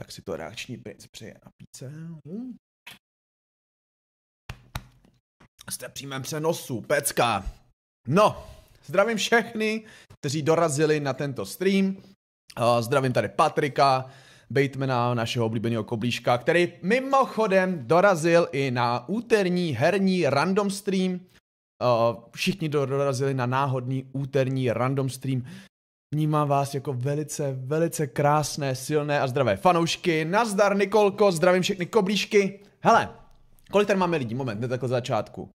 tak si to reakční princ přeje na píce. Hm. Jste přímém přenosu, pecka. No, zdravím všechny, kteří dorazili na tento stream. Zdravím tady Patrika, Batemana, našeho oblíbeného koblížka, který mimochodem dorazil i na úterní herní random stream. Všichni dorazili na náhodný úterní random stream, Vnímám vás jako velice, velice krásné, silné a zdravé fanoušky. Nazdar Nikolko, zdravím všechny koblížky. Hele, kolik tady máme lidí? Moment, ne takhle začátku.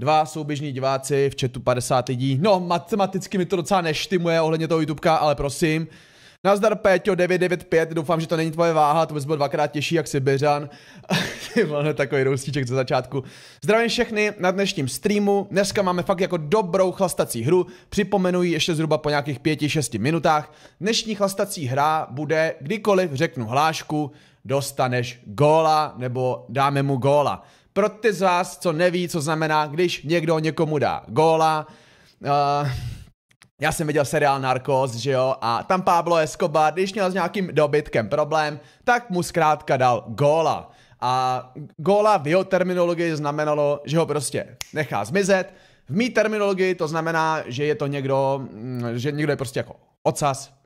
Dva souběžní diváci, v chatu 50 lidí. No, matematicky mi to docela neštimuje ohledně toho YouTubeka, ale prosím. Nazdar Péťo 995, doufám, že to není tvoje váha, to bys byl dvakrát těžší jak Sibiřan. Ty vole, takový roustíček ze začátku. Zdravím všechny na dnešním streamu. Dneska máme fakt jako dobrou chlastací hru. Připomenu ji ještě zhruba po nějakých 5-6 minutách. Dnešní chlastací hra bude, kdykoliv řeknu hlášku, dostaneš góla nebo dáme mu góla. Pro ty z vás, co neví, co znamená, když někdo někomu dá góla, uh, já jsem viděl seriál Narcos, že jo, a tam Pablo Escobar, když měl s nějakým dobytkem problém, tak mu zkrátka dal góla. A góla v jeho terminologii znamenalo, že ho prostě nechá zmizet. V mý terminologii to znamená, že je to někdo, mm, že někdo je prostě jako ocas,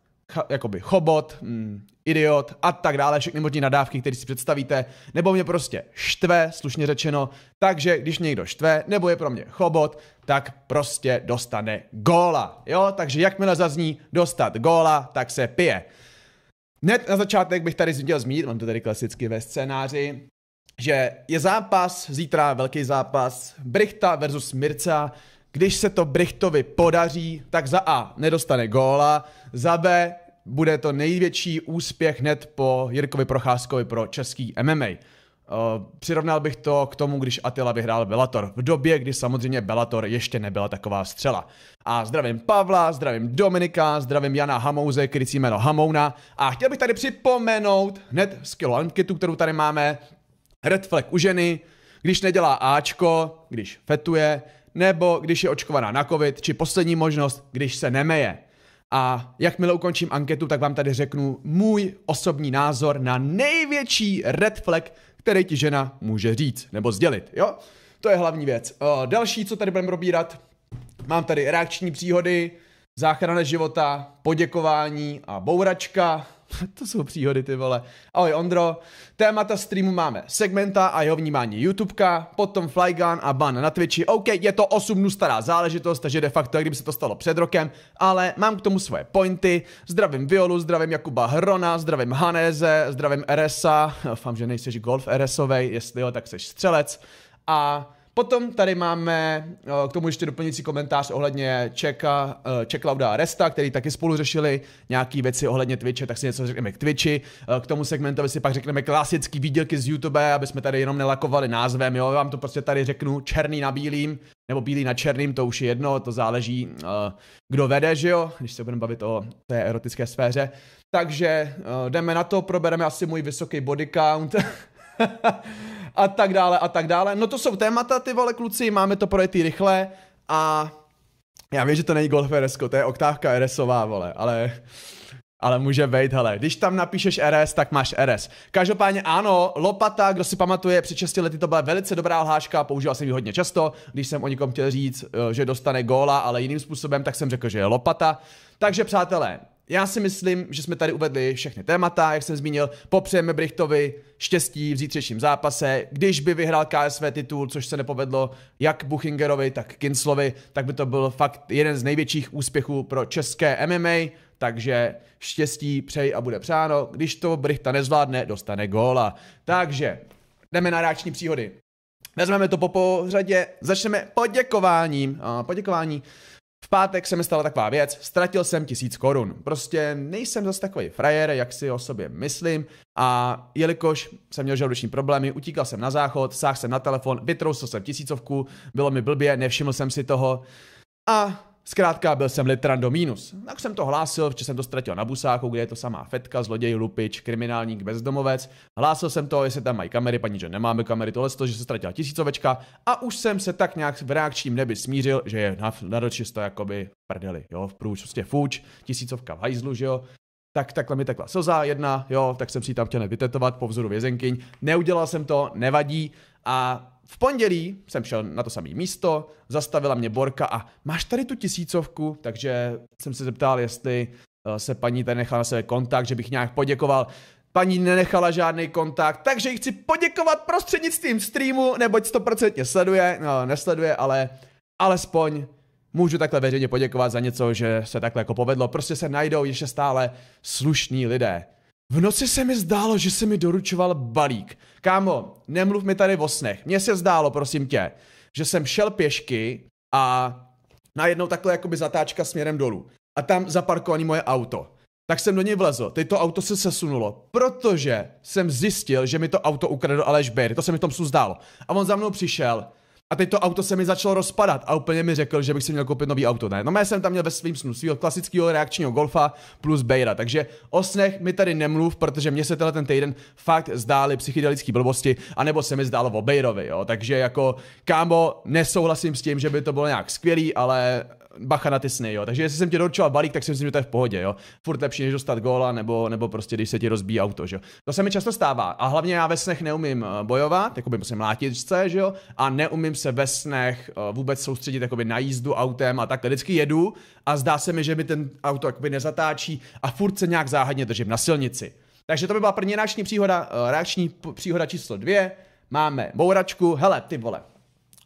jakoby chobot, mm, idiot a tak dále, všechny možné nadávky, které si představíte, nebo mě prostě štve, slušně řečeno, takže když mě někdo štve, nebo je pro mě chobot, tak prostě dostane góla, jo, takže jakmile zazní dostat góla, tak se pije. Hned na začátek bych tady chtěl zmínit, mám to tady klasicky ve scénáři, že je zápas, zítra velký zápas, Brichta versus Mirca, když se to Brichtovi podaří, tak za A nedostane góla, za B bude to největší úspěch hned po Jirkovi Procházkovi pro český MMA. Eh, přirovnal bych to k tomu, když Atila vyhrál Bellator, v době, kdy samozřejmě Bellator ještě nebyla taková střela. A zdravím Pavla, zdravím Dominika, zdravím Jana Hamouze, krycí jméno Hamouna a chtěl bych tady připomenout hned skill anketu, kterou tady máme, red flag u ženy, když nedělá Ačko, když fetuje, nebo když je očkovaná na covid, či poslední možnost, když se nemeje a jakmile ukončím anketu, tak vám tady řeknu můj osobní názor na největší red flag, který ti žena může říct nebo sdělit, jo? To je hlavní věc. O, další, co tady budeme probírat, mám tady reakční příhody, záchrana života, poděkování a bouračka. to jsou příhody, ty vole. Ahoj Ondro, témata streamu máme segmenta a jeho vnímání YouTubeka, potom Flygun a ban na Twitchi. OK, je to 8 dnů stará záležitost, takže de facto, kdyby se to stalo před rokem, ale mám k tomu svoje pointy. Zdravím Violu, zdravím Jakuba Hrona, zdravím Haneze, zdravím Eresa, doufám, že nejseš golf Eresovej, jestli jo, tak seš střelec. A Potom tady máme eh, k tomu ještě doplňující komentář ohledně Čeka, eh, Čeklauda a Resta, který taky spolu řešili nějaké věci ohledně Twitche, tak si něco řekneme k Twitchi. Eh, k tomu segmentovi si pak řekneme klasický výdělky z YouTube, aby jsme tady jenom nelakovali názvem, jo, Já vám to prostě tady řeknu černý na bílým, nebo bílý na černým, to už je jedno, to záleží, kdo vede, že jo, když se budeme bavit o té erotické sféře. Takže jdeme na to, probereme asi můj vysoký body count. a tak dále a tak dále. No to jsou témata, ty vole kluci, máme to projetý rychle a já vím, že to není golf RS, to je oktávka RSová, vole, ale, ale může být, hele, když tam napíšeš RS, tak máš RS. Každopádně ano, lopata, kdo si pamatuje, před 6 lety to byla velice dobrá lháška, používal jsem ji hodně často, když jsem o někom chtěl říct, eh, že dostane góla, ale jiným způsobem, tak jsem řekl, že je lopata. Takže přátelé, já si myslím, že jsme tady uvedli všechny témata, jak jsem zmínil, popřejeme Brichtovi štěstí v zítřejším zápase, když by vyhrál KSV titul, což se nepovedlo jak Buchingerovi, tak Kinslovi, tak by to byl fakt jeden z největších úspěchů pro české MMA, takže štěstí přeji a bude přáno, když to Brichta nezvládne, dostane góla. Takže jdeme na reakční příhody. Vezmeme to po pořadě, začneme poděkováním. Poděkování. V pátek se mi stala taková věc, ztratil jsem tisíc korun. Prostě nejsem zase takový frajer, jak si o sobě myslím a jelikož jsem měl žaludeční problémy, utíkal jsem na záchod, sáhl jsem na telefon, vytrousil jsem tisícovku, bylo mi blbě, nevšiml jsem si toho a Zkrátka byl jsem do minus. Tak jsem to hlásil, protože jsem to ztratil na busáku, kde je to samá fetka, zloděj, lupič, kriminálník, bezdomovec. Hlásil jsem to, jestli tam mají kamery, paní, že nemáme kamery, tohle to, že se ztratila tisícovečka a už jsem se tak nějak v reakčním nebi smířil, že je na, na dočisto jakoby prdeli, jo, v průč, prostě fuč, tisícovka v hajzlu, že jo. Tak takhle mi takhle slza jedna, jo, tak jsem si tam chtěl vytetovat po vzoru vězenkyň. Neudělal jsem to, nevadí a v pondělí jsem šel na to samé místo, zastavila mě Borka a máš tady tu tisícovku, takže jsem se zeptal, jestli eh, se paní tady nechala na sebe kontakt, že bych nějak poděkoval. Paní nenechala žádný kontakt, takže jí chci poděkovat prostřednictvím streamu, neboť 100% sleduje, no nesleduje, ale alespoň můžu takhle veřejně poděkovat za něco, že se takhle jako povedlo. Prostě se najdou ještě stále slušní lidé. V noci se mi zdálo, že se mi doručoval balík. Kámo, nemluv mi tady o snech. Mně se zdálo, prosím tě, že jsem šel pěšky a najednou takhle jakoby zatáčka směrem dolů. A tam zaparkovaný moje auto. Tak jsem do něj vlezl, teď to auto se sesunulo, protože jsem zjistil, že mi to auto ukradl Aleš Berry, to se mi v tom snu zdálo. A on za mnou přišel a teď to auto se mi začalo rozpadat a úplně mi řekl, že bych si měl koupit nový auto. Ne, no já jsem tam měl ve svým snu svého klasického reakčního golfa plus Bejra. Takže o snech mi tady nemluv, protože mě se tenhle ten týden fakt zdály psychedelické blbosti, anebo se mi zdálo o Bejrovi, jo. Takže jako, kámo, nesouhlasím s tím, že by to bylo nějak skvělý, ale bacha na ty sny, jo. Takže jestli jsem ti doručoval balík, tak si myslím, že to je v pohodě, jo. Furt lepší, než dostat góla, nebo, nebo prostě, když se ti rozbíjí auto, že jo. To se mi často stává. A hlavně já ve snech neumím eh, bojovat, jako by musím mlátičce, že jo. A neumím se ve snech eh, vůbec soustředit jakoby na jízdu autem a tak. Vždycky jedu a zdá se mi, že mi ten auto jakoby nezatáčí a furt se nějak záhadně držím na silnici. Takže to by byla první reakční příhoda, eh, reakční příhoda číslo dvě. Máme bouračku, hele, ty vole,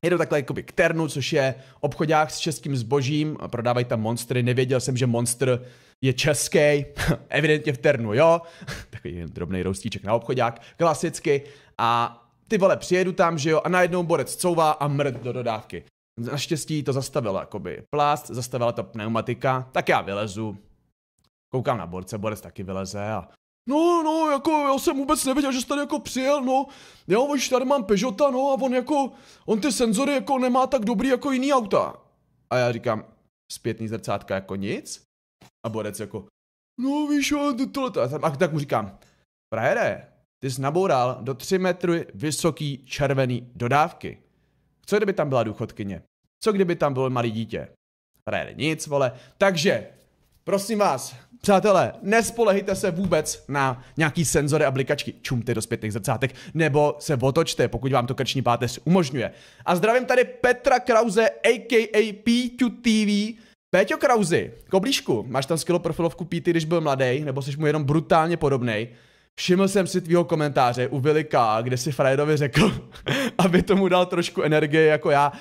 Jedu takhle jakoby k Ternu, což je obchodák s českým zbožím, prodávají tam monstry, nevěděl jsem, že monster je český, evidentně v Ternu, jo, takový drobný roustíček na obchodák, klasicky, a ty vole, přijedu tam, že jo, a najednou borec couvá a mrd do dodávky. Naštěstí to zastavilo, jakoby plast, zastavila to pneumatika, tak já vylezu, koukám na borce, borec taky vyleze a No, no, jako já jsem vůbec nevěděl, že jsi tady jako přijel, no. Já už tady mám Peugeota, no, a on jako, on ty senzory jako nemá tak dobrý jako jiný auta. A já říkám, zpětný zrcátka jako nic? A Borec jako, no víš, tohle, a tak mu říkám, frajere, ty jsi naboural do 3 metrů vysoký červený dodávky. Co kdyby tam byla důchodkyně? Co kdyby tam bylo malý dítě? Frajere, nic, vole. Takže, prosím vás, Přátelé, nespolehejte se vůbec na nějaký senzory a blikačky. Čumte do zpětných zrcátek nebo se otočte, pokud vám to krční páteř umožňuje. A zdravím tady Petra Krause, a.k.a. P2TV. Péťo Krauzi, koblížku, máš tam skvělou profilovku Pity, když byl mladý, nebo jsi mu jenom brutálně podobný. Všiml jsem si tvýho komentáře u Vilika, kde si Frajdovi řekl, aby tomu dal trošku energie jako já.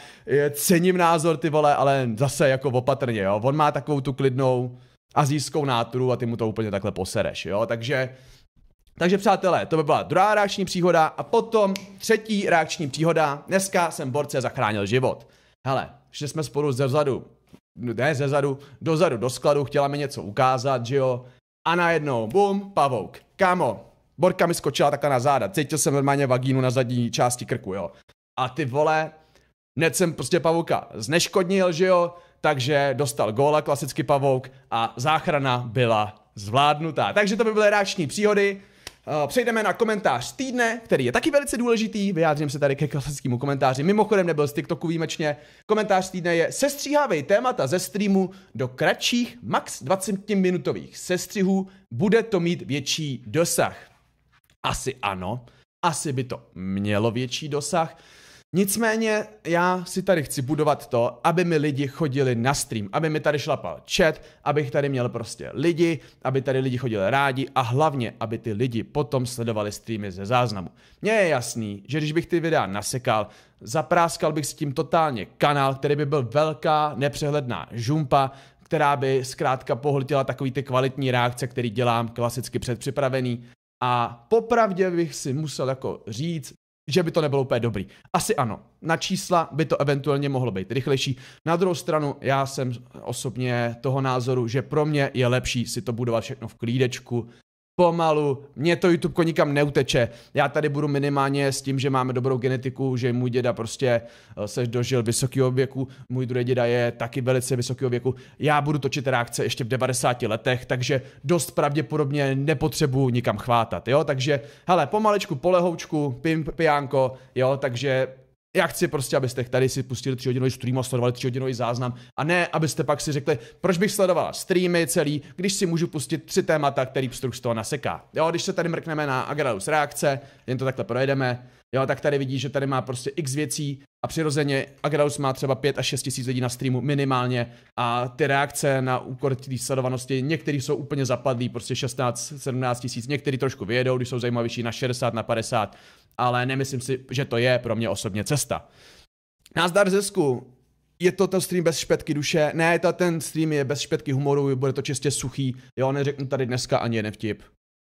Cením názor ty vole, ale zase jako opatrně, jo. On má takovou tu klidnou, azijskou náturu a ty mu to úplně takhle posereš, jo, takže... Takže přátelé, to by byla druhá reakční příhoda a potom třetí reakční příhoda. Dneska jsem borce zachránil život. Hele, že jsme spolu ze vzadu, ne ze zadu, dozadu do skladu, chtěla mi něco ukázat, že jo. A najednou, bum, pavouk. Kámo, Borka mi skočila takhle na záda, cítil jsem normálně vagínu na zadní části krku, jo. A ty vole, hned jsem prostě pavouka zneškodnil, že jo, takže dostal góla klasicky Pavouk a záchrana byla zvládnutá. Takže to by byly reakční příhody. Eh, přejdeme na komentář týdne, který je taky velice důležitý. Vyjádřím se tady ke klasickému komentáři. Mimochodem nebyl z TikToku výjimečně. Komentář týdne je sestříhávej témata ze streamu do kratších, max 20-minutových sestřihů. Bude to mít větší dosah. Asi ano. Asi by to mělo větší dosah. Nicméně já si tady chci budovat to, aby mi lidi chodili na stream, aby mi tady šlapal chat, abych tady měl prostě lidi, aby tady lidi chodili rádi a hlavně, aby ty lidi potom sledovali streamy ze záznamu. Mně je jasný, že když bych ty videa nasekal, zapráskal bych s tím totálně kanál, který by byl velká nepřehledná žumpa, která by zkrátka pohltila takový ty kvalitní reakce, který dělám klasicky předpřipravený. A popravdě bych si musel jako říct, že by to nebylo úplně dobrý. Asi ano, na čísla by to eventuálně mohlo být rychlejší. Na druhou stranu, já jsem osobně toho názoru, že pro mě je lepší si to budovat všechno v klídečku, pomalu, mě to YouTube jako nikam neuteče. Já tady budu minimálně s tím, že máme dobrou genetiku, že můj děda prostě eh, se dožil vysokého věku, můj druhý děda je taky velice vysokého věku. Já budu točit reakce ještě v 90 letech, takže dost pravděpodobně nepotřebuju nikam chvátat, jo? Takže, hele, pomalečku, polehoučku, pim, pijánko, jo? Takže já chci prostě, abyste tady si pustili tři hodinový stream a sledovali tři hodinový záznam a ne, abyste pak si řekli, proč bych sledovala streamy celý, když si můžu pustit tři témata, který z toho naseká. Jo, když se tady mrkneme na Agralus reakce, jen to takhle projedeme, jo, tak tady vidí, že tady má prostě x věcí a přirozeně Agralus má třeba 5 až 6 tisíc lidí na streamu minimálně a ty reakce na úkor té sledovanosti, některý jsou úplně zapadlí, prostě 16, 17 tisíc, některý trošku vyjedou, když jsou zajímavější na 60, na 50, ale nemyslím si, že to je pro mě osobně cesta. zdar zisku. Je to ten stream bez špetky duše? Ne, to ten stream je bez špetky humoru, bude to čistě suchý. Jo, neřeknu tady dneska ani jeden vtip.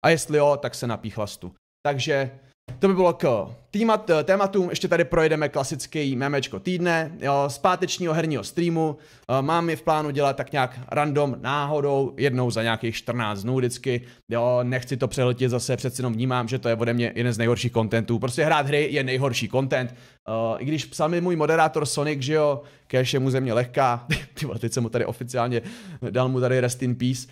A jestli jo, tak se napíchla stu. Takže to by bylo k týmat, tématům, ještě tady projedeme klasický memečko týdne, jo, z pátečního herního streamu, eh, mám je v plánu dělat tak nějak random náhodou, jednou za nějakých 14 dnů vždycky, jo, nechci to přehltit zase, přeci jenom vnímám, že to je ode mě jeden z nejhorších kontentů, prostě hrát hry je nejhorší kontent, eh, i když psal mi můj moderátor Sonic, že jo, cache je mu země lehká, ty teď jsem mu tady oficiálně dal mu tady rest in peace,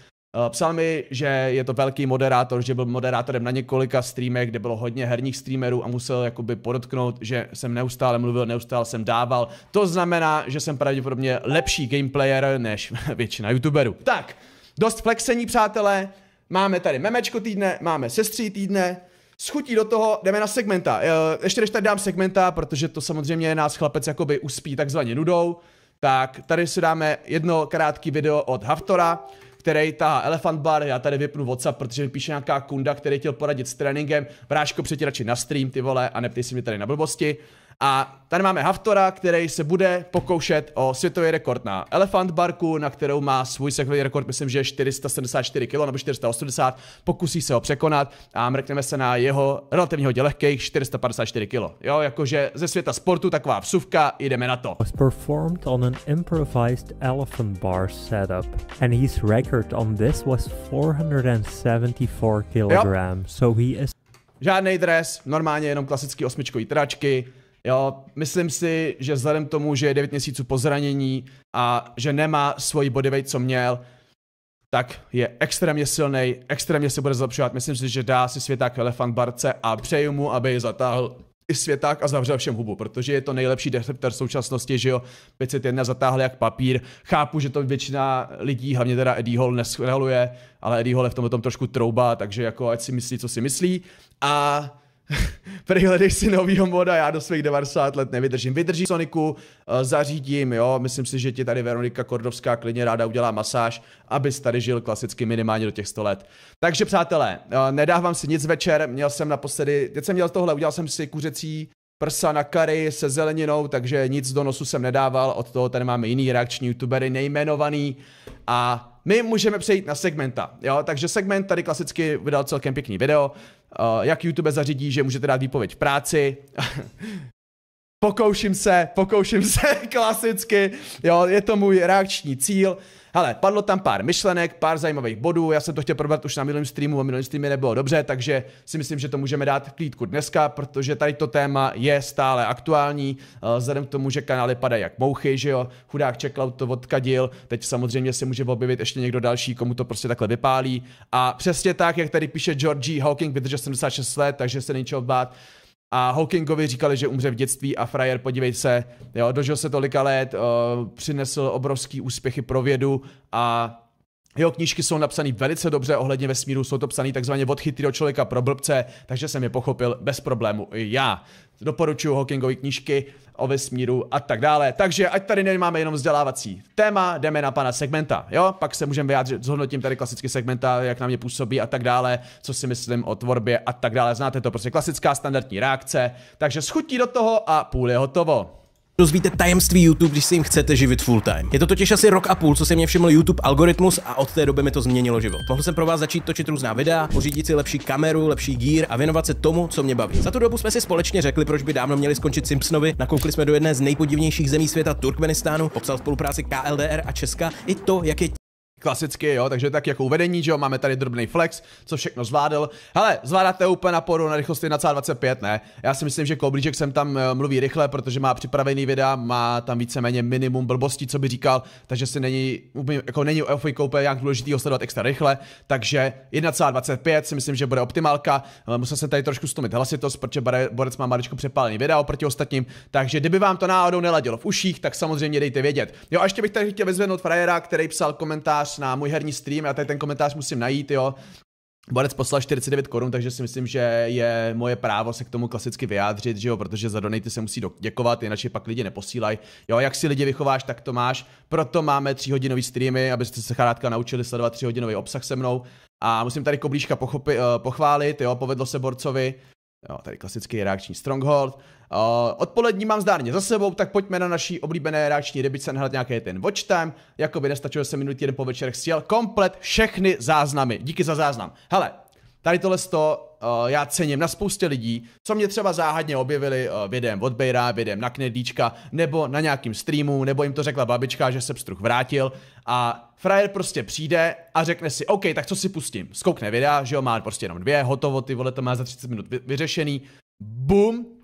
Eh, psal mi, že je to velký moderátor, že byl moderátorem na několika streamech, kde bylo hodně herních streamerů a musel jakoby podotknout, že jsem neustále mluvil, neustále jsem dával. To znamená, že jsem pravděpodobně lepší gameplayer než většina youtuberů. Tak, dost flexení, přátelé. Máme tady memečko týdne, máme sestří týdne, schutí do toho, jdeme na segmenta. Eh, ještě než tady dám segmenta, protože to samozřejmě nás chlapec jakoby uspí takzvaně nudou, tak tady si dáme jedno krátký video od Haftora který ta Elephant Bar, já tady vypnu WhatsApp, protože mi píše nějaká kunda, který chtěl poradit s tréninkem, vráško radši na stream, ty vole, a neptej si mi tady na blbosti. A tady máme Haftora, který se bude pokoušet o světový rekord na Elephant Barku, na kterou má svůj světový rekord, myslím, že 474 kg nebo 480, pokusí se ho překonat a mrkneme se na jeho relativně hodně lehkých 454 kg. Jo, jakože ze světa sportu taková vsuvka, jdeme na to. Was performed on an improvised elephant bar setup and his record on this was 474 kg, so he is Žádný dres, normálně jenom klasický osmičkový tračky, Jo, myslím si, že vzhledem k tomu, že je 9 měsíců po zranění a že nemá svoji bodyweight, co měl, tak je extrémně silný, extrémně se bude zlepšovat. Myslím si, že dá si světák elefant barce a přeju mu, aby zatáhl i světák a zavřel všem hubu, protože je to nejlepší deceptor současnosti, že jo, 501 zatáhl jak papír. Chápu, že to většina lidí, hlavně teda Eddie Hall, neschvaluje, ale Eddie Hall je v tom trošku trouba, takže jako ať si myslí, co si myslí. A Prejhledej si novýho moda, já do svých 90 let nevydržím. Vydrží Soniku, eh, zařídím, jo, myslím si, že ti tady Veronika Kordovská klidně ráda udělá masáž, abys tady žil klasicky minimálně do těch 100 let. Takže přátelé, eh, nedávám si nic večer, měl jsem naposledy, teď jsem měl tohle, udělal jsem si kuřecí prsa na kary se zeleninou, takže nic do nosu jsem nedával, od toho tady máme jiný reakční youtubery, nejmenovaný a my můžeme přejít na segmenta, jo, takže segment tady klasicky vydal celkem pěkný video, Eh, jak YouTube zařídí, že můžete dát výpověď v práci. pokouším se, pokouším se klasicky, jo, je to můj reakční cíl. Hele, padlo tam pár myšlenek, pár zajímavých bodů, já jsem to chtěl probrat už na minulém streamu, a minulém streamu nebylo dobře, takže si myslím, že to můžeme dát v klídku dneska, protože tady to téma je stále aktuální, eh, vzhledem k tomu, že kanály padají jak mouchy, že jo, chudák Čeklaut to odkadil, teď samozřejmě se může objevit ještě někdo další, komu to prostě takhle vypálí. A přesně tak, jak tady píše Georgie Hawking, vydržel 76 let, takže se nejčeho bát a Hawkingovi říkali, že umře v dětství a frajer, podívej se, jo, dožil se tolika let, uh, přinesl obrovský úspěchy pro vědu a jeho knížky jsou napsané velice dobře ohledně vesmíru, jsou to psané takzvaně od chytrého člověka pro blbce, takže jsem je pochopil bez problému i já. Doporučuji Hawkingovy knížky o vesmíru a tak dále. Takže ať tady nemáme jenom vzdělávací téma, jdeme na pana segmenta, jo? Pak se můžeme vyjádřit, zhodnotím tady klasicky segmenta, jak na mě působí a tak dále, co si myslím o tvorbě a tak dále. Znáte to, prostě klasická standardní reakce. Takže schutí do toho a půl je hotovo dozvíte tajemství YouTube, když se jim chcete živit full time. Je to totiž asi rok a půl, co se mě všiml YouTube algoritmus a od té doby mi to změnilo život. Mohl jsem pro vás začít točit různá videa, pořídit si lepší kameru, lepší gír a věnovat se tomu, co mě baví. Za tu dobu jsme si společně řekli, proč by dávno měli skončit Simpsonovi, nakoukli jsme do jedné z nejpodivnějších zemí světa Turkmenistánu, popsal spolupráci KLDR a Česka i to, jak je Klasicky, jo, takže tak jako uvedení, že jo, máme tady drobný flex, co všechno zvládl. Hele, zvládáte úplně na poru na rychlosti 125, ne? Já si myslím, že Koblíček sem tam eh, mluví rychle, protože má připravený videa, má tam víceméně minimum blbostí, co by říkal, takže si není, jako není u FA nějak důležitý ho sledovat extra rychle, takže 1,25 si myslím, že bude optimálka. Eh, musel jsem tady trošku stumit hlasitost, protože Borec má maličko přepálený videa oproti ostatním, takže kdyby vám to náhodou neladilo v uších, tak samozřejmě dejte vědět. Jo, a ještě bych tady chtěl vyzvednout frajera, který psal komentář komentář na můj herní stream, já tady ten komentář musím najít, jo. Borec poslal 49 korun, takže si myslím, že je moje právo se k tomu klasicky vyjádřit, že jo, protože za donaty se musí děkovat, jinak je pak lidi neposílají. Jo, jak si lidi vychováš, tak to máš. Proto máme 3 hodinový streamy, abyste se charátka naučili sledovat 3 hodinový obsah se mnou. A musím tady Koblíška pochopi, eh, pochválit, jo, povedlo se Borcovi, Jo, tady klasický reakční Stronghold. Uh, odpolední mám zdárně za sebou, tak pojďme na naší oblíbené reakční rebice nahrát nějaký ten watch time. Jakoby nestačilo se minulý týden po večerech sjel komplet všechny záznamy. Díky za záznam. Hele, Tady tohle to uh, eh, já cením na spoustě lidí, co mě třeba záhadně objevili uh, eh, videem od Bejra, videem na Knedlíčka, nebo na nějakým streamu, nebo jim to řekla babička, že se pstruh vrátil a frajer prostě přijde a řekne si, OK, tak co si pustím? Skoukne videa, že jo, má prostě jenom dvě, hotovo, ty vole, to má za 30 minut vy- vyřešený, bum,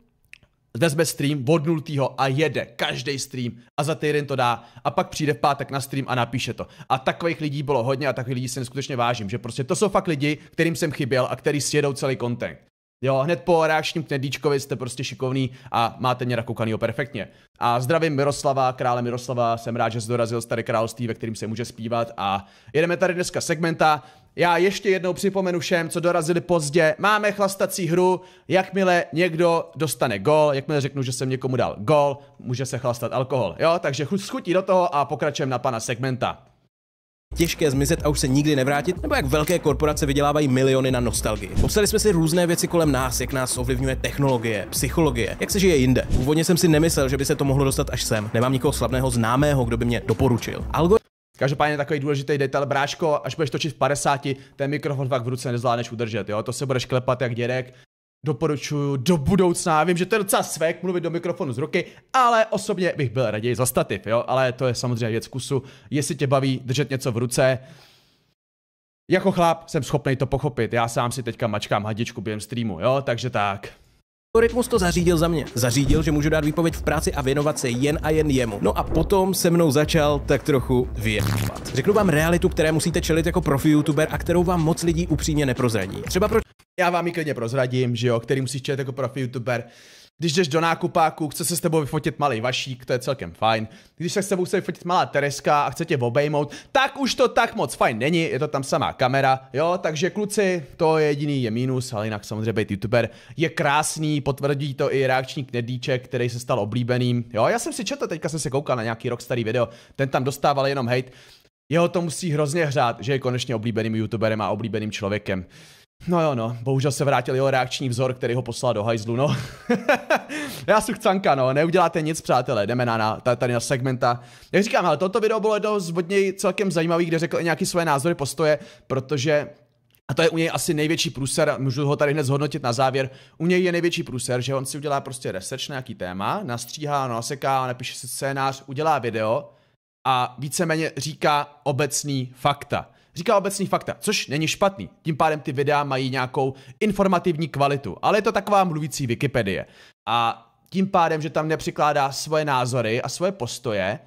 vezme stream od nultýho a jede každý stream a za týden to dá a pak přijde v pátek na stream a napíše to. A takových lidí bylo hodně a takových lidí se skutečně vážím, že prostě to jsou fakt lidi, kterým jsem chyběl a který sjedou celý content. Jo, hned po reakčním knedíčkovi jste prostě šikovný a máte mě nakoukanýho perfektně. A zdravím Miroslava, krále Miroslava, jsem rád, že jsi dorazil staré království, ve kterým se může zpívat a jedeme tady dneska segmenta, já ještě jednou připomenu všem, co dorazili pozdě. Máme chlastací hru, jakmile někdo dostane gol, jakmile řeknu, že jsem někomu dal gol, může se chlastat alkohol. Jo, takže chuť schutí do toho a pokračujeme na pana segmenta těžké zmizet a už se nikdy nevrátit, nebo jak velké korporace vydělávají miliony na nostalgii. Popsali jsme si různé věci kolem nás, jak nás ovlivňuje technologie, psychologie, jak se žije jinde. Původně jsem si nemyslel, že by se to mohlo dostat až sem. Nemám nikoho slavného známého, kdo by mě doporučil. Algo Každopádně takový důležitý detail, bráško, až budeš točit v 50, ten mikrofon fakt v ruce nezvládneš udržet, jo, to se budeš klepat jak dědek. Doporučuju do budoucna, vím, že to je docela svek mluvit do mikrofonu z ruky, ale osobně bych byl raději za stativ, jo, ale to je samozřejmě věc kusu, jestli tě baví držet něco v ruce, jako chlap jsem schopný to pochopit, já sám si teďka mačkám hadičku během streamu, jo, takže tak. Algoritmus to zařídil za mě. Zařídil, že můžu dát výpověď v práci a věnovat se jen a jen jemu. No a potom se mnou začal tak trochu vyjebat. Řeknu vám realitu, které musíte čelit jako profi youtuber a kterou vám moc lidí upřímně neprozradí. Třeba pro... Já vám ji klidně prozradím, že jo, který musíš čelit jako profi youtuber. Když jdeš do nákupáku, chce se s tebou vyfotit malý Vašík, to je celkem fajn. Když se s tebou chce vyfotit malá Tereska a chce tě obejmout, tak už to tak moc fajn není, je to tam samá kamera, jo, takže kluci, to je jediný je mínus, ale jinak samozřejmě být youtuber je krásný, potvrdí to i reakční knedíček, který se stal oblíbeným, jo, já jsem si četl, teďka jsem se koukal na nějaký rok starý video, ten tam dostával jenom hate, jeho to musí hrozně hřát, že je konečně oblíbeným youtuberem a oblíbeným člověkem. No jo, no, bohužel se vrátil jeho reakční vzor, který ho poslal do hajzlu, no. Já jsem chcanka, no, neuděláte nic, přátelé, jdeme na, na tady na segmenta. Jak říkám, ale toto video bylo jedno z od něj celkem zajímavý, kde řekl i nějaké své názory, postoje, protože a to je u něj asi největší průser, můžu ho tady hned zhodnotit na závěr. U něj je největší průser, že on si udělá prostě research na nějaký téma, nastříhá, no, naseká, napíše si scénář, udělá video a víceméně říká obecný fakta. Říká obecný fakta, což není špatný. Tím pádem ty videa mají nějakou informativní kvalitu, ale je to taková mluvící Wikipedie. A tím pádem, že tam nepřikládá svoje názory a svoje postoje,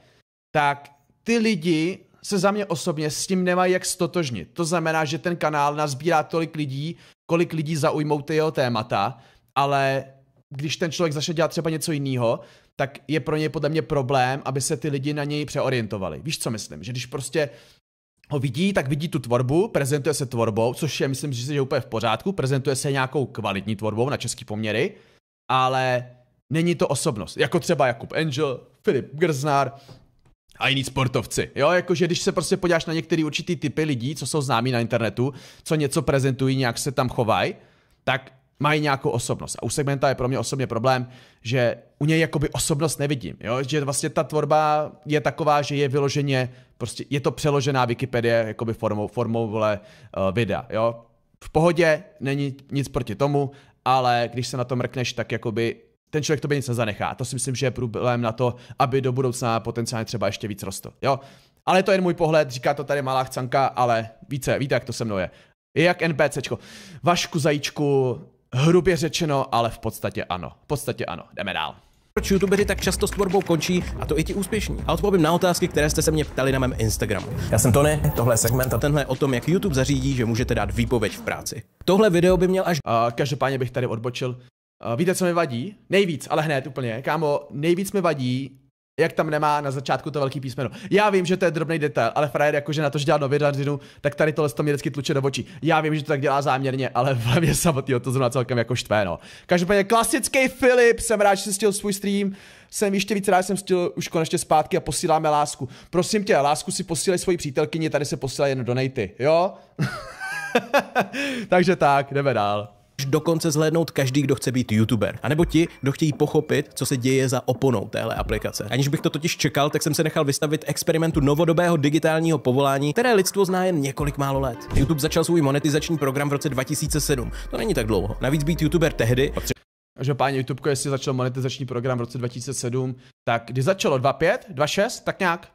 tak ty lidi se za mě osobně s tím nemají jak stotožnit. To znamená, že ten kanál nazbírá tolik lidí, kolik lidí zaujmou ty jeho témata, ale když ten člověk začne dělat třeba něco jiného, tak je pro něj podle mě problém, aby se ty lidi na něj přeorientovali. Víš, co myslím? Že když prostě ho vidí, tak vidí tu tvorbu, prezentuje se tvorbou, což je, myslím, že je úplně v pořádku, prezentuje se nějakou kvalitní tvorbou na český poměry, ale není to osobnost. Jako třeba Jakub Angel, Filip Grznár a jiní sportovci. Jo, jakože když se prostě podíváš na některé určitý typy lidí, co jsou známí na internetu, co něco prezentují, nějak se tam chovají, tak mají nějakou osobnost. A u segmenta je pro mě osobně problém, že u něj jakoby osobnost nevidím, jo? že vlastně ta tvorba je taková, že je vyloženě, prostě je to přeložená Wikipedie jakoby formou, formou vole, uh, videa. Jo? V pohodě, není nic proti tomu, ale když se na to mrkneš, tak jakoby ten člověk to by nic nezanechá. To si myslím, že je problém na to, aby do budoucna potenciálně třeba ještě víc rostl. Jo? Ale to je jen můj pohled, říká to tady malá chcanka, ale více, víte, jak to se mnou je. Je jak NPCčko. Vašku zajíčku, Hrubě řečeno, ale v podstatě ano. V podstatě ano. Jdeme dál proč youtuberi tak často s tvorbou končí, a to i ti úspěšní. A odpovím na otázky, které jste se mě ptali na mém Instagramu. Já jsem Tony, tohle je segment a tenhle je o tom, jak YouTube zařídí, že můžete dát výpověď v práci. Tohle video by měl až... Uh, každopádně bych tady odbočil. Uh, víte, co mi vadí? Nejvíc, ale hned úplně. Kámo, nejvíc mi vadí, jak tam nemá na začátku to velký písmeno. Já vím, že to je drobný detail, ale frajer jakože na to, že dělá novinářinu, tak tady tohle to mě vždycky tluče do očí. Já vím, že to tak dělá záměrně, ale v hlavě samotný to zrovna celkem jako štvé, no. Každopádně klasický Filip, jsem rád, že jsi stěl svůj stream, jsem ještě víc rád, jsem stěl už konečně zpátky a posíláme lásku. Prosím tě, lásku si posílej svoji přítelkyni, tady se posílají jen donaty, jo? Takže tak, jdeme dál dokonce zhlédnout každý, kdo chce být youtuber, a nebo ti, kdo chtějí pochopit, co se děje za oponou téhle aplikace. Aniž bych to totiž čekal, tak jsem se nechal vystavit experimentu novodobého digitálního povolání, které lidstvo zná jen několik málo let. YouTube začal svůj monetizační program v roce 2007, to není tak dlouho. Navíc být youtuber tehdy páni YouTube, jestli začal monetizační program v roce 2007, tak kdy začalo? 2.5? 2.6? Tak nějak?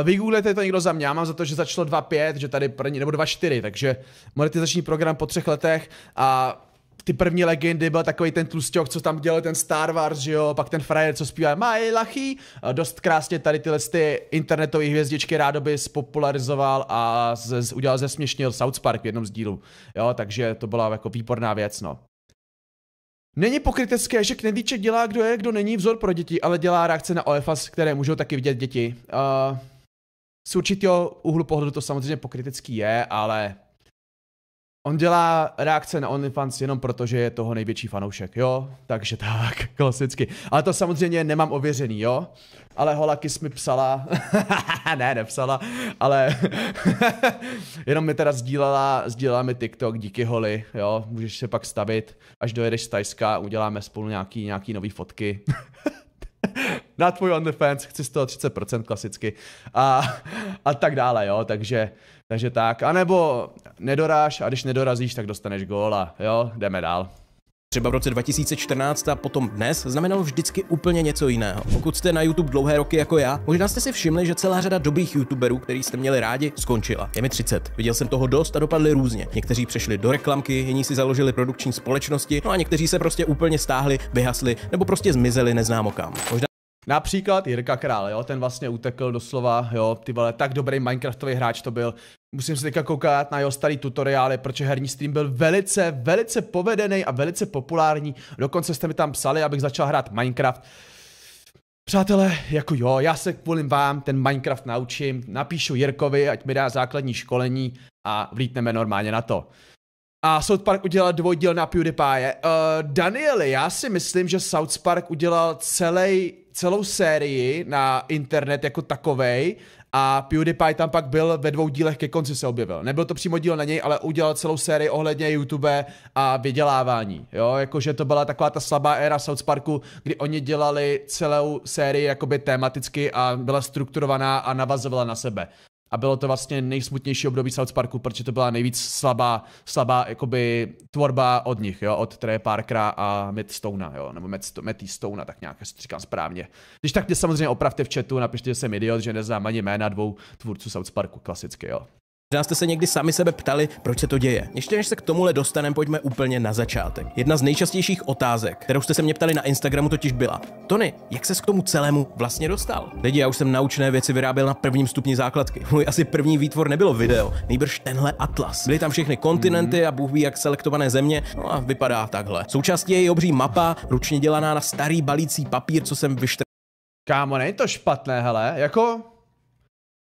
Eh, Vygooglete to někdo za mě, já mám za to, že začalo 2.5, že tady první, nebo 2.4, takže monetizační program po třech letech a ty první legendy byl takový ten tlusťok, co tam dělal ten Star Wars, že jo, pak ten frajer, co zpívá My lachy, dost krásně tady tyhle ty internetové hvězdičky by spopularizoval a z, z, udělal zesměšnil South Park v jednom z dílů, jo, takže to byla jako výborná věc, no. Není pokrytecké, že knedlíček dělá, kdo je, kdo není vzor pro děti, ale dělá reakce na OFAS, které můžou taky vidět děti. Uh, z určitého úhlu pohledu to samozřejmě pokrytecký je, ale On dělá reakce na OnlyFans jenom proto, že je toho největší fanoušek, jo? Takže tak, klasicky. Ale to samozřejmě nemám ověřený, jo? Ale Holakis mi psala, ne, nepsala, ale jenom mi teda sdílela, sdílela mi TikTok, díky Holi, jo? Můžeš se pak stavit, až dojedeš z Tajska, uděláme spolu nějaký, nějaký nový fotky. na tvůj OnlyFans, chci 130% klasicky. A, a tak dále, jo? Takže takže tak, anebo nedoráš a když nedorazíš, tak dostaneš góla. Jo, jdeme dál. Třeba v roce 2014 a potom dnes znamenalo vždycky úplně něco jiného. Pokud jste na YouTube dlouhé roky jako já, možná jste si všimli, že celá řada dobrých YouTuberů, který jste měli rádi, skončila. Je mi 30. Viděl jsem toho dost a dopadli různě. Někteří přešli do reklamky, jiní si založili produkční společnosti, no a někteří se prostě úplně stáhli, vyhasli nebo prostě zmizeli neznámo kam. Možná Například Jirka Král, jo, ten vlastně utekl doslova, jo, ty vole, tak dobrý Minecraftový hráč to byl. Musím se teďka koukat na jeho starý tutoriály, protože herní stream byl velice, velice povedený a velice populární. Dokonce jste mi tam psali, abych začal hrát Minecraft. Přátelé, jako jo, já se kvůli vám ten Minecraft naučím, napíšu Jirkovi, ať mi dá základní školení a vlítneme normálně na to. A South Park udělal dvojdíl na PewDiePie. Uh, Danieli, já si myslím, že South Park udělal celý celou sérii na internet jako takovej a PewDiePie tam pak byl ve dvou dílech ke konci se objevil. Nebyl to přímo díl na něj, ale udělal celou sérii ohledně YouTube a vydělávání. Jo, jakože to byla taková ta slabá éra South Parku, kdy oni dělali celou sérii jakoby tematicky a byla strukturovaná a navazovala na sebe a bylo to vlastně nejsmutnější období South Parku, protože to byla nejvíc slabá, slabá jakoby tvorba od nich, jo, od Trey Parkera a Matt Stona, jo, nebo Matt, Matty Stona, tak nějak, jestli říkám správně. Když tak mě samozřejmě opravte v chatu, napište, že jsem idiot, že neznám ani jména dvou tvůrců South Parku, klasicky, jo. Možná jste se někdy sami sebe ptali, proč se to děje. Ještě než se k tomuhle dostaneme, pojďme úplně na začátek. Jedna z nejčastějších otázek, kterou jste se mě ptali na Instagramu, totiž byla: Tony, jak ses k tomu celému vlastně dostal? Lidi, já už jsem naučné věci vyráběl na prvním stupni základky. Můj asi první výtvor nebylo video, nejbrž tenhle atlas. Byly tam všechny kontinenty a Bůh ví, jak selektované země, no a vypadá takhle. Součástí je i obří mapa, ručně dělaná na starý balící papír, co jsem vyštrkal. Kámo, není to špatné, hele, jako...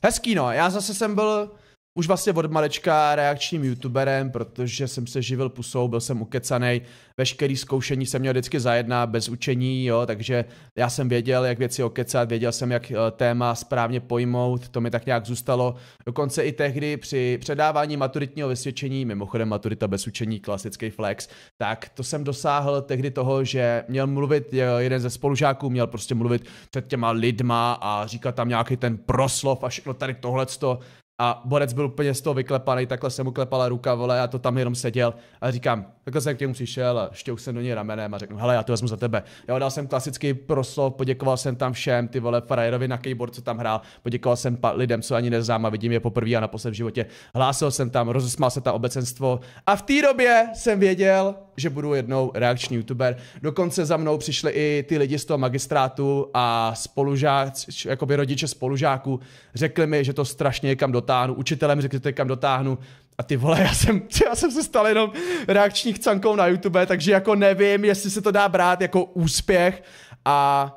Hezký no, já zase jsem byl už vlastně od malečka reakčním youtuberem, protože jsem se živil pusou, byl jsem ukecaný. veškerý zkoušení jsem měl vždycky zajedná bez učení, jo, takže já jsem věděl, jak věci okecat, věděl jsem, jak eh, téma správně pojmout, to mi tak nějak zůstalo. Dokonce i tehdy při předávání maturitního vysvědčení, mimochodem maturita bez učení, klasický flex, tak to jsem dosáhl tehdy toho, že měl mluvit eh, jeden ze spolužáků, měl prostě mluvit před těma lidma a říkat tam nějaký ten proslov a všechno tady tohleto a borec byl úplně z toho vyklepaný, takhle se mu klepala ruka, vole, a to tam jenom seděl. A říkám, takhle jsem k němu přišel a štěl jsem do něj ramenem a řeknu, hele, já to vezmu za tebe. Já dal jsem klasický proslov, poděkoval jsem tam všem, ty vole, frajerovi na keyboard, co tam hrál, poděkoval jsem lidem, co ani neznám a vidím je poprvé a naposled v životě. Hlásil jsem tam, rozesmál se tam obecenstvo a v té době jsem věděl, že budu jednou reakční youtuber. Dokonce za mnou přišli i ty lidi z toho magistrátu a spolužák, jakoby rodiče spolužáků, řekli mi, že to strašně kam dotáhnu, učitelem řekli, že to kam dotáhnu. A ty vole, já jsem, já jsem se stal jenom reakční chcankou na YouTube, takže jako nevím, jestli se to dá brát jako úspěch a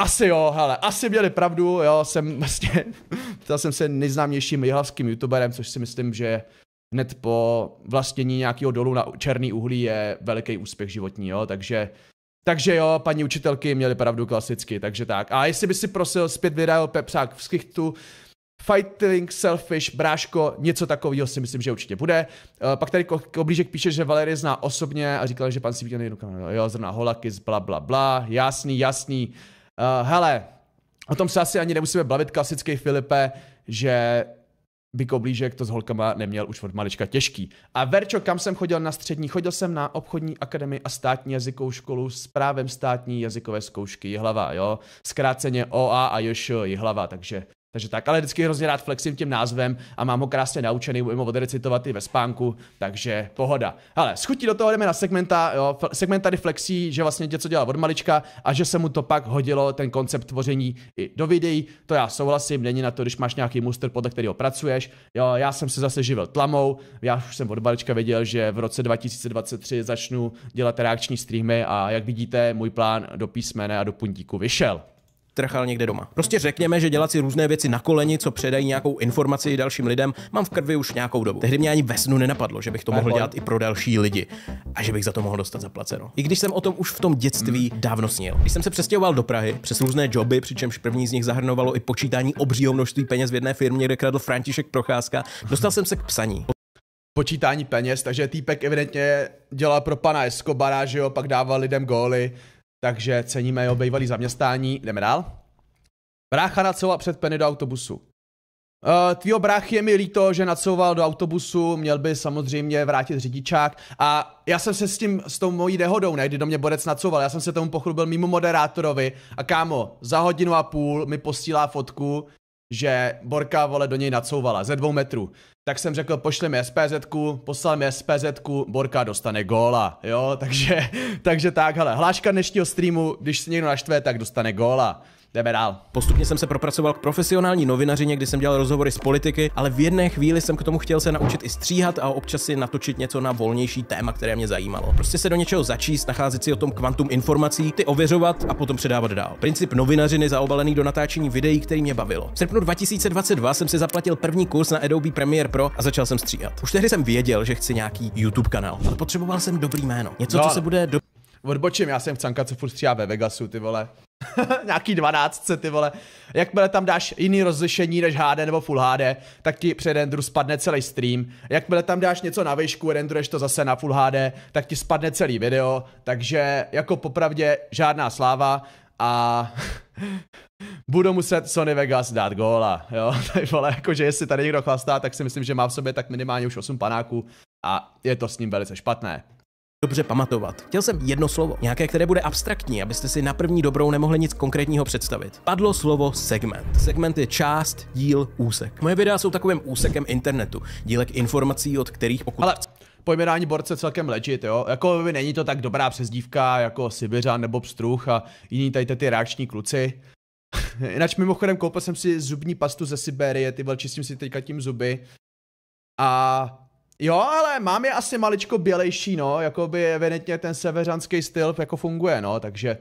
asi jo, hele, asi měli pravdu, jo, jsem vlastně, stal jsem se nejznámějším jihlavským youtuberem, což si myslím, že hned po vlastnění nějakého dolu na černý uhlí je veliký úspěch životní, jo, takže takže jo, paní učitelky měly pravdu klasicky, takže tak. A jestli by si prosil zpět video Pepřák v skichtu, Fighting, Selfish, Bráško, něco takového si myslím, že určitě bude. Uh, pak tady Koblížek píše, že Valery zná osobně a říkala, že pan si viděl jednu kameru. Jo, zrovna holaky, bla, bla, bla, jasný, jasný. Uh, hele, o tom se asi ani nemusíme bavit, klasický Filipe, že by koblížek to s holkama neměl už od malička těžký. A Verčo, kam jsem chodil na střední? Chodil jsem na obchodní akademii a státní jazykovou školu s právem státní jazykové zkoušky Jihlava, jo? Zkráceně OA a Jošo Jihlava, takže takže tak, ale vždycky hrozně rád flexím tím názvem a mám ho krásně naučený, budu ho odrecitovat i ve spánku, takže pohoda. Ale schutí do toho jdeme na segmenta, jo, segment tady flexí, že vlastně něco dělal od malička a že se mu to pak hodilo ten koncept tvoření i do videí, to já souhlasím, není na to, když máš nějaký muster, podle kterého pracuješ, jo, já jsem se zase živil tlamou, já už jsem od malička věděl, že v roce 2023 začnu dělat reakční streamy a jak vidíte, můj plán do písmene a do puntíku vyšel trchal někde doma. Prostě řekněme, že dělat si různé věci na koleni, co předají nějakou informaci dalším lidem, mám v krvi už nějakou dobu. Tehdy mě ani ve snu nenapadlo, že bych to mohl dělat i pro další lidi a že bych za to mohl dostat zaplaceno. I když jsem o tom už v tom dětství hmm. dávno snil. Když jsem se přestěhoval do Prahy přes různé joby, přičemž první z nich zahrnovalo i počítání obřího množství peněz v jedné firmě, kde kradl František Procházka, dostal jsem se k psaní počítání peněz, takže týpek evidentně dělal pro pana Escobara, že jo, pak dával lidem góly, takže ceníme jeho bývalý zaměstnání. Jdeme dál. Brácha nacoval před Penny do autobusu. Uh, tvýho brách je mi líto, že nacoval do autobusu, měl by samozřejmě vrátit řidičák a já jsem se s tím, s tou mojí dehodou, ne, kdy do mě Borec nacoval, já jsem se tomu pochlubil mimo moderátorovi a kámo, za hodinu a půl mi posílá fotku, že Borka vole do něj nacouvala ze dvou metrů. Tak jsem řekl, pošli mi SPZ, poslal mi SPZ, Borka dostane góla, jo, takže, takže tak, hele, hláška dnešního streamu, když se někdo naštve, tak dostane góla. Jdeme dál. Postupně jsem se propracoval k profesionální novinařině, kdy jsem dělal rozhovory z politiky, ale v jedné chvíli jsem k tomu chtěl se naučit i stříhat a občas si natočit něco na volnější téma, které mě zajímalo. Prostě se do něčeho začíst, nacházet si o tom kvantum informací, ty ověřovat a potom předávat dál. Princip novinařiny zaobalený do natáčení videí, který mě bavilo. V srpnu 2022 jsem si zaplatil první kurz na Adobe Premiere Pro a začal jsem stříhat. Už tehdy jsem věděl, že chci nějaký YouTube kanál, ale potřeboval jsem dobrý jméno. Něco, no, co se bude do... Odbočím, já jsem Canka, co furt stříhá ve Vegasu, ty vole. nějaký 12, ty vole. Jakmile tam dáš jiný rozlišení než HD nebo Full HD, tak ti při renderu spadne celý stream. Jakmile tam dáš něco na výšku, renderuješ to zase na Full HD, tak ti spadne celý video. Takže jako popravdě žádná sláva a budu muset Sony Vegas dát góla, jo, tady vole, jakože jestli tady někdo chlastá, tak si myslím, že má v sobě tak minimálně už 8 panáků a je to s ním velice špatné dobře pamatovat. Chtěl jsem jedno slovo, nějaké, které bude abstraktní, abyste si na první dobrou nemohli nic konkrétního představit. Padlo slovo segment. Segment je část, díl, úsek. Moje videa jsou takovým úsekem internetu, dílek informací, od kterých pokud... Ale pojmenování borce celkem legit, jo. Jako by není to tak dobrá přezdívka jako Sibiřan nebo Pstruh a jiní tady ty reakční kluci. Jinak mimochodem koupil jsem si zubní pastu ze Siberie, ty velčistím si teďka tím zuby. A Jo, ale mám je asi maličko bělejší, no, jako by evidentně ten severanský styl jako funguje, no, takže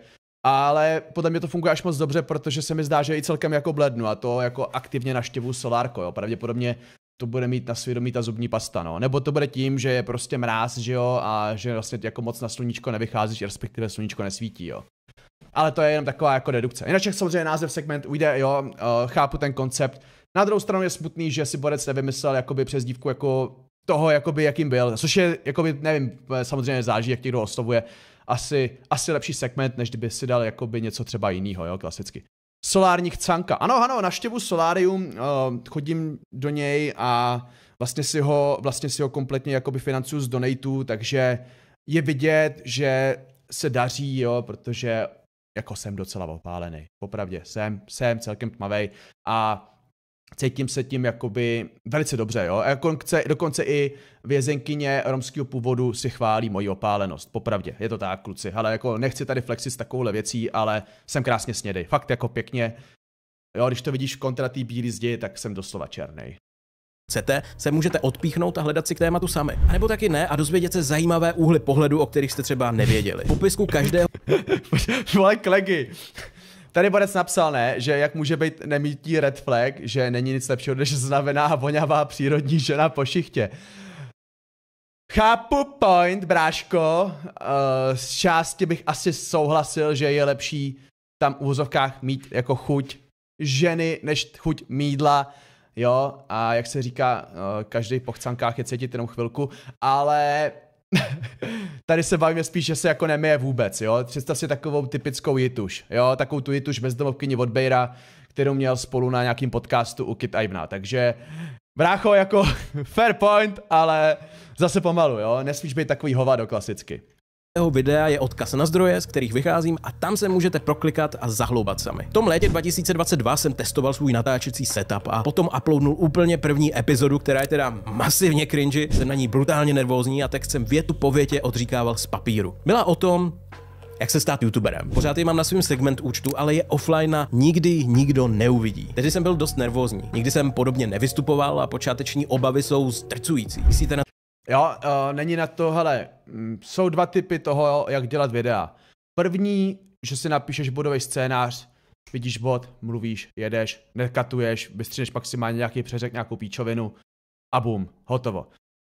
ale podle mě to funguje až moc dobře, protože se mi zdá, že i celkem jako blednu a to jako aktivně naštěvu solárko, jo. Pravděpodobně to bude mít na svědomí ta zubní pasta, no. Nebo to bude tím, že je prostě mráz, že jo, a že vlastně jako moc na sluníčko nevycházíš, respektive sluníčko nesvítí, jo. Ale to je jenom taková jako dedukce. Jinak samozřejmě název segment ujde, jo, eh, chápu ten koncept. Na druhou stranu je smutný, že si Borec nevymyslel jakoby přes dívku jako toho, jakoby, jakým byl. Což je, jakoby, nevím, samozřejmě záží, jak někdo oslovuje. Asi, asi lepší segment, než kdyby si dal jakoby něco třeba jiného, jo, klasicky. Solární chcanka. Ano, ano, naštěvu solárium uh, eh, chodím do něj a vlastně si ho, vlastně si ho kompletně jakoby financuju z donatů, takže je vidět, že se daří, jo, protože jako jsem docela opálený. Popravdě, jsem, jsem celkem tmavej a cítím se tím jakoby velice dobře, jo. A dokonce, dokonce i vězenkyně romského původu si chválí moji opálenost, popravdě, je to tak, kluci. Ale jako nechci tady flexit s takovouhle věcí, ale jsem krásně snědej, fakt jako pěkně. Jo, když to vidíš kontra té bílý zdi, tak jsem doslova černý chcete, se můžete odpíchnout a hledat si k tématu sami. A nebo taky ne a dozvědět se zajímavé úhly pohledu, o kterých jste třeba nevěděli. Popisku každého... Vole, klegy! Tady Borec napsal, ne, že jak může být nemítí red flag, že není nic lepšího, než znavená voňavá přírodní žena po šichtě. Chápu point, bráško. Uh, z části bych asi souhlasil, že je lepší tam v úzovkách mít jako chuť ženy, než chuť mídla. Jo, a jak se říká, uh, každý po chcankách je cítit jenom chvilku, ale Tady se bavíme spíš, že se jako nemeje vůbec, jo. Představ si takovou typickou jituš, jo, takovou tu jituš bezdomovkyni od Bejra, kterou měl spolu na nějakým podcastu u Kit Ivna. Takže brácho jako fair point, ale zase pomalu, jo. Nesmíš být takový hovado klasicky mého videa je odkaz na zdroje, z kterých vycházím a tam se můžete proklikat a zahloubat sami. V tom létě 2022 jsem testoval svůj natáčecí setup a potom uploadnul úplně první epizodu, která je teda masivně cringy, jsem na ní brutálně nervózní a tak jsem větu po větě odříkával z papíru. Byla o tom, jak se stát youtuberem. Pořád je mám na svém segment účtu, ale je offline a nikdy nikdo neuvidí. Tehdy jsem byl dost nervózní. Nikdy jsem podobně nevystupoval a počáteční obavy jsou zdrcující. Myslíte na Jo, uh, není na to, hele, mm, jsou dva typy toho, jak dělat videa. První, že si napíšeš bodový scénář, vidíš bod, mluvíš, jedeš, nekatuješ, vystříneš maximálně nějaký přeřek, nějakou píčovinu a bum, hotovo.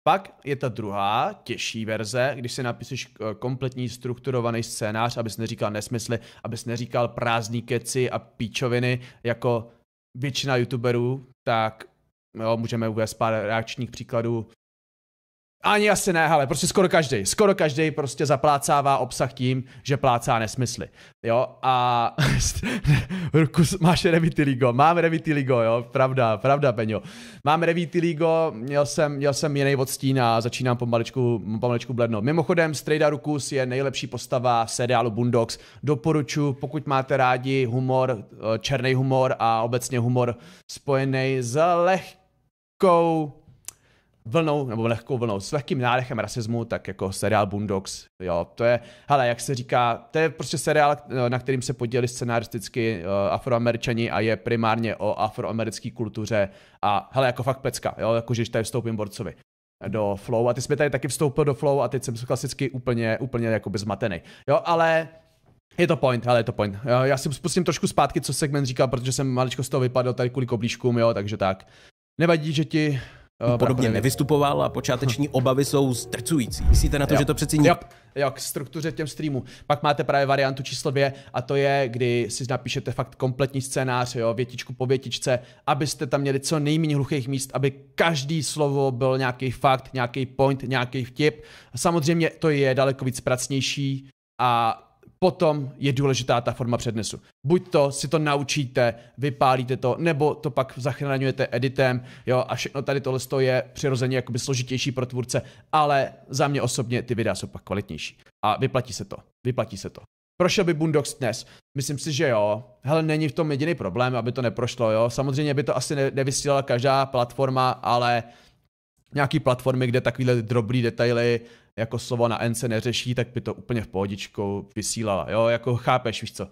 Pak je ta druhá, těžší verze, když si napíšeš eh, kompletní strukturovaný scénář, abys neříkal nesmysly, abys neříkal prázdní keci a píčoviny, jako většina youtuberů, tak jo, můžeme uvést pár reakčních příkladů ani asi ne, ale prostě skoro každý. Skoro každý prostě zaplácává obsah tím, že plácá nesmysly. Jo, a Rukus, máš Revitiligo, mám Revitiligo, jo, pravda, pravda, Peňo. Mám Revitiligo, měl jsem, měl jsem jiný odstín a začínám pomaličku, pomaličku blednout. Mimochodem, Strejda Rukus je nejlepší postava v seriálu Bundox. Doporučuji, pokud máte rádi humor, eh, černý humor a obecně humor spojený s lehkou vlnou, nebo lehkou vlnou, s lehkým nádechem rasismu, tak jako seriál Boondocks, jo, to je, hele, jak se říká, to je prostě seriál, eh, na kterým se podělili scenaristicky uh, afroameričani a je primárně o afroamerické kultuře a hele, jako fakt pecka, jo, jako že tady vstoupím borcovi do flow a ty jsme tady taky vstoupil do flow a teď jsem klasicky úplně, úplně jako bezmatený Jo, ale je to point, ale je to point. Jo, eh, já si spustím trošku zpátky, co segment říkal, protože jsem maličko z toho vypadl tady kvůli koblížkům, jo, takže tak. Nevadí, že ti Eh, podobně nevystupoval a počáteční obavy jsou zdrcující. Myslíte na to, jo. že to přeci nikdo? Jo, k struktuře těm streamu. Pak máte právě variantu číslo dvě a to je, kdy si napíšete fakt kompletní scénář, jo, větičku po větičce, abyste tam měli co nejméně hluchých míst, aby každý slovo byl nějaký fakt, nějaký point, nějaký vtip. Samozřejmě to je daleko víc pracnější a potom je důležitá ta forma přednesu. Buď to si to naučíte, vypálíte to, nebo to pak zachraňujete editem, jo, a všechno tady tohle je přirozeně jakoby složitější pro tvůrce, ale za mě osobně ty videa jsou pak kvalitnější. A vyplatí se to, vyplatí se to. Prošel by Bundox dnes? Myslím si, že jo. Hele, není v tom jediný problém, aby to neprošlo, jo. Samozřejmě by to asi ne- nevysílala každá platforma, ale nějaký platformy, kde takovýhle drobný detaily jako slova na N se neřeší, tak by to úplně v pohodičku vysílala, jo, jako chápeš, víš co.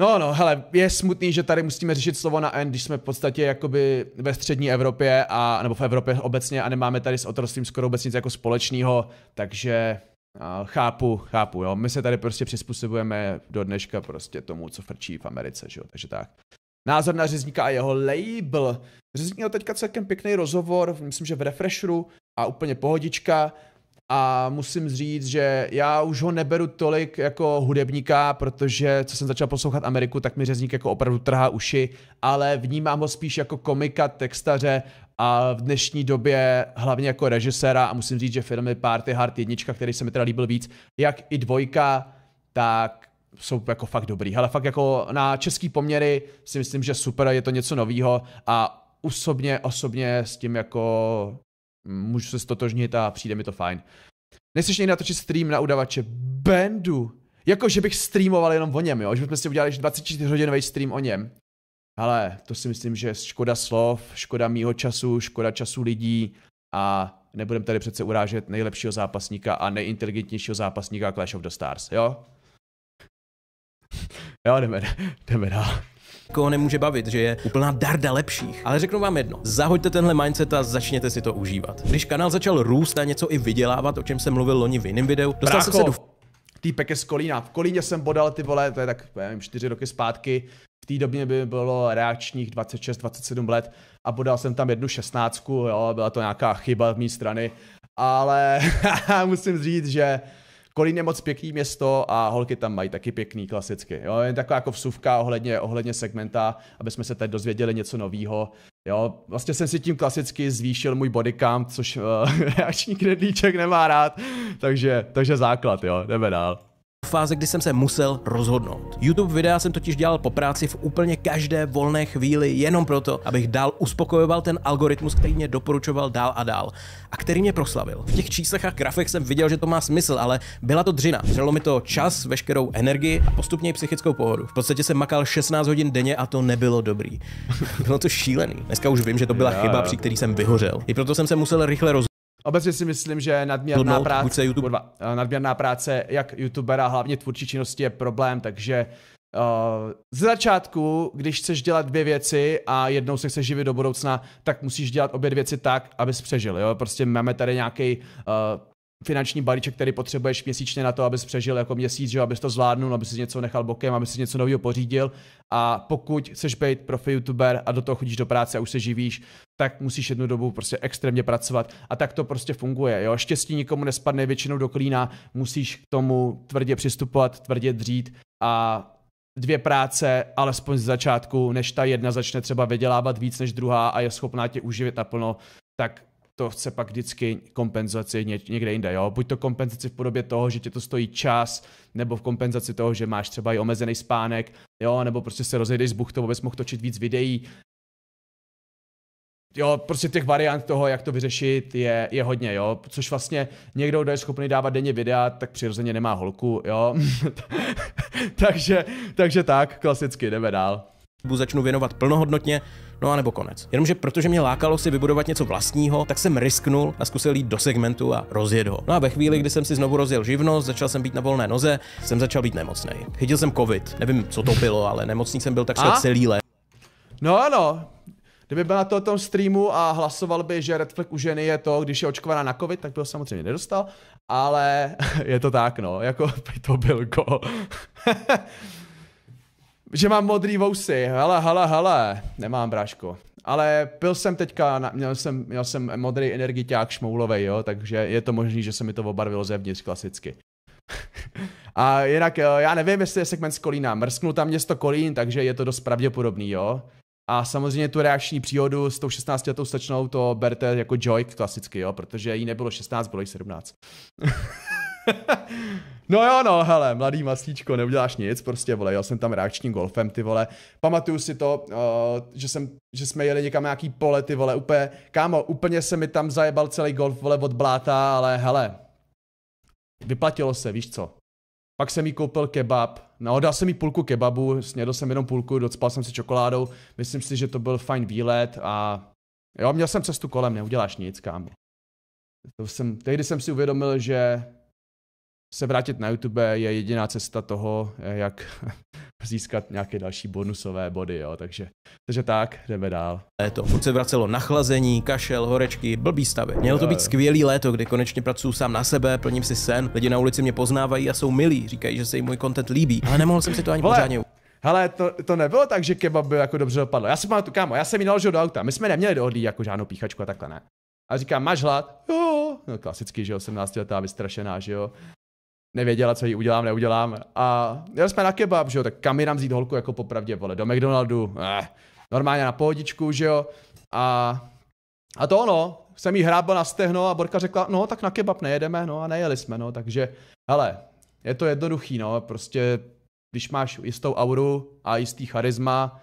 No, no, hele, je smutný, že tady musíme řešit slovo na N, když jsme v podstatě jakoby ve střední Evropě a, nebo v Evropě obecně a nemáme tady s otrostým skoro vůbec nic jako společného, takže uh, chápu, chápu, jo. My se tady prostě přizpůsobujeme do dneška prostě tomu, co frčí v Americe, že jo, takže tak. Názor na Řezníka a jeho label. Řezník měl teďka celkem pěkný rozhovor, myslím, že v Refresheru a úplně pohodička a musím říct, že já už ho neberu tolik jako hudebníka, protože co jsem začal poslouchat Ameriku, tak mi řezník jako opravdu trhá uši, ale vnímám ho spíš jako komika, textaře a v dnešní době hlavně jako režiséra a musím říct, že filmy Party Hard jednička, který se mi teda líbil víc, jak i dvojka, tak jsou jako fakt dobrý. Ale fakt jako na český poměry si myslím, že super, je to něco novýho a osobně, osobně s tím jako můžu se stotožnit a přijde mi to fajn. Nechceš někdy natočit stream na udavače bandu? Jako, že bych streamoval jenom o něm, jo? Že bychom si udělali 24-hodinový stream o něm. Ale to si myslím, že je škoda slov, škoda mýho času, škoda času lidí a nebudem tady přece urážet nejlepšího zápasníka a nejinteligentnějšího zápasníka Clash of the Stars, jo? jo, jdeme, jdeme dál koho nemůže bavit, že je úplná darda lepších. Ale řeknu vám jedno, zahoďte tenhle mindset a začněte si to užívat. Když kanál začal růst a něco i vydělávat, o čem jsem mluvil loni v jiném videu, dostal Prácho. jsem se do týpek je z Kolína. V Kolíně jsem bodal ty vole, to je tak, já nevím, čtyři roky zpátky. V té době by bylo reakčních 26-27 let a bodal jsem tam jednu šestnáctku, jo, byla to nějaká chyba z mé strany. Ale musím říct, že Kolín je moc pěkný město a holky tam mají taky pěkný klasicky. Jo, jen taková jako vsuvka ohledně, ohledně segmenta, aby jsme se tady dozvěděli něco nového. Jo, vlastně jsem si tím klasicky zvýšil můj body count, což uh, reakční knedlíček nemá rád, takže, takže základ, jo, jdeme dál fáze, kdy jsem se musel rozhodnout. YouTube videa jsem totiž dělal po práci v úplně každé volné chvíli jenom proto, abych dál uspokojoval ten algoritmus, který mě doporučoval dál a dál a který mě proslavil. V těch číslech a grafech jsem viděl, že to má smysl, ale byla to dřina. Přelo mi to čas, veškerou energii a postupně i psychickou pohodu. V podstatě jsem makal 16 hodin denně a to nebylo dobrý. bylo to šílený. Dneska už vím, že to byla chyba, při který jsem vyhořel. I proto jsem se musel rychle rozhodnout Obecně si myslím, že nadměrná práce, YouTube... Eh, nadměrná práce jak youtubera, hlavně tvůrčí činnosti je problém, takže Uh, eh, z začátku, když chceš dělat dvě věci a jednou se chceš živit do budoucna, tak musíš dělat obě dvě věci tak, abys přežil. Jo? Prostě máme tady nějaký uh, eh, finanční balíček, který potřebuješ měsíčně na to, abys přežil jako měsíc, že abys to zvládnul, abys si něco nechal bokem, abys si něco nového pořídil. A pokud chceš být profi youtuber a do toho chodíš do práce a už se živíš, tak musíš jednu dobu prostě extrémně pracovat. A tak to prostě funguje. Jo? Štěstí nikomu nespadne většinou do klína, musíš k tomu tvrdě přistupovat, tvrdě dřít a dvě práce, alespoň z začátku, než ta jedna začne třeba vydělávat víc než druhá a je schopná tě uživit naplno, tak to chce pak vždycky kompenzaci někde jinde. Jo? Buď to kompenzaci v podobě toho, že tě to stojí čas, nebo v kompenzaci toho, že máš třeba i omezený spánek, jo? nebo prostě se rozejdeš z buchtou, abys mohl točit víc videí. Jo, prostě těch variant toho, jak to vyřešit, je, je hodně, jo. Což vlastně někdo, kdo je schopný dávat denně videa, tak přirozeně nemá holku, jo. takže, takže tak, klasicky, jdeme dál začnu věnovat plnohodnotně, no a nebo konec. Jenomže protože mě lákalo si vybudovat něco vlastního, tak jsem risknul a zkusil jít do segmentu a rozjet ho. No a ve chvíli, kdy jsem si znovu rozjel živnost, začal jsem být na volné noze, jsem začal být nemocný. Chytil jsem covid, nevím, co to bylo, ale nemocný jsem byl takhle celý let. No ano, Kdyby byl na to, tom streamu a hlasoval by, že red flag u ženy je to, když je očkovaná na covid, tak by ho samozřejmě nedostal, ale je to tak, no, jako by to byl go. že mám modrý vousy, hele, hele, hele, nemám bráško. Ale pil jsem teďka, měl jsem, měl jsem modrý energiťák šmoulovej, jo, takže je to možný, že se mi to obarvilo zevnitř klasicky. a jinak, já nevím, jestli je segment z Kolína, mrsknu tam město Kolín, takže je to dost pravděpodobný, jo. A samozřejmě tu reakční příhodu s tou 16 letou stačnou, to berte jako Joy klasicky, jo, protože jí nebylo 16, bylo jí 17. No jo, no, hele, mladý masíčko, neuděláš nic, prostě, vole, jel jsem tam reakčním golfem, ty vole. Pamatuju si to, uh, že, jsem, že jsme jeli někam nějaký pole, ty vole, úplně, kámo, úplně se mi tam zajebal celý golf, vole, od bláta, ale hele, vyplatilo se, víš co. Pak jsem jí koupil kebab, no, dal jsem jí půlku kebabu, snědl jsem jenom půlku, docpal jsem si čokoládou, myslím si, že to byl fajn výlet a jo, měl jsem cestu kolem, neuděláš nic, kámo. To jsem, tehdy jsem si uvědomil, že se vrátit na YouTube je jediná cesta toho, jak získat nějaké další bonusové body, jo, takže, takže tak, jdeme dál. Léto, furt se vracelo nachlazení, kašel, horečky, blbý stavy. Mělo to být eh. skvělý léto, kdy konečně pracuji sám na sebe, plním si sen, lidi na ulici mě poznávají a jsou milí, říkají, že se jim můj content líbí, ale nemohl jsem si to ani Vole. pořádně Hele, to, to nebylo tak, že kebab by jako dobře dopadlo. Já jsem mal tu kámo, já jsem ji naložil do auta. My jsme neměli dohodlý jako žádnou píchačku a takhle ne. A říkám, máš hlad? Jo. No klasicky, že jo, 18 letá vystrašená, že jo nevěděla, co jí udělám, neudělám. A jeli jsme na kebab, že jo, tak kam jinam vzít holku jako popravdě, vole, do McDonaldu, eh, normálně na pohodičku, že jo. A, a to ono, jsem jí hrábal na stehno a Borka řekla, no tak na kebab nejedeme, no a nejeli jsme, no, takže, hele, je to jednoduchý, no, prostě, když máš jistou auru a jistý charisma,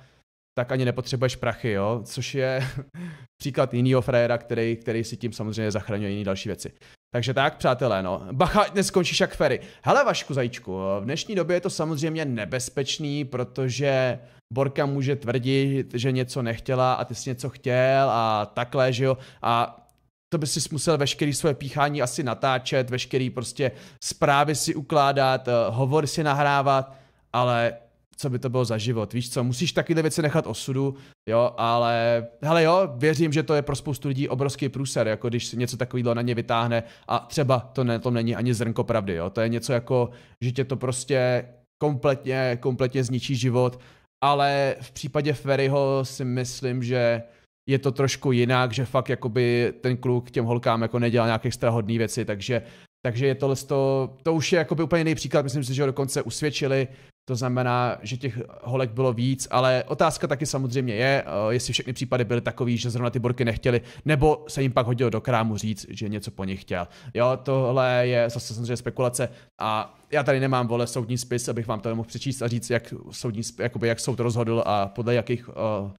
tak ani nepotřebuješ prachy, jo, což je příklad jiného frajera, který, který si tím samozřejmě zachraňuje jiné další věci. Takže tak, přátelé, no. Bacha, neskončíš jak Ferry. Hele, Vašku Zajíčku, v dnešní době je to samozřejmě nebezpečný, protože Borka může tvrdit, že něco nechtěla a ty jsi něco chtěl a takhle, že jo. A to by si musel veškerý svoje píchání asi natáčet, veškerý prostě zprávy si ukládat, eh, hovor si nahrávat, ale co by to bylo za život, víš co, musíš takovéhle věci nechat osudu, jo, ale hele jo, věřím, že to je pro spoustu lidí obrovský průser, jako když něco takového na ně vytáhne a třeba to ne, tom není ani zrnko pravdy, jo, to je něco jako, že tě to prostě kompletně, kompletně zničí život, ale v případě Ferryho si myslím, že je to trošku jinak, že fakt jakoby ten kluk těm holkám jako nedělal nějaké strahodné věci, takže takže je tohle to, to už je jakoby úplně jiný příklad, myslím si, že ho dokonce usvědčili, to znamená, že těch holek bylo víc, ale otázka taky samozřejmě je, eh, jestli všechny případy byly takový, že zrovna ty borky nechtěli, nebo se jim pak hodilo do krámu říct, že něco po nich chtěl. Jo, tohle je zase samozřejmě spekulace a já tady nemám vole soudní spis, abych vám to mohl přečíst a říct, jak, soudní, jakoby, jak soud rozhodl a podle jakých uh,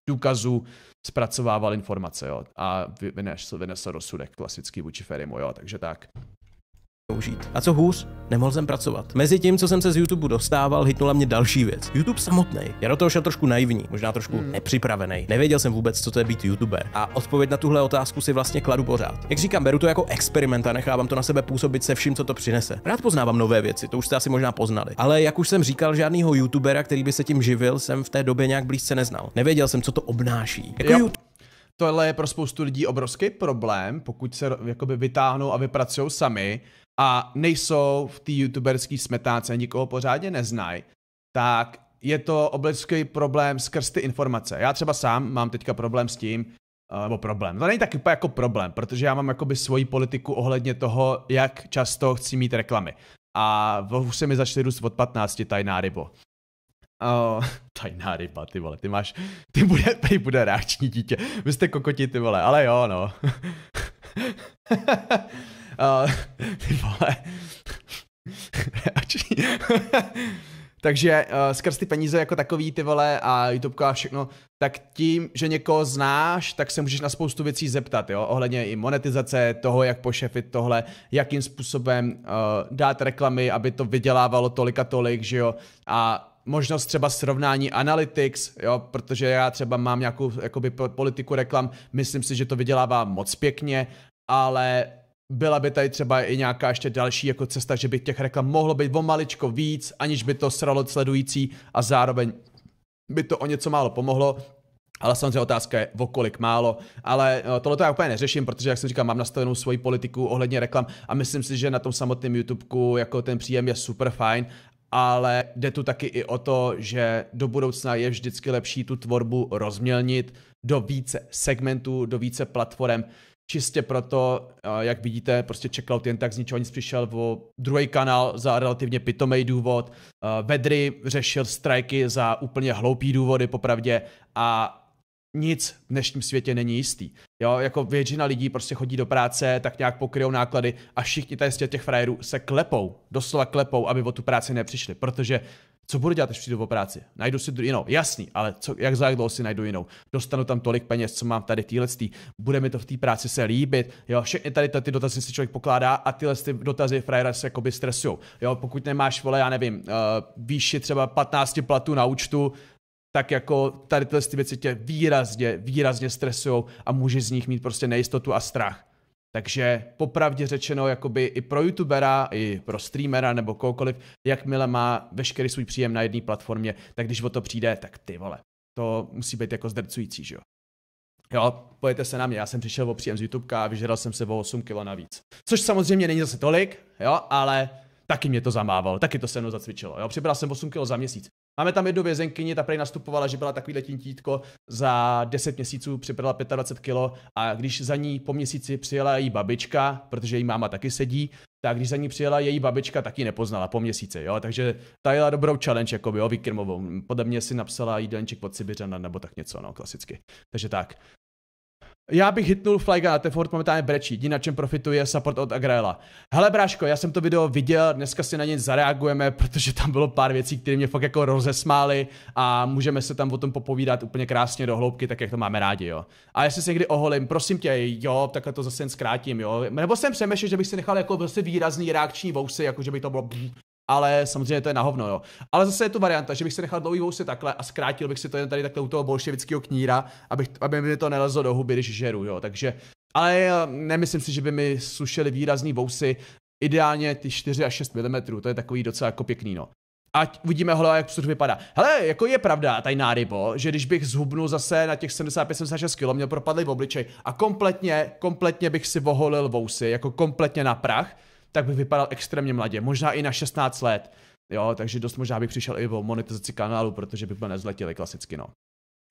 důkazů zpracovával informace jo, a vynesl, vynesl rozsudek klasický vůči Ferimu, jo, takže tak použít. A co hůř, nemohl jsem pracovat. Mezi tím, co jsem se z YouTube dostával, hitnula mě další věc. YouTube samotný. Já do toho šel trošku naivní, možná trošku hmm. nepřipravený. Nevěděl jsem vůbec, co to je být YouTuber. A odpověď na tuhle otázku si vlastně kladu pořád. Jak říkám, beru to jako experiment a nechávám to na sebe působit se vším, co to přinese. Rád poznávám nové věci, to už jste asi možná poznali. Ale jak už jsem říkal, žádného YouTubera, který by se tím živil, jsem v té době nějak blízce neznal. Nevěděl jsem, co to obnáší. Jako jo. YouTube... Tohle je pro spoustu lidí obrovský problém, pokud se jakoby vytáhnou a vypracují sami a nejsou v té youtuberské smetáce, nikoho pořádně neznají, tak je to obrovský problém skrz ty informace. Já třeba sám mám teďka problém s tím, eh, nebo problém. To není tak jako problém, protože já mám jakoby svoji politiku ohledně toho, jak často chci mít reklamy. A už se mi začaly růst od 15 tajná rybo. Oh, tajná ryba, ty vole, ty máš, ty bude, tady bude reakční dítě. Vy jste kokoti, ty vole, ale jo, no. Uh, ty vole. Takže uh, skrz ty peníze jako takový ty vole a YouTube a všechno, tak tím, že někoho znáš, tak se můžeš na spoustu věcí zeptat, jo, ohledně i monetizace, toho, jak pošefit tohle, jakým způsobem uh, dát reklamy, aby to vydělávalo tolik a tolik, že jo, a možnost třeba srovnání analytics, jo, protože já třeba mám nějakou jakoby, politiku reklam, myslím si, že to vydělává moc pěkně, ale byla by tady třeba i nějaká ještě další jako cesta, že by těch reklam mohlo být o maličko víc, aniž by to sralo sledující a zároveň by to o něco málo pomohlo, ale samozřejmě otázka je, o kolik málo. Ale eh, tohle já úplně neřeším, protože, jak jsem říkal, mám nastavenou svoji politiku ohledně reklam a myslím si, že na tom samotném YouTubeku jako ten příjem je super fajn, ale jde tu taky i o to, že do budoucna je vždycky lepší tu tvorbu rozmělnit do více segmentů, do více platform, čistě proto, eh, jak vidíte, prostě checkout jen tak z ničeho nic přišel o druhý kanál za relativně pitomej důvod, eh, Vedry řešil strajky za úplně hloupý důvody popravdě a nic v dnešním světě není jistý. Jo, jako většina lidí prostě chodí do práce, tak nějak pokryjou náklady a všichni tady z těch frajerů se klepou, doslova klepou, aby o tu práci nepřišli, protože co budu dělat, až přijdu po práci? Najdu si jinou, jasný, ale co, jak za jak dlouho si najdu jinou? Dostanu tam tolik peněz, co mám tady týhle, tý. bude mi to v té práci se líbit, jo, všechny tady ty dotazy si člověk pokládá a tyhle ty dotazy frajera se jakoby stresují. Jo, pokud nemáš, vole, já nevím, uh, výši třeba 15 platů na účtu, tak jako tady tyhle ty věci tě výrazně, výrazně stresují a můžeš z nich mít prostě nejistotu a strach. Takže popravdě řečeno, jakoby i pro youtubera, i pro streamera nebo koukoliv, jakmile má veškerý svůj příjem na jedné platformě, tak když o to přijde, tak ty vole, to musí být jako zdrcující, že jo. Jo, pojďte se na mě, já jsem přišel o příjem z YouTubeka a vyžral jsem se o 8 kg navíc. Což samozřejmě není zase tolik, jo, ale taky mě to zamávalo, taky to se mnou zacvičilo. Jo, přibral jsem 8 kg za měsíc. Máme tam jednu vězenkyni, ta prej nastupovala, že byla takovýhle tintítko, za 10 měsíců přibrala 25 kg a když za ní po měsíci přijela její babička, protože její máma taky sedí, tak když za ní přijela její babička, tak ji nepoznala po měsíci, jo, takže ta jela dobrou challenge, jako jo, vykrmovou, Podle mě si napsala jídelníček pod Sibiřana nebo tak něco, no, klasicky. Takže tak. Já bych hitnul Flyga a Tefort momentálně brečí. Jediné, na čem profituje support od Agraela. Hele bráško, já jsem to video viděl, dneska si na něj zareagujeme, protože tam bylo pár věcí, které mě fakt jako rozesmály a můžeme se tam o tom popovídat úplně krásně do hloubky, tak jak to máme rádi, jo. A jestli se někdy oholím, prosím tě, jo, takhle to zase jen zkrátím, jo. Nebo jsem přemýšlel, že bych si nechal jako vlastně výrazný reakční vousy, jako že by to bylo ale samozřejmě to je na hovno, jo. Ale zase je tu varianta, že bych si nechal dlouhý vousy takhle a zkrátil bych si to jen tady takhle u toho bolševického kníra, abych, aby mi to nelezlo do huby, když žeru, jo. Takže, ale eh, nemyslím si, že by mi sušili výrazný vousy, ideálně ty 4 až 6 mm, to je takový docela jako pěkný, no. Ať uvidíme, hle, jak to vypadá. Hele, jako je pravda, tajná rybo, že když bych zhubnul zase na těch 75-76 kg, měl propadlý obličej a kompletně, kompletně bych si voholil vousy, jako kompletně na prach, tak bych vypadal extrémně mladě, možná i na 16 let. Jo, takže dost možná bych přišel i o monetizaci kanálu, protože by byl nezletilý klasicky, no.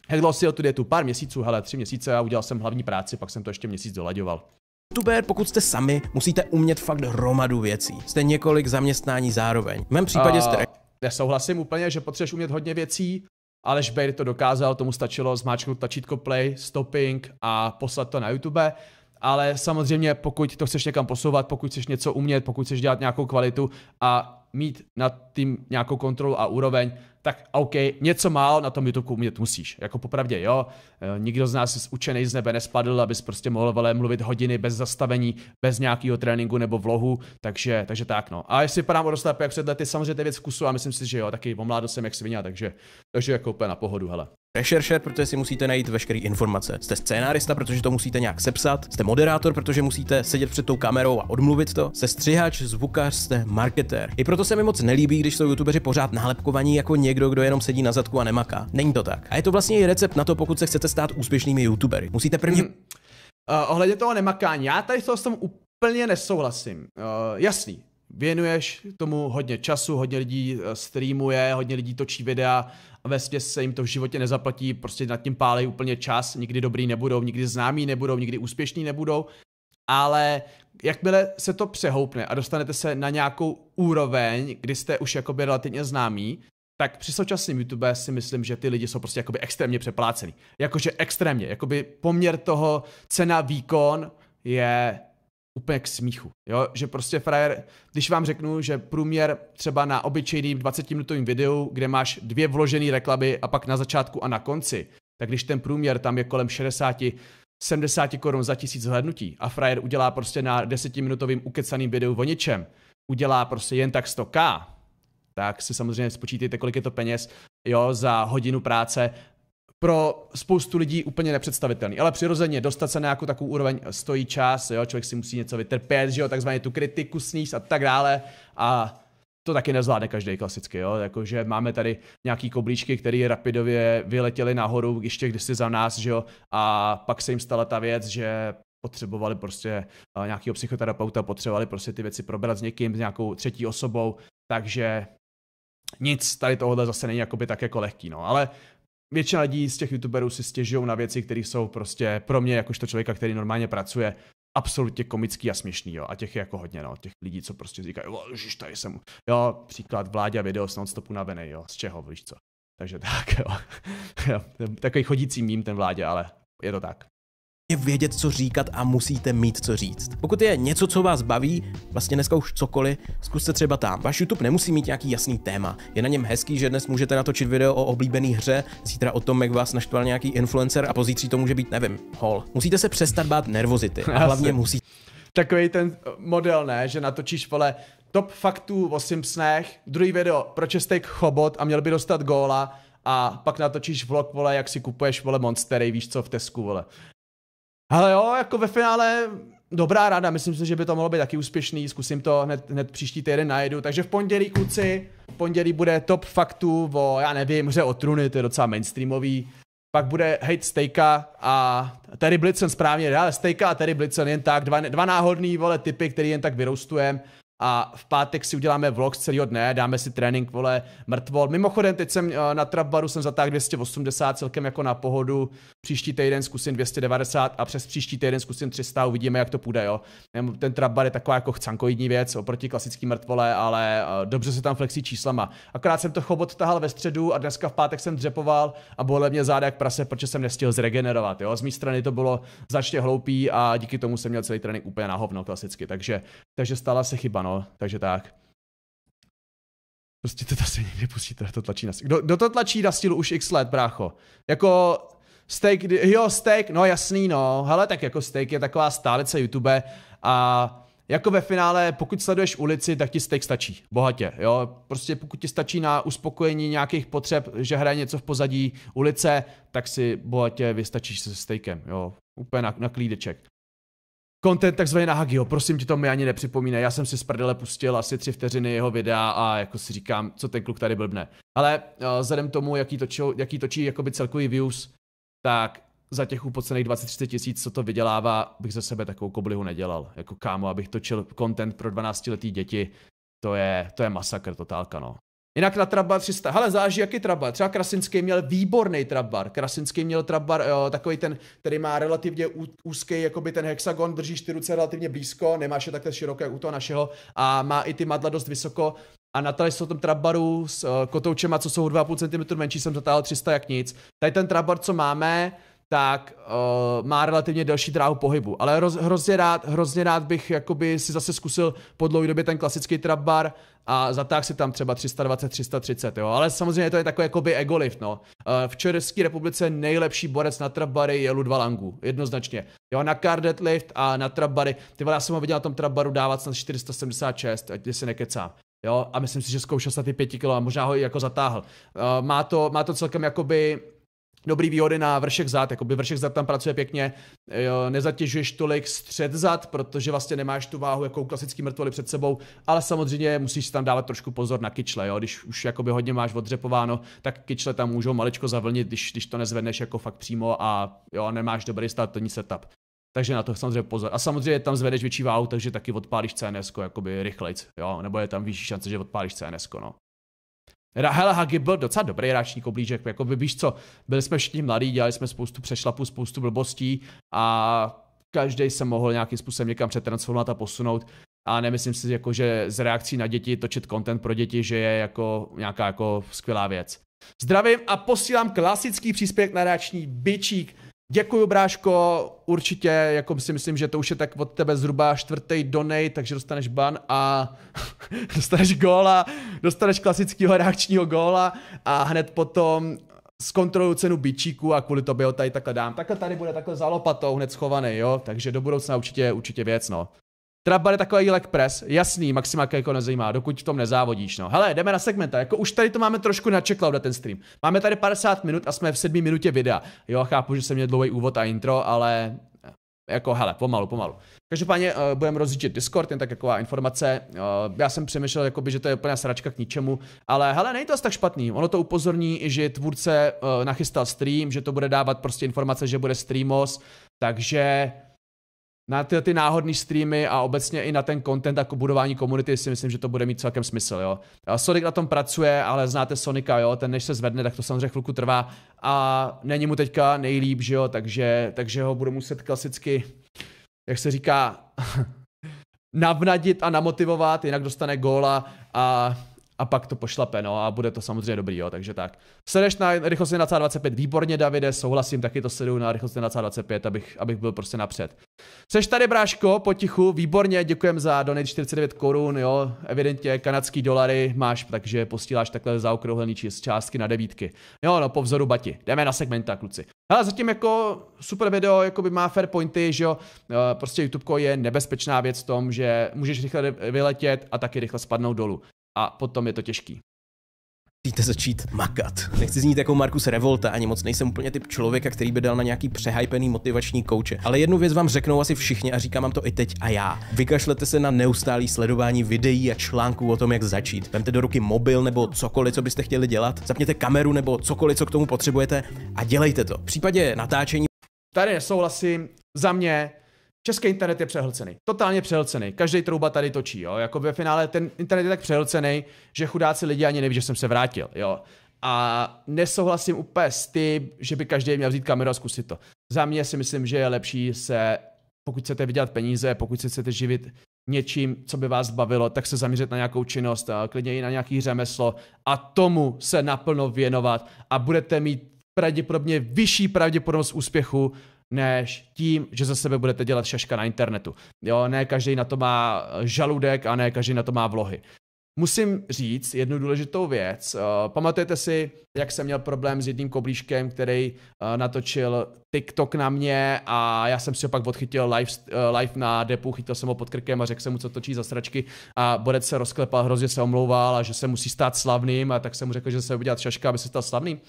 dlouho si tu dietu pár měsíců, hele, tři měsíce a udělal jsem hlavní práci, pak jsem to ještě měsíc dolaďoval. Youtuber, pokud jste sami, musíte umět fakt hromadu věcí. Jste několik zaměstnání zároveň. V mém případě jste... Uh, souhlasím úplně, že potřebuješ umět hodně věcí. Aleš Bejr to dokázal, tomu stačilo zmáčknout tlačítko play, stopping a poslat to na YouTube ale samozřejmě pokud to chceš někam posouvat, pokud chceš něco umět, pokud chceš dělat nějakou kvalitu a mít nad tím nějakou kontrolu a úroveň, tak OK, něco málo na tom YouTube umět musíš. Jako popravdě, jo. E, nikdo z nás z učený z nebe nespadl, abys prostě mohl vele mluvit hodiny bez zastavení, bez nějakého tréninku nebo vlohu, takže, takže tak no. A jestli padám o dost jak před lety, samozřejmě to je věc vkusu a myslím si, že jo, taky omládl jsem jak svině, takže, takže jako úplně na pohodu, hele. Rešeršer, protože si musíte najít veškeré informace. Jste scénárista, protože to musíte nějak sepsat, jste moderátor, protože musíte sedět před tou kamerou a odmluvit to, jste střihač, zvukař, jste marketér. I proto se mi moc nelíbí, když jsou youtubeři pořád nálepkovaní jako někdo, kdo jenom sedí na zadku a nemaká. Není to tak. A je to vlastně i recept na to, pokud se chcete stát úspěšnými youtubery. Musíte první. Hmm. Uh, eh, ohledně toho nemakání, já tady s toho úplně úplně nesouhlasím. Uh, jasný, věnuješ tomu hodně času, hodně lidí eh, streamuje, hodně lidí točí videa a ve se jim to v životě nezaplatí, prostě nad tím pálej úplně čas, nikdy dobrý nebudou, nikdy známí nebudou, nikdy úspěšní nebudou, ale jakmile se to přehoupne a dostanete se na nějakou úroveň, kdy jste už jakoby relativně známí, tak při současném YouTube si myslím, že ty lidi jsou prostě jakoby extrémně přeplácený. Jakože extrémně, jakoby poměr toho cena-výkon je úplně k smíchu. Jo? Že prostě frajer, když vám řeknu, že průměr třeba na obyčejným 20 minutovým videu, kde máš dvě vložené reklamy a pak na začátku a na konci, tak když ten průměr tam je kolem 60, 70 korun za tisíc zhlednutí a frajer udělá prostě na 10-minutovým ukecaným videu o ničem, udělá prostě jen tak 100k, tak si samozřejmě spočítejte, kolik je to peněz, jo, za hodinu práce pro spoustu lidí úplně nepředstavitelný. Ale přirozeně dostat se na nějakou takovou úroveň stojí čas, jo? člověk si musí něco vytrpět, že jo? takzvaně tu kritiku sníst a tak dále. A to taky nezvládne každý klasicky, jo? Jakože máme tady nějaký koblíčky, které rapidově vyletěly nahoru ještě kdysi za nás, že jo? A pak se jim stala ta věc, že potřebovali prostě eh, nějakého psychoterapeuta, potřebovali prostě ty věci probrat s někým, s nějakou třetí osobou, takže nic tady tohohle zase není jakoby tak jako lehký, no. Ale většina lidí z těch youtuberů si stěžují na věci, které jsou prostě pro mě, jakožto člověka, který normálně pracuje, absolutně komický a směšný, jo. A těch je jako hodně, no. Těch lidí, co prostě říkají, jo, ježiš, tady jsem, jo, příklad vládě video s nonstopu navenej, jo. Z čeho, víš co. Takže tak, jo. Takový chodící mím ten vládě, ale je to tak je vědět, co říkat a musíte mít co říct. Pokud je něco, co vás baví, vlastně dneska už cokoliv, zkuste třeba tam. Váš YouTube nemusí mít nějaký jasný téma. Je na něm hezký, že dnes můžete natočit video o oblíbené hře, zítra o tom, jak vás naštval nějaký influencer a pozítří to může být, nevím, hol. Musíte se přestat bát nervozity a hlavně musí. Takový ten model, ne, že natočíš, vole, top faktů o Simpsonech, druhý video, proč je steak chobot a měl by dostat góla, a pak natočíš vlog, vole, jak si kupuješ, vole, Monstery, víš co, v Tesku, vole. Ale jo, jako ve finále dobrá rada, myslím si, že by to mohlo být taky úspěšný, zkusím to hned, hned příští týden najedu, takže v pondělí kluci, v pondělí bude top faktů o, já nevím, hře o truny, to je docela mainstreamový, pak bude hate Stejka a Terry Blitzen správně, ale Stejka a Terry Blitzen jen tak, dva, dva náhodný vole typy, který jen tak vyroustujem, a v pátek si uděláme vlog z celého dne, dáme si trénink, vole, mrtvol. Mimochodem, teď jsem eh, na Trapbaru jsem zatáhl 280 celkem jako na pohodu, příští týden zkusím 290 a přes příští týden zkusím 300, uvidíme, jak to půjde, jo. Ten Trapbar je taková jako chcankoidní věc oproti klasickým mrtvole, ale eh, dobře se tam flexí číslama. Akorát jsem to chobot tahal ve středu a dneska v pátek jsem dřepoval a bylo mě záda jak prase, protože jsem nestihl zregenerovat, jo. Z mé strany to bylo začně hloupý a díky tomu jsem měl celý trénink úplně na hovno klasicky, takže takže stala se chyba, no. Takže tak. Prostě to se někdy pustíte, to tlačí na sílu. Kdo, kdo to tlačí na sílu už x let, brácho? Jako steak, jo, steak, no jasný, no. Hele, tak jako steak je taková stálice YouTube a jako ve finále, pokud sleduješ ulici, tak ti steak stačí, bohatě, jo. Prostě pokud ti stačí na uspokojení nějakých potřeb, že hraje něco v pozadí ulice, tak si bohatě vystačíš se steakem, jo. Úplně na, na klídeček. Content takzvaný na Hagio, prosím ti to mi ani nepřipomíná. Já jsem si z prdele pustil asi tři vteřiny jeho videa a jako si říkám, co ten kluk tady blbne. Ale uh, vzhledem tomu, jaký, točil, jaký točí jakoby celkový views, tak za těch upocených 20-30 tisíc, co to vydělává, bych ze sebe takovou koblihu nedělal. Jako kámo, abych točil content pro 12 letý děti, to je, to je masakr totálka, no. Jinak na trabbar 300. Hele, záží jaký trabbar. Třeba Krasinský měl výborný trabbar. Krasinský měl trabbar takový ten, který má relativně úzký, jako by ten hexagon, drží ty ruce relativně blízko, nemáš je takhle široké jak u toho našeho a má i ty madla dost vysoko. A tady jsou tam trabbaru s uh, kotoučema, co jsou 2,5 cm menší, jsem zatáhl 300 jak nic. Tady ten trabbar, co máme, tak uh, má relativně delší dráhu pohybu. Ale roz, hrozně, rád, hrozně rád bych jakoby si zase zkusil po dlouhé době ten klasický trap bar a zatáhl si tam třeba 320, 330, jo. Ale samozřejmě to je takový jakoby ego lift, no. Uh, v České republice nejlepší borec na trap bary je Ludva Langu, jednoznačně. Jo, na car deadlift a na trap bary. Ty vole, já jsem ho viděl na tom trap baru dávat snad 476, ať si nekecám. Jo, a myslím si, že zkoušel se ty 5 kilo a možná ho i jako zatáhl. Uh, má, to, má to celkem jakoby dobrý výhody na vršek zad, by vršek zad tam pracuje pěkně, jo, nezatěžuješ tolik střed zad, protože vlastně nemáš tu váhu jako u klasický mrtvoli před sebou, ale samozřejmě musíš tam dávat trošku pozor na kyčle, jo, když už jakoby hodně máš odřepováno, tak kyčle tam můžou maličko zavlnit, když, když to nezvedneš jako fakt přímo a jo, nemáš dobrý startovní setup. Takže na to samozřejmě pozor. A samozřejmě tam zvedeš větší váhu, takže taky odpálíš CNS jakoby rychlejc, jo, nebo je tam vyšší šance, že odpálíš CNS, no. Hele, Hagi byl docela dobrý hráčník oblížek, jako by víš co, byli jsme všichni mladí, dělali jsme spoustu přešlapů, spoustu blbostí a každý se mohl nějakým způsobem někam přetransformovat a posunout a nemyslím si, jako, že z reakcí na děti točit content pro děti, že je jako nějaká jako skvělá věc. Zdravím a posílám klasický příspěvek na reační bičík. Děkuji, bráško, určitě, jako si myslím, že to už je tak od tebe zhruba čtvrtý donate, takže dostaneš ban a dostaneš góla, dostaneš klasického reakčního góla a hned potom zkontroluju cenu bičíku a kvůli tobě ho tady takhle dám. Takhle tady bude takhle za lopatou hned schovaný, jo, takže do budoucna určitě, určitě věc, no je takový leg press, jasný, Maxima jako nezajímá, dokud v tom nezávodíš. No. Hele, jdeme na segmenta, jako už tady to máme trošku na na ten stream. Máme tady 50 minut a jsme v 7 minutě videa. Jo, chápu, že jsem měl dlouhý úvod a intro, ale eh, jako hele, pomalu, pomalu. Každopádně uh, budeme rozjíždět Discord, jen tak jako taková informace. Uh, já jsem přemýšlel, jakoby, že to je úplně sračka k ničemu, ale hele, není to asi tak špatný. Ono to upozorní, že tvůrce uh, nachystal stream, že to bude dávat prostě informace, že bude streamos, takže na ty, ty náhodné streamy a obecně i na ten content jako budování komunity si myslím, že to bude mít celkem smysl, jo. Sonic na tom pracuje, ale znáte Sonika, jo, ten než se zvedne, tak to samozřejmě chvilku trvá a není mu teďka nejlíp, že jo, takže, takže ho budu muset klasicky, jak se říká, navnadit a namotivovat, jinak dostane góla a a pak to pošlape, no a bude to samozřejmě dobrý, jo, takže tak. Sedeš na rychlost 1,25, výborně Davide, souhlasím, taky to sedu na rychlost 1,25, abych, abych byl prostě napřed. Seš tady, bráško, potichu, výborně, děkujem za donate 49 korun, jo, evidentně kanadský dolary máš, takže posíláš takhle zaokrouhlený z částky na devítky. Jo, no, po vzoru bati. Jdeme na segmenta, kluci. Ale zatím jako super video, jako by má fair pointy, že jo, eh, prostě YouTube je nebezpečná věc v tom, že můžeš rychle vyletět a taky rychle spadnout dolů a potom je to těžký. Musíte začít makat. Nechci znít jako Markus Revolta, ani moc nejsem úplně typ člověka, který by dal na nějaký přehypený motivační kouče. Ale jednu věc vám řeknou asi všichni a říkám vám to i teď a já. Vykašlete se na neustálý sledování videí a článků o tom, jak začít. Vemte do ruky mobil nebo cokoliv, co byste chtěli dělat, zapněte kameru nebo cokoliv, co k tomu potřebujete a dělejte to. V případě natáčení. Tady nesouhlasím, za mě Český internet je přehlcený, totálně přehlcený. Každý trouba tady točí, jo. Jako ve finále ten internet je tak přehlcený, že chudáci lidi ani neví, že jsem se vrátil, jo. A nesouhlasím úplně s tím, že by každý měl vzít kameru a zkusit to. Za mě si myslím, že je lepší se, pokud chcete vydělat peníze, pokud se chcete živit něčím, co by vás bavilo, tak se zaměřit na nějakou činnost, a eh, klidně i na nějaký řemeslo a tomu se naplno věnovat a budete mít pravděpodobně vyšší pravděpodobnost úspěchu, než tím, že za sebe budete dělat šaška na internetu. Jo, ne každý na to má eh, žaludek a ne každý na to má vlohy. Musím říct jednu důležitou věc. Eh, pamatujete si, jak jsem měl problém s jedním koblížkem, který eh, natočil TikTok na mě a já jsem si ho pak odchytil live, live na depu, chytil jsem ho pod krkem a řekl jsem mu, co točí za sračky a Borec se rozklepal, hrozně se omlouval a že se musí stát slavným a tak jsem mu řekl, že se udělat šaška, aby se stal slavným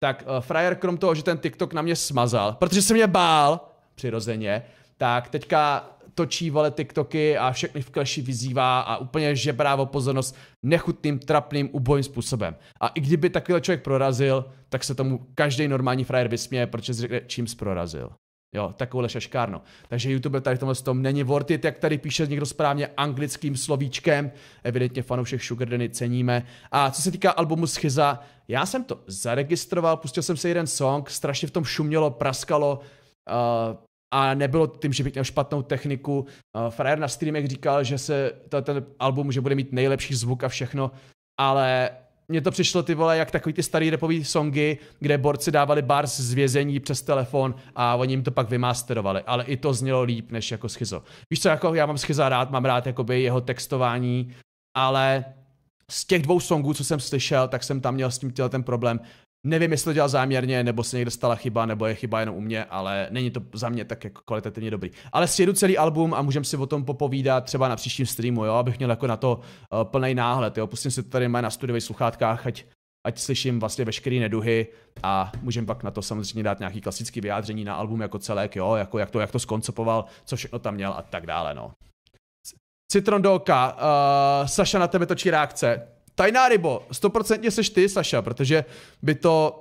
tak uh, frajer krom toho, že ten TikTok na mě smazal, protože se mě bál, přirozeně, tak teďka točí vole TikToky a všechny v kleši vyzývá a úplně žebrá o pozornost nechutným, trapným, ubojím způsobem. A i kdyby takový člověk prorazil, tak se tomu každý normální frajer vysměje, protože řekne, čím jsi prorazil. Jo, takovouhle šaškárno. Takže YouTube tady v tomhle tom není worth it, jak tady píše někdo správně anglickým slovíčkem. Evidentně fanoušek Sugar Danny ceníme. A co se týká albumu Schiza, já jsem to zaregistroval, pustil jsem si jeden song, strašně v tom šumělo, praskalo. Uh, a nebylo tím, že bych měl špatnou techniku. Uh, Frajer na streamech říkal, že se ten album, že bude mít nejlepší zvuk a všechno, ale mně to přišlo ty vole, jak takový ty starý repový songy, kde borci dávali bars z vězení přes telefon a oni jim to pak vymasterovali, ale i to znělo líp než jako schizo. Víš co, jako já mám schiza rád, mám rád jakoby jeho textování, ale z těch dvou songů, co jsem slyšel, tak jsem tam měl s tím ten problém, Nevím, jestli to dělal záměrně, nebo se někde stala chyba, nebo je chyba jenom u mě, ale není to za mě tak jako kvalitativně dobrý. Ale sjedu celý album a můžeme si o tom popovídat třeba na příštím streamu, jo, abych měl jako na to uh, eh, plný náhled, jo. Pustím si to tady na studiových sluchátkách, ať, ať slyším vlastně veškeré neduhy a můžeme pak na to samozřejmě dát nějaký klasický vyjádření na album jako celek, jo, jako jak to, jak to skoncepoval, co všechno tam měl a tak dále, no. Citron do oka, uh, eh, Saša na tebe točí reakce, Tajná rybo, 100% seš ty, Saša, protože by to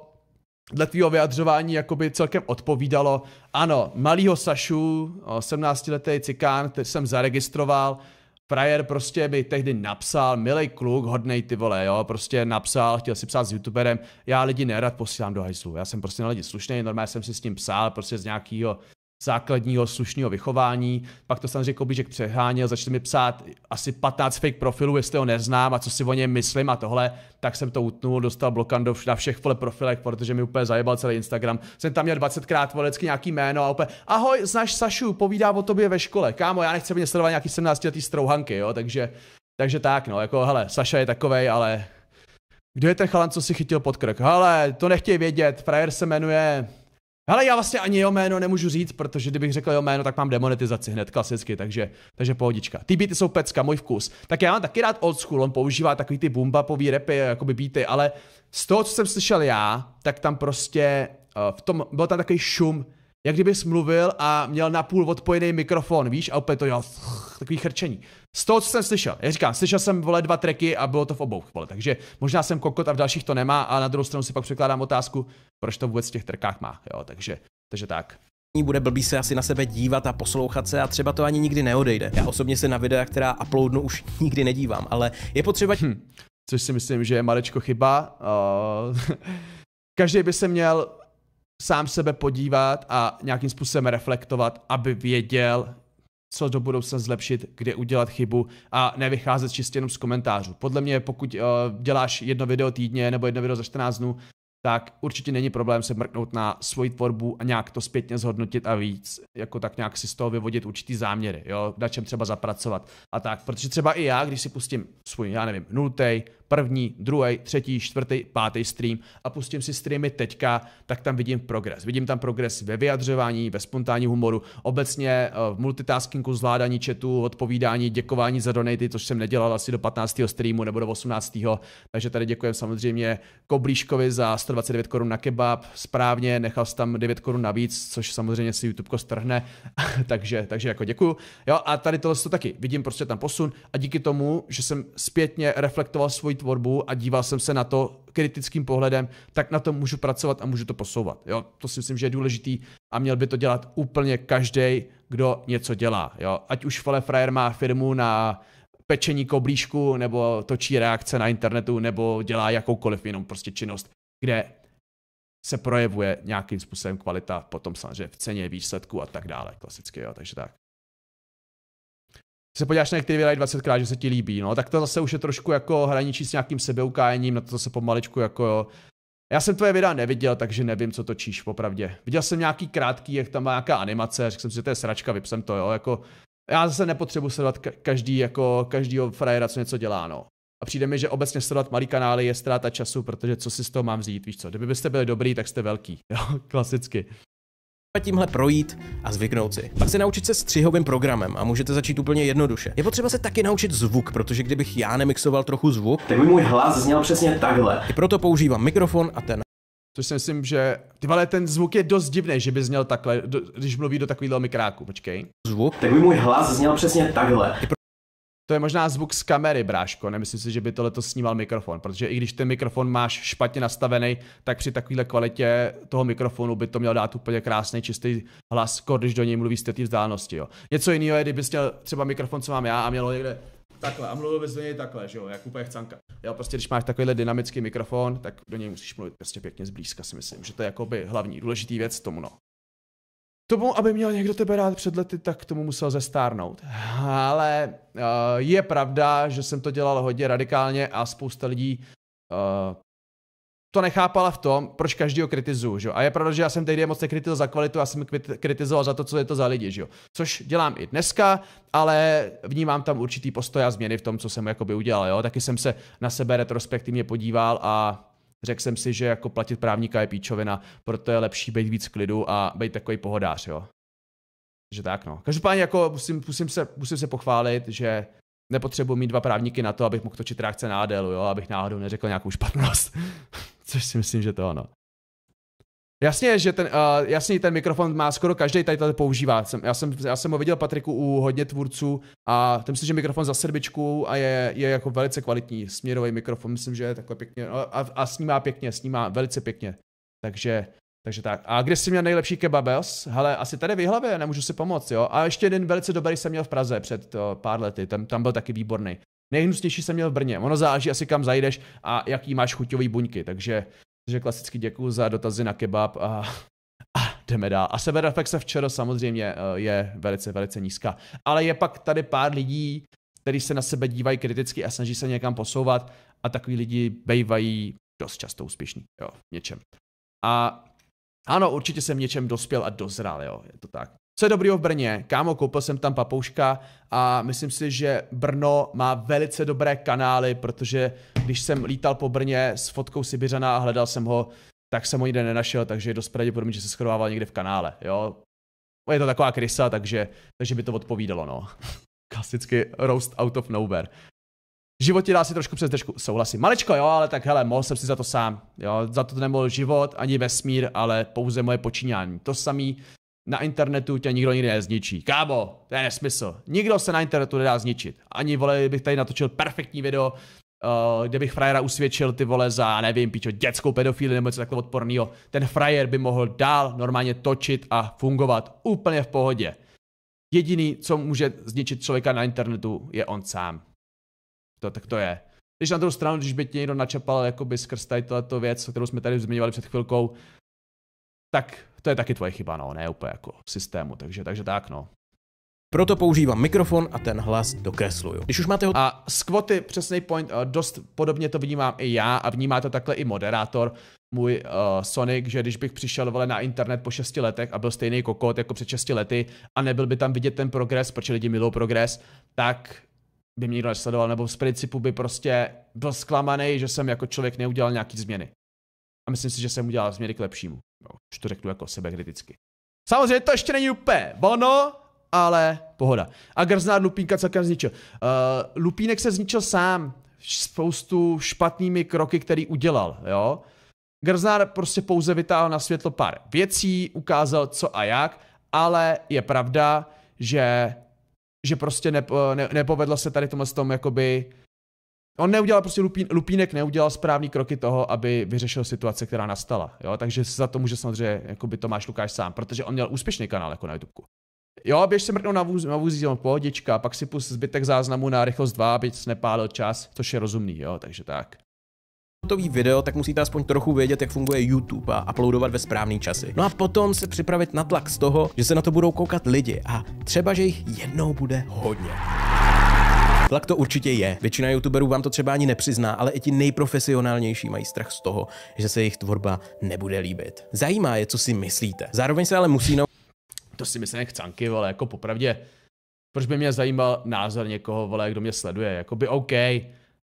dle tvýho vyjadřování jakoby celkem odpovídalo. Ano, malýho Sašu, 17-letý cikán, který jsem zaregistroval, Prajer prostě mi tehdy napsal, milej kluk, hodnej ty vole, jo, prostě napsal, chtěl si psát s youtuberem, já lidi nerad posílám do hajzlu, já jsem prostě na lidi slušný, normálně jsem si s ním psal, prostě z nějakého základního slušného vychování. Pak to samozřejmě Kobížek přeháněl, začne mi psát asi 15 fake profilů, jestli ho neznám a co si o něm myslím a tohle, tak jsem to utnul, dostal blokando na všech vole profilech, protože mi úplně zajebal celý Instagram. Jsem tam měl 20krát volecky nějaký jméno a úplně, ahoj, znáš Sašu, povídá o tobě ve škole. Kámo, já nechci mě sledovat nějaký 17 letý strouhanky, jo, takže, takže tak, no, jako, hele, Saša je takovej, ale kdo je ten chalan, co si chytil pod krk? Hele, to nechtěj vědět, frajer se jmenuje ale já vlastně ani jeho jméno nemůžu říct, protože kdybych řekl jeho jméno, tak mám demonetizaci hned klasicky, takže, takže pohodička. Ty beaty jsou pecka, můj vkus. Tak já mám taky rád old school, on používá takový ty bumbapový repy, jakoby beaty, ale z toho, co jsem slyšel já, tak tam prostě uh, v tom, byl tam takový šum, jak kdyby mluvil a měl napůl odpojený mikrofon, víš, a opět to dělal takový chrčení. Z toho, co jsem slyšel. Já říkám, slyšel jsem vole dva treky a bylo to v obou. Vole, takže možná jsem kokot a v dalších to nemá, a na druhou stranu si pak překládám otázku, proč to vůbec v těch trkách má. Jo, takže, takže tak bude blbý se asi na sebe dívat a poslouchat se a třeba to ani nikdy neodejde. Já osobně se na videa, která uploadnu, už nikdy nedívám, ale je potřeba... Hm, což si myslím, že je malečko chyba. Eh, každý by se měl sám sebe podívat a nějakým způsobem reflektovat, aby věděl, co do budoucna zlepšit, kde udělat chybu a nevycházet čistě jenom z komentářů. Podle mě, pokud uh, děláš jedno video týdně nebo jedno video za 14 dnů, tak určitě není problém se mrknout na svoji tvorbu a nějak to zpětně zhodnotit a víc, jako tak nějak si z toho vyvodit určitý záměry, jo, na čem třeba zapracovat a tak, protože třeba i já, když si pustím svůj, já nevím, nultej, první, druhý, třetí, čtvrtý, pátý stream a pustím si streamy teďka, tak tam vidím progres. Vidím tam progres ve vyjadřování, ve spontánním humoru, obecně eh, v multitaskingu, zvládání chatu, odpovídání, děkování za donaty, což jsem nedělal asi do 15. streamu nebo do 18. Takže tady děkujeme samozřejmě Koblíškovi za 129 korun na kebab, správně, nechal jsem tam 9 korun navíc, což samozřejmě si YouTube strhne, takže, takže jako děkuju. Jo, a tady tohle to taky vidím prostě tam posun a díky tomu, že jsem zpětně reflektoval svůj tvorbu a díval jsem se na to kritickým pohledem, tak na tom můžu pracovat a můžu to posouvat. Jo? To si myslím, že je důležitý a měl by to dělat úplně každý, kdo něco dělá. Jo? Ať už Fale Fryer má firmu na pečení koblížku, nebo točí reakce na internetu, nebo dělá jakoukoliv jinou prostě činnost, kde se projevuje nějakým způsobem kvalita, potom samozřejmě v ceně výsledku a tak dále, klasicky, jo, takže tak se podíváš na některé vydají 20krát, že se ti líbí, no, tak to zase už je trošku jako hraničí s nějakým sebeukájením, na to se pomaličku jako jo. Já jsem tvoje videa neviděl, takže nevím, co točíš, popravdě. Viděl jsem nějaký krátký, jak tam má nějaká animace, řekl jsem si, že to je sračka, vypsem to, jo, jako já zase nepotřebuji sledovat každý, jako každýho frajera, co něco dělá, no. A přijde mi, že obecně sledovat malý kanály je ztráta času, protože co si z toho mám vzít, víš co? Kdybyste byli dobrý, tak jste velký, jo, klasicky tímhle projít a zvyknout si. Pak se naučit se střihovým programem a můžete začít úplně jednoduše. Je potřeba se taky naučit zvuk, protože kdybych já nemixoval trochu zvuk, tak by můj hlas zněl přesně takhle. I proto používám mikrofon a ten Což si myslím, že ty vole, ten zvuk je dost divný, že by zněl takhle, do, když mluví do takového mikráku, počkej. Zvuk? Tak by můj hlas zněl přesně takhle. To je možná zvuk z kamery, bráško. Nemyslím si, že by tohle snímal mikrofon, protože i když ten mikrofon máš špatně nastavený, tak při takovéhle kvalitě toho mikrofonu by to měl dát úplně krásný, čistý hlas, když do něj mluví z té vzdálenosti. Jo. Něco jiného je, kdybys měl třeba mikrofon, co mám já, a mělo někde takhle a mluvil bys do něj takhle, že jo, jak úplně chcanka. Jo, prostě když máš takovýhle dynamický mikrofon, tak do něj musíš mluvit prostě pěkně zblízka, si myslím, že to je jakoby hlavní důležitý věc tomu, no tomu, aby měl někdo tebe rád před lety, tak k tomu musel zestárnout. Ale uh, je pravda, že jsem to dělal hodně radikálně a spousta lidí uh, to nechápala v tom, proč každýho kritizuju, že A je pravda, že já jsem tehdy moc nekritizoval za kvalitu, já jsem kritizoval za to, co je to za lidi, že Což dělám i dneska, ale vnímám tam určitý postoj a změny v tom, co jsem jakoby udělal, jo. Taky jsem se na sebe retrospektivně podíval a Řekl jsem si, že jako platit právníka je píčovina, proto je lepší být víc klidu a být takový pohodář, jo. Že tak, no. Každopádně jako musím, musím, se, musím se pochválit, že nepotřebuji mít dva právníky na to, abych mohl točit reakce na Adelu, jo, abych náhodou neřekl nějakou špatnost. Což si myslím, že to ano. Jasně, že ten, uh, jasně, ten mikrofon má skoro každý tady tady používá. Jsem, já, jsem, já jsem ho viděl, Patriku, u hodně tvůrců a myslím, že mikrofon za srbičku a je, je jako velice kvalitní. Směrový mikrofon, myslím, že je takhle pěkně. A, a snímá pěkně, snímá velice pěkně. Takže, takže tak. A kde jsi měl nejlepší kebabels? Hele, asi tady v hlavě, nemůžu si pomoct, jo. A ještě jeden velice dobrý jsem měl v Praze před to pár lety, tam, tam byl taky výborný. Nejhnusnější jsem měl v Brně. Ono záleží asi kam zajdeš a jaký máš chuťový buňky, takže takže klasicky děkuji za dotazy na kebab a, a jdeme dál. A se včera samozřejmě eh, je velice, velice nízká. Ale je pak tady pár lidí, kteří se na sebe dívají kriticky a snaží se někam posouvat a takový lidi bejvají dost často úspěšní, jo, v něčem. A ano, určitě jsem v něčem dospěl a dozrál, jo, je to tak. Co je dobrýho v Brně? Kámo, koupil jsem tam papouška a myslím si, že Brno má velice dobré kanály, protože když jsem lítal po Brně s fotkou Sibiřana a hledal jsem ho, tak jsem ho nikde nenašel, takže je dost pravděpodobně, že se schovával někde v kanále, jo. Je to taková krysa, takže, takže by to odpovídalo, no. Klasicky roast out of nowhere. Život ti dá si trošku přes držku, souhlasím. Malečko, jo, ale tak hele, mohl jsem si za to sám. Jo, za to nemohl život, ani vesmír, ale pouze moje počínání. To samý na internetu tě nikdo nikdy nezničí. Kámo, to je nesmysl. Nikdo se na internetu nedá zničit. Ani, vole, bych tady natočil perfektní video, uh, kde bych frajera usvědčil ty vole za, nevím, píčo, dětskou pedofíli nebo něco takového odporného. Ten frajer by mohl dál normálně točit a fungovat úplně v pohodě. Jediný, co může zničit člověka na internetu, je on sám. To tak to je. Když na druhou stranu, když by tě někdo načapal jakoby skrz tady to věc, kterou jsme tady zmiňovali před chvilkou, tak to je taky tvoje chyba, no, ne úplně jako systému, takže, takže tak, no. Proto používám mikrofon a ten hlas dokresluju. Když už máte ho... A squaty, přesný point, eh, dost podobně to vnímám i já a vnímá to takhle i moderátor, můj uh, Sonic, že když bych přišel vole na internet po 6 letech a byl stejný kokot jako před 6 lety a nebyl by tam vidět ten progres, protože lidi milou progres, tak by mě nikdo nesledoval, nebo z principu by prostě byl zklamaný, že jsem jako člověk neudělal nějaký změny. A myslím si, že jsem udělal změny k lepšímu. No, už to řeknu jako sebekriticky. Samozřejmě to ještě není úplně ono, ale pohoda. A Grznár Lupínka celkem zničil. Uh, Lupínek se zničil sám spoustu špatnými kroky, který udělal, jo. Grznár prostě pouze vytáhl na světlo pár věcí, ukázal co a jak, ale je pravda, že, že prostě nepo, ne, nepovedlo se tady tomhle tom jakoby uh, On neudělal prostě Lupín, Lupínek neudělal správný kroky toho, aby vyřešil situaci, která nastala. Jo? Takže za to může samozřejmě jako by Tomáš Lukáš sám, protože on měl úspěšný kanál jako na YouTube. Jo, běž se mrknout na vůz, na vůz no, pohodička, pak si pus zbytek záznamu na rychlost 2, aby nepálil čas, což je rozumný, jo, takže tak hotový video, tak musíte aspoň trochu vědět, jak funguje YouTube a uploadovat ve správný časy. No a potom se připravit na tlak z toho, že se na to budou koukat lidi a třeba, že jich jednou bude hodně. Tlak to určitě je. Většina youtuberů vám to třeba ani nepřizná, ale i ti nejprofesionálnější mají strach z toho, že se jejich tvorba nebude líbit. Zajímá je, co si myslíte. Zároveň se ale musí no... To si myslím chcanky, ale jako popravdě, proč by mě zajímal názor někoho, vole, kdo mě sleduje, jakoby OK,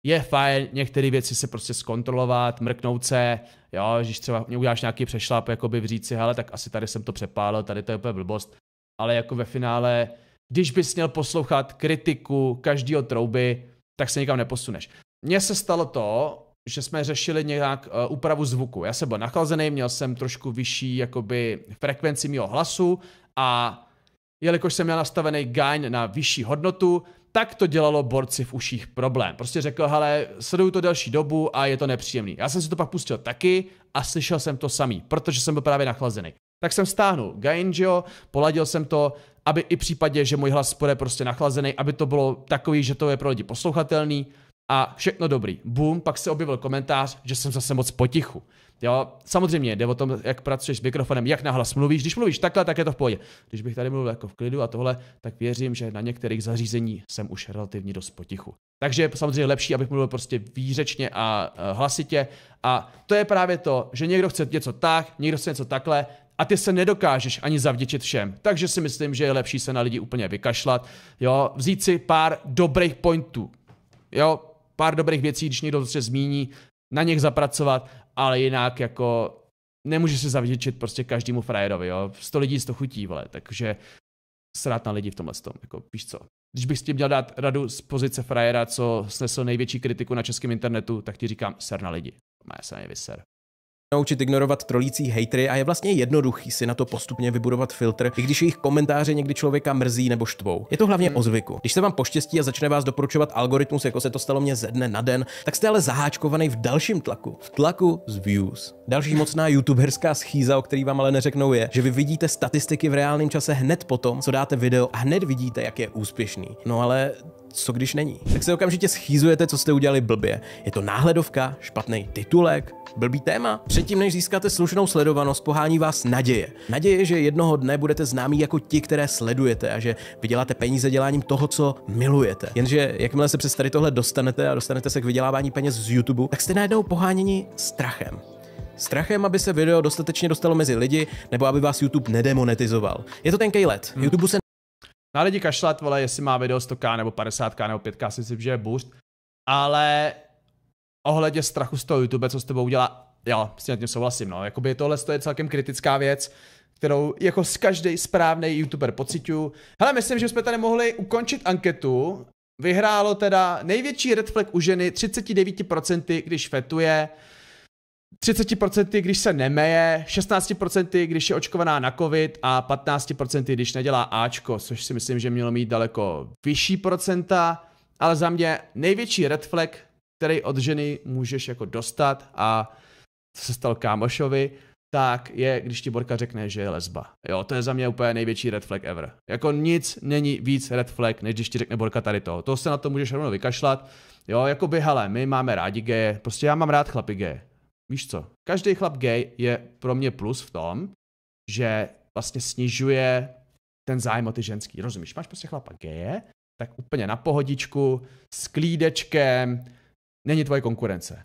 je fajn některé věci se prostě zkontrolovat, mrknout se, jo, když třeba mě uděláš nějaký přešlap, jakoby by říci, hele, tak asi tady jsem to přepálil, tady to je úplně blbost, ale jako ve finále když bys měl poslouchat kritiku každého trouby, tak se nikam neposuneš. Mně se stalo to, že jsme řešili nějak uh, úpravu zvuku. Já jsem byl nachlazený, měl jsem trošku vyšší jakoby frekvenci mého hlasu a jelikož jsem měl nastavený gain na vyšší hodnotu, tak to dělalo borci v uších problém. Prostě řekl, hele, sleduju to delší dobu a je to nepříjemný. Já jsem si to pak pustil taky a slyšel jsem to samý, protože jsem byl právě nachlazený. Tak jsem stáhnul gain, jo, poladil jsem to, aby i v případě, že můj hlas bude prostě nachlazený, aby to bylo takový, že to je pro lidi poslouchatelný a všechno dobrý. Boom, pak se objevil komentář, že jsem zase moc potichu. Jo, samozřejmě jde o tom, jak pracuješ s mikrofonem, jak nahlas mluvíš. Když mluvíš takhle, tak je to v pohodě. Když bych tady mluvil jako v klidu a tohle, tak věřím, že na některých zařízení jsem už relativně dost potichu. Takže je samozřejmě lepší, abych mluvil prostě výřečně a e, hlasitě. A to je právě to, že někdo chce něco tak, někdo chce něco takhle, a ty se nedokážeš ani zavděčit všem. Takže si myslím, že je lepší se na lidi úplně vykašlat, jo, vzít si pár dobrých pointů, jo, pár dobrých věcí, když někdo se zmíní, na něch zapracovat, ale jinak jako nemůžeš se zavděčit prostě každému frajerovi, jo. sto lidí 100 chutí, vole, takže srát na lidi v tomhle tom, jako víš co. Když bych s tím měl dát radu z pozice frajera, co snesl největší kritiku na českém internetu, tak ti říkám, ser na lidi. Má se na ně vyser naučit ignorovat trolící hejtry a je vlastně jednoduchý si na to postupně vybudovat filtr, i když jejich komentáře někdy člověka mrzí nebo štvou. Je to hlavně o zvyku. Když se vám poštěstí a začne vás doporučovat algoritmus, jako se to stalo mě ze dne na den, tak jste ale zaháčkovaný v dalším tlaku. V tlaku z views. Další mocná youtuberská schýza, o který vám ale neřeknou, je, že vy vidíte statistiky v reálném čase hned potom, co dáte video a hned vidíte, jak je úspěšný. No ale co když není? Tak se okamžitě schýzujete, co jste udělali blbě. Je to náhledovka, špatný titulek, blbý téma. Předtím, než získáte slušnou sledovanost, pohání vás naděje. Naděje, že jednoho dne budete známí jako ti, které sledujete a že vyděláte peníze děláním toho, co milujete. Jenže jakmile se přes tady tohle dostanete a dostanete se k vydělávání peněz z YouTube, tak jste najednou poháněni strachem. Strachem, aby se video dostatečně dostalo mezi lidi, nebo aby vás YouTube nedemonetizoval. Je to ten let. Hmm. YouTube se na lidi kašlat, vole, jestli má video 100k nebo 50k nebo 5k, si myslím, že je boost. Ale ohledně strachu z toho YouTube, co s tebou udělá, jo, s tím souhlasím, no. Jakoby tohle je celkem kritická věc, kterou jako z každý správný YouTuber pocituju. Hele, myslím, že jsme tady mohli ukončit anketu. Vyhrálo teda největší red flag u ženy 39%, když fetuje. 30% když se nemeje, 16% když je očkovaná na covid a 15% když nedělá Ačko, což si myslím, že mělo mít daleko vyšší procenta, ale za mě největší red flag, který od ženy můžeš jako dostat a co se stal kámošovi, tak je, když ti Borka řekne, že je lesba. Jo, to je za mě úplně největší red flag ever. Jako nic není víc red flag, než když ti řekne Borka tady to. To se na to můžeš rovnou vykašlat. Jo, jako by, hele, my máme rádi geje, prostě já mám rád chlapy geje víš co, každý chlap gay je pro mě plus v tom, že vlastně snižuje ten zájem o ty ženský. Rozumíš, máš prostě chlapa geje, tak úplně na pohodičku, s klídečkem, není tvoje konkurence.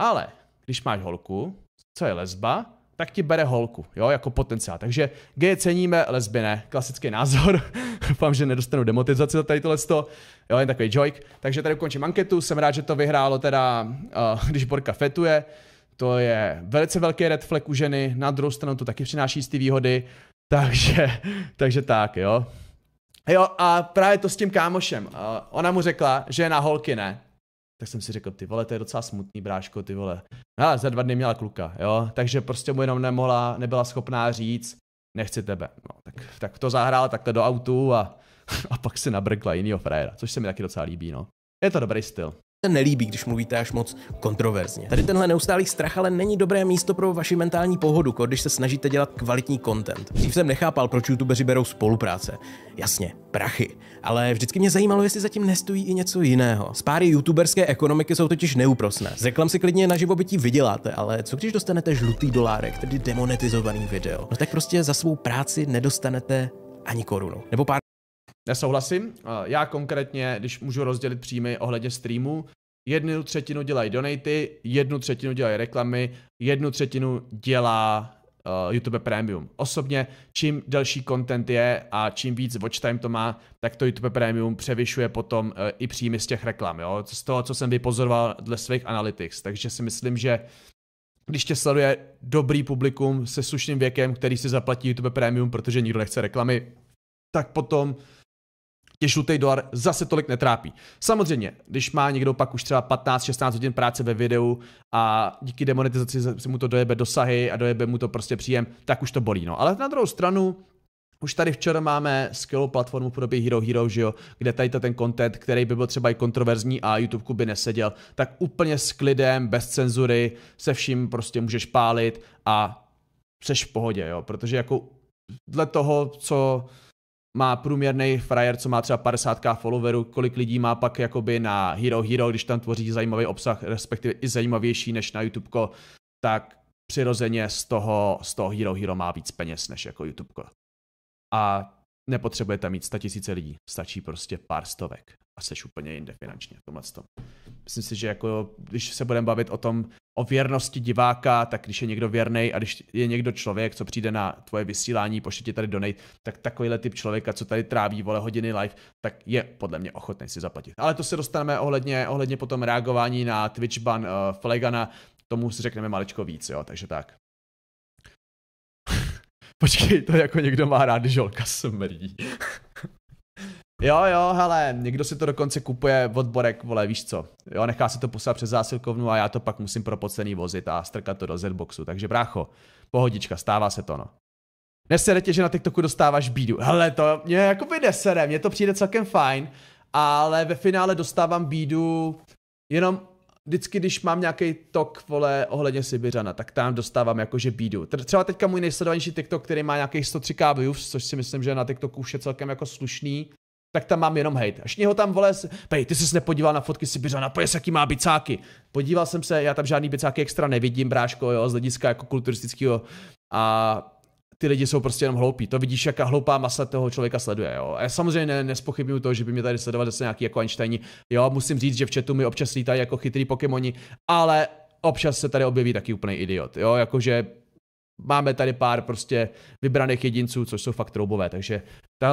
Ale když máš holku, co je lesba, tak ti bere holku, jo, jako potenciál. Takže gay ceníme, lesby ne, klasický názor. Doufám, že nedostanu demotizaci za tady tohle sto. Jo, jen takový joke. Takže tady ukončím anketu, jsem rád, že to vyhrálo teda, uh, když Borka fetuje. To je velice velký red flag u ženy, na druhou stranu to taky přináší ty výhody, takže, takže tak, jo. Jo, a právě to s tím kámošem. Ona mu řekla, že je na holky, ne? Tak jsem si řekl, ty vole, to je docela smutný, bráško, ty vole. No, ale za dva dny měla kluka, jo, takže prostě mu jenom nemohla, nebyla schopná říct, nechci tebe. No, tak, tak to zahrála takhle do autu a, a pak si nabrkla jinýho frajera, což se mi taky docela líbí, no. Je to dobrý styl se nelíbí, když mluvíte až moc kontroverzně. Tady tenhle neustálý strach ale není dobré místo pro vaši mentální pohodu, když se snažíte dělat kvalitní content. Dřív jsem nechápal, proč youtubeři berou spolupráce. Jasně, prachy. Ale vždycky mě zajímalo, jestli zatím nestojí i něco jiného. Spáry youtuberské ekonomiky jsou totiž neúprosné. Z reklam si klidně na živobytí vyděláte, ale co když dostanete žlutý dolárek, tedy demonetizovaný video? No tak prostě za svou práci nedostanete ani korunu. Nebo pár Nesouhlasím. Eh, já konkrétně, když můžu rozdělit příjmy ohledně streamu, jednu třetinu dělají donaty, jednu třetinu dělají reklamy, jednu třetinu dělá uh, YouTube Premium. Osobně, čím delší content je a čím víc watch time to má, tak to YouTube Premium převyšuje potom uh, i příjmy z těch reklam, jo? z toho, co jsem vypozoroval dle svých analytics. Takže si myslím, že když tě sleduje dobrý publikum se slušným věkem, který si zaplatí YouTube Premium, protože nikdo nechce reklamy, tak potom tě žlutý dolar zase tolik netrápí. Samozřejmě, když má někdo pak už třeba 15-16 hodin práce ve videu a díky demonetizaci se mu to dojebe dosahy a dojebe mu to prostě příjem, tak už to bolí. No. Ale na druhou stranu, už tady včera máme skvělou platformu v podobě Hero Hero, že jo, kde tady to ten content, který by byl třeba i kontroverzní a YouTube by neseděl, tak úplně s klidem, bez cenzury, se vším prostě můžeš pálit a přeš v pohodě, jo, protože jako dle toho, co má průměrný frajer, co má třeba 50k followerů, kolik lidí má pak jakoby na Hero Hero, když tam tvoří zajímavý obsah, respektive i zajímavější než na YouTube, tak přirozeně z toho, z toho Hero Hero má víc peněz než jako YouTube. A nepotřebujete mít 100 000 lidí, stačí prostě pár stovek a seš úplně jinde finančně v tomhle tom. Myslím si, že jako, když se budeme bavit o tom, o věrnosti diváka, tak když je někdo věrný a když je někdo člověk, co přijde na tvoje vysílání, pošle ti tady donate, tak takovýhle typ člověka, co tady tráví vole hodiny live, tak je podle mě ochotný si zaplatit. Ale to se dostaneme ohledně, ohledně potom reagování na Twitch ban uh, Flegana, tomu si řekneme maličko víc, jo, takže tak. Počkej, to jako někdo má rád, že žolka smrdí. Jo, jo, hele, někdo si to dokonce kupuje od borek, vole, víš co. Jo, nechá si to poslat přes zásilkovnu a já to pak musím pocený vozit a strkat to do Zboxu. Takže brácho, pohodička, stává se to, no. Nesere tě, že na TikToku dostáváš bídu. Hele, to mě jako by nesere, mně to přijde celkem fajn, ale ve finále dostávám bídu jenom vždycky, když mám nějaký tok, vole, ohledně Sibiřana, tak tam dostávám jakože bídu. Třeba teďka můj nejsledovanější TikTok, který má nějakých 103k views, což si myslím, že na TikToku už je celkem jako slušný, tak tam mám jenom hejt. Až ho tam vole, pej, ty jsi nepodíval na fotky Sibiřana, pojď jaký má bicáky. Podíval jsem se, já tam žádný bicáky extra nevidím, bráško, jo, z hlediska jako kulturistického. A ty lidi jsou prostě jenom hloupí. To vidíš, jaká hloupá masa toho člověka sleduje. Jo. A já samozřejmě ne, nespochybnuju to, že by mě tady sledovali zase nějaký jako Einsteini. Jo, musím říct, že v chatu mi občas lítají jako chytrý Pokémoni, ale občas se tady objeví taky úplný idiot. Jo, jakože máme tady pár prostě vybraných jedinců, což jsou fakt troubové, takže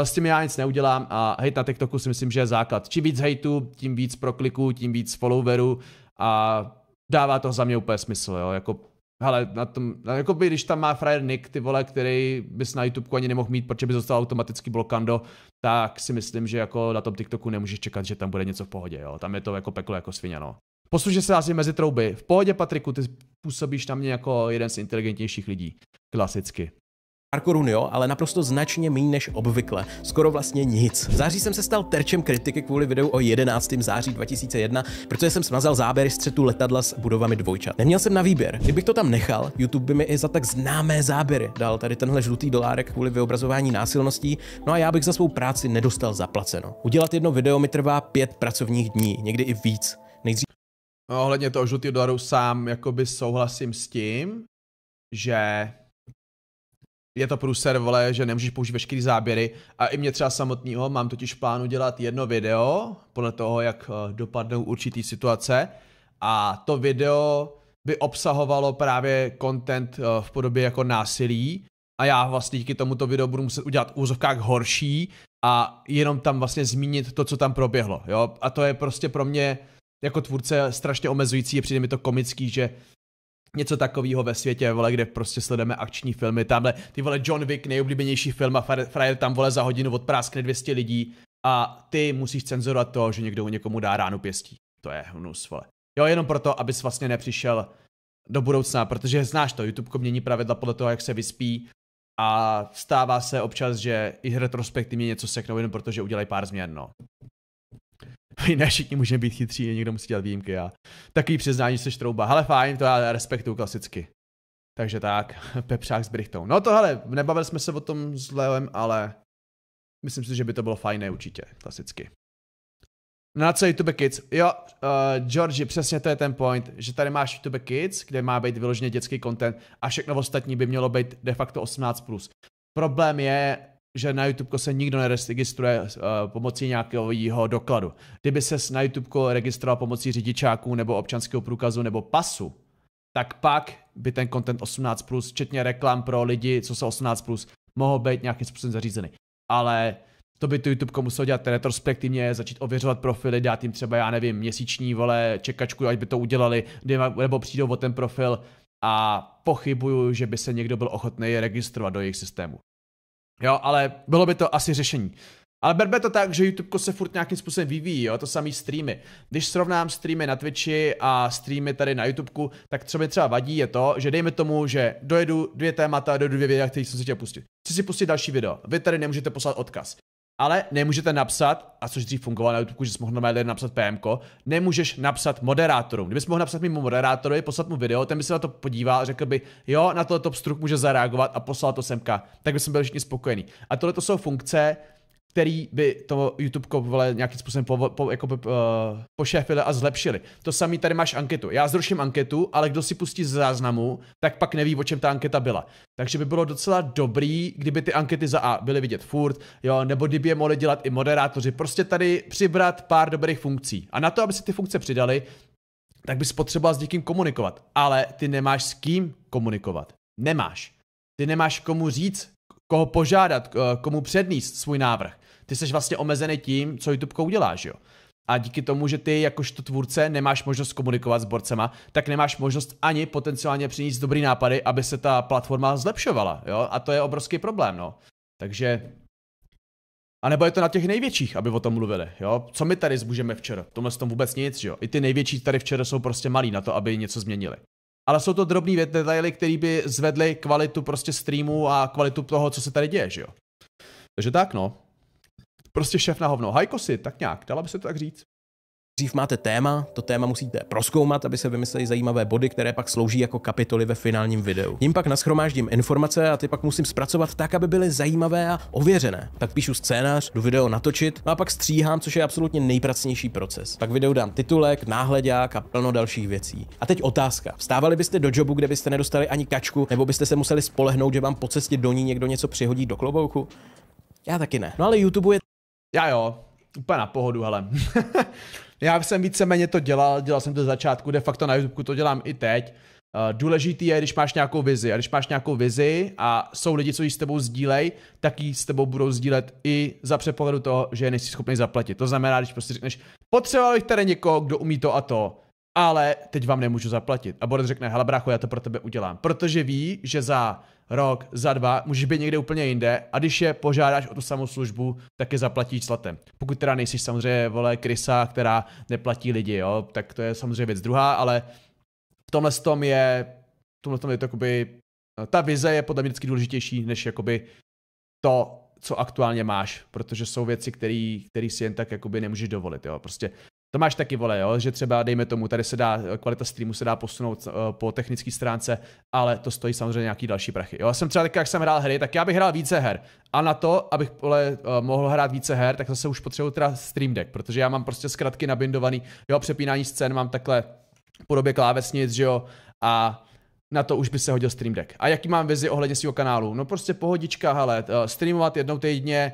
s tím já nic neudělám a hejt na TikToku si myslím, že je základ. Čím víc hejtu, tím víc prokliků, tím víc followerů a dává to za mě úplně smysl, jo, jako Hele, na tom, jako by když tam má frajer Nick, ty vole, který bys na YouTube ani nemohl mít, protože by zostal automaticky blokando, tak si myslím, že jako na tom TikToku nemůžeš čekat, že tam bude něco v pohodě, jo. Tam je to jako peklo jako svině, no. Posluže se asi mezi trouby. V pohodě, Patriku, ty působíš na mě jako jeden z inteligentnějších lidí. Klasicky. Pár korun jo, ale naprosto značně méně než obvykle. Skoro vlastně nic. V září jsem se stal terčem kritiky kvůli videu o 11. září 2001, protože jsem smazal záběry střetu letadla s budovami dvojčat. Neměl jsem na výběr. Kdybych to tam nechal, YouTube by mi i za tak známé záběry dal tady tenhle žlutý dolárek kvůli vyobrazování násilností, no a já bych za svou práci nedostal zaplaceno. Udělat jedno video mi trvá pět pracovních dní, někdy i víc. Nejdřív No, ohledně toho žlutého dolaru sám jakoby souhlasím s tím, že je to průser, vole, že nemůžeš použít veškerý záběry a i mě třeba samotného mám totiž v plánu dělat jedno video podle toho, jak eh, dopadnou určitý situace a to video by obsahovalo právě content eh, v podobě jako násilí a já vlastně díky tomuto videu budu muset udělat úzovkák horší a jenom tam vlastně zmínit to, co tam proběhlo, jo, a to je prostě pro mě jako tvůrce strašně omezující, je přijde mi to komický, že něco takového ve světě, vole, kde prostě sledujeme akční filmy, tamhle, ty vole John Wick, nejoblíbenější film a frajer tam vole za hodinu odpráskne 200 lidí a ty musíš cenzurovat to, že někdo někomu dá ránu pěstí. To je hnus, vole. Jo, jenom proto, abys vlastně nepřišel do budoucna, protože znáš to, YouTube mění pravidla podle toho, jak se vyspí a stává se občas, že i retrospektivně něco seknou jenom protože udělají pár změn, no. ne všichni můžeme být chytří, někdo musí dělat výjimky a takový přiznání se štrouba. Hele fajn, to já respektuju klasicky. Takže tak, pepřák s brichtou. No to hele, nebavili jsme se o tom s Leoem, ale myslím si, že by to bylo fajné určitě, klasicky. na co YouTube Kids? Jo, uh, Georgi, přesně to je ten point, že tady máš YouTube Kids, kde má být vyloženě dětský content a všechno ostatní by mělo být de facto 18+. Plus. Problém je, že na YouTube se nikdo neregistruje uh, pomocí nějakého jeho dokladu. Kdyby se na YouTube registroval pomocí řidičáků nebo občanského průkazu nebo pasu, tak pak by ten content 18+, plus, včetně reklam pro lidi, co jsou 18+, plus, mohl být nějakým způsobem zařízený. Ale to by to YouTube muselo dělat retrospektivně, začít ověřovat profily, dát jim třeba, já nevím, měsíční vole, čekačku, ať by to udělali, nebo přijdou o ten profil a pochybuju, že by se někdo byl ochotný registrovat do jejich systému. Jo, ale bylo by to asi řešení. Ale berme to tak, že YouTube se furt nějakým způsobem vyvíjí, jo, to samý streamy. Když srovnám streamy na Twitchi a streamy tady na YouTube, tak co mi třeba vadí je to, že dejme tomu, že dojedu dvě témata, dojedu dvě videa, které jsem si chtěl pustit. Chci si pustit další video, vy tady nemůžete poslat odkaz ale nemůžete napsat, a což dřív fungovalo na YouTube, že jsi mohl normálně napsat PMK, nemůžeš napsat moderátorům. Kdybys mohl napsat mimo moderátorovi, poslat mu video, ten by se na to podíval a řekl by, jo, na tohle top struk může zareagovat a poslal to semka. Tak by jsem byl všichni spokojený. A tohle to jsou funkce, který by to YouTube Cop vole, nějakým způsobem po, po, jako, uh, eh, pošéfili a zlepšili. To samý tady máš anketu. Já zruším anketu, ale kdo si pustí z záznamu, tak pak neví, o čem ta anketa byla. Takže by bylo docela dobrý, kdyby ty ankety za A byly vidět furt, jo, nebo kdyby je mohli dělat i moderátoři. Prostě tady přibrat pár dobrých funkcí. A na to, aby si ty funkce přidali, tak bys potřeboval s někým komunikovat. Ale ty nemáš s kým komunikovat. Nemáš. Ty nemáš komu říct, koho požádat, eh, komu předníst svůj návrh ty jsi vlastně omezený tím, co YouTube uděláš, jo. A díky tomu, že ty jakožto tvůrce nemáš možnost komunikovat s borcema, tak nemáš možnost ani potenciálně přinést dobrý nápady, aby se ta platforma zlepšovala, jo. A to je obrovský problém, no. Takže a nebo je to na těch největších, aby o tom mluvili, jo? Co my tady můžeme včera? Tomhle tom vůbec nic, jo? I ty největší tady včera jsou prostě malí na to, aby něco změnili. Ale jsou to drobný detaily, které by zvedly kvalitu prostě streamu a kvalitu toho, co se tady děje, že jo? Takže tak, no. Prostě šéf na hovno. si, tak nějak, dala by se to tak říct. Dřív máte téma, to téma musíte proskoumat, aby se vymysleli zajímavé body, které pak slouží jako kapitoly ve finálním videu. Jím pak naschromáždím informace a ty pak musím zpracovat tak, aby byly zajímavé a ověřené. Pak píšu scénář, jdu video natočit no a pak stříhám, což je absolutně nejpracnější proces. Pak video dám titulek, náhledák a plno dalších věcí. A teď otázka. Vstávali byste do jobu, kde byste nedostali ani kačku, nebo byste se museli spolehnout, že vám po cestě do ní někdo něco přihodí do klobouku? Já taky ne. No ale YouTube je já jo, úplně na pohodu, hele. Já jsem víceméně to dělal, dělal jsem to z začátku, de facto na YouTube to dělám i teď. Eh, důležitý je, když máš nějakou vizi. A když máš nějakou vizi a jsou lidi, co ji s tebou sdílej, tak ji s tebou budou sdílet i za přepovedu toho, že nejsi schopný zaplatit. To znamená, když prostě řekneš, potřeboval bych tady někoho, kdo umí to a to, ale teď vám nemůžu zaplatit. A Boris řekne, hele brácho, já to pro tebe udělám. Protože ví, že za rok, za dva, můžeš být někde úplně jinde a když je požádáš o tu samou službu, tak je zaplatíš zlatem. Pokud teda nejsi samozřejmě vole krysa, která neplatí lidi, jo, tak to je samozřejmě věc druhá, ale v tomhle tom je, v tomhle tom je to jakoby, ta vize je podle mě vždycky důležitější, než jakoby to, co aktuálně máš, protože jsou věci, které si jen tak jakoby nemůžeš dovolit, jo. Prostě to máš taky vole, jo? že třeba dejme tomu, tady se dá, kvalita streamu se dá posunout uh, po technické stránce, ale to stojí samozřejmě nějaký další prachy. Jo? Já jsem třeba tak, jak jsem hrál hry, tak já bych hrál více her. A na to, abych vole, uh, mohl hrát více her, tak zase už potřebuji teda Stream Deck, protože já mám prostě zkratky nabindovaný, jo, přepínání scén, mám takhle podobě klávesnic, že jo, a na to už by se hodil Stream Deck. A jaký mám vizi ohledně svého kanálu? No prostě pohodička, hele, eh, streamovat jednou týdně,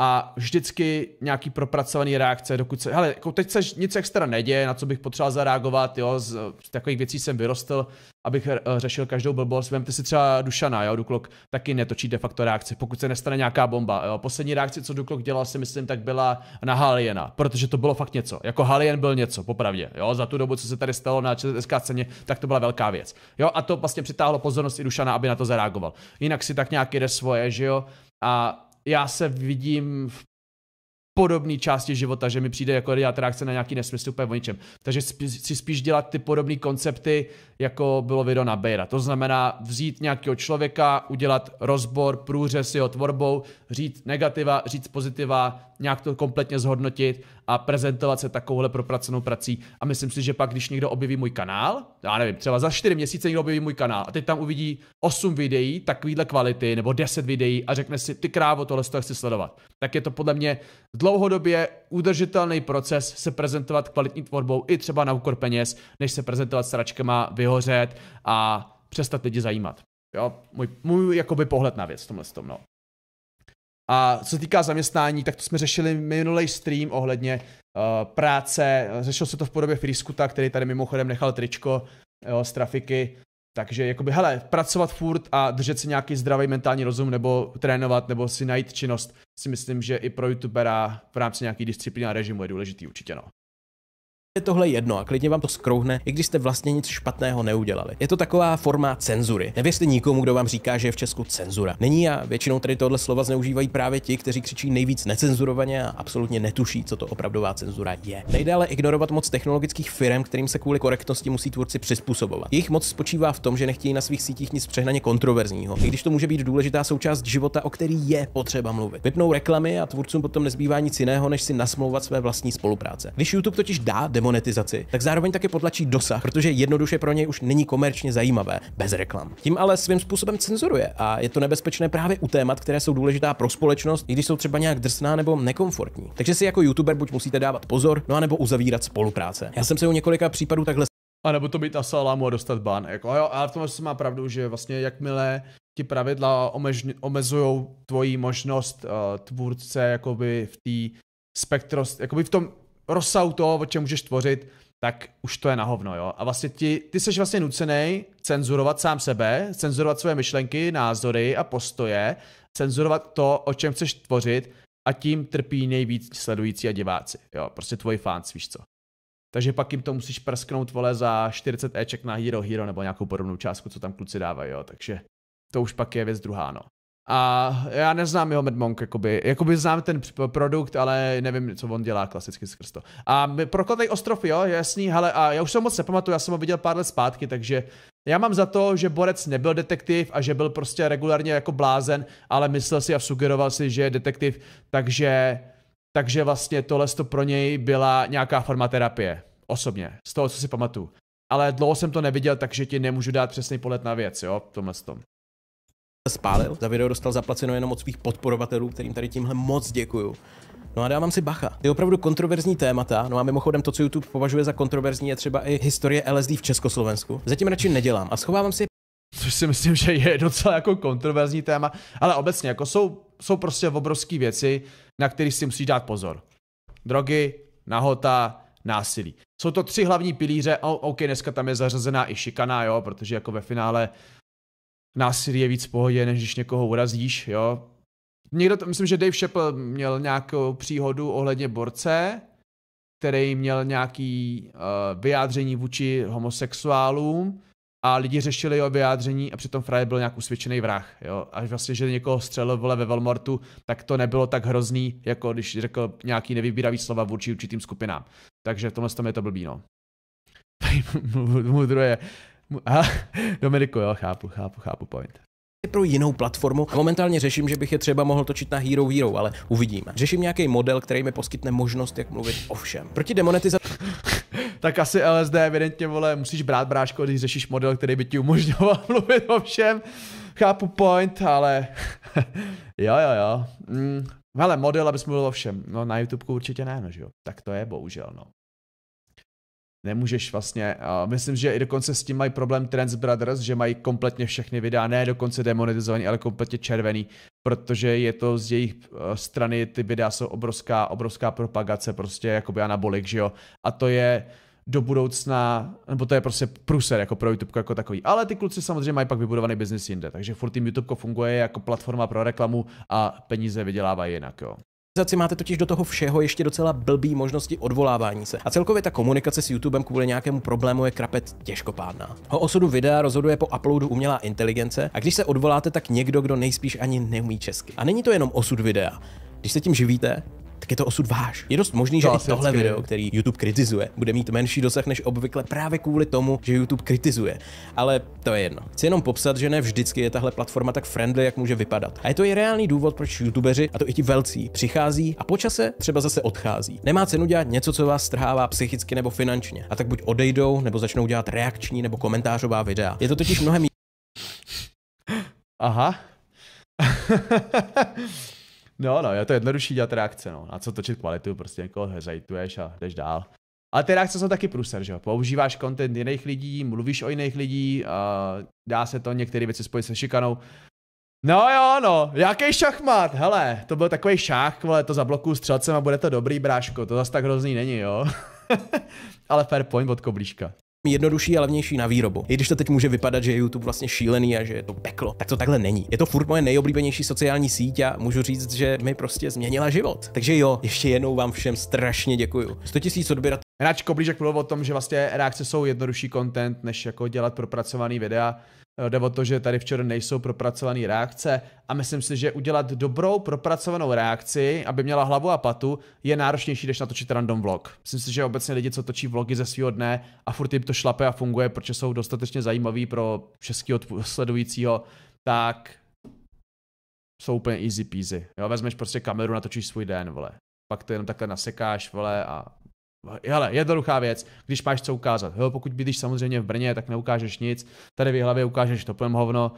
a vždycky nějaký propracovaný reakce, dokud se, hele, jako teď se nic extra neděje, na co bych potřeboval zareagovat, jo, z, z takových věcí jsem vyrostl, abych eh, řešil každou blbost, vemte si třeba Dušana, jo, Duklok taky netočí de facto reakci, pokud se nestane nějaká bomba, jo, poslední reakce, co Duklok dělal, si myslím, tak byla na Haliena, protože to bylo fakt něco, jako Halien byl něco, popravdě, jo, za tu dobu, co se tady stalo na ČSK ceně, tak to byla velká věc, jo, a to vlastně přitáhlo pozornost i Dušana, aby na to zareagoval, jinak si tak nějak jde svoje, že jo, a já se vidím v podobné části života, že mi přijde jako dělat reakce na nějaký nesmysl úplně o ničem. Takže si spíš dělat ty podobné koncepty, jako bylo video na Bejra. To znamená vzít nějakého člověka, udělat rozbor, průřez jeho tvorbou, říct negativa, říct pozitiva, nějak to kompletně zhodnotit a prezentovat se takovouhle propracenou prací. A myslím si, že pak, když někdo objeví můj kanál, já nevím, třeba za 4 měsíce někdo objeví můj kanál a teď tam uvidí 8 videí takovýhle kvality nebo 10 videí a řekne si, ty krávo, tohle to chci sledovat. Tak je to podle mě dlouhodobě udržitelný proces se prezentovat kvalitní tvorbou i třeba na úkor peněz, než se prezentovat sračkama, vyhořet a přestat lidi zajímat. Jo, můj, můj jakoby pohled na věc v tomhle tom, no. A co se týká zaměstnání, tak to jsme řešili minulý stream ohledně uh, práce. Řešilo se to v podobě Friskuta, který tady mimochodem nechal tričko jo, eh, z trafiky. Takže jakoby, hele, pracovat furt a držet si nějaký zdravý mentální rozum, nebo trénovat, nebo si najít činnost, si myslím, že i pro youtubera v rámci nějaký disciplíny a režimu je důležitý určitě, no je tohle jedno a klidně vám to skrouhne, i když jste vlastně nic špatného neudělali. Je to taková forma cenzury. Nevěřte nikomu, kdo vám říká, že je v Česku cenzura. Není a většinou tady tohle slova zneužívají právě ti, kteří křičí nejvíc necenzurovaně a absolutně netuší, co to opravdová cenzura je. Nejde ale ignorovat moc technologických firm, kterým se kvůli korektnosti musí tvůrci přizpůsobovat. Jejich moc spočívá v tom, že nechtějí na svých sítích nic přehnaně kontroverzního, i když to může být důležitá součást života, o který je potřeba mluvit. Vypnou reklamy a tvůrcům potom nezbývá nic jiného, než si nasmlouvat své vlastní spolupráce. Když YouTube totiž dá demo monetizaci, tak zároveň taky potlačí dosah, protože jednoduše pro něj už není komerčně zajímavé bez reklam. Tím ale svým způsobem cenzuruje a je to nebezpečné právě u témat, které jsou důležitá pro společnost, i když jsou třeba nějak drsná nebo nekomfortní. Takže si jako youtuber buď musíte dávat pozor, no anebo uzavírat spolupráce. Já jsem se u několika případů takhle a nebo to být a salámu a dostat ban. Jako, jo, ale v tom se má pravdu, že vlastně jakmile ti pravidla omezují tvoji možnost uh, tvůrce jakoby v té spektrost, jakoby v tom rozsahu toho, o čem můžeš tvořit, tak už to je na hovno, jo. A vlastně ti, ty jsi vlastně nucený cenzurovat sám sebe, cenzurovat své myšlenky, názory a postoje, cenzurovat to, o čem chceš tvořit a tím trpí nejvíc sledující a diváci, jo. Prostě tvoji fans, víš co. Takže pak jim to musíš prsknout, vole, za 40 Eček na Hero Hero nebo nějakou podobnou částku, co tam kluci dávají, jo. Takže to už pak je věc druhá, no. A já neznám jeho Mad Monk, jakoby. jakoby znám ten produkt, ale nevím, co on dělá klasicky skrz to. A prokletej ostrov, jo, jasný, hele, a já už se moc nepamatuju, já jsem ho viděl pár let zpátky, takže já mám za to, že Borec nebyl detektiv a že byl prostě regulárně jako blázen, ale myslel si a sugeroval si, že je detektiv, takže, takže vlastně tohle to pro něj byla nějaká forma terapie. Osobně, z toho, co si pamatuju. Ale dlouho jsem to neviděl, takže ti nemůžu dát přesný pohled na věc, jo, v tomhle tom spálil. Za video dostal zaplaceno jenom od svých podporovatelů, kterým tady tímhle moc děkuju. No a dávám si bacha. Ty opravdu kontroverzní témata, no a mimochodem to, co YouTube považuje za kontroverzní, je třeba i historie LSD v Československu. Zatím radši nedělám a schovávám si Což si myslím, že je docela jako kontroverzní téma, ale obecně jako jsou, jsou prostě obrovské věci, na které si musíš dát pozor. Drogy, nahota, násilí. Jsou to tři hlavní pilíře, o, OK, dneska tam je zařazená i šikana, jo, protože jako ve finále násilí je víc v pohodě, než když někoho urazíš, jo. Někdo, to, myslím, že Dave Chappelle měl nějakou příhodu ohledně borce, který měl nějaký uh, vyjádření vůči homosexuálům a lidi řešili jeho vyjádření a přitom Fry byl nějak usvědčený vrah. Jo? Až vlastně, že někoho střelil vole ve Valmortu, tak to nebylo tak hrozný, jako když řekl nějaký nevybíravý slova vůči určitým skupinám. Takže v tomhle tom je to blbý, no. je, Aha, Dominiku, jo, chápu, chápu, chápu point pro jinou platformu. Momentálně řeším, že bych je třeba mohl točit na Hero Hero, ale uvidíme. Řeším nějaký model, který mi poskytne možnost, jak mluvit o všem. Proti demonetizaci tak asi LSD evidentně, vole, musíš brát bráško, když řešíš model, který by ti umožňoval mluvit o všem. Chápu point, ale jo, jo, jo. Mm. Hele, model, abys mluvil o všem. No na YouTube určitě ne, no, že jo. Tak to je bohužel, no nemůžeš vlastně, uh, myslím, že i dokonce s tím mají problém Trends Brothers, že mají kompletně všechny videa, ne dokonce demonetizovaný, ale kompletně červený, protože je to z jejich uh, strany, ty videa jsou obrovská, obrovská propagace, prostě jakoby anabolik, že jo, a to je do budoucna, nebo to je prostě pruser jako pro YouTube jako takový. Ale ty kluci samozřejmě mají pak vybudovaný biznis jinde, takže furt tím YouTube funguje jako platforma pro reklamu a peníze vydělávají jinak, jo máte totiž do toho všeho ještě docela blbý možnosti odvolávání se. A celkově ta komunikace s YouTubem kvůli nějakému problému je krapet těžkopádná. O osudu videa rozhoduje po uploadu umělá inteligence a když se odvoláte, tak někdo, kdo nejspíš ani neumí česky. A není to jenom osud videa. Když se tím živíte, tak je to osud váš. Je dost možný, že to i tohle video, který YouTube kritizuje, bude mít menší dosah než obvykle právě kvůli tomu, že YouTube kritizuje. Ale to je jedno. Chci jenom popsat, že ne vždycky je tahle platforma tak friendly, jak může vypadat. A je to i reálný důvod, proč YouTubeři, a to i ti velcí, přichází a počase třeba zase odchází. Nemá cenu dělat něco, co vás strhává psychicky nebo finančně. A tak buď odejdou, nebo začnou dělat reakční nebo komentářová videa. Je to totiž mnohem. Aha. No, no, je to jednodušší dělat reakce, no. Na co točit kvalitu, prostě někoho hezajtuješ a jdeš dál. Ale ty reakce jsou taky průser, že jo? Používáš content jiných lidí, mluvíš o jiných lidí, a dá se to některé věci spojit se šikanou. No jo, no, jaký šachmat, hele, to byl takový šach, vole, to zablokuju střelcem a bude to dobrý, bráško, to zase tak hrozný není, jo. Ale fair point od koblíška. Vlastně jednodušší a levnější na výrobu. I když to teď může vypadat, že je YouTube vlastně šílený a že je to peklo, tak to takhle není. Je to furt moje nejoblíbenější sociální síť a můžu říct, že mi prostě změnila život. Takže jo, ještě jednou vám všem strašně děkuju. 100 000 odběratelů Hráč Koblížek mluvil o tom, že vlastně reakce jsou jednodušší content, než jako dělat propracovaný videa. Eh, jde o to, že tady včera nejsou propracované reakce a myslím si, že udělat dobrou propracovanou reakci, aby měla hlavu a patu, je náročnější, než natočit random vlog. Myslím si, že obecně lidi, co točí vlogy ze svého dne a furt jim to šlape a funguje, protože jsou dostatečně zajímaví pro českého sledujícího, tak jsou úplně easy peasy. Jo, vezmeš prostě kameru, natočíš svůj den, vole. Pak to jenom takhle nasekáš, vole, a Hele, jednoduchá věc, když máš co ukázat. Jo, pokud bydlíš samozřejmě v Brně, tak neukážeš nic. Tady v hlavě ukážeš topem hovno,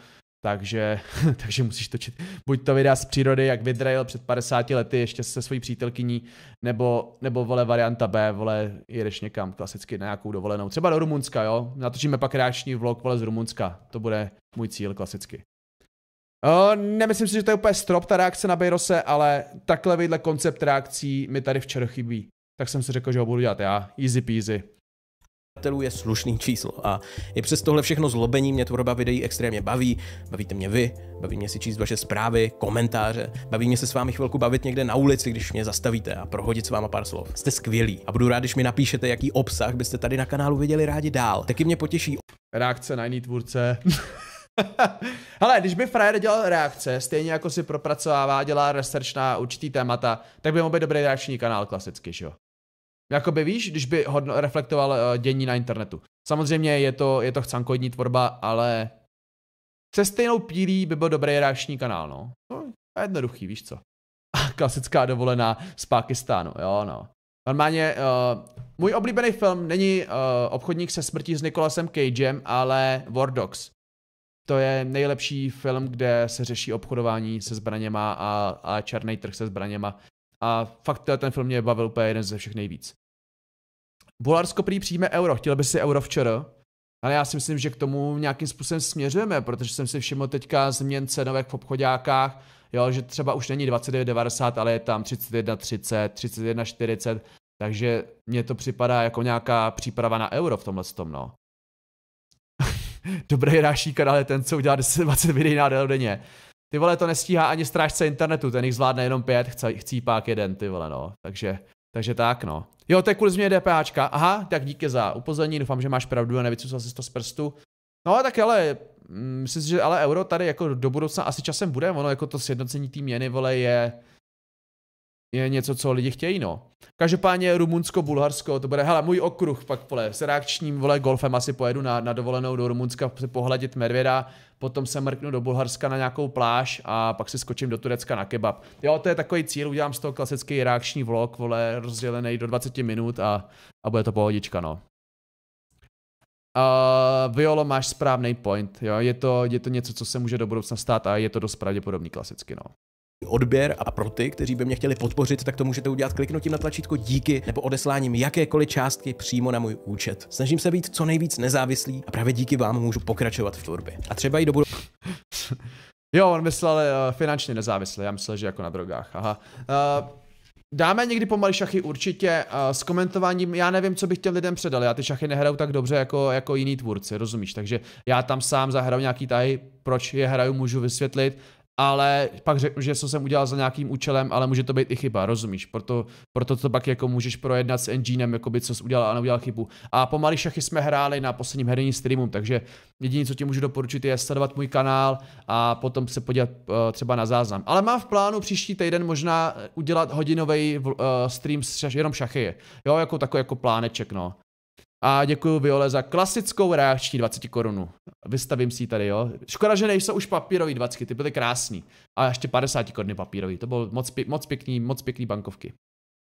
takže, takže musíš točit buď to videa z přírody, jak vydrajil před 50 lety ještě se svojí přítelkyní, nebo, nebo vole varianta B, vole jedeš někam klasicky na nějakou dovolenou, třeba do Rumunska, jo? Natočíme pak reakční vlog, vole z Rumunska, to bude můj cíl klasicky. O, nemyslím si, že to je úplně strop ta reakce na Bejrose, ale takhle vidle koncept reakcí mi tady včera chybí tak jsem si řekl, že ho budu dělat já. Easy peasy je slušný číslo a i přes tohle všechno zlobení mě tvorba videí extrémně baví, bavíte mě vy, baví mě si číst vaše zprávy, komentáře, baví mě se s vámi chvilku bavit někde na ulici, když mě zastavíte a prohodit s váma pár slov. Jste skvělí a budu rád, když mi napíšete, jaký obsah byste tady na kanálu viděli rádi dál. Taky mě potěší reakce na jiný tvůrce. Ale když by frajer dělal reakce, stejně jako si propracovává, dělá research na určitý témata, tak by mohl být dobrý reakční kanál klasicky, že jo? Jakoby víš, když by hodno, reflektoval uh, dění na internetu. Samozřejmě je to, je to chcankoidní tvorba, ale se stejnou pílí by byl dobrý reakční kanál, no. no jednoduchý, víš co. Klasická dovolená z Pakistánu, jo no. Normálně, uh, můj oblíbený film není uh, Obchodník se smrtí s Nikolasem Cagem, ale War Dogs. To je nejlepší film, kde se řeší obchodování se zbraněma a, a černý trh se zbraněma. A fakt ten film mě bavil úplně jeden ze všech nejvíc. Bulharsko prý přijme euro, chtěl by si euro včera. Ale já si myslím, že k tomu nějakým způsobem směřujeme, protože jsem si všiml teďka změn cenovek v obchodákách, jo, že třeba už není 29,90, ale je tam 31,30, 31,40, takže mně to připadá jako nějaká příprava na euro v tomhle tom, no. Dobrý ráší kanál je ten, co udělá 10, 20 videí na denně. Ty vole, to nestíhá ani strážce internetu, ten jich zvládne jenom pět, chcí, chcípák jeden, ty vole, no. Takže takže tak, no. Jo, to je kvůli změně DPAčka. Aha, tak díky za upozornění, doufám, že máš pravdu a nevycucal si to z prstu. No, tak ale, mm, myslím si, že ale euro tady jako do budoucna asi časem bude, ono jako to sjednocení té měny, vole, je je něco, co lidi chtějí, no. Každopádně Rumunsko, Bulharsko, to bude, hele, můj okruh pak, vole, s reakčním, vole, golfem asi pojedu na, na dovolenou do Rumunska se pohledit medvěda, potom se mrknu do Bulharska na nějakou pláž a pak si skočím do Turecka na kebab. Jo, to je takový cíl, udělám z toho klasický reakční vlog, vole, rozdělený do 20 minut a, a bude to pohodička, no. Uh, Violo, máš správný point, jo, je to, je to něco, co se může do budoucna stát a je to dost pravděpodobný klasicky, no odběr a pro ty, kteří by mě chtěli podpořit, tak to můžete udělat kliknutím na tlačítko díky nebo odesláním jakékoliv částky přímo na můj účet. Snažím se být co nejvíc nezávislý a právě díky vám můžu pokračovat v tvorbě. A třeba i do budu... Jo, on myslel uh, finančně nezávisle, já myslel, že jako na drogách, aha. Uh, dáme někdy pomaly šachy určitě uh, s komentováním, já nevím, co bych těm lidem předal, já ty šachy nehraju tak dobře jako, jako jiní tvůrci, rozumíš, takže já tam sám zahraju nějaký tahy, proč je hraju, můžu vysvětlit, ale pak řeknu, že co jsem udělal za nějakým účelem, ale může to být i chyba, rozumíš? Proto, proto to pak jako můžeš projednat s enginem, by co jsi udělal a neudělal chybu. A pomaly šachy jsme hráli na posledním herním streamu, takže jediné, co ti můžu doporučit, je sledovat můj kanál a potom se podívat uh, třeba na záznam. Ale mám v plánu příští týden možná eh, udělat hodinový uh, eh, stream s šach, jenom šachy. Jo, jako takový jako pláneček, no. A děkuji Viole za klasickou reakční 20 korunu. Vystavím si ji tady, jo. Škoda, že nejsou už papírový 20, ty byly krásný. A ještě 50 koruny papírový, to bylo moc, moc, pěkný, moc pěkný bankovky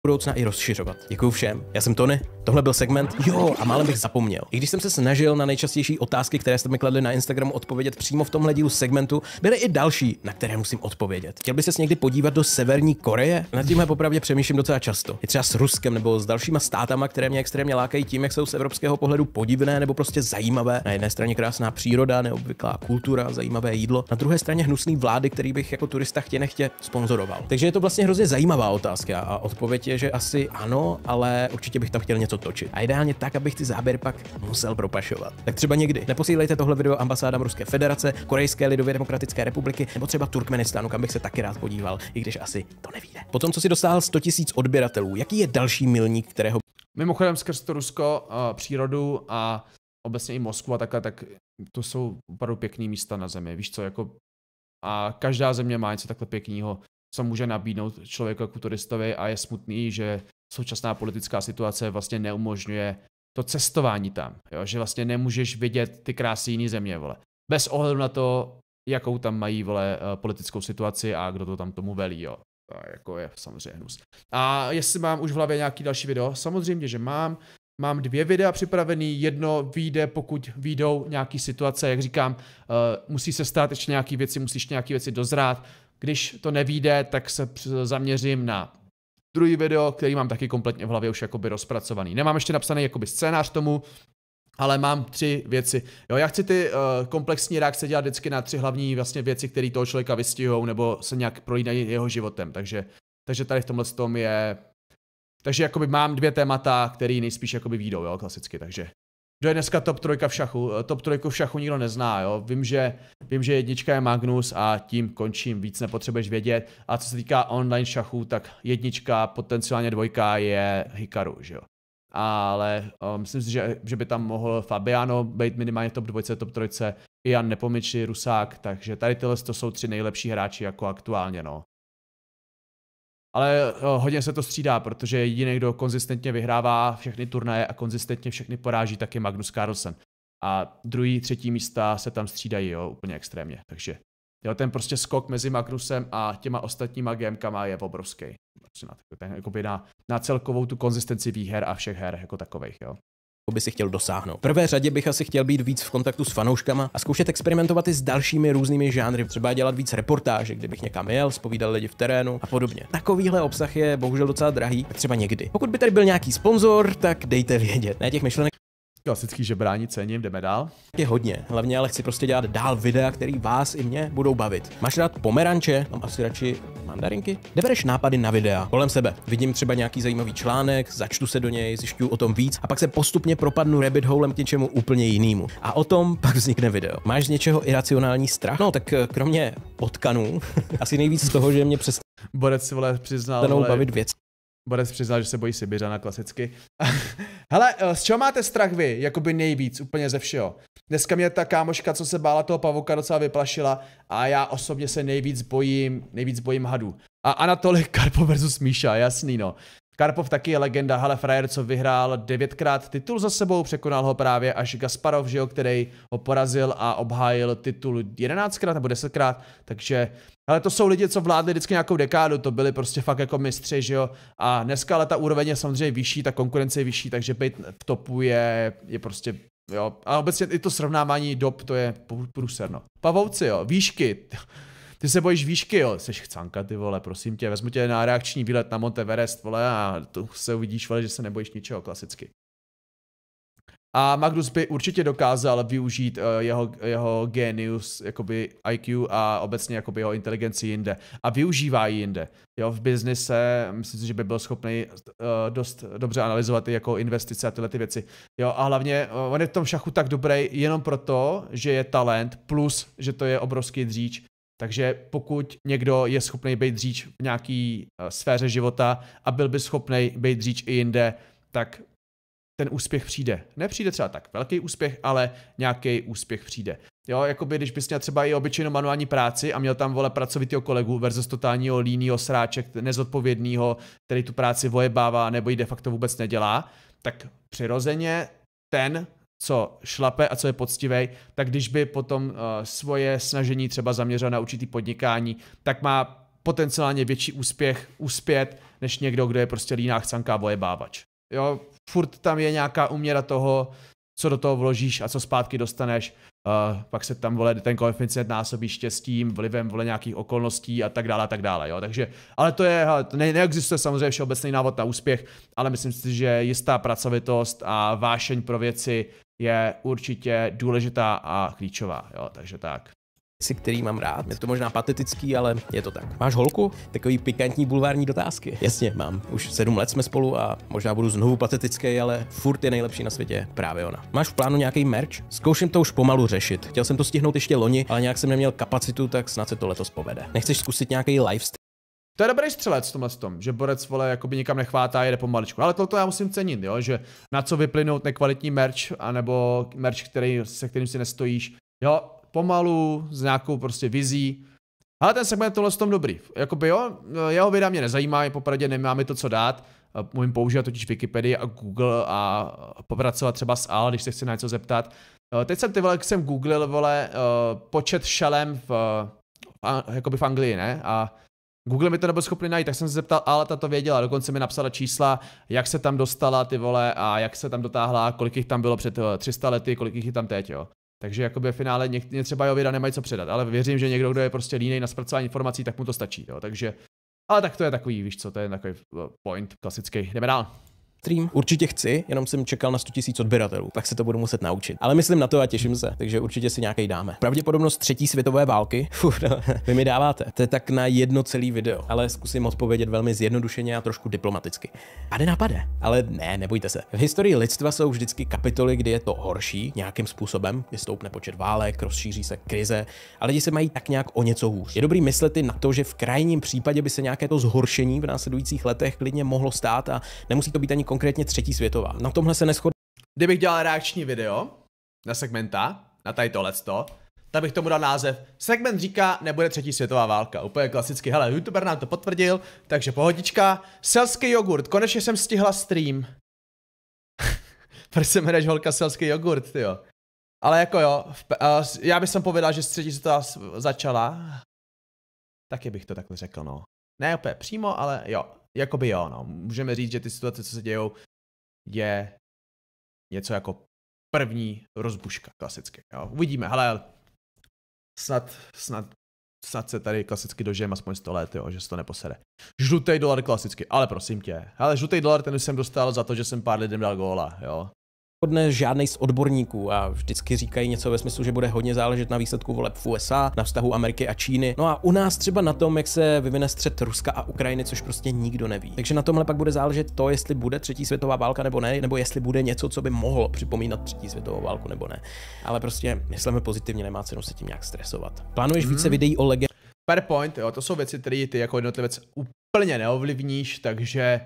budoucna i rozšiřovat. Děkuji všem, já jsem Tony, tohle byl segment, jo, a málem bych zapomněl. I když jsem se snažil na nejčastější otázky, které jste mi kladli na Instagramu, odpovědět přímo v tomhle dílu segmentu, byly i další, na které musím odpovědět. Chtěl by se někdy podívat do Severní Koreje? Nad tímhle popravdě přemýšlím docela často. Je třeba s Ruskem nebo s dalšíma státama, které mě extrémně lákají tím, jak jsou z evropského pohledu podivné nebo prostě zajímavé. Na jedné straně krásná příroda, neobvyklá kultura, zajímavé jídlo, na druhé straně hnusný vlády, který bych jako turista chtě nechtě sponzoroval. Takže je to vlastně hrozně zajímavá otázka a odpověď určitě, že asi ano, ale určitě bych tam chtěl něco točit. A ideálně tak, abych ty záběry pak musel propašovat. Tak třeba někdy. Neposílejte tohle video ambasádám Ruské federace, Korejské lidově demokratické republiky nebo třeba Turkmenistánu, kam bych se taky rád podíval, i když asi to nevíde. Potom, co si dostal 100 000 odběratelů, jaký je další milník, kterého Mimochodem skrz to Rusko, přírodu a obecně i Moskva, takhle, tak to jsou opravdu pěkné místa na zemi, víš co, jako a každá země má něco takhle pěkného co může nabídnout člověku jako turistovi a je smutný, že současná politická situace vlastně neumožňuje to cestování tam, jo? že vlastně nemůžeš vidět ty krásy jiný země, vole. Bez ohledu na to, jakou tam mají, vole, eh, politickou situaci a kdo to tam tomu velí, jo. A jako je samozřejmě hnus. A jestli mám už v hlavě nějaký další video, samozřejmě, že mám. Mám dvě videa připravený, jedno vyjde, pokud vyjdou nějaký situace, jak říkám, uh, musí se stát ještě nějaký věci, musíš nějaký věci dozrát, když to nevíde, tak se zaměřím na druhý video, který mám taky kompletně v hlavě už jakoby rozpracovaný. Nemám ještě napsaný jakoby scénář tomu, ale mám tři věci. Jo, já chci ty uh, komplexní reakce dělat vždycky na tři hlavní vlastně věci, které toho člověka vystihují nebo se nějak projídají jeho životem. Takže, takže tady v tomhle tom je... Takže jakoby mám dvě témata, které nejspíš jakoby výjdou, jo, klasicky, takže kdo je dneska top trojka v šachu? Eh, top trojku v šachu nikdo nezná, jo. Vím, že, vím, že jednička je Magnus a tím končím, víc nepotřebuješ vědět. A co se týká online šachu, tak jednička, potenciálně dvojka je Hikaru, že jo. Ale um, myslím si, že, že by tam mohl Fabiano být minimálně top dvojce, top trojce, Jan Nepomiči, Rusák, takže tady tyhle to jsou tři nejlepší hráči jako aktuálně, no. Ale eh, hodně se to střídá, protože jediný, kdo konzistentně vyhrává všechny turnaje a konzistentně všechny poráží, tak je Magnus Carlsen. A druhý, třetí místa se tam střídají, jo, úplně extrémně. Takže jo, ten prostě skok mezi Magnusem a těma ostatníma GMkama je obrovský. Prostě na, jakoby na, na celkovou tu konzistenci výher a všech her jako takových, jo by si chtěl dosáhnout. V prvé řadě bych asi chtěl být víc v kontaktu s fanouškama a zkoušet experimentovat i s dalšími různými žánry, třeba dělat víc reportáže, kdybych někam jel, spovídal lidi v terénu a podobně. Takovýhle obsah je bohužel docela drahý, tak třeba někdy. Pokud by tady byl nějaký sponzor, tak dejte vědět. Ne těch myšlenek Klasický žebrání cením, jdeme dál. Je hodně, hlavně ale chci prostě dělat dál videa, který vás i mě budou bavit. Máš rád pomeranče? Mám no, asi radši mandarinky? Kde nápady na videa? Kolem sebe. Vidím třeba nějaký zajímavý článek, začtu se do něj, zjišťuju o tom víc a pak se postupně propadnu rabbit holem k něčemu úplně jinému. A o tom pak vznikne video. Máš z něčeho iracionální strach? No tak eh, kromě potkanů, asi nejvíc z toho, že mě přes Borec si vole přiznal, vole, bavit věc. Borec přiznal, že se bojí Sibiřana klasicky. Hele, eh, z čeho máte strach vy? Jakoby nejvíc, úplně ze všeho. Dneska mě ta kámoška, co se bála toho pavuka, docela vyplašila a já osobně se nejvíc bojím, nejvíc bojím hadů. A Anatolij Karpov versus Míša, jasný no. Karpov taky je legenda, hele frajer, co vyhrál devětkrát titul za sebou, překonal ho právě až Gasparov, že jo, který ho porazil a obhájil titul jedenáctkrát nebo desetkrát, takže ale to jsou lidi, co vládli vždycky nějakou dekádu, to byli prostě fakt jako mistři, že jo. A dneska ale ta úroveň je samozřejmě vyšší, ta konkurence je vyšší, takže být v topu je, je prostě Jo, a obecně i to srovnávání dob, to je průserno. Pavouci, jo, výšky. Ty se bojíš výšky, jo, jsi chcanka, ty vole, prosím tě, vezmu tě na reakční výlet na Monteverest, vole, a tu se uvidíš, vole, že se nebojíš ničeho klasicky. A Magnus by určitě dokázal využít uh, jeho, jeho genius, jakoby IQ a obecně jakoby jeho inteligenci jinde. A využívá ji jinde. Jo, v biznise myslím si, že by byl schopný uh, dost dobře analyzovat i jako investice a tyhle ty věci. Jo, a hlavně uh, on je v tom šachu tak dobrý jenom proto, že je talent, plus, že to je obrovský dříč. Takže pokud někdo je schopný být dříč v nějaký uh, sféře života a byl by schopný být dříč i jinde, tak ten úspěch přijde. Nepřijde třeba tak velký úspěch, ale nějaký úspěch přijde. Jo, jako by když bys měl třeba i obyčejnou manuální práci a měl tam vole pracovitýho kolegu versus totálního línýho sráček, nezodpovědného, který tu práci vojebává nebo ji de facto vůbec nedělá, tak přirozeně ten, co šlape a co je poctivý, tak když by potom uh, svoje snažení třeba zaměřil na určitý podnikání, tak má potenciálně větší úspěch uspět, než někdo, kdo je prostě líná chcanka a vojebávač. Jo, furt tam je nějaká uměra toho, co do toho vložíš a co zpátky dostaneš. Uh, pak se tam vole ten koeficient násobí štěstím, vlivem vole nějakých okolností a tak dále a tak dále, jo. Takže, ale to je, hele, ne, neexistuje samozřejmě všeobecný návod na úspěch, ale myslím si, že jistá pracovitost a vášeň pro věci je určitě důležitá a klíčová, jo. Takže tak věci, který mám rád. Je to možná patetický, ale je to tak. Máš holku? Takový pikantní bulvární dotázky. Jasně, mám. Už sedm let jsme spolu a možná budu znovu patetický, ale furt je nejlepší na světě právě ona. Máš v plánu nějaký merch? Zkouším to už pomalu řešit. Chtěl jsem to stihnout ještě loni, ale nějak jsem neměl kapacitu, tak snad se to letos povede. Nechceš zkusit nějaký lifestyle? To je dobrý střelec v tomhle tom, že borec vole jakoby nikam nechvátá, jede pomaličku. Ale toto já musím cenit, jo, že na co vyplynout nekvalitní merch, anebo merch, který, se kterým si nestojíš. Jo, pomalu, s nějakou prostě vizí. Ale ten segment je tom dobrý. Jakoby jo, jeho videa mě nezajímá, popravdě nemáme to co dát. Můžeme používat totiž Wikipedii a Google a popracovat třeba s AL, když se chci na něco zeptat. Eh, teď jsem ty vole, jsem googlil, vole, eh, počet šelem v, v, jakoby v Anglii, ne? A Google mi to nebyl schopný najít, tak jsem se zeptal, ale ta to věděla, dokonce mi napsala čísla, jak se tam dostala ty vole a jak se tam dotáhla, kolik jich tam bylo před 300 eh, lety, kolik jich je tam teď, jo. Takže jakoby ve finále někdy třeba věda nemají co předat, ale věřím, že někdo, kdo je prostě línej na zpracování informací, tak mu to stačí. Jo. Takže, ale tak to je takový, víš co, to je takový eh, point klasický. Jdeme dál stream? Určitě chci, jenom jsem čekal na 100 000 odběratelů, tak se to budu muset naučit. Ale myslím na to a těším se, takže určitě si nějaký dáme. Pravděpodobnost třetí světové války, fuh, no, vy mi dáváte. To je tak na jedno celý video, ale zkusím odpovědět velmi zjednodušeně a trošku diplomaticky. Pade na ale ne, nebojte se. V historii lidstva jsou vždycky kapitoly, kdy je to horší nějakým způsobem, Vystoupne počet válek, rozšíří se krize ale lidi se mají tak nějak o něco hůř. Je dobrý myslet i na to, že v krajním případě by se nějaké to zhoršení v následujících letech klidně mohlo stát a nemusí to být ani konkrétně třetí světová. Na tomhle se neschodí. Kdybych dělal reakční video na segmenta, na tady tohleto, tak bych tomu dal název Segment říká, nebude třetí světová válka. Úplně klasicky, hele, youtuber nám to potvrdil, takže pohodička. Selský jogurt, konečně jsem stihla stream. Proč se jmenuješ holka selský jogurt, jo? Ale jako jo, v, uh, já bych jsem povedal, že třetí světová začala. Taky bych to takhle řekl, no. Ne úplně přímo, ale jo. Jakoby jo, no. Můžeme říct, že ty situace, co se dějou, je něco jako první rozbuška klasicky. Jo. Uvidíme, hele, snad, snad, snad se tady klasicky dožijeme aspoň 100 let, jo, že se to neposede. Žlutý dolar klasicky, ale prosím tě. Ale žlutý dolar ten už jsem dostal za to, že jsem pár lidem dal góla, jo. Podne žádný z odborníků a vždycky říkají něco ve smyslu, že bude hodně záležet na výsledku voleb v USA, na vztahu Ameriky a Číny. No a u nás třeba na tom, jak se vyvine střed Ruska a Ukrajiny, což prostě nikdo neví. Takže na tomhle pak bude záležet to, jestli bude třetí světová válka nebo ne, nebo jestli bude něco, co by mohlo připomínat třetí světovou válku nebo ne. Ale prostě myslíme pozitivně, nemá cenu se tím nějak stresovat. Plánuješ hmm. více videí o legendě? Fair point, jo, to jsou věci, které ty jako jednotlivec úplně neovlivníš, takže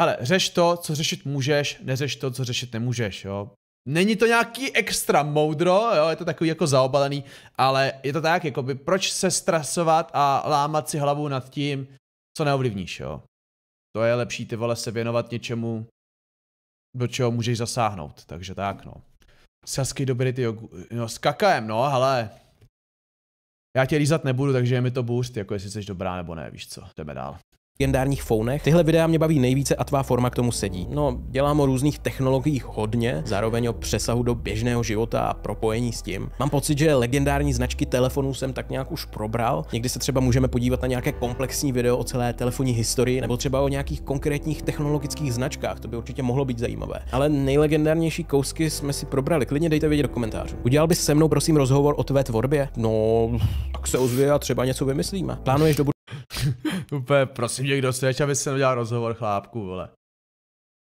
hele, řeš to, co řešit můžeš, neřeš to, co řešit nemůžeš, jo. Není to nějaký extra moudro, jo, je to takový jako zaobalený, ale je to tak, jako by proč se stresovat a lámat si hlavu nad tím, co neovlivníš, jo. To je lepší ty vole se věnovat něčemu, do čeho můžeš zasáhnout, takže tak, no. Sasky dobrý ty jogu, no s kakajem, no, hele. Já tě lízat nebudu, takže je mi to boost, jako jestli jsi dobrá nebo ne, víš co, jdeme dál legendárních founech. Tyhle videa mě baví nejvíce a tvá forma k tomu sedí. No, dělám o různých technologiích hodně, zároveň o přesahu do běžného života a propojení s tím. Mám pocit, že legendární značky telefonů jsem tak nějak už probral. Někdy se třeba můžeme podívat na nějaké komplexní video o celé telefonní historii nebo třeba o nějakých konkrétních technologických značkách, to by určitě mohlo být zajímavé. Ale nejlegendárnější kousky jsme si probrali, klidně dejte vědět do komentářů. Udělal bys se mnou prosím rozhovor o tvé tvorbě? No, tak se ozvě a třeba něco vymyslíme. Plánuješ do Úplně, prosím tě, kdo seš, aby se udělal rozhovor chlápku, vole.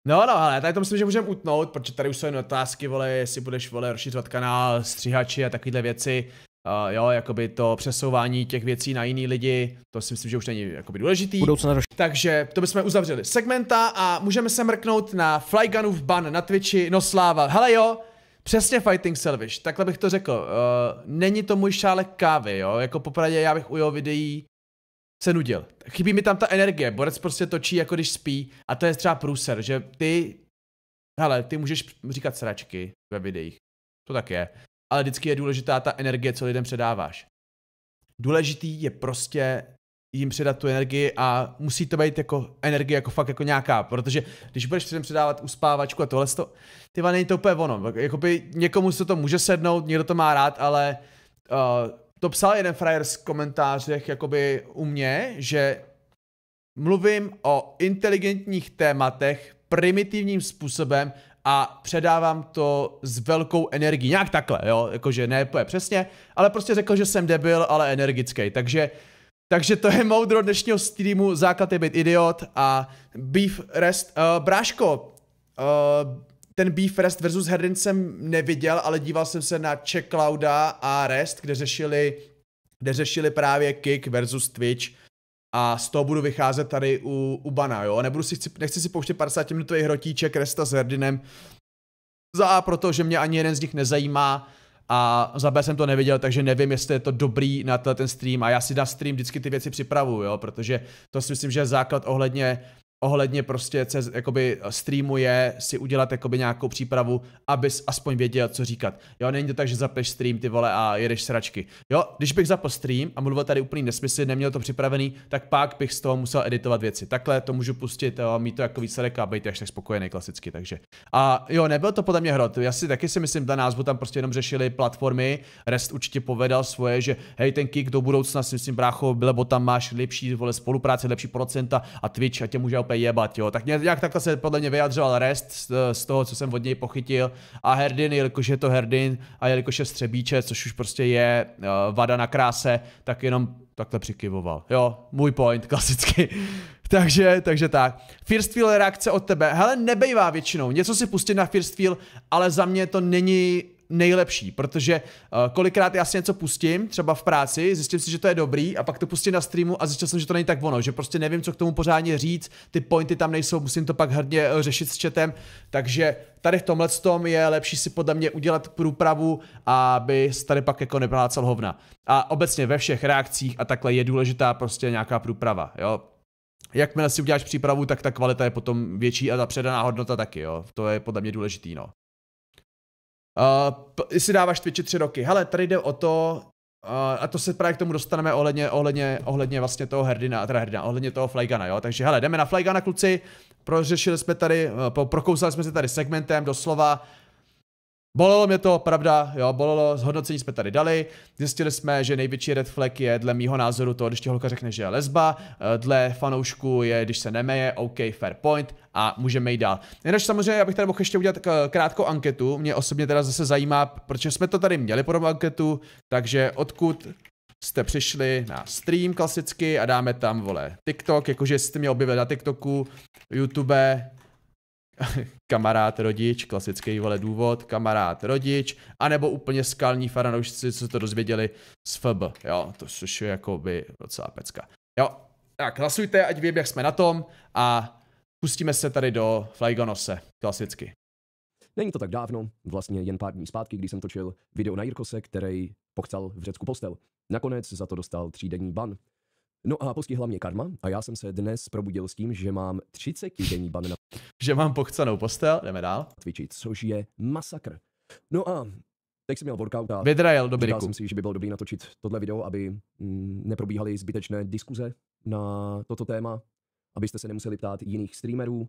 No, no, ale tady to myslím, že můžeme utnout, protože tady už jsou jen otázky, vole, jestli budeš, vole, rozšiřovat kanál, stříhači a takovéhle věci. Uh, jo, jakoby to přesouvání těch věcí na jiný lidi, to si myslím, že už není jakoby důležitý. Roš- Takže to bychom uzavřeli segmenta a můžeme se mrknout na Flygunův ban na Twitchi, no sláva, hele jo, Přesně Fighting Selvish, takhle bych to řekl. Uh, není to můj šálek kávy, jo. Jako popravdě já bych u jeho videí se nudil. Chybí mi tam ta energie, borec prostě točí jako když spí a to je třeba průser, že ty, hele, ty můžeš říkat sračky ve videích, to tak je, ale vždycky je důležitá ta energie, co lidem předáváš. Důležitý je prostě jim předat tu energii a musí to být jako energie, jako fakt jako nějaká, protože když budeš předem předávat uspávačku a tohle, to, ty není to úplně ono, jakoby někomu se to může sednout, někdo to má rád, ale uh, to psal jeden frajer z komentářech jakoby u mě, že mluvím o inteligentních tématech primitivním způsobem a předávám to s velkou energií. Nějak takhle, jo, jakože ne je přesně, ale prostě řekl, že jsem debil, ale energický. Takže, takže to je moudro dnešního streamu, základ je být idiot a beef rest. Uh, bráško, uh, ten Rest versus Herdin jsem neviděl, ale díval jsem se na Check Clouda a Rest, kde řešili, kde řešili právě Kick versus Twitch a z toho budu vycházet tady u, u Bana, jo. Nebudu si, nechci si pouštět 50 minutový hrotíček Resta s Herdinem. Za A, protože mě ani jeden z nich nezajímá a za B jsem to neviděl, takže nevím, jestli je to dobrý na ten stream a já si na stream vždycky ty věci připravuju, jo, protože to si myslím, že je základ ohledně ohledně prostě cez, jakoby streamu je si udělat jakoby nějakou přípravu, abys aspoň věděl, co říkat. Jo, není to tak, že zapneš stream ty vole a jedeš sračky. Jo, když bych zapl stream a mluvil tady úplný nesmysl, neměl to připravený, tak pak bych z toho musel editovat věci. Takhle to můžu pustit, jo, mít to jako výsledek a být až tak spokojený klasicky, takže. A jo, nebyl to podle mě hrot. Já si taky si myslím, ta názvu tam prostě jenom řešili platformy. Rest určitě povedal svoje, že hej, ten kick do budoucna si myslím, brácho, bylo tam máš lepší vole spolupráce, lepší procenta a Twitch a tě může úplně jebat, jo. Tak nějak takhle se podle mě vyjadřoval Rest z, z toho, co jsem od něj pochytil. A Herdin, jelikož je to Herdin a jelikož je střebíče, což už prostě je uh, vada na kráse, tak jenom takhle přikyvoval. Jo, můj point, klasicky. takže, takže tak. First feel reakce od tebe. Hele, nebejvá většinou. Něco si pustit na first feel, ale za mě to není nejlepší, protože uh, kolikrát já si něco pustím, třeba v práci, zjistím si, že to je dobrý a pak to pustím na streamu a zjistil jsem, že to není tak ono, že prostě nevím, co k tomu pořádně říct, ty pointy tam nejsou, musím to pak hrdně uh, eh, řešit s chatem, takže tady v tomhle tom je lepší si podle mě udělat průpravu, aby tady pak jako neplácal hovna. A obecně ve všech reakcích a takhle je důležitá prostě nějaká průprava, jo. Jakmile si uděláš přípravu, tak ta kvalita je potom větší a ta předaná hodnota taky, jo. To je podle mě důležitý, no. Uh, jestli dáváš Twitchi tři roky. Hele, tady jde o to, uh, a to se právě k tomu dostaneme ohledně, ohledně, ohledně vlastně toho herdina, teda herdina, ohledně toho Flygana, jo. Takže hele, jdeme na Flygana, kluci, prořešili jsme tady, eh, prokousali jsme se tady segmentem doslova, Bolelo mě to, pravda, jo, bolelo, zhodnocení jsme tady dali, zjistili jsme, že největší red flag je dle mýho názoru to, když ti holka řekne, že je lesba, eh, dle fanoušku je, když se nemeje, OK, fair point, a můžeme jít dál. Jenomže samozřejmě, já bych tady mohl ještě udělat eh, krátkou anketu, mě osobně teda zase zajímá, protože jsme to tady měli podobnou anketu, takže odkud jste přišli na stream klasicky a dáme tam, vole, TikTok, jakože jste mě objevili na TikToku, YouTube, kamarád rodič, klasický vole důvod, kamarád rodič, anebo úplně skalní faranoušci, co se to dozvěděli z FB, jo, to což je jako by docela pecka. Jo, tak hlasujte, ať vím, jak jsme na tom a pustíme se tady do Flygonose, klasicky. Není to tak dávno, vlastně jen pár dní zpátky, když jsem točil video na Jirkose, který pochcel v Řecku postel. Nakonec za to dostal třídenní ban. No a postihla mě karma a já jsem se dnes probudil s tím, že mám 30 denní ban na že mám pochcenou postel, jdeme dál. Twitchi, což je masakr. No a teď jsem měl workout a Vydrajel do říkal jsem si, že by bylo dobrý natočit tohle video, aby mm, neprobíhaly zbytečné diskuze na toto téma, abyste se nemuseli ptát jiných streamerů.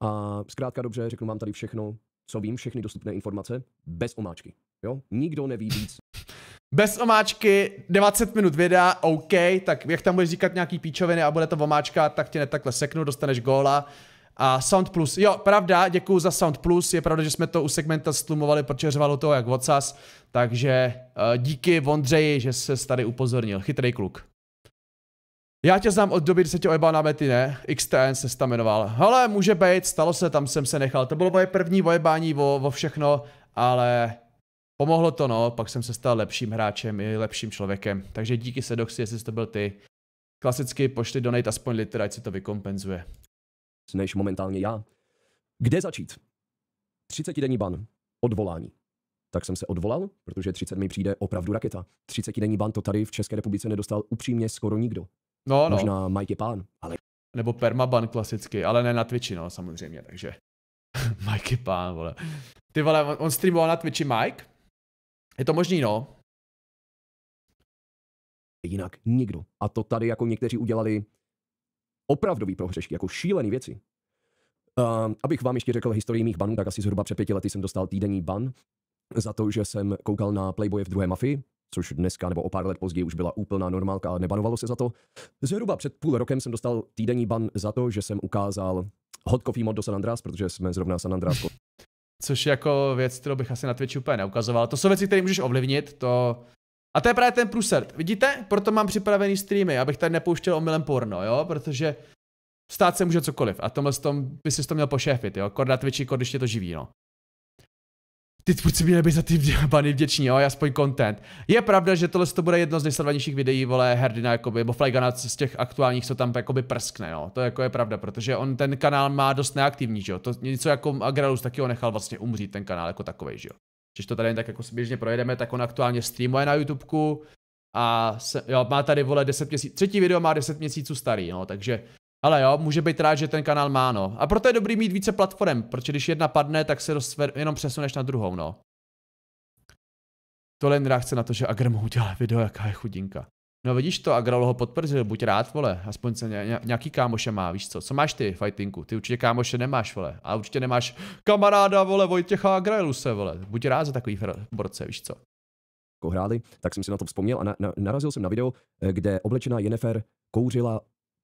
A zkrátka dobře, řeknu vám tady všechno, co vím, všechny dostupné informace, bez omáčky. Jo? Nikdo neví víc. Bez omáčky, 20 minut videa, OK, tak jak tam budeš říkat nějaký píčoviny a bude to omáčka, tak tě netakle seknu, dostaneš góla. A Sound Plus, jo, pravda, děkuju za Sound Plus, je pravda, že jsme to u segmenta stlumovali, protože řvalo toho jak vocas, takže eh, díky Vondřeji, že se tady upozornil, chytrý kluk. Já tě znám od doby, kdy se tě ojebal na mety, ne? XTN se tam jmenoval. Hele, může být, stalo se, tam jsem se nechal. To bylo moje první ojebání o, o všechno, ale Pomohlo to, no, pak jsem se stal lepším hráčem i lepším člověkem. Takže díky Sedoxy, jestli jsi to byl ty. Klasicky pošli donate aspoň litra, ať si to vykompenzuje. Než momentálně já. Kde začít? 30-denní ban. Odvolání. Tak jsem se odvolal, protože 30 mi přijde opravdu raketa. 30-denní ban to tady v České republice nedostal upřímně skoro nikdo. No, no. Možná Mike Pán, ale... Nebo permaban klasicky, ale ne na Twitchi, no, samozřejmě, takže... Mike Pán, vole. Ty vole, on streamoval na Twitchi Mike? Je to možný, no. Jinak nikdo. A to tady jako někteří udělali opravdový prohřešky, jako šílený věci. Uh, abych vám ještě řekl historii mých banů, tak asi zhruba před pěti lety jsem dostal týdenní ban za to, že jsem koukal na Playboy v druhé mafii, což dneska nebo o pár let později už byla úplná normálka a nebanovalo se za to. Zhruba před půl rokem jsem dostal týdenní ban za to, že jsem ukázal hot coffee mod do San Andreas, protože jsme zrovna San Andreas Což je jako věc, kterou bych asi na Twitchi úplně neukazoval. To jsou věci, které můžeš ovlivnit, to... A to je právě ten průser. Vidíte? Proto mám připravený streamy, abych tady nepouštěl omylem porno, jo? Protože stát se může cokoliv. A tomhle tom by si to měl pošéfit, jo? Kor na Twitchi, kor když tě to živí, no ty tvůrci by měli být za ty bany vděční, jo, aspoň content. Je pravda, že tohle to bude jedno z nejsledovanějších videí, vole, Herdina, jakoby, bo Flygana z těch aktuálních, co tam jakoby prskne, jo. To jako je pravda, protože on ten kanál má dost neaktivní, že jo. To něco jako Agralus taky ho nechal vlastně umřít ten kanál jako takový, že jo. Když to tady jen tak jako běžně projedeme, tak on aktuálně streamuje na YouTubeku a se, jo, má tady vole 10 měsíců, třetí video má 10 měsíců starý, no, takže ale jo, může být rád, že ten kanál má, no. A proto je dobrý mít více platform, protože když jedna padne, tak se rozver, jenom přesuneš na druhou, no. To jen chce na to, že Agr mu udělal video, jaká je chudinka. No vidíš to, Agral ho potvrdil, buď rád, vole, aspoň se ně, nějaký kámoše má, víš co, co máš ty, fightingu, ty určitě kámoše nemáš, vole, a určitě nemáš kamaráda, vole, Vojtěcha Agrailuse, vole, buď rád za takový borce, víš co. Hráli, tak jsem si na to vzpomněl a na, na, narazil jsem na video, eh, kde oblečená Jennifer kouřila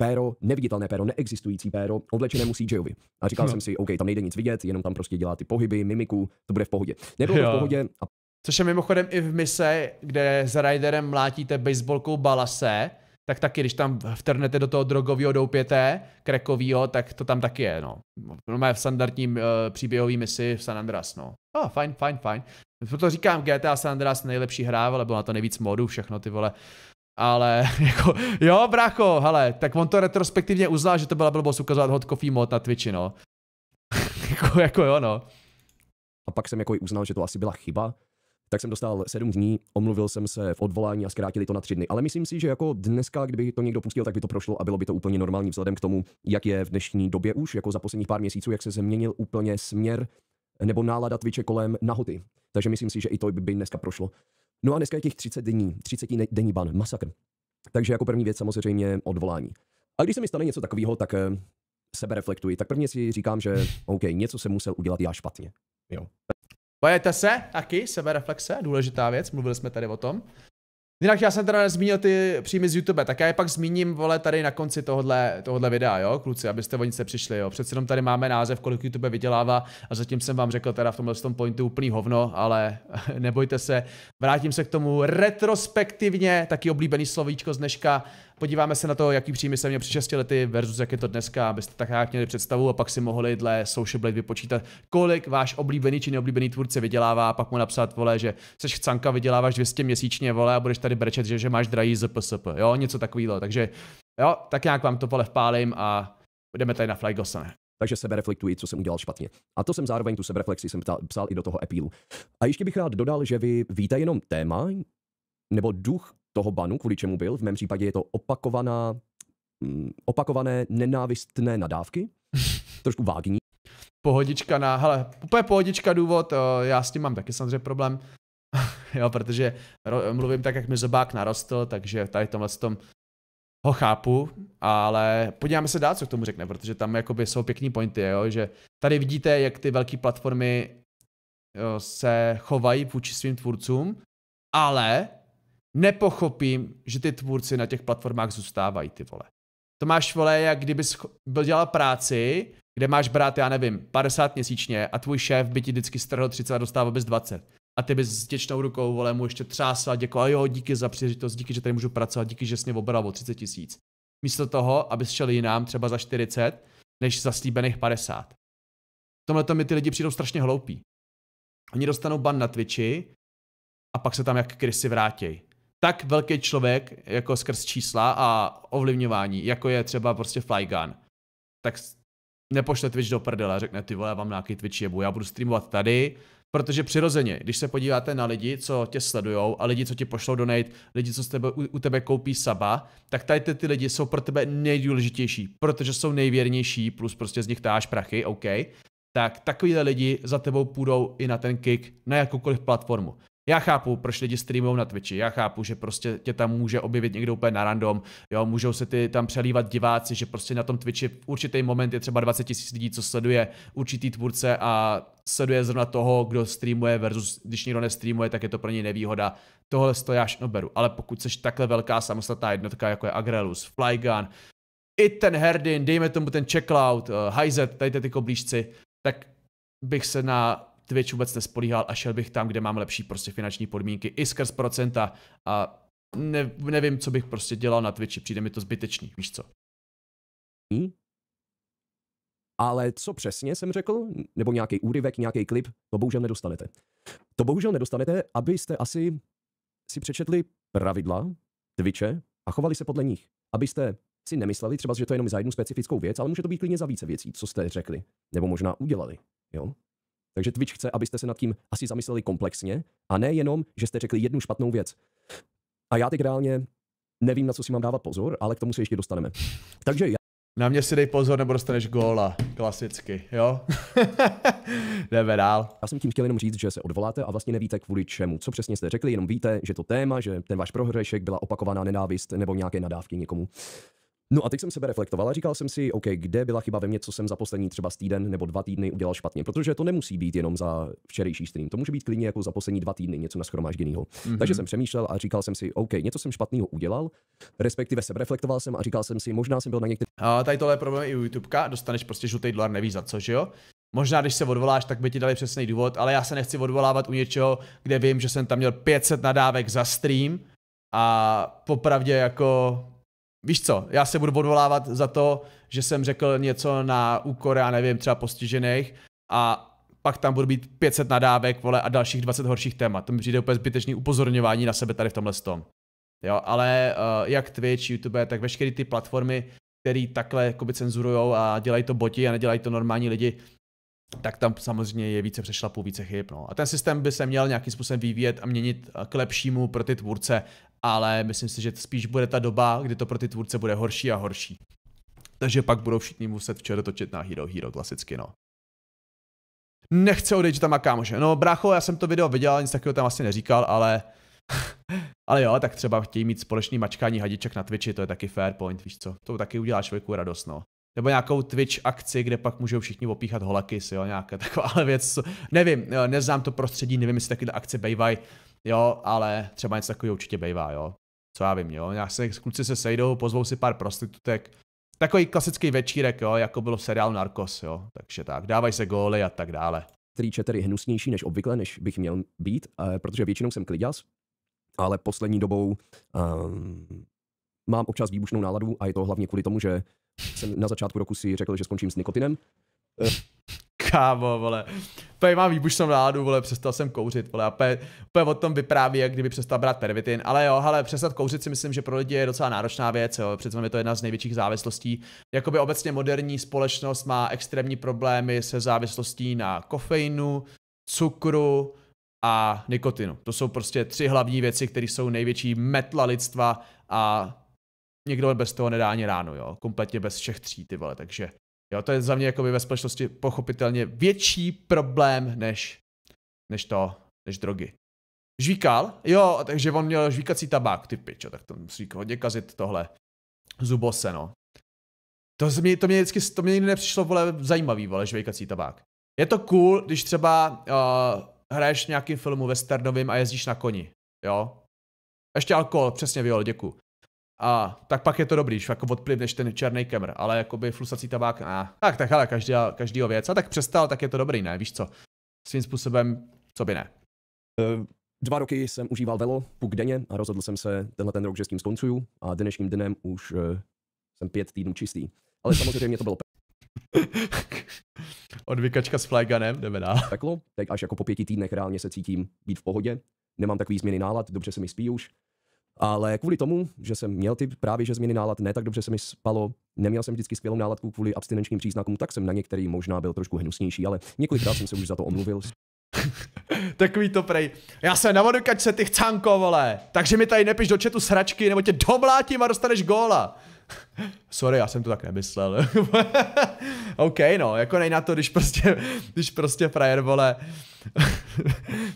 péro, neviditelné péro, neexistující péro, musí Jovi. A říkal no. jsem si, OK, tam nejde nic vidět, jenom tam prostě dělá ty pohyby, mimiku, to bude v pohodě. Nebylo to v pohodě a Což je mimochodem i v mise, kde s Riderem mlátíte baseballkou balase, tak taky, když tam vtrhnete do toho drogového doupěte, krekovýho, tak to tam taky je, no. No má v standardním uh, eh, příběhové misi v San Andreas, no. A oh, fajn, fajn, fajn. Proto říkám GTA San Andreas nejlepší hra, ale bylo na to nejvíc modu všechno ty vole. Ale jako, jo brácho, hele, tak on to retrospektivně uznal, že to byla blbost ukazovat hot coffee mod na Twitchi, no. jako, jako jo, no. A pak jsem jako i uznal, že to asi byla chyba, tak jsem dostal sedm dní, omluvil jsem se v odvolání a zkrátili to na tři dny. Ale myslím si, že jako dneska, kdyby to někdo pustil, tak by to prošlo a bylo by to úplně normální vzhledem k tomu, jak je v dnešní době už, jako za posledních pár měsíců, jak se změnil úplně směr nebo nálada Twitche kolem nahoty. Takže myslím si, že i to by dneska prošlo. No a dneska je těch 30 denní, 30 denní ban, masakr. Takže jako první věc samozřejmě odvolání. A když se mi stane něco takového, tak eh, sebe reflektuji, tak prvně si říkám, že OK, něco jsem musel udělat já špatně. Jo. Pojďte se taky, sebereflexe, důležitá věc, mluvili jsme tady o tom. Jinak já jsem teda nezmínil ty příjmy z YouTube, tak já je pak zmíním, vole, tady na konci tohohle, tohohle videa, jo, kluci, abyste o nic přišli, jo. Přece jenom tady máme název, kolik YouTube vydělává a zatím jsem vám řekl teda v tomhle tom pointu úplný hovno, ale nebojte se, vrátím se k tomu retrospektivně, taky oblíbený slovíčko z dneška, Podíváme se na to, jaký příjmy jsem měl před 6 lety versus jak je to dneska, abyste tak nějak měli představu a pak si mohli dle Social Blade vypočítat, kolik váš oblíbený či neoblíbený tvůrce vydělává a pak mu napsat, vole, že seš chcanka, vyděláváš 200 měsíčně, vole, a budeš tady brečet, že, že máš drahý ZPSP, jo, něco takového. Takže jo, tak nějak vám to pole vpálím a jdeme tady na Flygosane takže sebe co jsem udělal špatně. A to jsem zároveň tu sebereflexi jsem ptal, psal i do toho epílu. A ještě bych rád dodal, že vy víte jenom téma, nebo duch toho banu, kvůli čemu byl. V mém případě je to opakovaná, mm, opakované nenávistné nadávky, trošku vágní. Pohodička na, hele, úplně pohodička důvod, eh, já s tím mám taky samozřejmě problém, jo, protože mluvím tak, jak mi zobák narostl, takže tady tomhle tom ho chápu, ale podíváme se dál, co k tomu řekne, protože tam jakoby jsou pěkný pointy, jo, že tady vidíte, jak ty velké platformy jo, se chovají vůči svým tvůrcům, ale nepochopím, že ty tvůrci na těch platformách zůstávají, ty vole. To máš, vole, jak kdyby dělal práci, kde máš brát, já nevím, 50 měsíčně a tvůj šéf by ti vždycky strhl 30 a dostával bys 20. A ty bys s těčnou rukou, vole, mu ještě třásl a děkoval, jo, díky za příležitost, díky, že tady můžu pracovat, díky, že jsi mě obral o 30 tisíc. Místo toho, abys šel jinám třeba za 40, než za slíbených 50. Tomhle to mi ty lidi přijdou strašně hloupí. Oni dostanou ban na Twitchi a pak se tam jak krysy vrátí tak velký člověk jako skrz čísla a ovlivňování, jako je třeba prostě Flygun, tak nepošle Twitch do prdele, řekne ty vole, já mám nějaký Twitch jebu, já budu streamovat tady, protože přirozeně, když se podíváte na lidi, co tě sledujou a lidi, co ti pošlou donate, lidi, co z tebe, u, u tebe koupí saba, tak tady ty, ty lidi jsou pro tebe nejdůležitější, protože jsou nejvěrnější, plus prostě z nich táš prachy, OK, tak takovýhle lidi za tebou půjdou i na ten kick, na jakoukoliv platformu. Já chápu, proč lidi streamují na Twitchi, já chápu, že prostě tě tam může objevit někdo úplně na random, jo, můžou se ty tam přelívat diváci, že prostě na tom Twitchi v určitý moment je třeba 20 tisíc lidí, co sleduje určitý tvůrce a sleduje zrovna toho, kdo streamuje versus když někdo nestreamuje, tak je to pro něj nevýhoda. Tohle já no beru, ale pokud jsi takhle velká samostatná jednotka, jako je Agrelus, Flygun, i ten Herdin, dejme tomu ten Checkout, uh, eh, Hizet, tady ty koblížci, tak bych se na Twitch vůbec nespolíhal a šel bych tam, kde mám lepší prostě finanční podmínky i skrz procenta a ne, nevím, co bych prostě dělal na Twitchi, přijde mi to zbytečný, víš co. Hmm? Ale co přesně jsem řekl, nebo nějaký úryvek, nějaký klip, to bohužel nedostanete. To bohužel nedostanete, abyste asi si přečetli pravidla Twitche a chovali se podle nich. Abyste si nemysleli třeba, že to je jenom za jednu specifickou věc, ale může to být klidně za více věcí, co jste řekli, nebo možná udělali. Jo? Takže Twitch chce, abyste se nad tím asi zamysleli komplexně a ne jenom, že jste řekli jednu špatnou věc. A já teď reálně nevím, na co si mám dávat pozor, ale k tomu se ještě dostaneme. Takže já... Na mě si dej pozor, nebo dostaneš góla. Klasicky, jo? Jdeme dál. Já jsem tím chtěl jenom říct, že se odvoláte a vlastně nevíte kvůli čemu. Co přesně jste řekli, jenom víte, že to téma, že ten váš prohřešek byla opakovaná nenávist nebo nějaké nadávky někomu. No a teď jsem sebe reflektoval a říkal jsem si, OK, kde byla chyba ve mně, co jsem za poslední třeba týden nebo dva týdny udělal špatně, protože to nemusí být jenom za včerejší stream, to může být klidně jako za poslední dva týdny něco na Mm-hmm. Takže jsem přemýšlel a říkal jsem si, OK, něco jsem špatného udělal, respektive jsem reflektoval jsem a říkal jsem si, možná jsem byl na některý. A tady tohle je problém i u YouTubeka, dostaneš prostě žlutý dolar, nevíš za co, že jo? Možná, když se odvoláš, tak by ti dali přesný důvod, ale já se nechci odvolávat u něčeho, kde vím, že jsem tam měl 500 nadávek za stream a popravdě jako Víš co, já se budu odvolávat za to, že jsem řekl něco na úkor, já nevím, třeba postižených a pak tam budu být 500 nadávek, vole, a dalších 20 horších témat. To mi přijde úplně zbytečný upozorňování na sebe tady v tomhle tom. Jo, ale uh, jak Twitch, YouTube, tak veškeré ty platformy, které takhle jakoby cenzurujou a dělají to boti a nedělají to normální lidi, tak tam samozřejmě je více přešlapů, více chyb. No. A ten systém by se měl nějakým způsobem vyvíjet a měnit eh, k lepšímu pro ty tvůrce ale myslím si, že to spíš bude ta doba, kdy to pro ty tvůrce bude horší a horší. Takže pak budou všichni muset včera točit na Hero Hero klasicky, no. Nechce odejít, že tam má kámože. No, brácho, já jsem to video viděl, nic takového tam asi neříkal, ale... ale jo, tak třeba chtějí mít společný mačkání hadiček na Twitchi, to je taky fair point, víš co. To taky udělá člověku radost, no. Nebo nějakou Twitch akci, kde pak můžou všichni opíchat si, jo, nějaká taková věc. Co... Nevím, eh, neznám to prostředí, nevím, jestli taky akce bejvají. Jo, ale třeba něco takového určitě bývá, jo. Co já vím, jo. Já se, kluci se sejdou, pozvou si pár prostitutek. Takový klasický večírek, jo, jako bylo v seriálu Narcos, jo. Takže tak, dávají se góly a tak dále. Triče tedy hnusnější než obvykle, než bych měl být, eh, protože většinou jsem kliděz, ale poslední dobou um, mám občas výbušnou náladu a je to hlavně kvůli tomu, že jsem na začátku roku si řekl, že skončím s nikotinem. Eh, kámo, vole. Tady mám výbušnou náladu, vole, přestal jsem kouřit, vole, a úplně o tom vypráví, jak kdyby přestal brát pervitin, ale jo, ale přestat kouřit si myslím, že pro lidi je docela náročná věc, jo, přece je to jedna z největších závislostí. Jakoby obecně moderní společnost má extrémní problémy se závislostí na kofeinu, cukru, a nikotinu. To jsou prostě tři hlavní věci, které jsou největší metla lidstva a někdo bez toho nedá ani ráno, jo. Kompletně bez všech tří, ty vole, takže Jo, to je za mě jako ve společnosti pochopitelně větší problém než, než to, než drogy. Žvíkal? Jo, takže on měl žvíkací tabák, ty pičo, tak to musí hodně kazit tohle. Zubose, no. To mě, to mě vždycky, to mě nikdy nepřišlo, vole, zajímavý, vole, žvíkací tabák. Je to cool, když třeba uh, hraješ v nějakým filmu westernovým a jezdíš na koni, jo. Ještě alkohol, přesně, jo, děkuji. A tak pak je to dobrý, že jako odplivneš než ten černý kemr, ale by flusací tabák, a tak, tak, ale každý, každýho věc. A tak přestal, tak je to dobrý, ne, víš co? Svým způsobem, co by ne. E, dva roky jsem užíval velo, puk denně a rozhodl jsem se tenhle ten rok, že s tím skoncuju a dnešním dnem už uh, jsem pět týdnů čistý. Ale samozřejmě to bylo Odvykačka s flaganem, jdeme dál. Peklo, teď až jako po pěti týdnech reálně se cítím být v pohodě. Nemám takový změny nálad, dobře se mi spí už ale kvůli tomu, že jsem měl ty právě že změny nálad, ne tak dobře se mi spalo, neměl jsem vždycky skvělou náladku kvůli abstinenčním příznakům, tak jsem na některý možná byl trošku hnusnější, ale několikrát jsem se už za to omluvil. Takový to prej. Já jsem na vodokačce, ty chcánko, vole. Takže mi tady nepiš do četu sračky, nebo tě domlátím a dostaneš góla. Sorry, já jsem to tak nemyslel. OK, no, jako nej na to, když prostě, když prostě frajer, vole,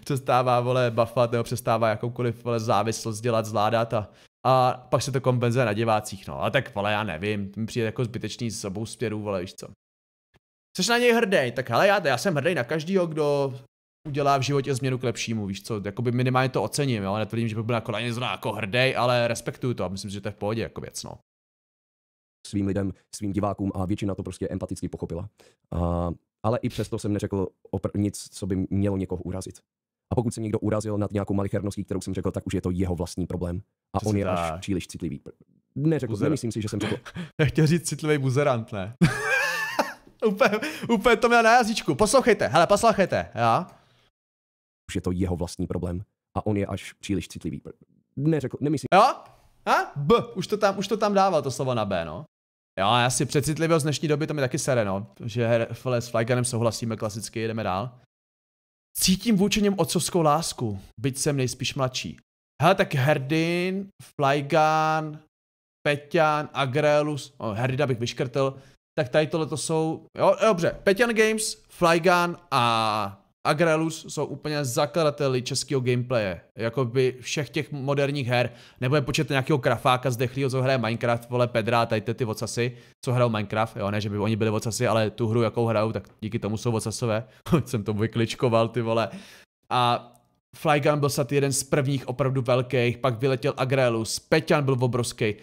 přestává, vole, buffat nebo přestává jakoukoliv, vole, závislost dělat, zvládat a, a pak se to kompenzuje na divácích, no. A tak, vole, já nevím, to mi přijde jako zbytečný z obou směrů, vole, víš co. Jsi na něj hrdý, tak hele, já, já jsem hrdý na každýho, kdo udělá v životě změnu k lepšímu, víš co, jakoby minimálně to ocením, jo, netvrdím, že bych byl jako na ně jako hrdej, ale respektuju to a myslím si, že to je v pohodě jako věc, no. Svým lidem, svým divákům a většina to prostě empaticky pochopila. A, ale i přesto jsem neřekl opr- nic, co by mělo někoho urazit. A pokud se někdo urazil nad nějakou malicherností, kterou jsem řekl, tak už je to jeho vlastní problém. A Přesně on je tak. až příliš citlivý. Neřekl, Buzer. nemyslím si, že jsem řekl. Chtěl říct citlivý buzerant, ne? úplně, úplně to měl na jazyčku. Poslouchejte, hele, poslouchejte, já už je to jeho vlastní problém. A on je až příliš citlivý. Neřekl, nemyslím. Jo? A? B, už to tam, už to tam dával to slovo na B, no. Jo, já si přecitlivost dnešní doby, to mi taky sere, no. Že s Flyganem souhlasíme klasicky, jedeme dál. Cítím vůči něm otcovskou lásku, byť jsem nejspíš mladší. Hele, tak Herdin, Flygan, Peťan, Agrelus, oh, Herdida bych vyškrtl, tak tady tohle to jsou, jo, dobře, Peťan Games, Flygan a Agralus jsou úplně zakladateli českého gameplaye, jako by všech těch moderních her, nebo je počet nějakého krafáka dechlího, co hraje Minecraft, vole Pedra a tady ty, ty vocasy, co hrajou Minecraft, jo, ne, že by oni byli vocasy, ale tu hru, jakou hrajou, tak díky tomu jsou vocasové, jsem to vykličkoval, ty vole. A Flygun byl snad jeden z prvních opravdu velkých, pak vyletěl Agrelus, Peťan byl obrovský.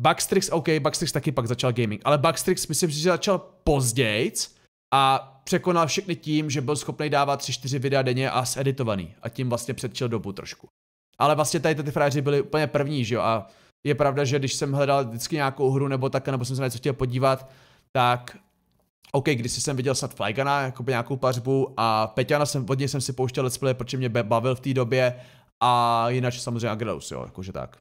Bugstrix, OK, Bugstrix taky pak začal gaming, ale Bugstrix myslím, že začal pozdějc a překonal všechny tím, že byl schopný dávat 3-4 videa denně a zeditovaný a tím vlastně předčil dobu trošku. Ale vlastně tady ty frajeři byli úplně první, že jo, a je pravda, že když jsem hledal vždycky nějakou hru nebo tak, nebo jsem se na něco chtěl podívat, tak OK, když jsem viděl snad Flygana, jako nějakou pařbu a Peťana jsem, od něj jsem si pouštěl let's play, protože mě bavil v té době a jinak samozřejmě Agrelus, jo, jakože tak.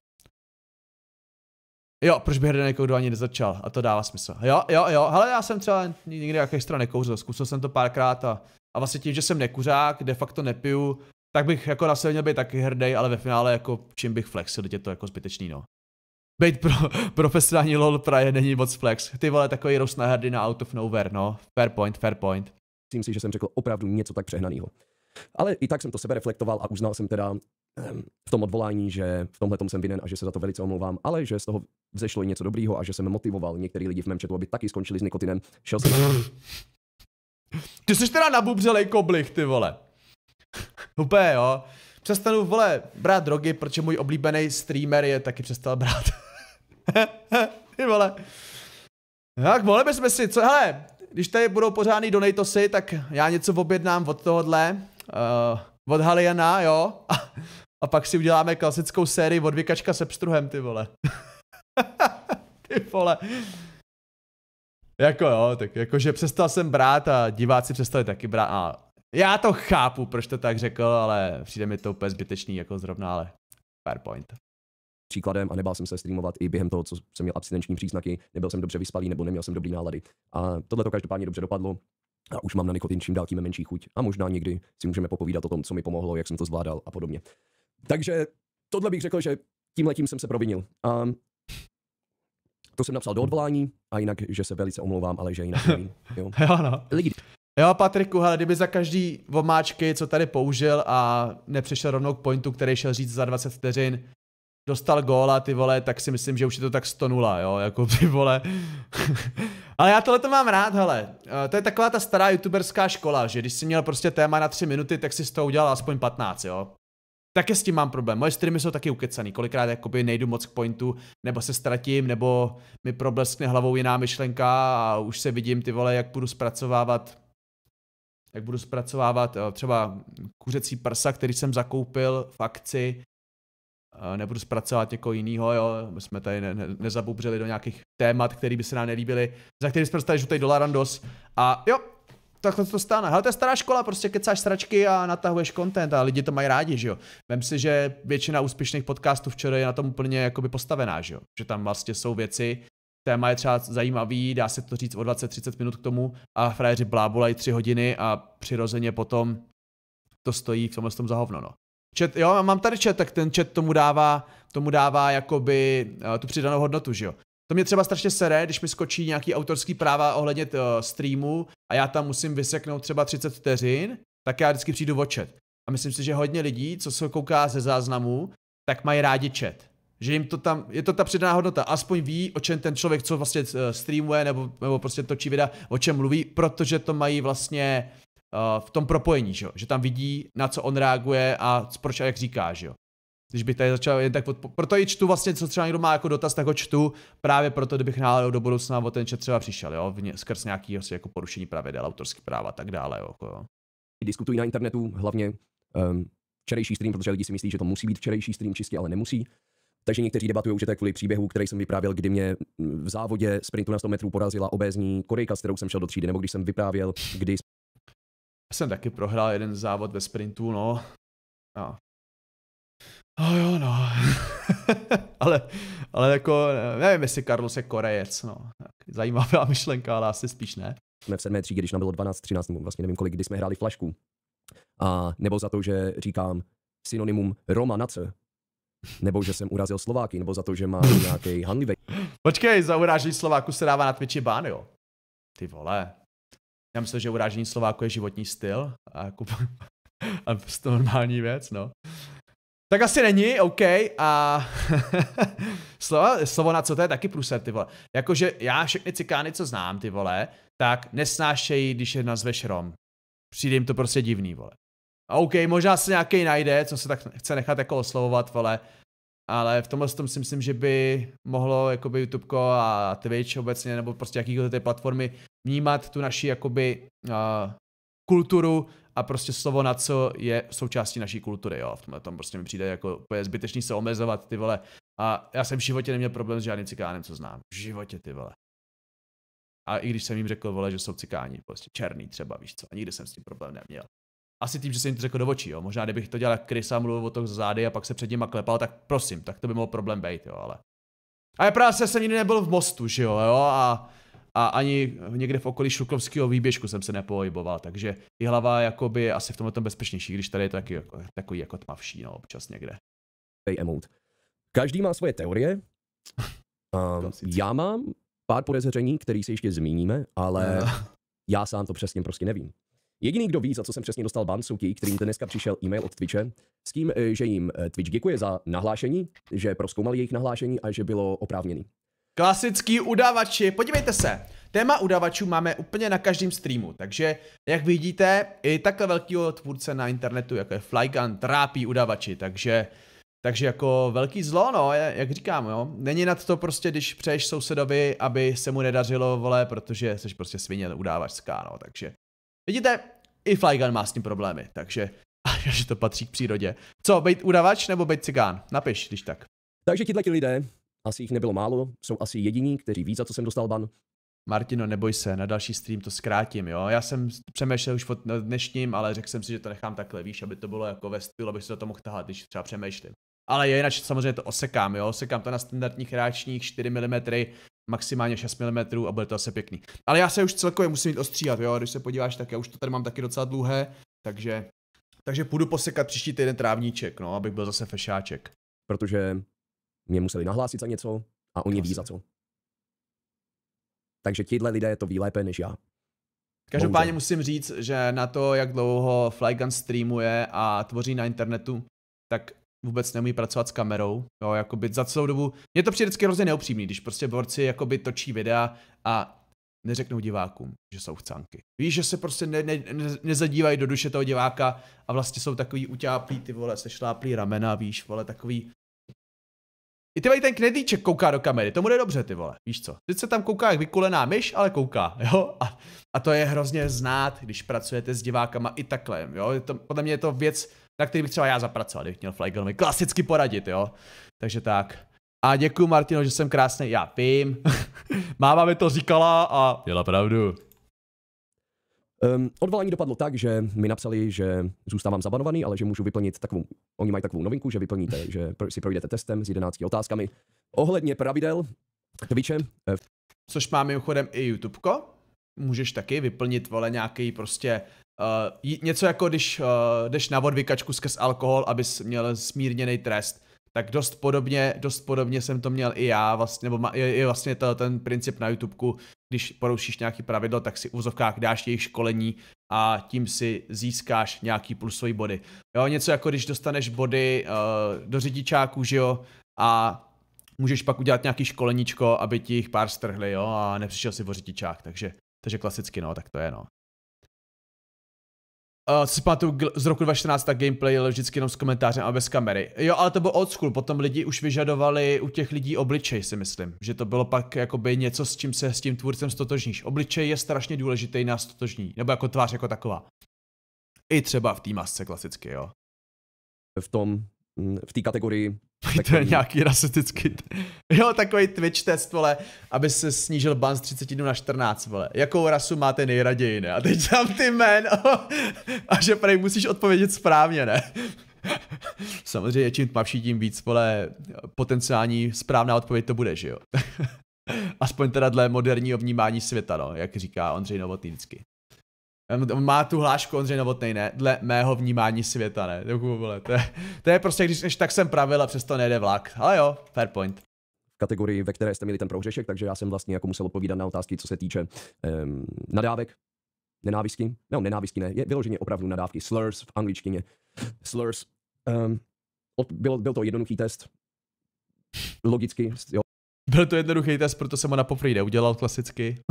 Jo, proč by Herden kdo ani nezačal? A to dává smysl. Jo, jo, jo. Hele, já jsem třeba nikdy jak extra nekouřil. Zkusil jsem to párkrát a, a vlastně tím, že jsem nekuřák, de facto nepiju, tak bych jako na sebe měl být taky hrdý, ale ve finále jako čím bych flexil, je to jako zbytečný, no. Bejt pro, profesionální lol praje není moc flex. Ty vole, takový rost na hrdina out of nowhere, no. Fair point, fair point. Myslím si, že jsem řekl opravdu něco tak přehnaného. Ale i tak jsem to sebe reflektoval a uznal jsem teda ehm, v tom odvolání, že v tomhle jsem vinen a že se za to velice omlouvám, ale že z toho vzešlo i něco dobrýho a že jsem motivoval některý lidi v mém četu, aby taky skončili s nikotinem. Šel jsem... Ty jsi teda nabubřelej koblich, ty vole. Hupé, jo. Přestanu, vole, brát drogy, protože můj oblíbený streamer je taky přestal brát. ty vole. Tak mohli bychom si, co, hele, když tady budou pořádný donatosy, tak já něco objednám od tohohle uh, eh, od Haliana, jo, a, a pak si uděláme klasickou sérii od Vykačka se pstruhem, ty vole. ty vole. Jako jo, tak jakože přestal jsem brát a diváci přestali taky brát a já to chápu, proč to tak řekl, ale přijde mi to úplně zbytečný jako zrovna, ale fair point příkladem a nebál jsem se streamovat i během toho, co jsem měl abstinenční příznaky, nebyl jsem dobře vyspalý nebo neměl jsem dobrý nálady. A tohle to každopádně dobře dopadlo a už mám na nikotin čím dál tím menší chuť. A možná někdy si můžeme popovídat o tom, co mi pomohlo, jak jsem to zvládal a podobně. Takže tohle bych řekl, že tím letím jsem se provinil. A to jsem napsal do odvolání a jinak, že se velice omlouvám, ale že jinak nevím. Jo, jo no. Lidi. Jo, Patriku, hele, kdyby za každý vomáčky, co tady použil a nepřišel rovnou k pointu, který šel říct za 20 vteřin, dostal góla, ty vole, tak si myslím, že už je to tak 100 nula, jo, jako ty vole. Ale já tohle to mám rád, hele. Eh, to je taková ta stará youtuberská škola, že když jsi měl prostě téma na 3 minuty, tak si z toho udělal aspoň 15, jo. Také s tím mám problém. Moje streamy jsou taky ukecaný. Kolikrát jakoby nejdu moc k pointu, nebo se ztratím, nebo mi probleskne hlavou jiná myšlenka a už se vidím ty vole, jak budu zpracovávat jak budu zpracovávat eh, třeba kuřecí prsa, který jsem zakoupil v akci Eh, nebudu zpracovat někoho jiného, jo, my jsme tady ne, ne, nezabubřeli do nějakých témat, které by se nám nelíbily, za který jsme dostali žlutý randos a jo, takhle to stane. Hele, to je stará škola, prostě kecáš sračky a natahuješ content a lidi to mají rádi, že jo. Vem si, že většina úspěšných podcastů včera je na tom úplně jakoby postavená, že jo. Že tam vlastně jsou věci, téma je třeba zajímavý, dá se to říct o 20-30 minut k tomu a frajeři blábolají 3 hodiny a přirozeně potom to stojí v tomhle tom za hovno, no. Chat, jo, mám tady chat, tak ten chat tomu dává, tomu dává jakoby uh, tu přidanou hodnotu, že jo. To mě třeba strašně sere, když mi skočí nějaký autorský práva ohledně uh, streamu a já tam musím vyseknout třeba 30 vteřin, tak já vždycky přijdu o chat. A myslím si, že hodně lidí, co se kouká ze záznamu, tak mají rádi chat. Že jim to tam, je to ta přidaná hodnota, aspoň ví, o čem ten člověk, co vlastně eh, streamuje nebo, nebo prostě točí videa, o čem mluví, protože to mají vlastně Eh, v tom propojení, že, jo? že tam vidí, na co on reaguje a proč a jak říká, že jo. Když bych tady začal jen tak odpo- Proto i čtu vlastně, co třeba někdo má jako dotaz, tak ho čtu právě proto, kdybych náhodou do budoucna o ten čet třeba přišel, jo, ně- skrz nějaký asi jako porušení pravidel, autorských práva a tak dále, jo. Jako jo. Diskutují na internetu hlavně um, včerejší stream, protože lidi si myslí, že to musí být včerejší stream čistě, ale nemusí. Takže někteří debatují, že to je kvůli příběhu, který jsem vyprávěl, kdy mě mm, v závodě sprintu na 100 metrů porazila obézní korejka, s kterou jsem šel do třídy, nebo když jsem vyprávěl, kdy já jsem taky prohrál jeden závod ve sprintu, no. A No oh, jo, no. ale, ale jako, nevím, jestli Carlos je Korejec, no. zajímavá myšlenka, ale asi spíš ne. Jsme v sedmé třídě, když nám bylo 12, 13, vlastně nevím kolik, kdy jsme hráli flašku. A nebo za to, že říkám synonymum Roma na Nebo že jsem urazil Slováky, nebo za to, že má nějaký handlivý. Počkej, za urážení Slováku se dává na Twitchi bán, jo? Ty vole, já myslím, že urážení Slováku je životní styl a jako a prostě to normální věc, no. Tak asi není, OK, a slovo slovo na co to je taky průser, ty vole. Jakože já všechny cikány, co znám, ty vole, tak nesnášejí, když je nazveš Rom. Přijde jim to prostě divný, vole. OK, možná se nějaký najde, co se tak chce nechat jako oslovovat, vole, ale v tomhle tom si myslím, že by mohlo jakoby YouTube a Twitch obecně, nebo prostě jakýkoliv té platformy vnímat tu naši jakoby uh, kulturu a prostě slovo na co je součástí naší kultury, jo. V tomhle tom prostě mi přijde jako je zbytečný se omezovat, ty vole. A já jsem v životě neměl problém s žádným cikánem, co znám. V životě, ty vole. A i když jsem jim řekl, vole, že jsou cikáni, prostě černý třeba, víš co, a nikdy jsem s tím problém neměl asi tím, že jsem jim to řekl do očí, jo. Možná kdybych to dělal jak Chris a mluvil o to z zády a pak se před nima klepal, tak prosím, tak to by mohl problém být, jo, ale. A já právě jsem nikdy nebyl v mostu, že jo, jo, a, a ani někde v okolí Šukovského výběžku jsem se nepohyboval, takže i hlava jakoby by asi v tomhle bezpečnější, když tady je to taky, jako, takový jako tmavší, no, občas někde. Emout. Každý má svoje teorie. Um, já mám pár podezření, který si ještě zmíníme, ale já sám to přesně prostě nevím. Jediný, kdo ví, za co jsem přesně dostal ban, jsou ti, kterým dneska přišel e-mail od Twitche s tím, eh, že jim eh, Twitch děkuje za nahlášení, že proskoumali jejich nahlášení a že bylo oprávněný. Klasický udavači, podívejte se. Téma udavačů máme úplně na každém streamu, takže jak vidíte, i takhle velkýho tvůrce na internetu, jako je Flygun, trápí udavači, takže takže jako velký zlo, no, jak říkám, jo. Není nad to prostě, když přeješ sousedovi, aby se mu nedařilo, vole, protože jsi prostě svině udávačská, no, takže Vidíte, i Flygun má s tím problémy, takže že to patří k přírodě. Co, být udavač nebo být cigán? Napiš, když tak. Takže tihle ti lidé, asi jich nebylo málo, jsou asi jediní, kteří ví, za co jsem dostal ban. Martino, neboj se, na další stream to zkrátím, jo. Já jsem přemýšlel už pod dnešním, ale řekl jsem si, že to nechám takhle, víš, aby to bylo jako ve stylu, abych se do toho mohl tahat, když třeba přemýšlím. Ale je, jinak samozřejmě to osekám, jo, osekám to na standardních hráčních 4 mm, maximálně 6 mm a bude to asi pěkný. Ale já se už celkově musím jít ostříhat, jo, když se podíváš, tak já už to tady mám taky docela dlouhé, takže, takže půjdu posekat příští týden trávníček, no, abych byl zase fešáček. Protože mě museli nahlásit za něco a oni ví za co. Takže tihle lidé to ví lépe než já. Každopádně musím říct, že na to, jak dlouho Flygun streamuje a tvoří na internetu, tak vůbec neumí pracovat s kamerou, jo, jakoby za celou dobu, mně to přijde vždycky hrozně neupřímný, když prostě borci jakoby točí videa a neřeknou divákům, že jsou chcánky. Víš, že se prostě ne, ne, ne, nezadívají do duše toho diváka a vlastně jsou takový utáplí ty vole, se šláplí ramena, víš, vole, takový i ty ten knedlíček kouká do kamery, to bude dobře, ty vole, víš co. Teď se tam kouká jak vykulená myš, ale kouká, jo. A, a to je hrozně znát, když pracujete s divákama i takhle, jo. To, podle mě je to věc, na který bych třeba já zapracoval, kdybych měl mi klasicky poradit, jo. Takže tak. A děkuji Martino, že jsem krásný, já vím. Máma mi to říkala a měla pravdu. Um, odvolání dopadlo tak, že mi napsali, že zůstávám zabanovaný, ale že můžu vyplnit takovou, oni mají takovou novinku, že vyplníte, že si projdete testem s 11 otázkami ohledně pravidel Twitche. Eh, Což má mimochodem i YouTubeko. Můžeš taky vyplnit, vole, nějaký prostě Uh, něco jako když uh, jdeš na vodvykačku skrz alkohol, abys měl smírněný trest. Tak dost podobně, dost podobně jsem to měl i já, vlastně, nebo je, je vlastně to, ten princip na YouTubeku, když porušíš nějaký pravidlo, tak si v úzovkách dáš jejich školení a tím si získáš nějaký plusový body. Jo, něco jako když dostaneš body uh, do řidičáku, že jo, a můžeš pak udělat nějaký školeníčko, aby ti jich pár strhli, jo, a nepřišel si o řidičák, takže, takže klasicky, no, tak to je, no. Uh, eh, co si pamatuju z roku 2014, tak gameplay je vždycky jenom s komentářem a bez kamery. Jo, ale to bylo old school, potom lidi už vyžadovali u těch lidí obličej, si myslím. Že to bylo pak jakoby něco, s čím se s tím tvůrcem stotožníš. Obličej je strašně důležitý na stotožní, nebo jako tvář jako taková. I třeba v té masce klasicky, jo. V tom, mm, v té kategorii Takový... To je nějaký rasistický. Jo, takový Twitch test, vole, aby se snížil ban z 30 dnů na 14, vole. Jakou rasu máte nejraději, ne? A teď tam ty men, oh, a že prej musíš odpovědět správně, ne? Samozřejmě, čím tmavší, tím víc, vole, potenciální správná odpověď to bude, že jo? Aspoň teda dle moderního vnímání světa, no, jak říká Ondřej Novotný vždycky. On, má tu hlášku Ondřej Novotnej, ne? Dle mého vnímání světa, ne? Jako vole, to, je, to je prostě, když, tak jsem pravil a přesto nejde vlak. Ale jo, fair point. kategorii, ve které jste měli ten prohřešek, takže já jsem vlastně jako musel odpovídat na otázky, co se týče um, nadávek, nenávisky, no nenávisky ne, je vyloženě opravdu nadávky, slurs v angličtině, slurs. Um, od, byl, byl to jednoduchý test, logicky, jo. Byl to jednoduchý test, proto jsem ho na poprvé udělal klasicky.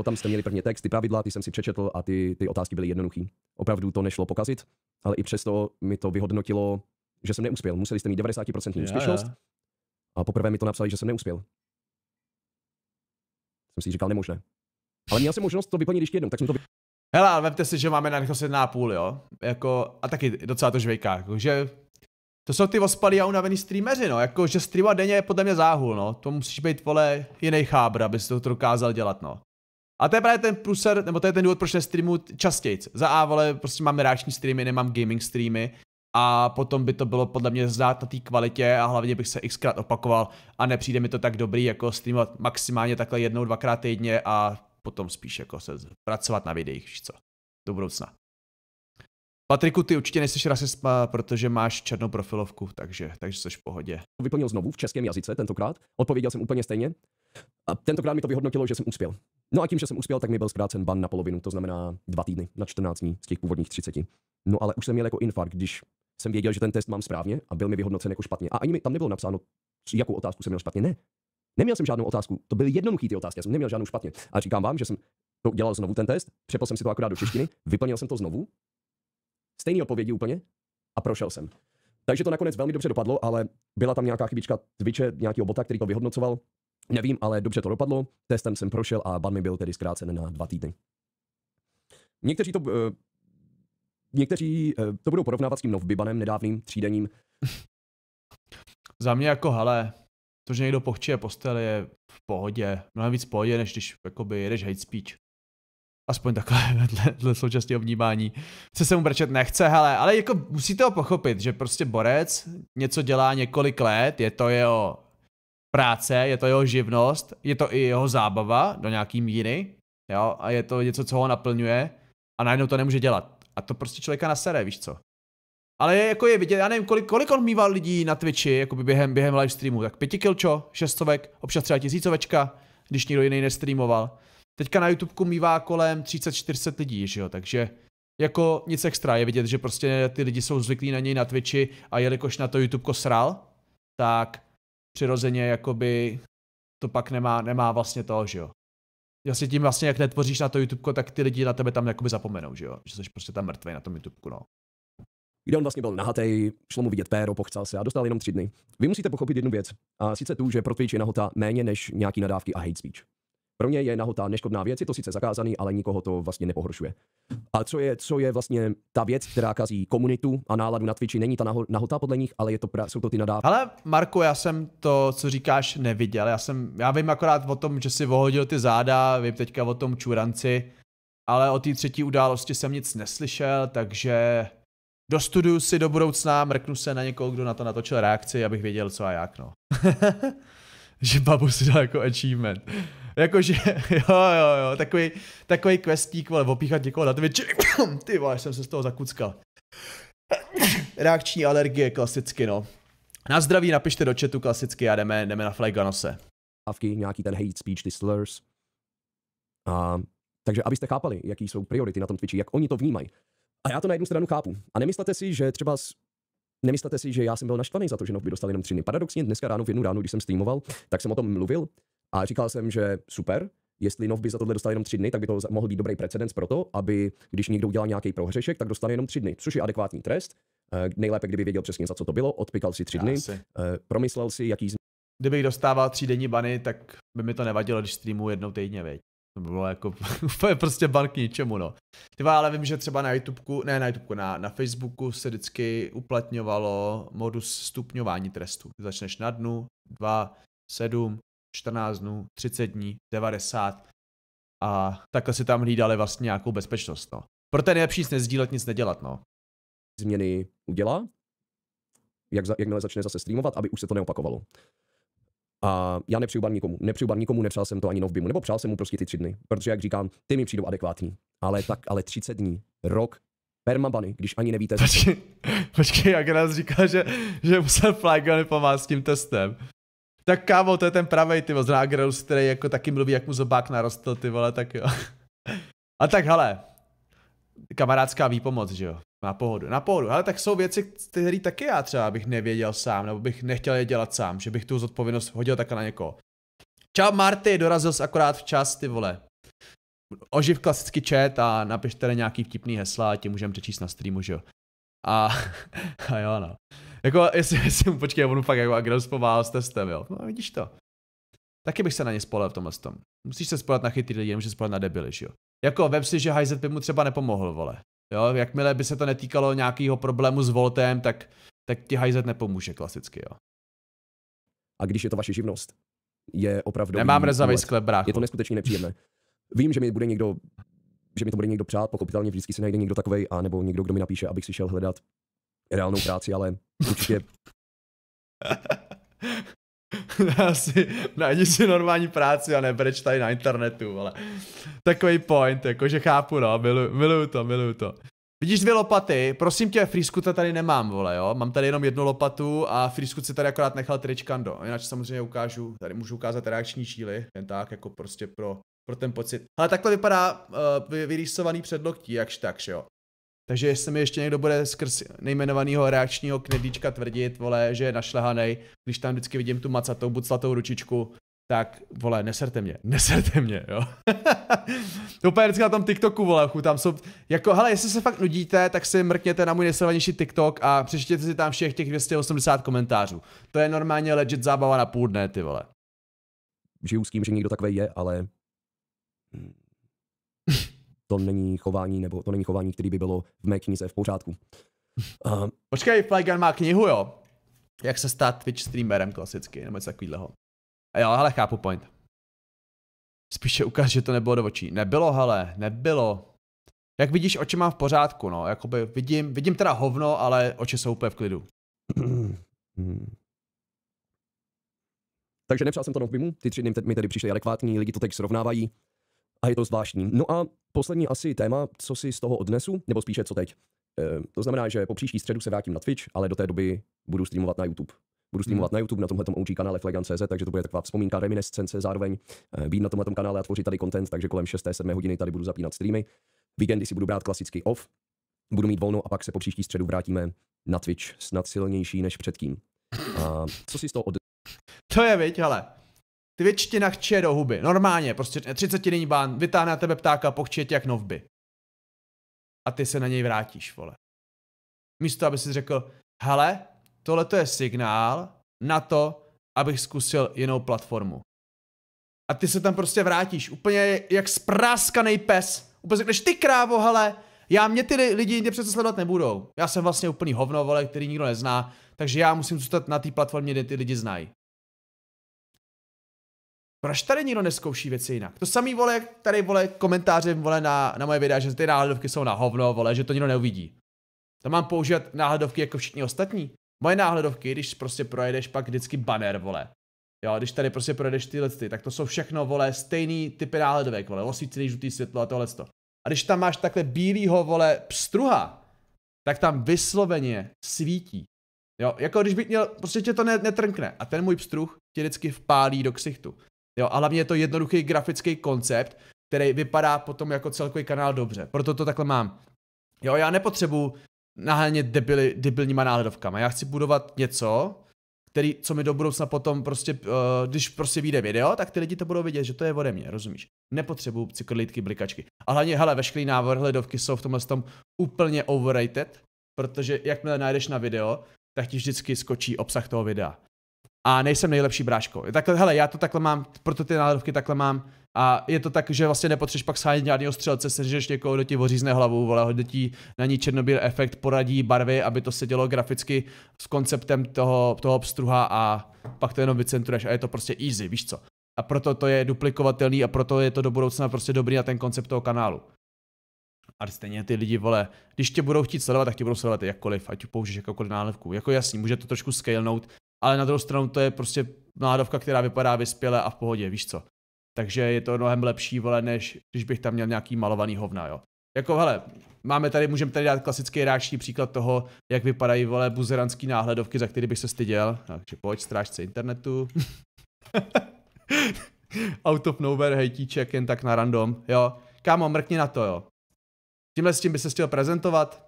O tam jste měli první text, ty pravidla, ty jsem si přečetl a ty, ty otázky byly jednoduché. Opravdu to nešlo pokazit, ale i přesto mi to vyhodnotilo, že jsem neuspěl. Museli jste mít 90% úspěšnost já, já. a poprvé mi to napsali, že jsem neuspěl. Jsem si říkal, nemožné. Ale měl jsem možnost to vyplnit ještě jednou, tak jsem to vy... Hele, ale vemte si, že máme na půl, jo? Jako, a taky docela to žvejká, jako, že to jsou ty ospalí a unavený streameři, no, jako, že streama denně je podle mě záhul, no, to musíš být, vole, jiný chábr, abys to dokázal dělat, no. A to je právě ten pluser, nebo to je ten důvod, proč nestreamu častěji? Za A, vole, prostě mám reakční streamy, nemám gaming streamy. A potom by to bylo podle mě zdát na té kvalitě a hlavně bych se xkrát opakoval a nepřijde mi to tak dobrý, jako streamovat maximálně takhle jednou, dvakrát týdně a potom spíš jako se pracovat na videích, víš co, do budoucna. Patriku, ty určitě nejsi rasist, eh, protože máš černou profilovku, takže, takže jsi v pohodě. Vyplnil znovu v českém jazyce tentokrát. Odpověděl jsem úplně stejně. A tentokrát mi to vyhodnotilo, že jsem uspěl. No a tím, že jsem uspěl, tak mi byl zkrácen ban na polovinu, to znamená dva týdny na 14 dní z těch původních 30. No ale už jsem měl jako infarkt, když jsem věděl, že ten test mám správně a byl mi vyhodnocen jako špatně. A ani mi tam nebylo napsáno, jakou otázku jsem měl špatně. Ne. Neměl jsem žádnou otázku. To byly jednoduché ty otázky, já jsem neměl žádnou špatně. A říkám vám, že jsem to dělal znovu ten test, přepl jsem si to akorát do češtiny, vyplnil jsem to znovu, stejný odpovědi úplně a prošel jsem. Takže to nakonec velmi dobře dopadlo, ale byla tam nějaká chybička Twitche, nějaký obota, který to vyhodnocoval, Nevím, ale dobře to dopadlo, testem jsem prošel a ban mi byl tedy zkrácen na dva týdny. Někteří to, uh, někteří uh, to budou porovnávat s tím novbibanem nedávným, třídením. Za mě jako, hele, to, že někdo pochčuje postel je v pohodě, mnohem víc v pohodě, než když jakoby, jedeš hate speech. Aspoň takhle dle, dle současného vnímání. Chce se mu brčet nechce, hele, ale jako musíte ho pochopit, že prostě borec něco dělá několik let, je to jeho práce, je to jeho živnost, je to i jeho zábava do nějaký míry, jo, a je to něco, co ho naplňuje a najednou to nemůže dělat. A to prostě člověka nasere, víš co. Ale je, jako je vidět, já nevím, kolik, kolik on mýval lidí na Twitchi, by během, během live streamu, tak pětikilčo, šestovek, občas třeba tisícovečka, když nikdo jiný nestreamoval. Teďka na YouTubeku mývá kolem 30-40 lidí, že jo, takže jako nic extra, je vidět, že prostě ty lidi jsou zvyklí na něj na Twitchi a jelikož na to YouTubeko sral, tak přirozeně jakoby to pak nemá, nemá vlastně to, že jo. Jasně tím vlastně, jak netvoříš na to YouTube, tak ty lidi na tebe tam jakoby zapomenou, že jo. Že jsi prostě tam mrtvý na tom YouTube, no. Kde on vlastně byl nahatej, šlo mu vidět péro, pochcel se a dostal jenom tři dny. Vy musíte pochopit jednu věc, a sice tu, že pro Twitch je nahota méně než nějaký nadávky a hate speech. Pro mě je nahota neškodná věc, je to sice zakázaný, ale nikoho to vlastně nepohoršuje. A co je, co je vlastně ta věc, která kazí komunitu a náladu na Twitchi, není ta naho, nahota podle nich, ale je to pra, jsou to ty nadávky. Ale Marko, já jsem to, co říkáš, neviděl. Já, jsem, já vím akorát o tom, že si vohodil ty záda, vím teďka o tom čuranci, ale o té třetí události jsem nic neslyšel, takže dostuduju si do budoucna, mrknu se na někoho, kdo na to natočil reakci, abych věděl, co a jak, no. že babu si dal jako achievement. Jakože, jo, jo, jo, takový, takový questík, vole, opíchat někoho na tebe, ty vole, jsem se z toho zakuckal. Reakční alergie, klasicky, no. Na zdraví napište do chatu klasicky a jdeme, jdeme na Flyganose. Nějaký ten hate speech, ty slurs. A, takže abyste chápali, jaký jsou priority na tom Twitchi, jak oni to vnímají. A já to na jednu stranu chápu. A nemyslete si, že třeba s... Nemyslete si, že já jsem byl naštvaný za to, že Novby dostal jenom dny. Paradoxně dneska ráno v jednu ráno, když jsem streamoval, tak jsem o tom mluvil a říkal jsem, že super, jestli Nov by za tohle dostal jenom tři dny, tak by to mohl být dobrý precedens pro to, aby když někdo udělal nějaký prohřešek, tak dostane jenom tři dny, což je adekvátní trest. Eh, nejlépe, kdyby věděl přesně, za co to bylo, odpikal si tři dny, si. Eh, promyslel si, jaký Kdybych dostával tři denní bany, tak by mi to nevadilo, když streamu jednou týdně, veď. To by bylo jako prostě ban k ničemu, no. Ty ale vím, že třeba na YouTubeku, ne na YouTubeku, na, na Facebooku se vždycky uplatňovalo modus stupňování trestu. Začneš na dnu, dva, sedm, 14 dnů, 30 dní, 90 a takhle si tam hlídali vlastně nějakou bezpečnost. No. Proto je nejlepší nic nezdílet, nic nedělat. No. Změny udělá, jak za, jakmile začne zase streamovat, aby už se to neopakovalo. A já bar nikomu. bar nikomu, nepřál jsem to ani Novbimu, nebo přál jsem mu prostě ty tři dny. Protože, jak říkám, ty mi přijdou adekvátní. Ale tak, ale 30 dní, rok, permabany, když ani nevíte. Počkej, počkej jak nás říkal, že, že musel flagovat pomáhat s tím testem. Tak kámo, to je ten pravej, ty z Nagrelus, který jako taky mluví, jak mu zobák narostl, ty vole, tak jo. A tak hele, kamarádská výpomoc, že jo. Na pohodu, na pohodu. Ale tak jsou věci, které taky já třeba bych nevěděl sám, nebo bych nechtěl je dělat sám, že bych tu zodpovědnost hodil takhle na někoho. Čau Marty, dorazil jsi akorát včas, ty vole. Oživ klasický chat a napište nějaký vtipný hesla a ti můžeme přečíst na streamu, že jo. A, a jo, no. Jako, jestli, jestli počkej, on fakt jako agrespoval s testem, jo. No vidíš to. Taky bych se na ně spolehl v tomhle tom. Musíš se spolat na chytrý lidi, nemůžeš spolat na debily, jo. Jako, vem si, že HiZP mu třeba nepomohl, vole. Jo, jakmile by se to netýkalo nějakého problému s Voltem, tak, tak ti HiZP nepomůže klasicky, jo. A když je to vaše živnost, je opravdu... Nemám rezavý sklep, brácho. Je to neskutečně nepříjemné. Vím, že mi bude někdo že mi to bude někdo přát, pochopitelně vždycky se najde někdo takovej, a nebo někdo, kdo mi napíše, abych si šel hledat reálnou práci, ale určitě... Asi najdi si normální práci a nebreč tady na internetu, ale takový point, jakože chápu, no, milu, miluju to, miluju to. Vidíš dvě lopaty, prosím tě, friskuta tady nemám, vole, jo, mám tady jenom jednu lopatu a friskut si tady akorát nechal tričkando, jinak samozřejmě ukážu, tady můžu ukázat reakční šíly, jen tak, jako prostě pro, pro ten pocit. Ale takhle vypadá uh, vyrýsovaný předloktí, jakž tak, jo. Takže jestli mi ještě někdo bude skrz nejmenovaného reakčního knedlíčka tvrdit, vole, že je našlehanej, když tam vždycky vidím tu macatou, buclatou ručičku, tak vole, neserte mě, neserte mě, jo. to úplně vždycky na tom TikToku, vole, tam jsou, jako, hele, jestli se fakt nudíte, tak si mrkněte na můj nejsledovanější TikTok a přečtěte si tam všech těch 280 komentářů. To je normálně legit zábava na půl dne, ty vole. Žiju s tím, že někdo takový je, ale to není chování, nebo to není chování, který by bylo v mé knize v pořádku. Uh, Počkej, Flygan má knihu, jo? Jak se stát Twitch streamerem klasicky, nebo něco takového. A jo, ale chápu point. Spíše ukáž, že to nebylo do očí. Nebylo, hele, nebylo. Jak vidíš, oči mám v pořádku, no. Jakoby vidím, vidím teda hovno, ale oči jsou úplně v klidu. Hmm. Takže nepřál jsem to Novbimu, ty tři dny mi tady přišly adekvátní, lidi to teď srovnávají a je to zvláštní. No a poslední asi téma, co si z toho odnesu, nebo spíše co teď. E, to znamená, že po příští středu se vrátím na Twitch, ale do té doby budu streamovat na YouTube. Budu streamovat hmm. na YouTube na tomhle OG kanále Flegan.cz, takže to bude taková vzpomínka, reminiscence, zároveň e, být na tomhle kanále a tvořit tady content, takže kolem 6-7 hodiny tady budu zapínat streamy. Víkendy si budu brát klasicky off, budu mít volno a pak se po příští středu vrátíme na Twitch, snad silnější než předtím. A co si z toho od... To je, viď, ale Tvičtina chče do huby. Normálně, prostě 30 denní bán, vytáhne na tebe ptáka, pochče tě jak novby. A ty se na něj vrátíš, vole. Místo, aby si řekl, hele, tohle to je signál na to, abych zkusil jinou platformu. A ty se tam prostě vrátíš, úplně jak spráskaný pes. Úplně řekneš, ty krávo, hele, já mě ty lidi mě přece sledovat nebudou. Já jsem vlastně úplný hovno, vole, který nikdo nezná, takže já musím zůstat na té platformě, kde ty lidi znají. Proč tady nikdo neskouší věci jinak? To samý vole, tady vole komentáře vole na, na moje videa, že ty náhledovky jsou na hovno, vole, že to nikdo neuvidí. Tam mám používat náhledovky jako všichni ostatní. Moje náhledovky, když prostě projedeš pak vždycky banner, vole. Jo, když tady prostě projedeš tyhle ty, tak to jsou všechno, vole, stejný typy náhledovek, vole, osvícený žlutý světlo a tohle A když tam máš takhle bílýho, vole, pstruha, tak tam vysloveně svítí. Jo, jako když by měl, prostě tě to ne, netrnkne. A ten můj pstruh tě vždycky vpálí do ksichtu. Jo, a hlavně je to jednoduchý grafický koncept, který vypadá potom jako celkový kanál dobře. Proto to takhle mám. Jo, já nepotřebuji nahánět debily, debilníma náhledovkama. Já chci budovat něco, který, co mi do budoucna potom prostě, uh, když prostě vyjde video, tak ty lidi to budou vidět, že to je ode mě, rozumíš? Nepotřebuju cyklitky, blikačky. A hlavně, hele, veškerý návrh hledovky jsou v tomhle tom úplně overrated, protože jakmile najdeš na video, tak ti vždycky skočí obsah toho videa a nejsem nejlepší bráško. Takhle, hele, já to takhle mám, proto ty nádrovky takhle mám. A je to tak, že vlastně nepotřebuješ pak shánět žádného střelce, sežeš někoho, kdo ti ořízne hlavu, vole, hodně ti na ní černobíl efekt, poradí barvy, aby to sedělo graficky s konceptem toho, toho pstruha a pak to jenom vycentruješ a je to prostě easy, víš co. A proto to je duplikovatelný a proto je to do budoucna prostě dobrý na ten koncept toho kanálu. A stejně ty lidi, vole, když tě budou chtít sledovat, tak tě budou sledovat jakkoliv, ať použiješ jakoukoliv nálevku, Jako jasný, může to trošku scalenout, ale na druhou stranu to je prostě mládovka, která vypadá vyspěle a v pohodě, víš co. Takže je to mnohem lepší, vole, než když bych tam měl nějaký malovaný hovna, jo. Jako, hele, máme tady, můžeme tady dát klasický reakční příklad toho, jak vypadají, vole, buzeranský náhledovky, za který bych se styděl. Takže pojď, strážce internetu. Out of nowhere hejtíček jen tak na random, jo. Kámo, mrkni na to, jo. Tímhle s tím by se chtěl prezentovat,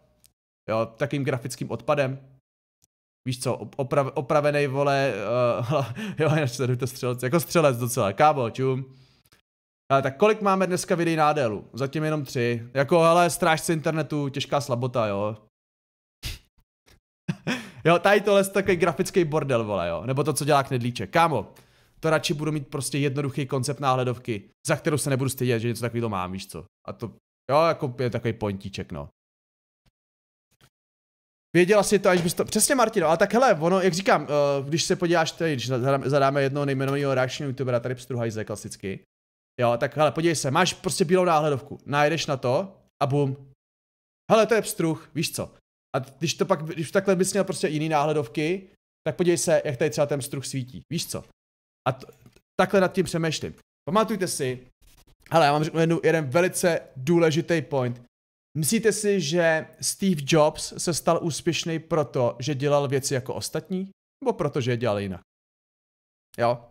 jo, takým grafickým odpadem. Víš co, oprav, opravený vole, uh, jo, já se to střelec, jako střelec docela, kábo, čum. Ale tak kolik máme dneska videí nádélů? Zatím jenom tři. Jako, hele, strážce internetu, těžká slabota, jo. jo, tady tohle je takový grafický bordel, vole, jo. Nebo to, co dělá knedlíče. Kámo, to radši budu mít prostě jednoduchý koncept náhledovky, za kterou se nebudu stydět, že něco takového mám, víš co. A to, jo, jako je takový pointíček, no. Věděla si to, až bys to... Přesně Martino, ale tak hele, ono, jak říkám, uh, když se podíváš tady, když zadáme, jednoho nejmenovaného reakčního youtubera, tady Pstruhajze klasicky, jo, tak hele, podívej se, máš prostě bílou náhledovku, najdeš na to a bum. Hele, to je pstruh, víš co. A když to pak, když takhle bys měl prostě jiný náhledovky, tak podívej se, jak tady třeba ten pstruh svítí, víš co. A to, takhle nad tím přemýšlím. Pamatujte si, hele, já vám řeknu jednu, jeden velice důležitý point, Myslíte si, že Steve Jobs se stal úspěšný proto, že dělal věci jako ostatní? Nebo proto, že je dělal jinak? Jo?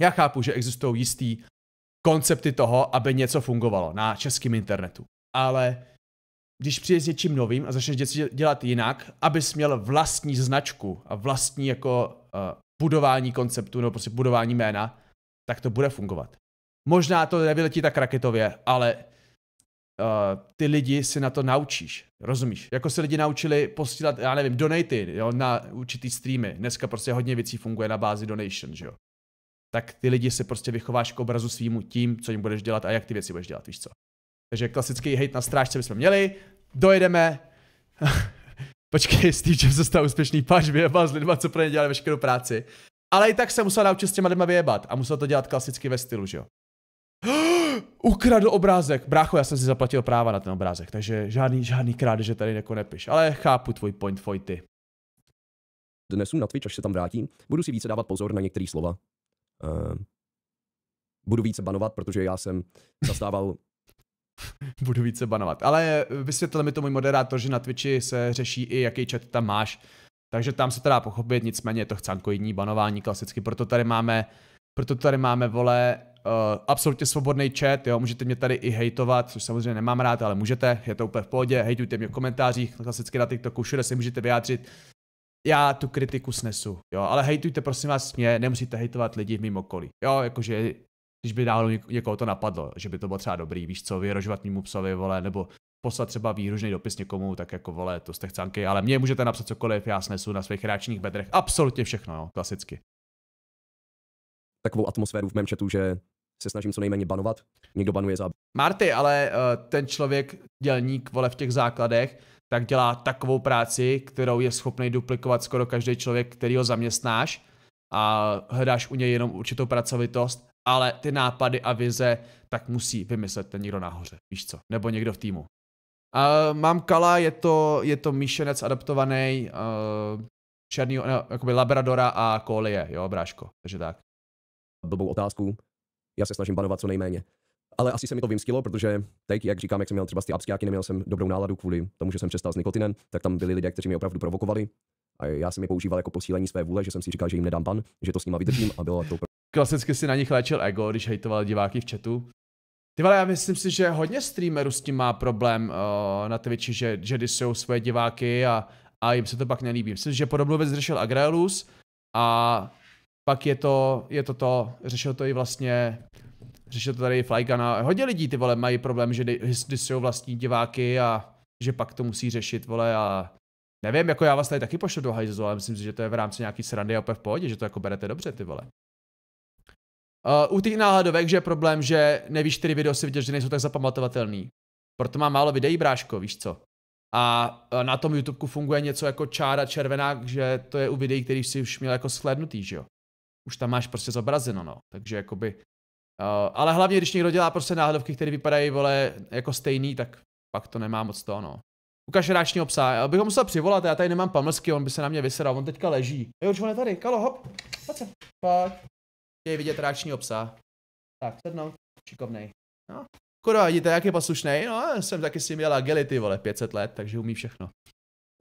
Já chápu, že existují jistý koncepty toho, aby něco fungovalo na českém internetu. Ale když přijdeš s něčím novým a začneš dělat jinak, abys měl vlastní značku a vlastní jako uh, budování konceptu nebo prostě budování jména, tak to bude fungovat. Možná to nevyletí tak raketově, ale Eh, ty lidi si na to naučíš, rozumíš? Jako se lidi naučili posílat, já nevím, donaty jo, na určitý streamy. Dneska prostě hodně věcí funguje na bázi donation, že jo? Tak ty lidi se prostě vychováš k obrazu svýmu tím, co jim budeš dělat a jak ty věci budeš dělat, víš co? Takže klasický hate na strážce bychom měli, dojedeme, počkej, Steve Jobs zůstal úspěšný páč, vyjebal s lidma, co pro ně dělali veškerou práci. Ale i tak se musel naučit s těma lidma vyjebat a musel to dělat klasicky ve stylu, že jo? ukradl obrázek. Brácho, já jsem si zaplatil práva na ten obrázek, takže žádný, žádný že tady jako nepiš. Ale chápu tvůj point, Fojty. Dnesu na Twitch, až se tam vrátím, budu si více dávat pozor na některé slova. Uh, budu více banovat, protože já jsem zastával budu více banovat. Ale vysvětlil mi to můj moderátor, že na Twitchi se řeší i jaký chat tam máš. Takže tam se to pochopit, nicméně je to chcankoidní banování klasicky, proto tady máme proto tady máme, vole, uh, absolutně svobodný chat, jo, můžete mě tady i hejtovat, což samozřejmě nemám rád, ale můžete, je to úplně v pohodě, hejtujte mě v komentářích, klasicky na TikToku, všude si můžete vyjádřit. Já tu kritiku snesu, jo, ale hejtujte prosím vás mě, nemusíte hejtovat lidi v mým okolí, jo, jakože když by náhodou někoho to napadlo, že by to bylo třeba dobrý, víš co, vyrožovat mýmu psovi, vole, nebo poslat třeba výružný dopis někomu, tak jako vole, to jste chcánky, ale mě můžete napsat cokoliv, já snesu na svých reakčních bedrech absolutně všechno, jo, no, klasicky takovou atmosféru v mém chatu, že se snažím co nejméně banovat. Někdo banuje za... Marty, ale uh, ten člověk, dělník, vole v těch základech, tak dělá takovou práci, kterou je schopný duplikovat skoro každý člověk, který ho zaměstnáš a hledáš u něj jenom určitou pracovitost, ale ty nápady a vize tak musí vymyslet ten někdo nahoře, víš co, nebo někdo v týmu. Uh, mám Kala, je to, je to míšenec adaptovaný uh, eh, černý, ne, eh, jakoby Labradora a Kolie, jo, bráško, takže tak blbou otázku. Já se snažím banovat co nejméně. Ale asi se mi to vymstilo, protože teď, jak říkám, jak jsem měl třeba ty abstiáky, neměl jsem dobrou náladu kvůli tomu, že jsem přestal s nikotinem, tak tam byli lidé, kteří mě opravdu provokovali. A já jsem je používal jako posílení své vůle, že jsem si říkal, že jim nedám ban, že to s nima vydržím a bylo to. Klasicky si na nich léčil ego, když hejtoval diváky v chatu. Ty vole, já myslím si, že hodně streamerů s tím má problém uh, na Twitchi, že, že jsou svoje diváky a, a jim se to pak nelíbí. Myslím si, že podobnou věc řešil Agrelus a pak je to, je to to, řešil to i vlastně, řešil to tady a Hodně lidí ty vole mají problém, že jsou vlastní diváky a že pak to musí řešit vole a nevím, jako já vás tady taky pošlu do hajzu, ale myslím si, že to je v rámci nějaký srandy a opět v pohodě, že to jako berete dobře ty vole. Uh, u těch náhledovek, že je problém, že nevíš, které video si viděl, že nejsou tak zapamatovatelný. Proto má málo videí, bráško, víš co. A na tom YouTubeku funguje něco jako čára červená, že to je u videí, který si už měl jako shlednutý, že jo už tam máš prostě zobrazeno, no. Takže jakoby, uh, ale hlavně, když někdo dělá prostě náhledovky, které vypadají, vole, jako stejný, tak pak to nemá moc to, no. Ukaž ráčního psa, bych ho musel přivolat, já tady nemám pamlsky, on by se na mě vysedal, on teďka leží. Jo, už on je tady, kalo, hop, pojď se, pojď. Chtěj vidět ráčního psa. Tak, sednout, šikovnej. No. Kurva, vidíte, jak je poslušnej, no, jsem taky si měl agility, vole, 500 let, takže umí všechno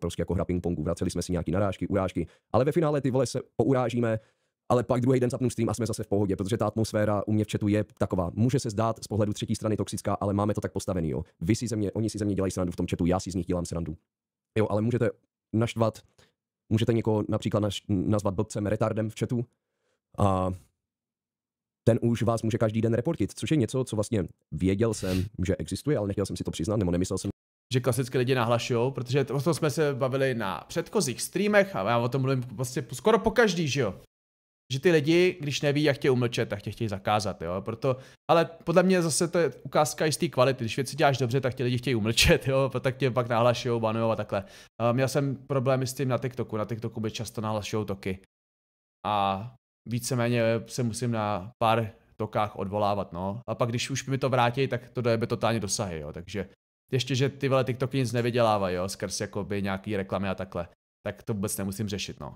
prostě jako hra ping-pongu, vraceli jsme si nějaký narážky, urážky, ale ve finále ty vole se pourážíme, ale pak druhý den zapnu stream a jsme zase v pohodě, protože ta atmosféra u mě v chatu je taková. Může se zdát z pohledu třetí strany toxická, ale máme to tak postavený, jo. Vy si ze mě, oni si ze mě dělají srandu v tom chatu, já si z nich dělám srandu. Jo, ale můžete naštvat, můžete někoho například naš, nazvat blbcem, retardem v chatu a ten už vás může každý den reportit, což je něco, co vlastně věděl jsem, že existuje, ale nechtěl jsem si to přiznat, nebo nemyslel jsem, že klasicky lidi nahlašují, protože o tom jsme se bavili na předchozích streamech a já o tom mluvím vlastně skoro po každý, že jo že ty lidi, když neví, jak tě umlčet, tak tě chtějí zakázat, jo, proto, ale podle mě zase to je ukázka jistý kvality, když věci děláš dobře, tak tě lidi chtějí umlčet, jo, tak tě pak nahlašujou, banujou a takhle. měl ehm, jsem problémy s tím na TikToku, na TikToku by často nahlašujou toky a víceméně se musím na pár tokách odvolávat, no. A pak když už mi to vrátí, tak to dojebe totálně dosahy, jo, takže ještě, že ty TikToky nic nevydělávají, jo, skrz jakoby nějaký reklamy a takhle, tak to vůbec nemusím řešit, no.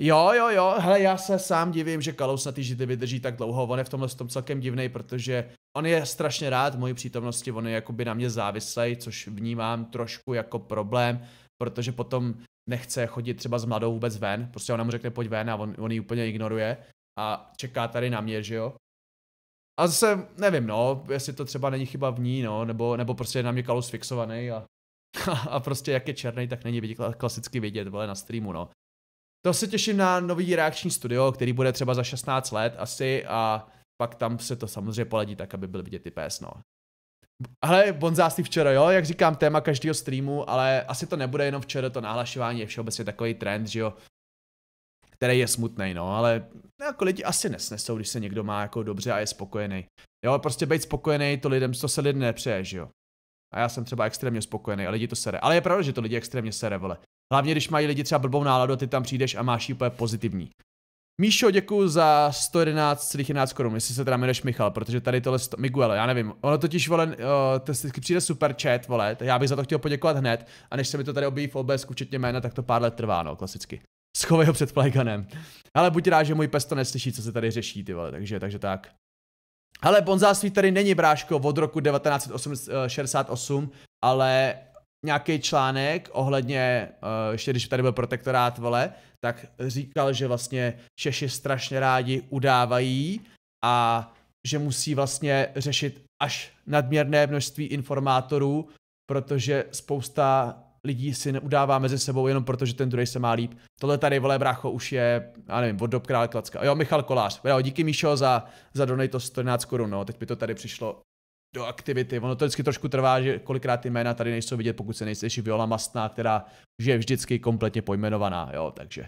Jo, jo, jo, hele, já se sám divím, že Kalous na ty vydrží tak dlouho, on je v tomhle tom celkem divný, protože on je strašně rád mojí přítomnosti, on je jakoby na mě závislej, což vnímám trošku jako problém, protože potom nechce chodit třeba s mladou vůbec ven, prostě ona mu řekne pojď ven a on, on ji úplně ignoruje a čeká tady na mě, že jo. A zase nevím, no, jestli to třeba není chyba v ní, no, nebo, nebo prostě je na mě kalus fixovaný a, a, a prostě jak je černý, tak není vidět, klasicky vidět, vole, na streamu, no. To se těším na nový reakční studio, který bude třeba za 16 let asi a pak tam se to samozřejmě poladí tak, aby byl vidět ty PS, no. Ale bonzásty včera, jo, jak říkám, téma každého streamu, ale asi to nebude jenom včera, to nahlašování je všeobecně takový trend, že jo, který je smutný, no, ale jako lidi asi nesnesou, když se někdo má jako dobře a je spokojený. Jo, prostě být spokojený, to lidem, to se lidem nepřeje, že jo. A já jsem třeba extrémně spokojený a lidi to sere. Ale je pravda, že to lidi extrémně sere, vole. Hlavně, když mají lidi třeba blbou náladu, ty tam přijdeš a máš úplně pozitivní. Míšo, děkuji za 111,11 korun, jestli se teda jmenuješ Michal, protože tady tohle, sto... Miguel, já nevím, ono totiž, vole, uh, to přijde super chat, vole, já bych za to chtěl poděkovat hned, a než se mi to tady objeví v OBS, včetně jména, tak to pár let trvá, no, klasicky. Schovej ho před Playgunem. Ale buď rád, že můj pes to neslyší, co se tady řeší, ty vole, takže, takže tak. Ale bonzáctví tady není, bráško, od roku 1968, ale nějaký článek ohledně, uh, ještě když tady byl protektorát, vole, tak říkal, že vlastně Češi strašně rádi udávají a že musí vlastně řešit až nadměrné množství informátorů, protože spousta lidí si neudává mezi sebou jenom proto, že ten druhý se má líp. Tohle tady, vole, brácho, už je, já nevím, od dob krále Klacka. Jo, Michal Kolář. Jo, díky Míšo za, za donate to 114 korun, no. Teď by to tady přišlo do aktivity. Ono to vždycky trošku trvá, že kolikrát ty jména tady nejsou vidět, pokud se nejseš Viola Mastná, která je vždycky kompletně pojmenovaná, jo, takže.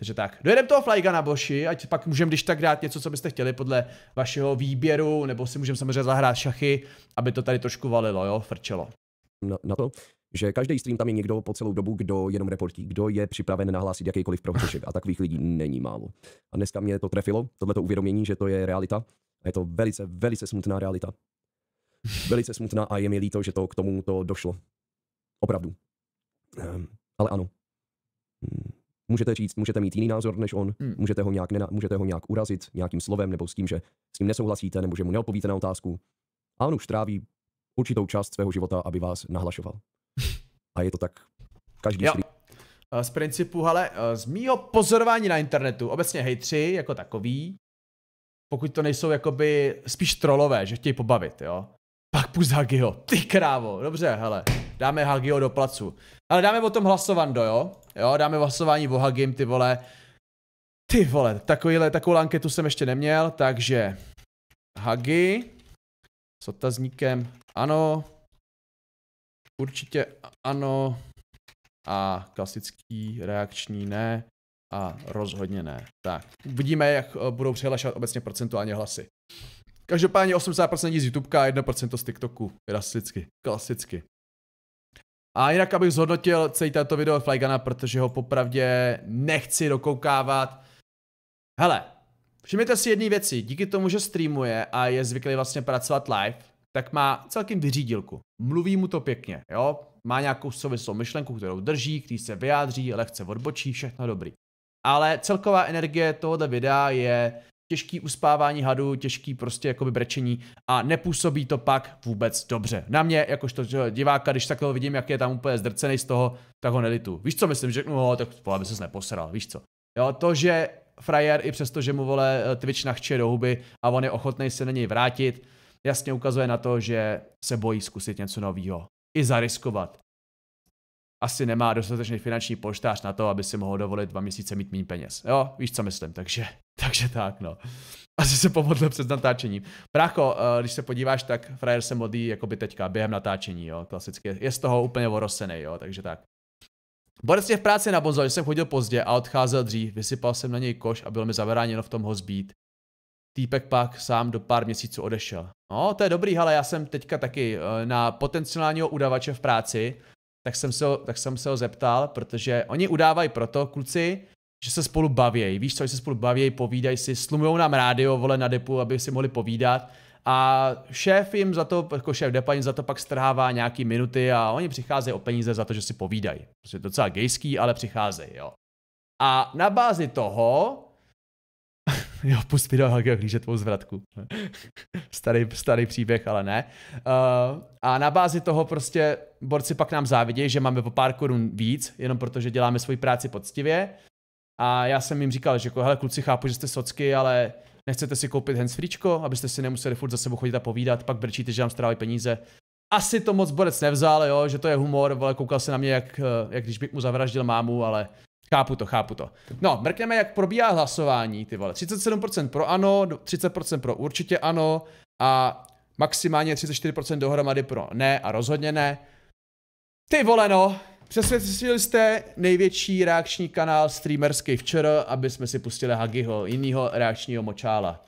Takže tak, dojedem toho Flyga na Boši, ať pak můžeme když tak dát něco, co byste chtěli podle vašeho výběru, nebo si můžeme samozřejmě zahrát šachy, aby to tady trošku valilo, jo, frčelo. Na, no, na to, že každý stream tam je někdo po celou dobu, kdo jenom reportí, kdo je připraven nahlásit jakýkoliv prohřešek a takových lidí není málo. A dneska mě to trefilo, tohleto uvědomění, že to je realita. A je to velice, velice smutná realita velice smutná a je mi líto, že to k tomu to došlo. Opravdu. Um, ale ano. Hmm, můžete říct, můžete mít jiný názor než on, hmm. můžete, ho nějak nena- můžete ho nějak urazit nějakým slovem nebo s tím, že s ním nesouhlasíte nebo že mu neodpovíte na otázku. A on už tráví určitou část svého života, aby vás nahlašoval. A je to tak každý jo. Eh, z principu, ale eh, z mýho pozorování na internetu, obecně hejtři jako takový, pokud to nejsou jakoby spíš trolové, že chtějí pobavit, jo. Pak půjď Hagio. Ty krávo, dobře, hele. Dáme Hagio do placu. Ale dáme o tom hlasovando, jo? Jo, dáme hlasování o Hagim, ty vole. Ty vole, takovýhle, takovou anketu jsem ještě neměl, takže... Hagi. S otazníkem ano. Určitě ano. A klasický reakční ne. A rozhodně ne. Tak, uvidíme, jak eh, budou přihlašovat obecně procentuálně hlasy. Každopádně 80% z YouTubeka a 1% z TikToku. Klasicky. Klasicky. A jinak, abych zhodnotil celý tato video Flygana, protože ho popravdě nechci dokoukávat. Hele, všimněte si jedné věci. Díky tomu, že streamuje a je zvyklý vlastně pracovat live, tak má celkem vyřídilku. Mluví mu to pěkně, jo? Má nějakou souvislou myšlenku, kterou drží, který se vyjádří, lehce odbočí, všechno dobrý. Ale celková energie tohoto videa je těžký uspávání hadu, těžký prostě jakoby brečení a nepůsobí to pak vůbec dobře. Na mě, jakožto diváka, když takhle vidím, jak je tam úplně zdrcený z toho, tak ho nelitu. Víš co myslím, že no, tak vole, by ses neposral, víš co. Jo, to, že frajer i přesto, že mu vole Twitch nachče do huby a on je ochotný se na něj vrátit, jasně ukazuje na to, že se bojí zkusit něco nového. I zariskovat asi nemá dostatečný finanční poštář na to, aby si mohl dovolit dva měsíce mít méně peněz. Jo, víš, co myslím, takže, takže tak, no. Asi se pomodl před natáčením. Prácho, eh, když se podíváš, tak frajer se modlí jako by teďka, během natáčení, jo, klasicky. Je z toho úplně vorosený, jo, takže tak. Borec je v práci na bonzo, že jsem chodil pozdě a odcházel dřív, vysypal jsem na něj koš a bylo mi zaveráněno v tom ho zbít. Týpek pak sám do pár měsíců odešel. No, to je dobrý, ale já jsem teďka taky eh, na potenciálního udavače v práci tak jsem, se ho, tak jsem se ho zeptal, protože oni udávají proto, kluci, že se spolu bavějí, víš co, že se spolu bavějí, povídají si, slumujou nám rádio, vole, na depu, aby si mohli povídat a šéf jim za to, jako šéf depa jim za to pak strhává nějaký minuty a oni přicházejí o peníze za to, že si povídají. Prostě docela gejský, ale přicházejí, jo. A na bázi toho jo, pust mi do klíže tvou zvratku. starý, starý příběh, ale ne. Uh, a na bázi toho prostě borci pak nám závidějí, že máme po pár korun víc, jenom protože děláme svoji práci poctivě. A já jsem jim říkal, že jako, hele kluci, chápu, že jste socky, ale nechcete si koupit handsfreečko, abyste si nemuseli furt za sebou chodit a povídat, pak brčíte, že nám strávají peníze. Asi to moc borec nevzal, jo, že to je humor, ale koukal se na mě, jak, eh, jak když bych mu zavraždil mámu, ale Chápu to, chápu to. No, mrkneme, jak probíhá hlasování, ty vole. 37% pro ano, 30% pro určitě ano a maximálně 34% dohromady pro ne a rozhodně ne. Ty vole no, přesvědčili jste největší reakční kanál streamerský včera, aby jsme si pustili Hagiho, jinýho reakčního močála.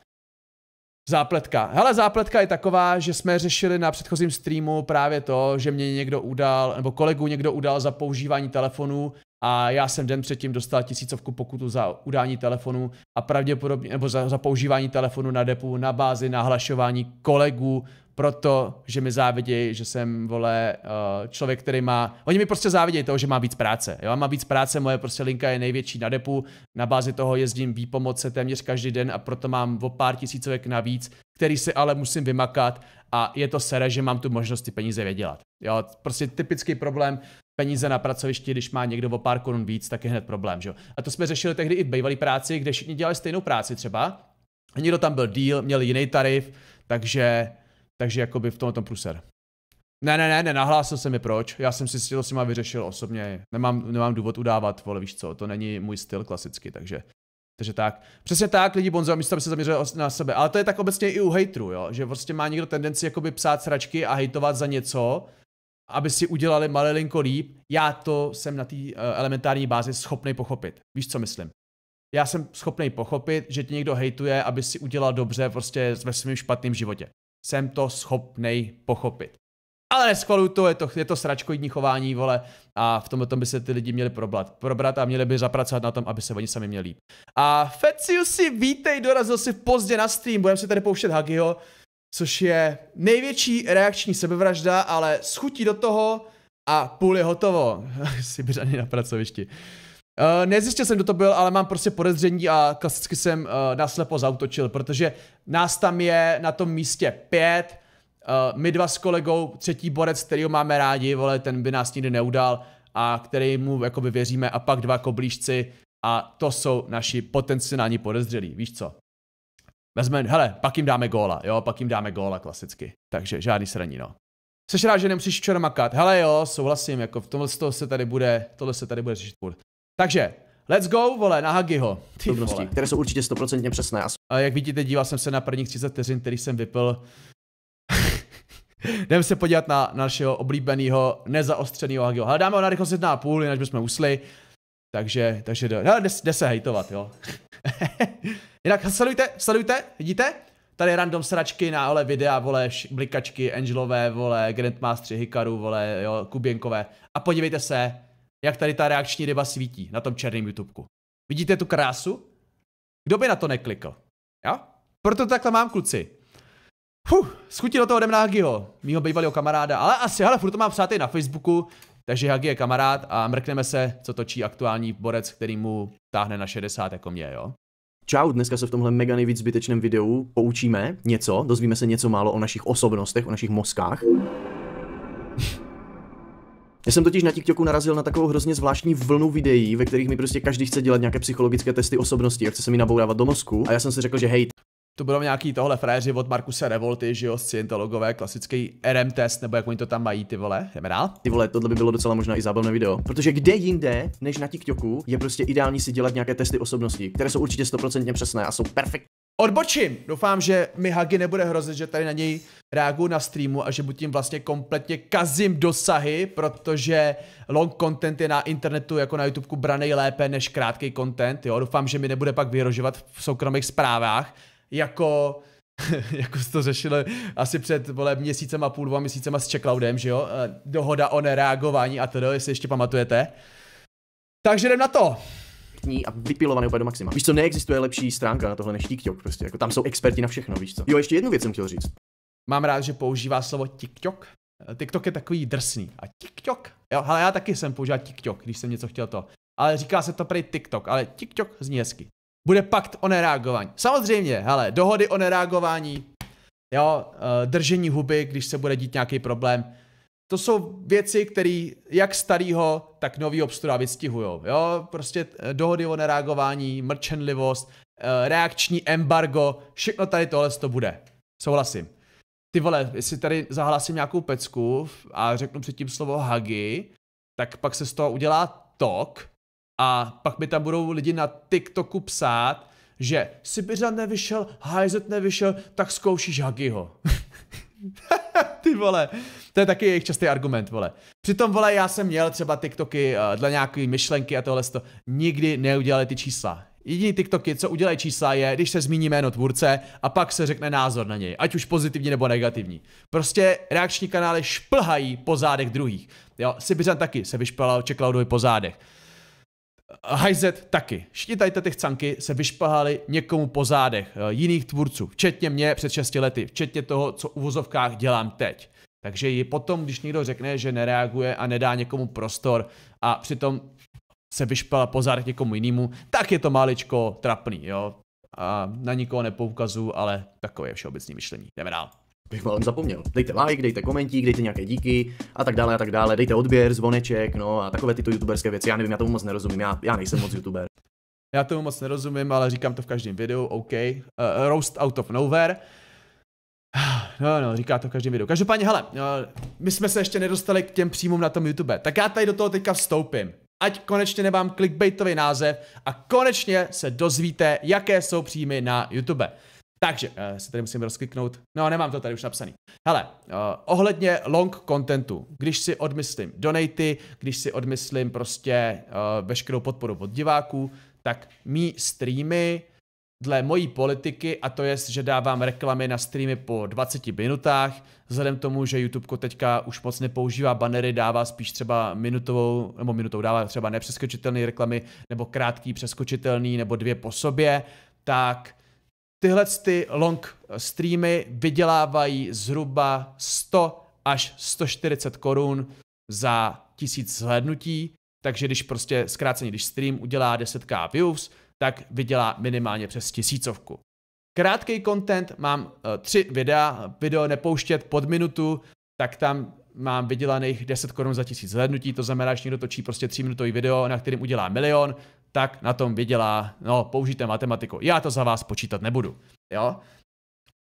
Zápletka. Hele, zápletka je taková, že jsme řešili na předchozím streamu právě to, že mě někdo udal, nebo kolegu někdo udal za používání telefonu a já jsem den předtím dostal tisícovku pokutu za udání telefonu a pravděpodobně, nebo za, za používání telefonu na depu na bázi nahlašování kolegů, proto, že mi závidějí, že jsem, vole, eh, člověk, který má, oni mi prostě závidějí toho, že má víc práce, jo, má víc práce, moje prostě linka je největší na depu, na bázi toho jezdím výpomoce téměř každý den a proto mám o pár tisícovek navíc, který si ale musím vymakat a je to sere, že mám tu možnost ty peníze vydělat. Jo, prostě typický problém peníze na pracovišti, když má někdo o pár korun víc, tak je hned problém. Že? A to jsme řešili tehdy i v bývalý práci, kde všichni dělali stejnou práci třeba. A někdo tam byl díl, měl jiný tarif, takže, takže jakoby v tom tom pruser. Ne, ne, ne, ne, nahlásil jsem je proč. Já jsem si to s nima vyřešil osobně. Nemám, nemám důvod udávat, vole, víš co, to není můj styl klasicky, takže. Takže tak. Přesně tak, lidi Bonzo, místo aby se zaměřili na sebe. Ale to je tak obecně i u hejtru, jo. Že prostě má někdo tendenci jakoby psát sračky a hejtovat za něco, aby si udělali malilinko líp, já to jsem na té eh, elementární bázi schopný pochopit. Víš, co myslím? Já jsem schopný pochopit, že ti někdo hejtuje, aby si udělal dobře prostě ve svém špatném životě. Jsem to schopný pochopit. Ale neschvaluju to, je to, je to sračkoidní chování, vole, a v tomhle tom by se ty lidi měli probrat, probrat a měli by zapracovat na tom, aby se oni sami měli líp. A Feciu si vítej, dorazil si pozdě na stream, budeme si tady pouštět Hagiho, což je největší reakční sebevražda, ale schutí do toho a půl je hotovo. Sibiřany na pracovišti. Uh, nezjistil jsem, kdo to byl, ale mám prostě podezření a klasicky jsem uh, naslepo zautočil, protože nás tam je na tom místě pět, uh, my dva s kolegou, třetí borec, kterýho máme rádi, vole, ten by nás nikdy neudal a který mu jakoby věříme a pak dva koblížci a to jsou naši potenciální podezřelí, víš co? Vezme, hele, pak jim dáme góla, jo, pak jim dáme góla klasicky. Takže žádný sraní, no. Seš rád, že nemusíš včera makat. Hele jo, souhlasím, jako v tomhle toho se tady bude, tohle se tady bude řešit půl. Takže, let's go, vole, na Hagiho. Ty vole. které jsou určitě stoprocentně přesné. A jak vidíte, díval jsem se na prvních 30 vteřin, který jsem vypil. Jdeme se podívat na našeho oblíbeného, nezaostřeného Hagiho. Ale dáme ho na rychlost 1,5, jinak bychom usli. Takže, takže jde, no, jde, jde se hejtovat, jo. Jinak sledujte, sledujte, vidíte? Tady random sračky na ole videa, vole, blikačky, Angelové, vole, Grandmastery, Hikaru, vole, jo, Kuběnkové. A podívejte se, jak tady ta reakční ryba svítí na tom černém YouTubeku. Vidíte tu krásu? Kdo by na to neklikl? Jo? Proto takhle mám kluci. Fuh, schutilo to ode mne mýho bývalého kamaráda, ale asi, ale furt to mám přátelé na Facebooku, takže Hagi je kamarád a mrkneme se, co točí aktuální borec, který mu táhne na 60 jako mě, jo? Čau, dneska se v tomhle mega nejvíc zbytečném videu poučíme něco, dozvíme se něco málo o našich osobnostech, o našich mozkách. Já jsem totiž na TikToku narazil na takovou hrozně zvláštní vlnu videí, ve kterých mi prostě každý chce dělat nějaké psychologické testy osobnosti a chce se mi nabourávat do mozku. A já jsem si řekl, že hej, to budou nějaký tohle fréři od Markuse Revolty, že jo, scientologové, klasický RM test, nebo jak oni to tam mají, ty vole. Jdeme dál? Ty vole, tohle by bylo docela možná i zábavné video, protože kde jinde, než na TikToku, je prostě ideální si dělat nějaké testy osobnosti, které jsou určitě stoprocentně přesné a jsou perfektní. Odbočím! Doufám, že mi Hagi nebude hrozit, že tady na něj reaguju na streamu a že buď tím vlastně kompletně kazím dosahy, protože long content je na internetu jako na YouTubeku branej lépe než krátký content, jo. Doufám, že mi nebude pak vyrožovat v soukromých zprávách, jako jako to řešili asi před vole, měsícem a půl, dva měsícema s Checkloudem, že jo? Dohoda o nereagování a tedy, jestli ještě pamatujete. Takže jdem na to a vypilovaný úplně do maxima. Víš co, neexistuje lepší stránka na tohle než TikTok prostě, jako tam jsou experti na všechno, víš co. Jo, ještě jednu věc jsem chtěl říct. Mám rád, že používá slovo TikTok. TikTok je takový drsný. A TikTok? Jo, ale já taky jsem používal TikTok, když jsem něco chtěl to. Ale říká se to prý TikTok, ale TikTok zní hezky bude pakt o nereagování. Samozřejmě, hele, dohody o nereagování, jo, eh, držení huby, když se bude dít nějaký problém, to jsou věci, které jak starýho, tak nový obstura vystihujou. Jo, prostě eh, dohody o nereagování, mrčenlivost, eh, reakční embargo, všechno tady tohle to bude. Souhlasím. Ty vole, jestli tady zahlasím nějakou pecku a řeknu předtím slovo hagi, tak pak se z toho udělá tok a pak mi tam budou lidi na TikToku psát, že Sibiřan nevyšel, Hajzet nevyšel, tak zkoušíš Hagiho. Ty vole, to je taky jejich častý argument, vole. Přitom, vole, já jsem měl třeba TikToky uh, dle nějaký myšlenky a tohle, to nikdy neudělali ty čísla. Jediný TikToky, co udělají čísla, je, když se zmíní jméno tvůrce a pak se řekne názor na něj, ať už pozitivní nebo negativní. Prostě reakční kanály šplhají po zádech druhých. Jo, Sibiřan taky se vyšplhal čekal po zádech. Hajzet taky. Všichni tady ty chcanky se vyšpahaly někomu po zádech, eh, jiných tvůrců, včetně mě před 6 lety, včetně toho, co u vozovkách dělám teď. Takže i potom, když někdo řekne, že nereaguje a nedá někomu prostor a přitom se vyšpala po zádech někomu jinému, tak je to maličko trapný, jo. A na nikoho nepoukazu, ale takové je všeobecné myšlení. Jdeme dál bych málem zapomněl. Dejte like, dejte komentík, dejte nějaké díky a tak dále a tak dále. Dejte odběr, zvoneček, no a takové tyto youtuberské věci. Já nevím, já tomu moc nerozumím, já, já nejsem moc youtuber. Já tomu moc nerozumím, ale říkám to v každém videu, OK. Uh, roast out of nowhere. No, no, říká to v každém videu. Každopádně, hele, no, my jsme se ještě nedostali k těm příjmům na tom YouTube, tak já tady do toho teďka vstoupím. Ať konečně nemám clickbaitový název a konečně se dozvíte, jaké jsou příjmy na YouTube. Takže uh, eh, si tady musím rozkliknout. No, nemám to tady už napsaný. Hele, uh, ohledně long contentu, když si odmyslím donaty, když si odmyslím prostě uh, veškerou podporu od diváků, tak mý streamy dle mojí politiky, a to je, že dávám reklamy na streamy po 20 minutách, vzhledem k tomu, že YouTube teďka už moc nepoužívá banery, dává spíš třeba minutovou, nebo minutovou dává třeba nepřeskočitelné reklamy, nebo krátký přeskočitelný, nebo dvě po sobě, tak Tyhle ty long streamy vydělávají zhruba 100 až 140 korun za tisíc zhlédnutí, takže když prostě zkráceně, když stream udělá 10k views, tak vydělá minimálně přes tisícovku. Krátký content, mám eh, tři videa, video nepouštět pod minutu, tak tam mám vydělaných 10 korun za tisíc zhlédnutí, to znamená, že někdo točí prostě 3 minutový video, na kterým udělá milion tak na tom vydělá, no, použijte matematiku. Já to za vás počítat nebudu. Jo?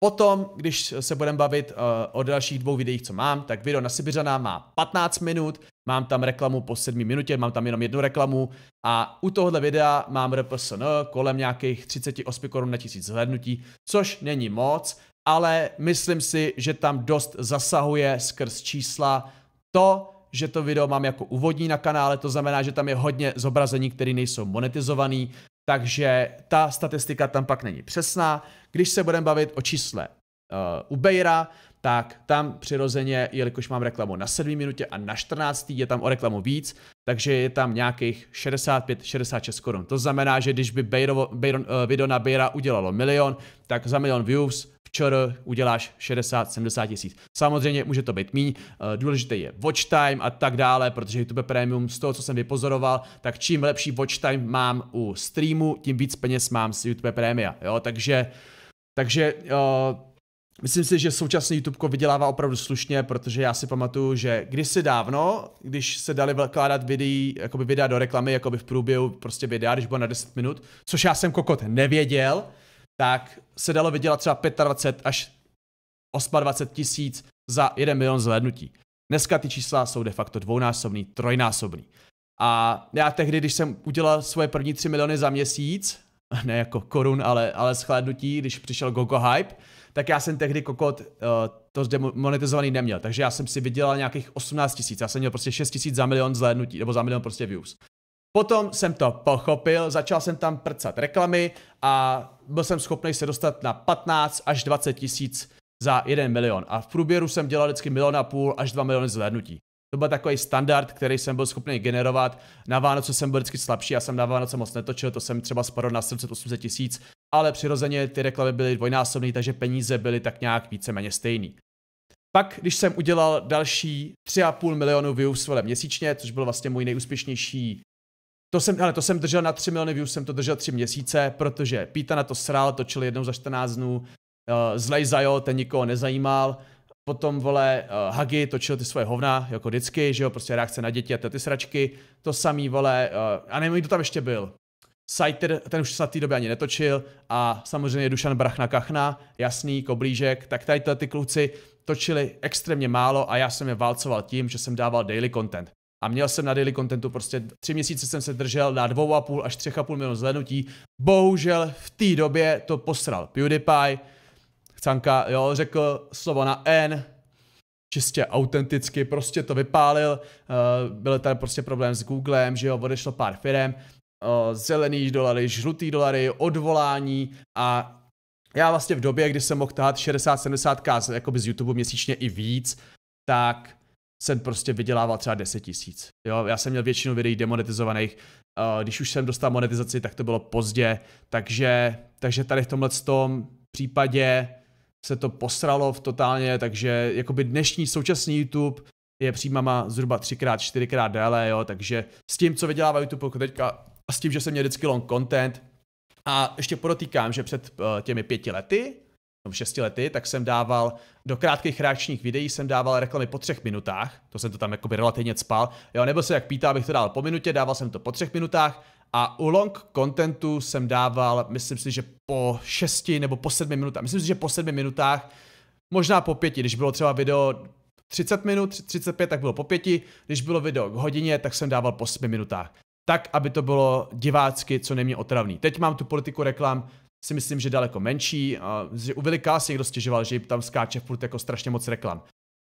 Potom, když se budeme bavit uh, o dalších dvou videích, co mám, tak video na Sibiřana má 15 minut, mám tam reklamu po 7 minutě, mám tam jenom jednu reklamu a u tohohle videa mám RPSN kolem nějakých 38 korun na tisíc zhlédnutí, což není moc, ale myslím si, že tam dost zasahuje skrz čísla to, že to video mám jako úvodní na kanále, to znamená, že tam je hodně zobrazení, které nejsou monetizované, takže ta statistika tam pak není přesná. Když se budeme bavit o čísle uh, eh, Bejra, tak tam přirozeně, jelikož mám reklamu na 7 minutě a na 14, je tam o reklamu víc, takže je tam nějakých 65-66 korun. To znamená, že když by Bejrovo, Bejron, uh, video na Bejra udělalo milion, tak za milion views včer uděláš 60-70 tisíc. Samozřejmě může to být míň, eh, důležité je watch time a tak dále, protože YouTube Premium z toho, co jsem vypozoroval, tak čím lepší watch time mám u streamu, tím víc peněz mám z YouTube Premia, jo, takže, takže uh, Myslím si, že současný YouTube vydělává opravdu slušně, protože já si pamatuju, že kdysi dávno, když se dali vkládat videí, jakoby videa do reklamy, jakoby v průběhu prostě videa, když bylo na 10 minut, což já jsem kokot nevěděl, tak se dalo vydělat třeba 25 až 28 tisíc za 1 milion zhlédnutí. Dneska ty čísla jsou de facto dvounásobný, trojnásobný. A já tehdy, když jsem udělal svoje první 3 miliony za měsíc, ne jako korun, ale, ale shlédnutí, když přišel Gogo Hype, tak já jsem tehdy kokot uh, to zde monetizovaný neměl. Takže já jsem si vydělal nějakých 18 tisíc. Já jsem měl prostě 6 tisíc za milion zhlédnutí, nebo za milion prostě views. Potom jsem to pochopil, začal jsem tam prcat reklamy a byl jsem schopný se dostat na 15 až 20 tisíc za 1 milion. A v průběru jsem dělal vždycky milion a půl až 2 miliony zhlédnutí. To byl takový standard, který jsem byl schopný generovat. Na Vánoce jsem byl vždycky slabší, já jsem na Vánoce moc netočil, to jsem třeba spadl na 700-800 tisíc, ale přirozeně ty reklamy byly dvojnásobné, takže peníze byly tak nějak víceméně stejný. Pak, když jsem udělal další 3,5 milionu views měsíčně, což byl vlastně můj nejúspěšnější to jsem, ale to jsem držel na 3 miliony views, jsem to držel 3 měsíce, protože Píta na to srál, točil jednou za 14 dnů, uh, zlej zajo, ten nikoho nezajímal, potom, vole, uh, Hagi točil ty svoje hovna, jako vždycky, že jo, prostě reakce na děti a ty, ty sračky, to samý, vole, uh, a nevím, kdo tam ještě byl. Saiter, ten už se na té době ani netočil a samozřejmě Dušan Brachna Kachna, jasný, koblížek, tak tady ty kluci točili extrémně málo a já jsem je válcoval tím, že jsem dával daily content a měl jsem na daily contentu prostě tři měsíce jsem se držel na dvou a půl až třech a půl milionů zhlednutí. Bohužel v té době to posral PewDiePie, Chcanka, jo, řekl slovo na N, čistě autenticky, prostě to vypálil, uh, byl tady prostě problém s Googlem, že jo, odešlo pár firem, uh, zelený dolary, žlutý dolary, odvolání a já vlastně v době, kdy jsem mohl tahat 60-70k jakoby z YouTube měsíčně i víc, tak jsem prostě vydělával třeba 10 tisíc. Jo, já jsem měl většinu videí demonetizovaných, eh, když už jsem dostal monetizaci, tak to bylo pozdě, takže, takže tady v tomhle tom případě se to posralo v totálně, takže jakoby dnešní současný YouTube je příjmama zhruba třikrát, čtyřikrát déle, jo, takže s tím, co vydělává YouTube jako teďka, a s tím, že jsem měl vždycky long content, a ještě podotýkám, že před eh, těmi pěti lety tom šesti lety, tak jsem dával do krátkých reakčních videí jsem dával reklamy po třech minutách, to jsem to tam jakoby relativně spal, jo, nebo se jak pýtá, abych to dal po minutě, dával jsem to po třech minutách a u long contentu jsem dával, myslím si, že po šesti nebo po sedmi minutách, myslím si, že po sedmi minutách, možná po pěti, když bylo třeba video 30 minut, 35, tak bylo po pěti, když bylo video k hodině, tak jsem dával po sedmi minutách tak, aby to bylo divácky co nejméně otravný. Teď mám tu politiku reklam si myslím, že daleko menší. A, že u Viliká si někdo stěžoval, že tam skáče furt jako strašně moc reklam.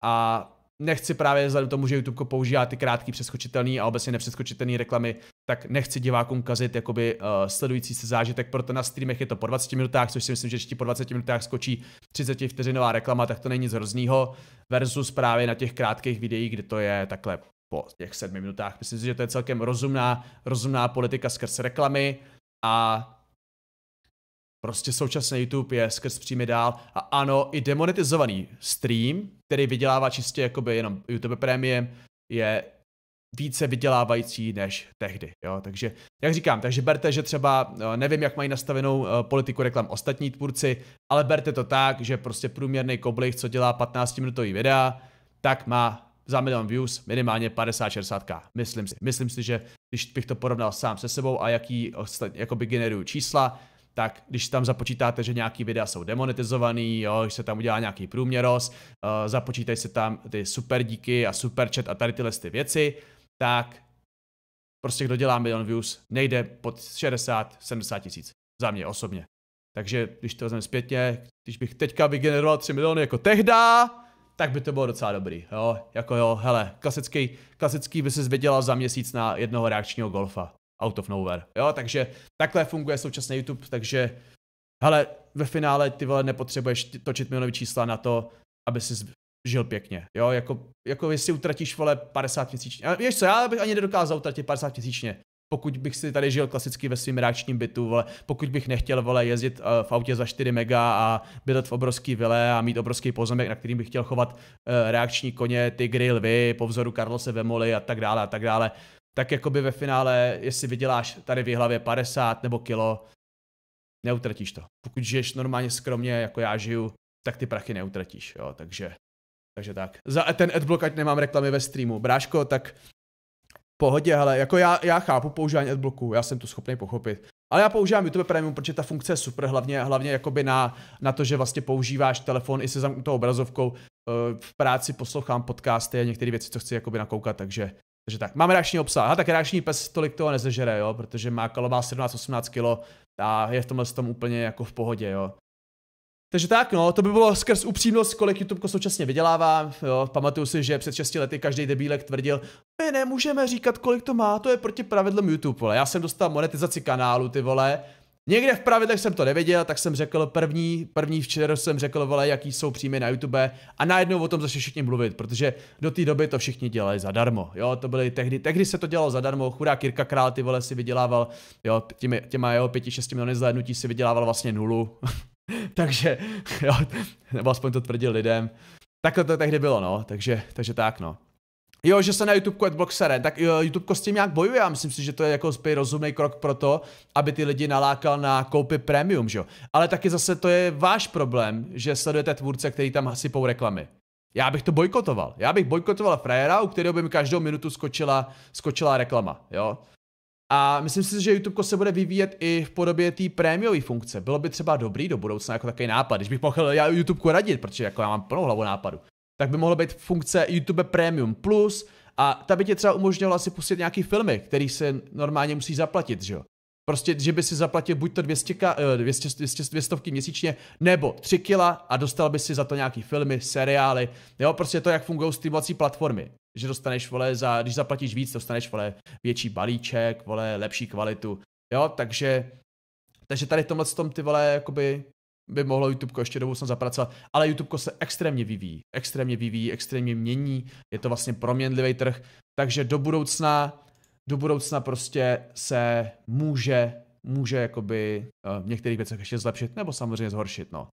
A nechci právě vzhledem tomu, že YouTube používá ty krátké přeskočitelné a obecně nepřeskočitelné reklamy, tak nechci divákům kazit jakoby uh, sledující se zážitek, proto na streamech je to po 20 minutách, což si myslím, že ještě po 20 minutách skočí 30 vteřinová reklama, tak to není nic hroznýho, versus právě na těch krátkých videích, kde to je takhle po těch 7 minutách. Myslím si, že to je celkem rozumná, rozumná politika skrz reklamy a Prostě současný YouTube je skrz příjmy dál a ano, i demonetizovaný stream, který vydělává čistě jakoby jenom YouTube Premium, je více vydělávající než tehdy. Jo? Takže, jak říkám, takže berte, že třeba no, nevím, jak mají nastavenou eh, politiku reklam ostatní tvůrci, ale berte to tak, že prostě průměrný koblih, co dělá 15-minutový videa, tak má za milion views minimálně 50-60k. Myslím si. Myslím si, že když bych to porovnal sám se sebou a jaký jakoby generuju čísla, tak když tam započítáte, že nějaký videa jsou demonetizovaný, jo, když se tam udělá nějaký průměros, eh, započítají se tam ty super díky a super chat a tady tyhle ty věci, tak prostě kdo dělá milion views, nejde pod 60-70 tisíc. Za mě osobně. Takže když to vezmeme zpětně, když bych teďka vygeneroval 3 miliony jako tehda, tak by to bylo docela dobrý, jo, jako jo, hele, klasický, klasický by se zvěděla za měsíc na jednoho reakčního golfa, out of nowhere. Jo, takže takhle funguje současný YouTube, takže hele, ve finále ty vole nepotřebuješ točit milionové čísla na to, aby si žil pěkně, jo, jako, jako jestli utratíš vole 50 tisíčně, víš co, já bych ani nedokázal utratit 50 tisíčně, pokud bych si tady žil klasicky ve svým ráčním bytu, vole, pokud bych nechtěl vole, jezdit uh, v autě za 4 mega a bydlet v obrovský vile a mít obrovský pozemek, na kterým bych chtěl chovat uh, reakční koně, tygry, lvy, po vzoru Karlose Vemoly a tak dále a tak dále tak jako by ve finále, jestli vyděláš tady v hlavě 50 nebo kilo, neutratíš to. Pokud žiješ normálně skromně, jako já žiju, tak ty prachy neutratíš, jo, takže, takže tak. Za ten adblock, ať nemám reklamy ve streamu. Bráško, tak pohodě, hele, jako já, já chápu používání adblocku, já jsem to schopný pochopit. Ale já používám YouTube Premium, protože ta funkce je super, hlavně, hlavně jakoby na, na to, že vlastně používáš telefon i se zamknutou obrazovkou. Eh, v práci poslouchám podcasty a některé věci, co chci jakoby nakoukat, takže, takže tak, máme reakční obsa. A tak reakční pes tolik toho nezežere, jo, protože má kalová 17-18 kg a je v tomhle tom úplně jako v pohodě, jo. Takže tak, no, to by bylo skrz upřímnost, kolik YouTube současně vydělává. Jo, pamatuju si, že před 6 lety každý debílek tvrdil, my nemůžeme říkat, kolik to má, to je proti pravidlům YouTube, vole. Já jsem dostal monetizaci kanálu, ty vole, Někde v pravidlech jsem to nevěděl, tak jsem řekl první, první včera jsem řekl, vole, jaký jsou příjmy na YouTube a najednou o tom začali všichni mluvit, protože do té doby to všichni dělali zadarmo, jo, to byly tehdy, tehdy se to dělalo zadarmo, chudá Kirka Král, ty vole, si vydělával, jo, těmi, těma, jeho pěti, šesti miliony zhlédnutí si vydělával vlastně nulu, takže, jo, nebo aspoň to tvrdil lidem, takhle to tehdy bylo, no, takže, takže tak, no. Jo, že se na YouTube Adblock sere, tak YouTube s tím nějak bojuje a myslím si, že to je jako spíš rozumný krok pro to, aby ty lidi nalákal na koupy premium, že jo. Ale taky zase to je váš problém, že sledujete tvůrce, který tam sypou reklamy. Já bych to bojkotoval. Já bych bojkotoval frajera, u kterého by mi každou minutu skočila, skočila reklama, jo. A myslím si, že YouTube se bude vyvíjet i v podobě té prémiové funkce. Bylo by třeba dobrý do budoucna jako takový nápad, když bych mohl já YouTube radit, protože jako já mám plnou hlavu nápadu tak by mohla být funkce YouTube Premium Plus a ta by tě třeba umožňovala si pustit nějaký filmy, který se normálně musí zaplatit, že jo. Prostě, že by si zaplatil buď to 200, 200, 200, 200 měsíčně, nebo 3 kila a dostal by si za to nějaký filmy, seriály, jo, prostě to, jak fungují streamovací platformy. Že dostaneš, vole, za, když zaplatíš víc, dostaneš, vole, větší balíček, vole, lepší kvalitu, jo, takže, takže tady v tomhle tom, ty vole, jakoby, by mohlo YouTube ještě do budoucna zapracovat, ale YouTube se extrémně vyvíjí, extrémně vyvíjí, extrémně mění, je to vlastně proměnlivý trh, takže do budoucna, do budoucna prostě se může, může jakoby eh, v některých věcech ještě zlepšit, nebo samozřejmě zhoršit, no.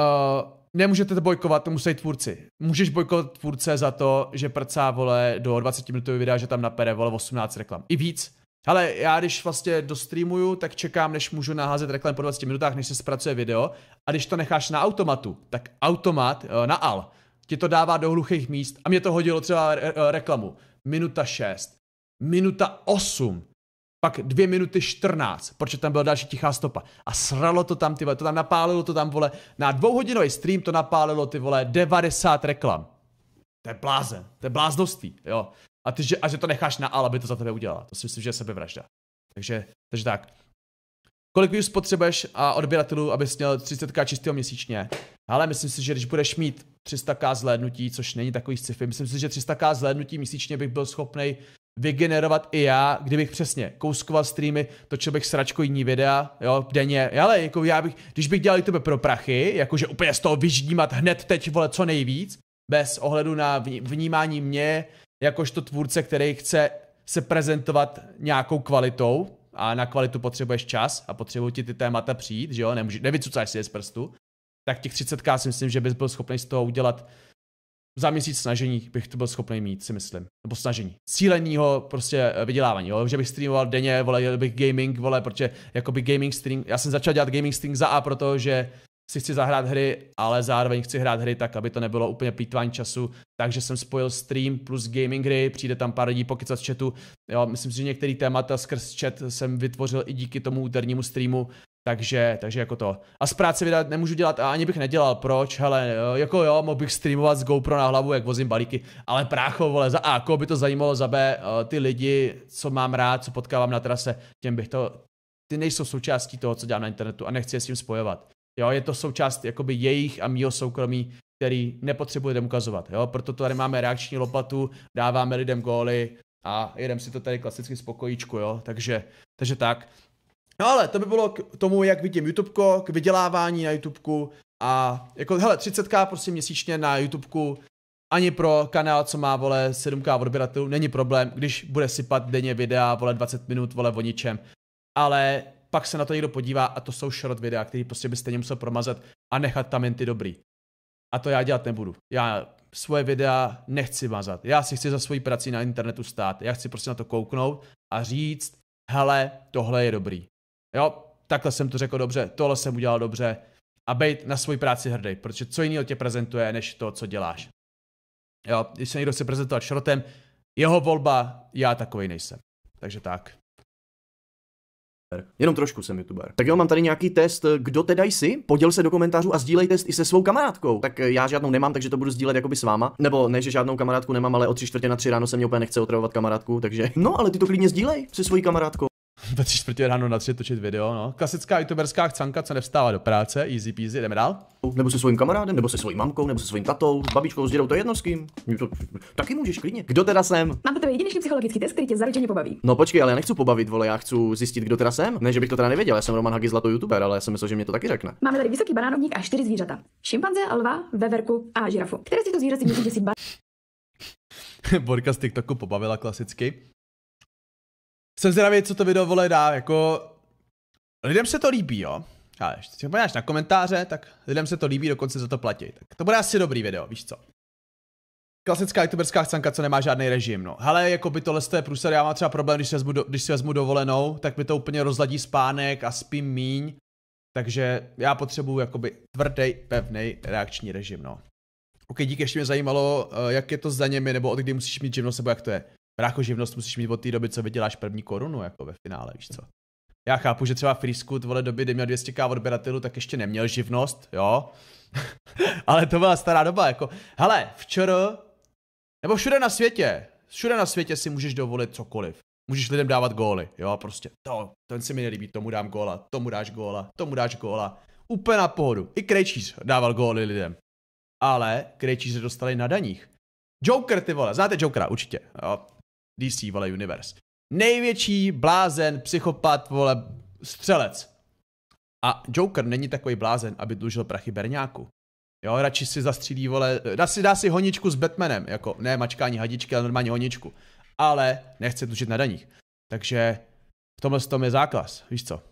Uh, nemůžete to bojkovat, to musí tvůrci. Můžeš bojkovat tvůrce za to, že prcá vole do 20 minutového videa, že tam napere vole 18 reklam. I víc, ale já když vlastně dostreamuju, tak čekám, než můžu naházet reklam po 20 minutách, než se zpracuje video. A když to necháš na automatu, tak automat eh, na al ti to dává do hluchých míst. A mě to hodilo třeba re- eh, eh, reklamu. Minuta 6, minuta 8, pak 2 minuty 14, protože tam byla další tichá stopa. A sralo to tam, ty vole, to tam napálilo, to tam, vole, na dvouhodinový stream to napálilo, ty vole, 90 reklam. To je blázen, to je bláznoství, jo. A, ty, že, a že to necháš na Al, aby to za tebe udělala. To si myslím, že je sebevražda. Takže, takže tak. Kolik views potřebuješ a odběratelů, abys měl 30k čistého měsíčně? Ale myslím si, že když budeš mít 300k zhlédnutí, což není takový sci-fi, myslím si, že 300k zhlédnutí měsíčně bych byl schopný vygenerovat i já, kdybych přesně kouskoval streamy, točil bych sračko jiní videa, jo, denně, ale jako já bych, když bych dělal YouTube pro prachy, jakože úplně z toho vyždímat hned teď, vole, co nejvíc, bez ohledu na vnímání mě, jakožto tvůrce, který chce se prezentovat nějakou kvalitou a na kvalitu potřebuješ čas a potřebuje ti ty témata přijít, že jo, Nemůže, nevycucáš si je z prstu, tak těch 30k si myslím, že bys byl schopný z toho udělat za měsíc snažení bych to byl schopný mít, si myslím. Nebo snažení. Cíleního prostě eh, vydělávání, jo? že bych streamoval denně, vole, bych gaming, vole, protože jakoby gaming stream, já jsem začal dělat gaming stream za A, protože si chci zahrát hry, ale zároveň chci hrát hry tak, aby to nebylo úplně plítvání času, takže jsem spojil stream plus gaming hry, přijde tam pár lidí pokecat z chatu, jo, myslím si, že některé témata skrz chat jsem vytvořil i díky tomu úternímu streamu, takže, takže jako to. A z práce vydat nemůžu dělat a ani bych nedělal, proč, hele, jako jo, mohl bych streamovat z GoPro na hlavu, jak vozím balíky, ale prácho, vole, za A, koho by to zajímalo, za B, eh, ty lidi, co mám rád, co potkávám na trase, těm bych to, ty nejsou součástí toho, co dělám na internetu a nechci je s tím spojovat. Jo, je to součást jakoby jejich a mýho soukromí, který nepotřebujeme ukazovat. Jo? Proto tady máme reakční lopatu, dáváme lidem góly a jedem si to tady klasicky z pokojíčku. Jo? Takže, takže tak. No ale to by bylo k tomu, jak vidím YouTubeko, k vydělávání na YouTubeku a jako hele 30k prostě měsíčně na YouTubeku ani pro kanál, co má vole 7k odběratelů, není problém, když bude sypat denně videa, vole 20 minut, vole o ničem. Ale pak se na to někdo podívá a to jsou short videa, který prostě by stejně musel promazat a nechat tam jen ty dobrý. A to já dělat nebudu. Já svoje videa nechci mazat. Já si chci za svoji prací na internetu stát. Já chci prostě na to kouknout a říct, hele, tohle je dobrý. Jo, takhle jsem to řekl dobře, tohle jsem udělal dobře a být na svoji práci hrdý, protože co jiného tě prezentuje, než to, co děláš. Jo, když se někdo chce prezentovat šrotem, jeho volba, já takový nejsem. Takže tak. Jenom trošku jsem youtuber. Tak jo, mám tady nějaký test, kdo teda jsi? Poděl se do komentářů a sdílej test i se svou kamarádkou. Tak eh, já žádnou nemám, takže to budu sdílet jakoby s váma. Nebo ne, že žádnou kamarádku nemám, ale o tři čtvrtě na tři ráno se mě úplně nechce otravovat kamarádku, takže. No, ale ty to klidně sdílej se svojí kamarádkou. ve tři čtvrtě ráno na tři točit video, no. Klasická youtuberská chcanka, co nevstává do práce, easy peasy, jdeme dál. Nebo se svým kamarádem, nebo se svým mamkou, nebo se svým tatou, s babičkou, s dědou, to je jedno s kým. To, taky můžeš klidně. Kdo teda jsem? Mám to jediný jedinečný psychologický test, který tě zaručeně pobaví. No počkej, ale já nechci pobavit, vole, já chci zjistit, kdo teda jsem. Ne, že bych to teda nevěděl, já jsem Roman Hagi zlatou youtuber, ale já jsem myslel, že mě to taky řekne. Máme tady vysoký banánovník a čtyři zvířata. Šimpanze, lva, veverku a žirafu. Které si to zvíře si myslí, že si ba... Borka z TikToku pobavila klasicky. Jsem zvědavý, co to video vole dá, jako... Lidem se to líbí, jo? Ale ještě si podíváš na komentáře, tak lidem se to líbí, dokonce za to platí. Tak to bude asi dobrý video, víš co? Klasická youtuberská chcanka, co nemá žádný režim, no. Hele, jako by tohle je průsad, já mám třeba problém, když si, vezmu do, když si vezmu dovolenou, tak mi to úplně rozladí spánek a spím míň. Takže já potřebuju jakoby tvrdý, pevný reakční režim, no. Ok, díky, ještě mě zajímalo, eh, jak je to za němi, nebo od kdy musíš mít živnost, nebo jak to je živnost musíš mít od té doby, co vyděláš první korunu, jako ve finále, víš co. Já chápu, že třeba Frisku vole doby, kdy měl 200k odběratelů, tak ještě neměl živnost, jo. Ale to byla stará doba, jako. Hele, včera, nebo všude na světě, všude na světě si můžeš dovolit cokoliv. Můžeš lidem dávat góly, jo, prostě. To, ten si mi nelíbí, tomu dám góla, tomu dáš góla, tomu dáš góla. Úplně na pohodu. I Krejčíř dával góly lidem. Ale Krejčíř se dostali na daních. Joker, ty vole, znáte Jokera, určitě. Jo. DC, vole, Universe. Největší blázen, psychopat, vole, střelec. A Joker není takový blázen, aby dlužil prachy Berňáku. Jo, radši si zastřílí, vole, dá si, dá si honičku s Batmanem, jako ne mačkání hadičky, ale normálně honičku. Ale nechce dlužit na daních. Takže v tomhle tom je záklas. víš co?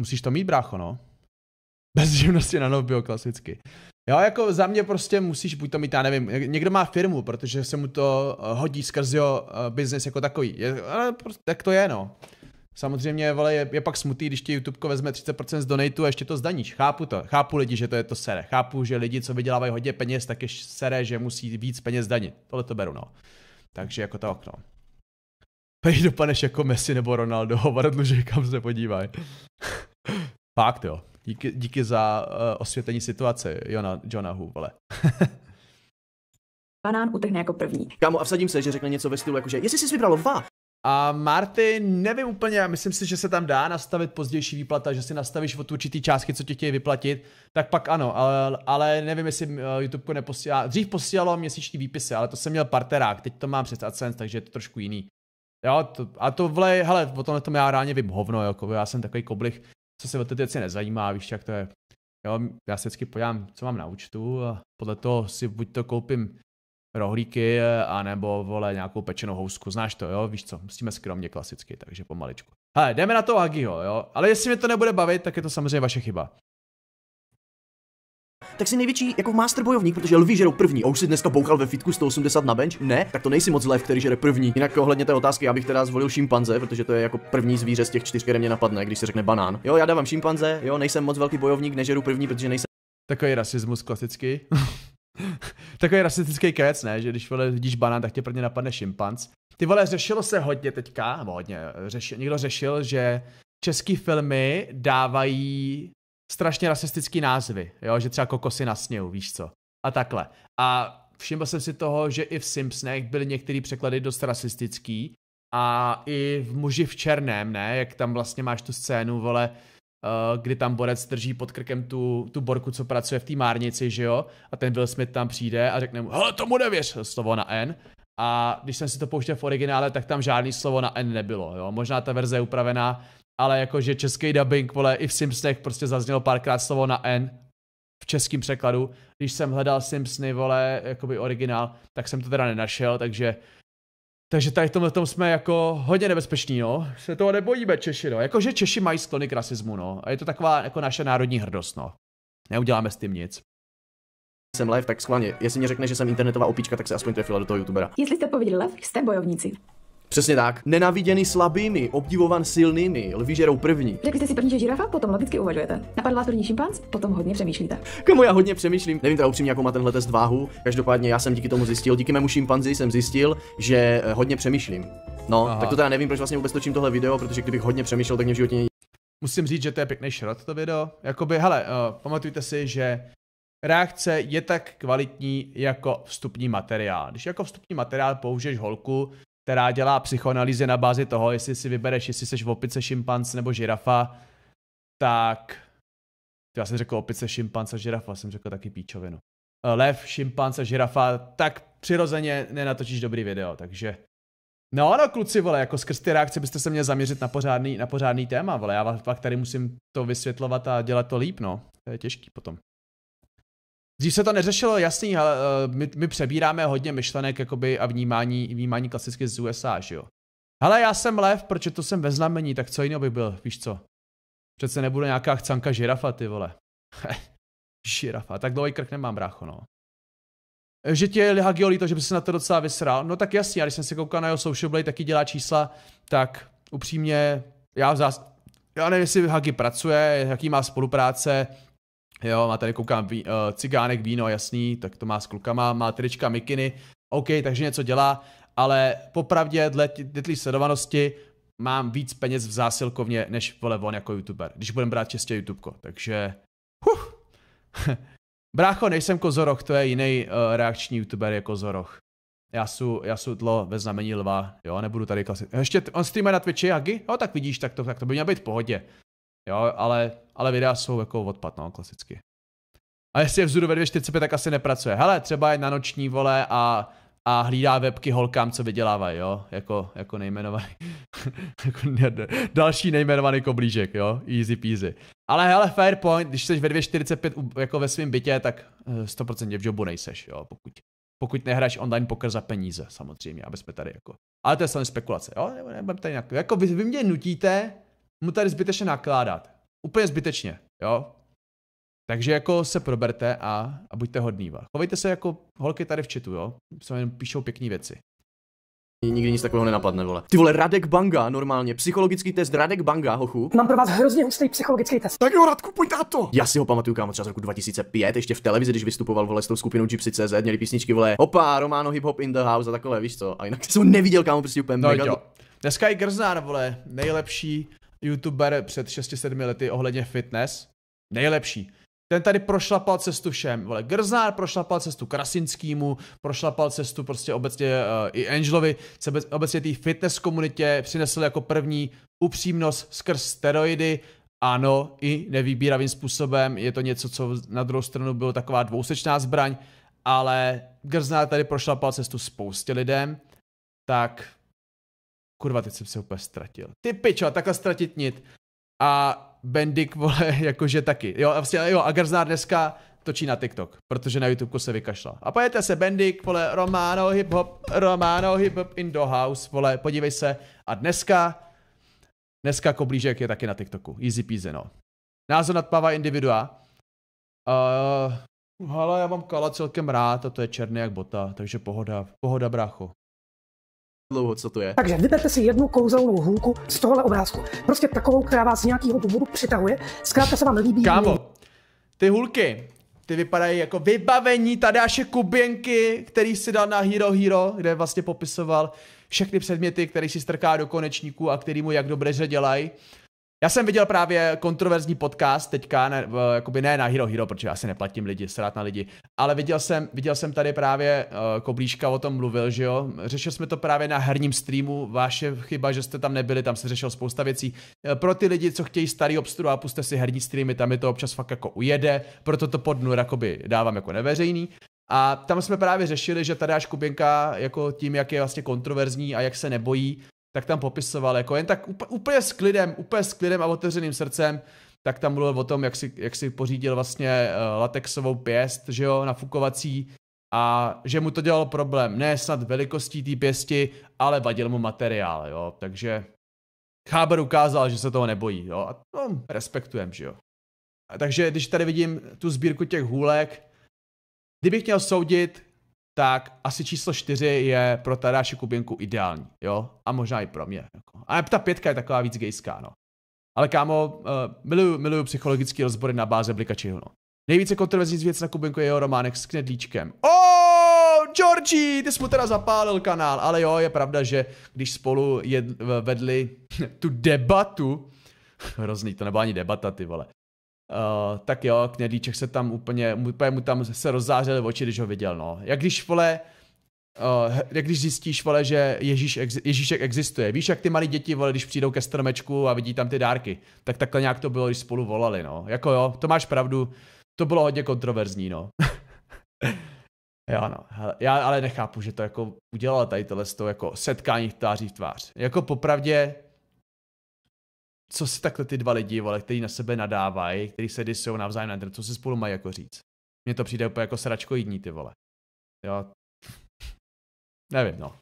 Musíš to mít, brácho, no. Bez živnosti na novbio, klasicky. Jo, jako za mě prostě musíš buď to mít, já nevím, někdo má firmu, protože se mu to eh, hodí skrz jeho eh, biznes jako takový. Je, ale prostě, tak to je, no. Samozřejmě, vole, je, je pak smutný, když ti YouTube vezme 30% z donatu a ještě to zdaníš. Chápu to, chápu lidi, že to je to sere. Chápu, že lidi, co vydělávají hodně peněz, tak je sere, že musí víc peněz zdanit. Tohle to beru, no. Takže jako to okno. Pej dopaneš jako Messi nebo Ronaldo, hovadadlu, že kam se podívají. Fakt jo. Díky, díky za uh, osvětlení situace, Jona, Jonahu, vole. Banán utrhne jako první. Kámo, a vsadím se, že řekne něco ve stylu, jakože, jestli jsi vybral lva, a Marty, nevím úplně, myslím si, že se tam dá nastavit pozdější výplata, že si nastavíš od určitý částky, co ti chtějí vyplatit, tak pak ano, ale, ale nevím, jestli eh, YouTube neposílá, dřív posílalo měsíční výpisy, ale to jsem měl parterák, teď to mám přes AdSense, takže je to trošku jiný. Jo, to, a to vle, hele, o tomhle tom já ráně vím hovno, jako já jsem takový koblich, co se o ty věci nezajímá, víš, jak to je. Jo, já se vždycky podívám, co mám na účtu a podle toho si buď to koupím rohlíky, anebo vole nějakou pečenou housku, znáš to, jo, víš co, musíme skromně klasicky, takže pomaličku. Hele, jdeme na to Agiho, jo, ale jestli mi to nebude bavit, tak je to samozřejmě vaše chyba tak si největší jako master bojovník, protože lví žerou první. A už si dneska bouchal ve fitku 180 na bench? Ne, tak to nejsi moc lev, který žere první. Jinak ohledně té otázky, já bych teda zvolil šimpanze, protože to je jako první zvíře z těch čtyř, které mě napadne, když se řekne banán. Jo, já dávám šimpanze, jo, nejsem moc velký bojovník, nežeru první, protože nejsem. Takový rasismus klasický. Takový rasistický kec, ne? Že když vole, vidíš banán, tak tě prvně napadne šimpanz. Ty vole, řešilo se hodně teďka, nebo hodně, řeši, někdo řešil, že český filmy dávají strašně rasistický názvy, jo, že třeba kokosy na sněhu, víš co, a takhle. A všiml jsem si toho, že i v Simpsonech byly některé překlady dost rasistický a i v Muži v černém, ne, jak tam vlastně máš tu scénu, vole, eh, kdy tam borec drží pod krkem tu, tu borku, co pracuje v té márnici, že jo? A ten Will Smith tam přijde a řekne mu, hele, tomu nevěř, slovo na N. A když jsem si to pouštěl v originále, tak tam žádný slovo na N nebylo, jo? Možná ta verze je upravená ale jakože český dubbing, vole, i v Simpsonech prostě zaznělo párkrát slovo na N v českém překladu. Když jsem hledal Simpsony, vole, jakoby originál, tak jsem to teda nenašel, takže takže tady v tomhle tom jsme jako hodně nebezpeční, no. Se toho nebojíme Češi, no. Jakože Češi mají sklony k rasismu, no. A je to taková jako naše národní hrdost, no. Neuděláme s tím nic jsem live, tak schválně. Jestli mě řekne, že jsem internetová opička, tak se aspoň trefila do toho youtubera. Jestli jste pověděli live, jste bojovníci. Přesně tak. Nenaviděný slabými, obdivovan silnými, lví žerou první. Řekli jste si první, že žirafa, potom logicky uvažujete. Napadl vás první šimpanz, potom hodně přemýšlíte. Komu já hodně přemýšlím, nevím teda upřímně, jakou má tenhle test váhu. Každopádně já jsem díky tomu zjistil, díky mému šimpanzi jsem zjistil, že eh, hodně přemýšlím. No, Aha. tak to teda nevím, proč vlastně vůbec točím tohle video, protože kdybych hodně přemýšlel, tak mě v životě Musím říct, že to je pěkný šrot to video. Jakoby, hele, uh, pamatujte si, že reakce je tak kvalitní jako vstupní materiál. Když jako vstupní materiál použiješ holku, která dělá psychoanalýzy na bázi toho, jestli si vybereš, jestli seš opice, šimpanz nebo žirafa, tak já jsem řekl opice, šimpanz a žirafa, jsem řekl taky píčovinu. Eh, lev, šimpanz a žirafa, tak přirozeně nenatočíš dobrý video, takže No, ano, kluci, vole, jako skrz ty reakce byste se měli zaměřit na pořádný, na pořádný téma, vole, já vám pak tady musím to vysvětlovat a dělat to líp, no, to je těžký potom. Dřív se to neřešilo, jasný, ale eh, my, my přebíráme hodně myšlenek jakoby, a vnímání, vnímání klasicky z USA, že jo. Hele, já jsem lev, protože to jsem ve znamení, tak co jiného by byl, víš co? Přece nebude nějaká chcanka žirafa, ty vole. žirafa, tak dlouhý krk nemám, brácho, no. Že tě je to, že by se na to docela vysral. No tak jasně, a když jsem se koukal na jeho social blade, taky dělá čísla, tak upřímně, já zás... Já nevím, jestli Hagi pracuje, jaký má spolupráce, Jo, má tady, koukám, ví, uh, cigánek, víno, jasný, tak to má s klukama, má trička, mikiny, OK, takže něco dělá, ale popravdě dle té sledovanosti mám víc peněz v zásilkovně, než vole on jako youtuber, když budem brát čistě YouTubeko, takže... Huh. Brácho, nejsem Kozoroch, to je jiný uh, reakční youtuber jako Zoroch. Já jsou, já jsou tlo ve znamení lva, jo, nebudu tady klasit. Ještě, on streamuje na Twitchi, Hagi? Jo, no, tak vidíš, tak to, tak to by mělo být v pohodě. Jo, ale ale videa jsou jako odpad, no, klasicky. A jestli je vzhůru ve 2.45, tak asi nepracuje. Hele, třeba je na noční vole a, a hlídá webky holkám, co vydělávají, jo? Jako, jako nejmenovaný. jako ne, další nejmenovaný koblížek, jo? Easy peasy. Ale hele, fair point, když jsi ve 2.45 jako ve svém bytě, tak 100% eh, v jobu nejseš, jo? Pokud, pokud nehraš online poker za peníze, samozřejmě, aby jsme tady jako. Ale to je samozřejmě spekulace, jo? Nebudeme tady nějak. Jako vy, vy mě nutíte mu tady zbytečně nakládat. Úplně zbytečně, jo? Takže jako se proberte a, a buďte hodný. Chovejte se jako holky tady v chatu, jo? Se jen píšou pěkné věci. Nikdy nic takového nenapadne, vole. Ty vole, Radek Banga, normálně. Psychologický test Radek Banga, hochu. Mám pro vás hrozně hustý psychologický test. Tak jo, Radku, pojď na to. Já si ho pamatuju, kámo, třeba z roku 2005, ještě v televizi, když vystupoval, vole, s tou skupinou CZ, měli písničky, vole, hopa, Romano, hip hop in the house a takové víš co. A jinak jsem ho neviděl, kámo, prostě úplně no, mega... Jo. Dneska je Grznár, vole, nejlepší youtuber před 6-7 lety ohledně fitness. Nejlepší. Ten tady prošlapal cestu všem. Vole, Grznár prošlapal cestu Krasinskýmu, prošlapal cestu prostě obecně uh, i Angelovi, se bez, obecně té fitness komunitě přinesl jako první upřímnost skrz steroidy, ano, i nevýbíravým způsobem, je to něco, co na druhou stranu bylo taková dvousečná zbraň, ale Grznár tady prošlapal cestu spoustě lidem, tak kurva, teď jsem se úplně ztratil. Ty pičo, takhle ztratit nit. A Bendik, vole, jakože taky. Jo, vlastně, jo, a Garzár dneska točí na TikTok, protože na YouTube se vykašla. A pojďte se Bendik, vole, Romano hip hop, Romano hip hop in the house, vole, podívej se. A dneska, dneska Koblížek je taky na TikToku, easy peasy, no. Názor nadpává individua. Uh, hele, já mám Kala celkem rád a to je černý jak bota, takže pohoda, pohoda brácho dlouho, co to je. Takže vyberte si jednu kouzelnou hůlku z tohohle obrázku. Prostě takovou, která vás z nějakého důvodu přitahuje. Zkrátka se vám líbí. Kámo, ty hůlky, ty vypadají jako vybavení Tadáše Kuběnky, který si dal na Hero Hero, kde vlastně popisoval všechny předměty, které si strká do konečníku a který mu jak dobře dělají. Já jsem viděl právě kontroverzní podcast teďka, ne, jakoby ne na Hero Hero, protože já si neplatím lidi, srát na lidi, ale viděl jsem, viděl jsem tady právě, uh, Koblíška o tom mluvil, že jo, řešil jsme to právě na herním streamu, vaše chyba, že jste tam nebyli, tam se řešil spousta věcí. Eh, pro ty lidi, co chtějí starý obstru a puste si herní streamy, tam je to občas fakt jako ujede, proto to pod nůr jakoby dávám jako neveřejný. A tam jsme právě řešili, že tady až Kubinka, jako tím, jak je vlastně kontroverzní a jak se nebojí, tak tam popisoval, jako jen tak úplně s klidem, úplně s klidem a otevřeným srdcem, tak tam mluvil o tom, jak si, jak si pořídil vlastně eh, latexovou pěst, že jo, nafukovací a že mu to dělalo problém, ne snad velikostí té pěsti, ale vadil mu materiál, jo, takže Cháber ukázal, že se toho nebojí, jo, a no, respektujem, že jo. A takže když tady vidím tu sbírku těch hůlek, kdybych měl soudit, tak asi číslo 4 je pro Tadáši kubinku ideální, jo? A možná i pro mě. Jako. A ta pětka je taková víc gejská, no. Ale kámo, uh, miluju, miluju psychologický rozbory na báze Blikačiho, no. Nejvíce kontroverzní věc na Kubinku je jeho románek s knedlíčkem. Oh, Georgie, ty jsi mu teda zapálil kanál, ale jo, je pravda, že když spolu jed, vedli tu debatu, hrozný, to nebyla ani debata, ty vole, Uh, tak jo, Knedlíček se tam úplně, úplně mu tam se rozzářily oči, když ho viděl, no. Jak když, vole, uh, jak když zjistíš, vole, že Ježíš, Ježíšek existuje. Víš, jak ty malí děti, vole, když přijdou ke stromečku a vidí tam ty dárky. Tak takhle nějak to bylo, když spolu volali, no. Jako jo, to máš pravdu. To bylo hodně kontroverzní, no. Já no. Hele, já ale nechápu, že to jako udělala tady tohle z toho, jako setkání tváří v tvář. Jako popravdě, co si takhle ty dva lidi, vole, který na sebe nadávají, který se disou navzájem na internetu, co si spolu mají jako říct. Mně to přijde úplně jako sračko jední, ty vole. Jo. Nevím, no.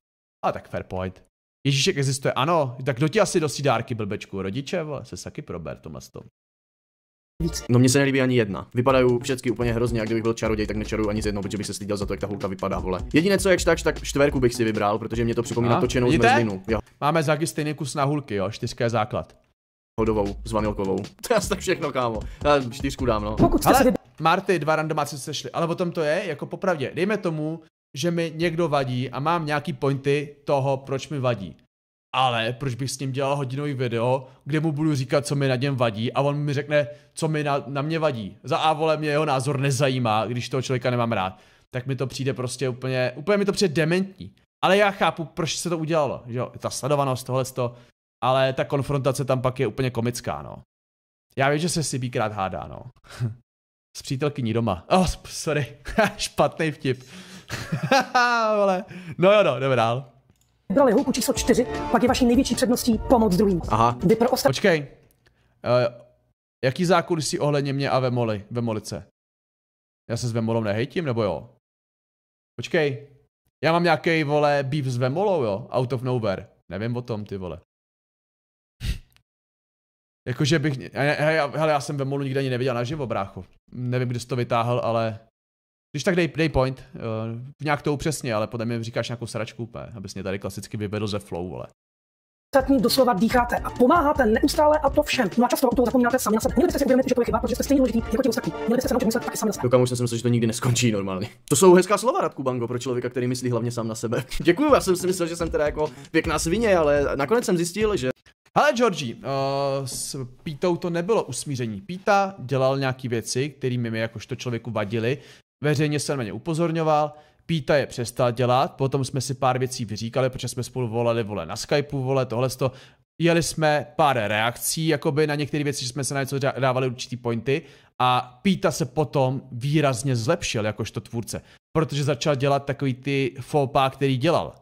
A tak fair point. Ježíšek existuje, ano. Tak kdo ti asi dosí dárky, blbečku? Rodiče, vole, se saky prober, tomhle tom. No mně se nelíbí ani jedna. Vypadají všechny úplně hrozně, a kdybych byl čaroděj, tak nečaruju ani z jednou, protože bych se styděl za to, jak ta holka vypadá, vole. Jediné co jakž tak, tak štverku bych si vybral, protože mě to připomíná a? točenou Vidíte? zmrzlinu. Jo. Máme zaky stejný kus na hulky, jo, čtyřka je základ hodovou s vanilkovou. To je tak všechno, kámo. Já čtyřku dám, no. Pokud jste ale, se... Marty, dva randomáci se sešli, ale o tom to je, jako popravdě, dejme tomu, že mi někdo vadí a mám nějaký pointy toho, proč mi vadí. Ale proč bych s ním dělal hodinový video, kde mu budu říkat, co mi na něm vadí a on mi řekne, co mi na, na mě vadí. Za A vole mě jeho názor nezajímá, když toho člověka nemám rád. Tak mi to přijde prostě úplně, úplně mi to přijde dementní. Ale já chápu, proč se to udělalo, že jo, ta sledovanost, tohle to, ale ta konfrontace tam pak je úplně komická, no. Já vím, že se si Sibíkrát hádá, no. S přítelkyní doma. Oh, sorry, špatný vtip. Vole. no jo, no, jdeme dál. Vybrali houku číslo čtyři, pak je vaší největší předností pomoc druhým. Aha. Vy pro ostat... Počkej. Uh, jaký zákulisí ohledně mě a Vemoli, Vemolice? Já se s Vemolou nehejtím, nebo jo? Počkej. Já mám nějaký vole, beef s Vemolou, jo? Out of nowhere. Nevím o tom, ty vole. Jakože bych, já, já, já, hele, já jsem Vemolu nikdy ani neviděl naživo, brácho. Nevím, kde jsi to vytáhl, ale když tak dej, dej point, uh, nějak to upřesně, ale podle mě říkáš nějakou sračku úplně, abys mě tady klasicky vyvedl ze flow, ale. ostatní doslova dýcháte a pomáháte neustále a to všem. No a často auto zapomínáte sami na sebe. Měli byste si uvědomit, že to je chyba, protože jste stejně důležitý jako ti ostatní. Měli byste se naučit myslet taky sami na sebe. Dokámo, jsem si myslel, že to nikdy neskončí normálně. To jsou hezká slova, Radku Bango, pro člověka, který myslí hlavně sám na sebe. Děkuju, já jsem si myslel, že jsem teda jako pěkná svině, ale nakonec jsem zjistil, že ale Georgie, uh, s Pítou to nebylo usmíření. Píta dělal nějaké věci, kterými mi jakožto člověku vadily. Veřejně jsem na ně upozorňoval. Píta je přestal dělat, potom jsme si pár věcí vyříkali, protože jsme spolu volali, vole, na Skypeu, vole, tohle to. Jeli jsme pár reakcí, jakoby na některé věci, že jsme se na něco dávali určitý pointy a Píta se potom výrazně zlepšil jakožto tvůrce, protože začal dělat takový ty faux pas, který dělal.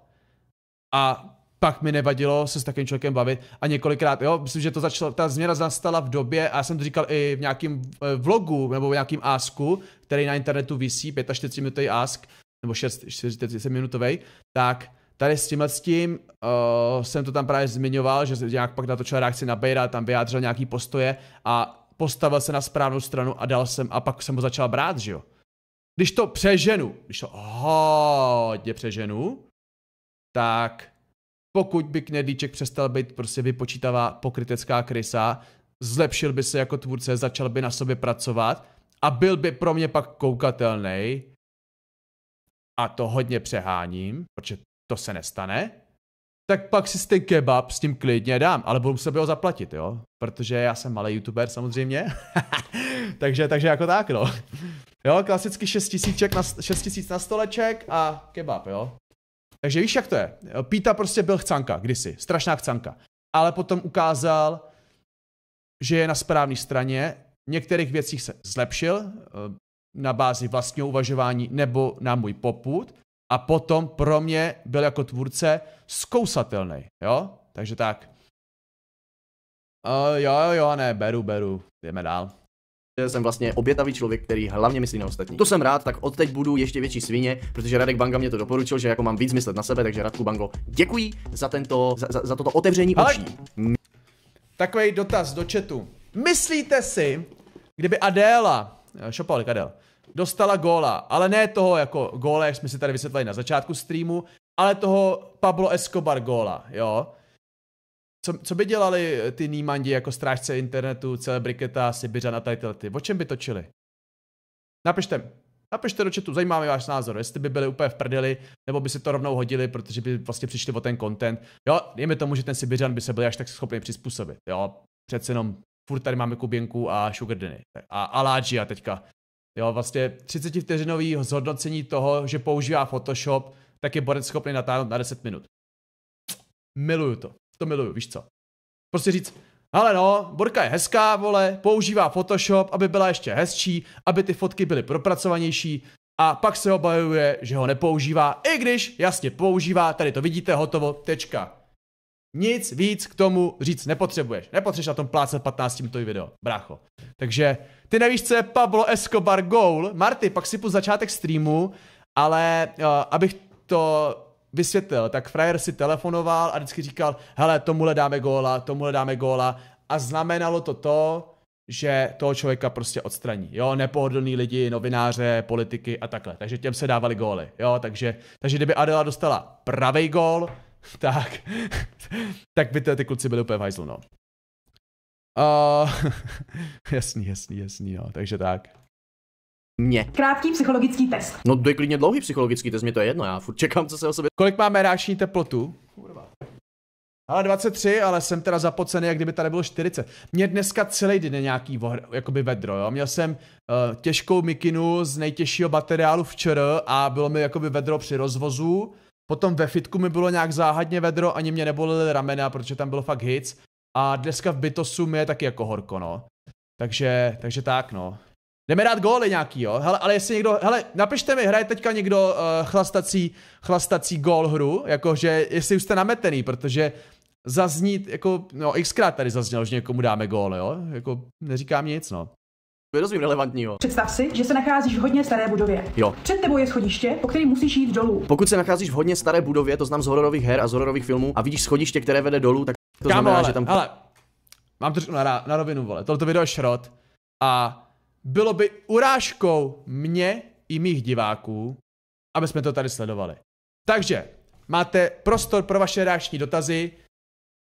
A pak mi nevadilo se s takovým člověkem bavit a několikrát, jo, myslím, že to začalo, ta změna nastala v době, a já jsem to říkal i v nějakém eh, vlogu nebo v nějakém asku, který na internetu visí, 45 minutový ask, nebo 47 minutový, tak tady s tímhle s tím uh, jsem to tam právě zmiňoval, že nějak pak natočil reakci na Bejra, tam vyjádřil nějaký postoje a postavil se na správnou stranu a dal jsem, a pak jsem ho začal brát, že jo. Když to přeženu, když to hodně přeženu, tak pokud by Knedlíček přestal být prostě vypočítavá pokrytecká krysa, zlepšil by se jako tvůrce, začal by na sobě pracovat a byl by pro mě pak koukatelný. A to hodně přeháním, protože to se nestane. Tak pak si ten kebab s tím klidně dám, ale budu se ho zaplatit, jo? Protože já jsem malý youtuber samozřejmě. takže, takže jako tak, no. Jo, klasicky 6 tisíc na, na stoleček a kebab, jo? Takže víš, jak to je. Píta prostě byl chcanka kdysi, strašná chcanka. Ale potom ukázal, že je na správné straně, v některých věcích se zlepšil eh, na bázi vlastního uvažování nebo na můj poput a potom pro mě byl jako tvůrce zkousatelný, jo? Takže tak. Uh, jo, jo, ne, beru, beru, jdeme dál jsem vlastně obětavý člověk, který hlavně myslí na ostatní. To jsem rád, tak odteď budu ještě větší svině, protože Radek Banga mě to doporučil, že jako mám víc myslet na sebe, takže Radku Bango, děkuji za tento, za, za, za toto otevření Ale... očí. Takový dotaz do chatu. Myslíte si, kdyby Adéla, eh, šopalik Adéla, dostala góla, ale ne toho jako góla, jak jsme si tady vysvětlili na začátku streamu, ale toho Pablo Escobar góla, jo? co, co by dělali eh, ty nímandi jako strážce internetu, celebriketa, Sibiřan a tady ty? O čem by točili? Napište, napište do chatu, zajímá mě váš názor, jestli by byli úplně v prdeli, nebo by se to rovnou hodili, protože by vlastně přišli o ten content. Jo, je mi tomu, že ten Sibiřan by se byl až tak schopný přizpůsobit, jo. Přece jenom furt tady máme Kuběnku a Denny. a a teďka. Jo, vlastně 30 vteřinový zhodnocení toho, že používá Photoshop, tak je borec schopný natáhnout na 10 minut. Miluju to. To miluju, víš co. Prostě říct, ale no, Borka je hezká, vole, používá Photoshop, aby byla ještě hezčí, aby ty fotky byly propracovanější a pak se obajuje, že ho nepoužívá, i když jasně používá, tady to vidíte, hotovo, tečka. Nic víc k tomu říct nepotřebuješ. Nepotřebuješ na tom plácat 15 minutový video, brácho. Takže ty nevíš, co je Pablo Escobar Goal. Marty, pak si půjdu začátek streamu, ale uh, abych to vysvětlil, tak frajer si telefonoval a vždycky říkal, hele, tomuhle dáme góla, tomuhle dáme góla a znamenalo to to, že toho člověka prostě odstraní, jo, nepohodlný lidi, novináře, politiky a takhle, takže těm se dávali góly, jo, takže, takže kdyby Adela dostala pravý gól, tak, tak by ty, ty kluci byli úplně v hajzlu, no. Uh, jasný, jasný, jasný, jo, no. takže tak mě. Krátký psychologický test. No to je klidně dlouhý psychologický test, mě to je jedno, já furt čekám, co se o sobě... Kolik máme ráční teplotu? Kurva. Ale 23, ale jsem teda zapocený, jak kdyby tady bylo 40. Mě dneska celý den nějaký vohr, jakoby vedro, jo. Měl jsem uh, těžkou mikinu z nejtěžšího materiálu včera a bylo mi jakoby vedro při rozvozu. Potom ve fitku mi bylo nějak záhadně vedro, ani mě nebolely ramena, protože tam bylo fakt hic. A dneska v bytosu mi je taky jako horko, no. Takže, takže tak, no. Jdeme dát góly nějaký, jo. Hele, ale jestli někdo, hele, napište mi, hraje teďka někdo uh, chlastací, chlastací gól hru, jakože jestli už jste nametený, protože zaznít, jako, no xkrát tady zaznělo, že někomu dáme gól, jo. Jako, neříkám nic, no. To je dost relevantního. Představ si, že se nacházíš v hodně staré budově. Jo. Před tebou je schodiště, po kterém musíš jít dolů. Pokud se nacházíš v hodně staré budově, to znám z hororových her a z hororových filmů, a vidíš schodiště, které vede dolů, tak to Kámo, znamená, ale, že tam. Ale, mám to na, na rovinu, vole. Toto video je šrot. A bylo by urážkou mě i mých diváků, aby jsme to tady sledovali. Takže máte prostor pro vaše reakční dotazy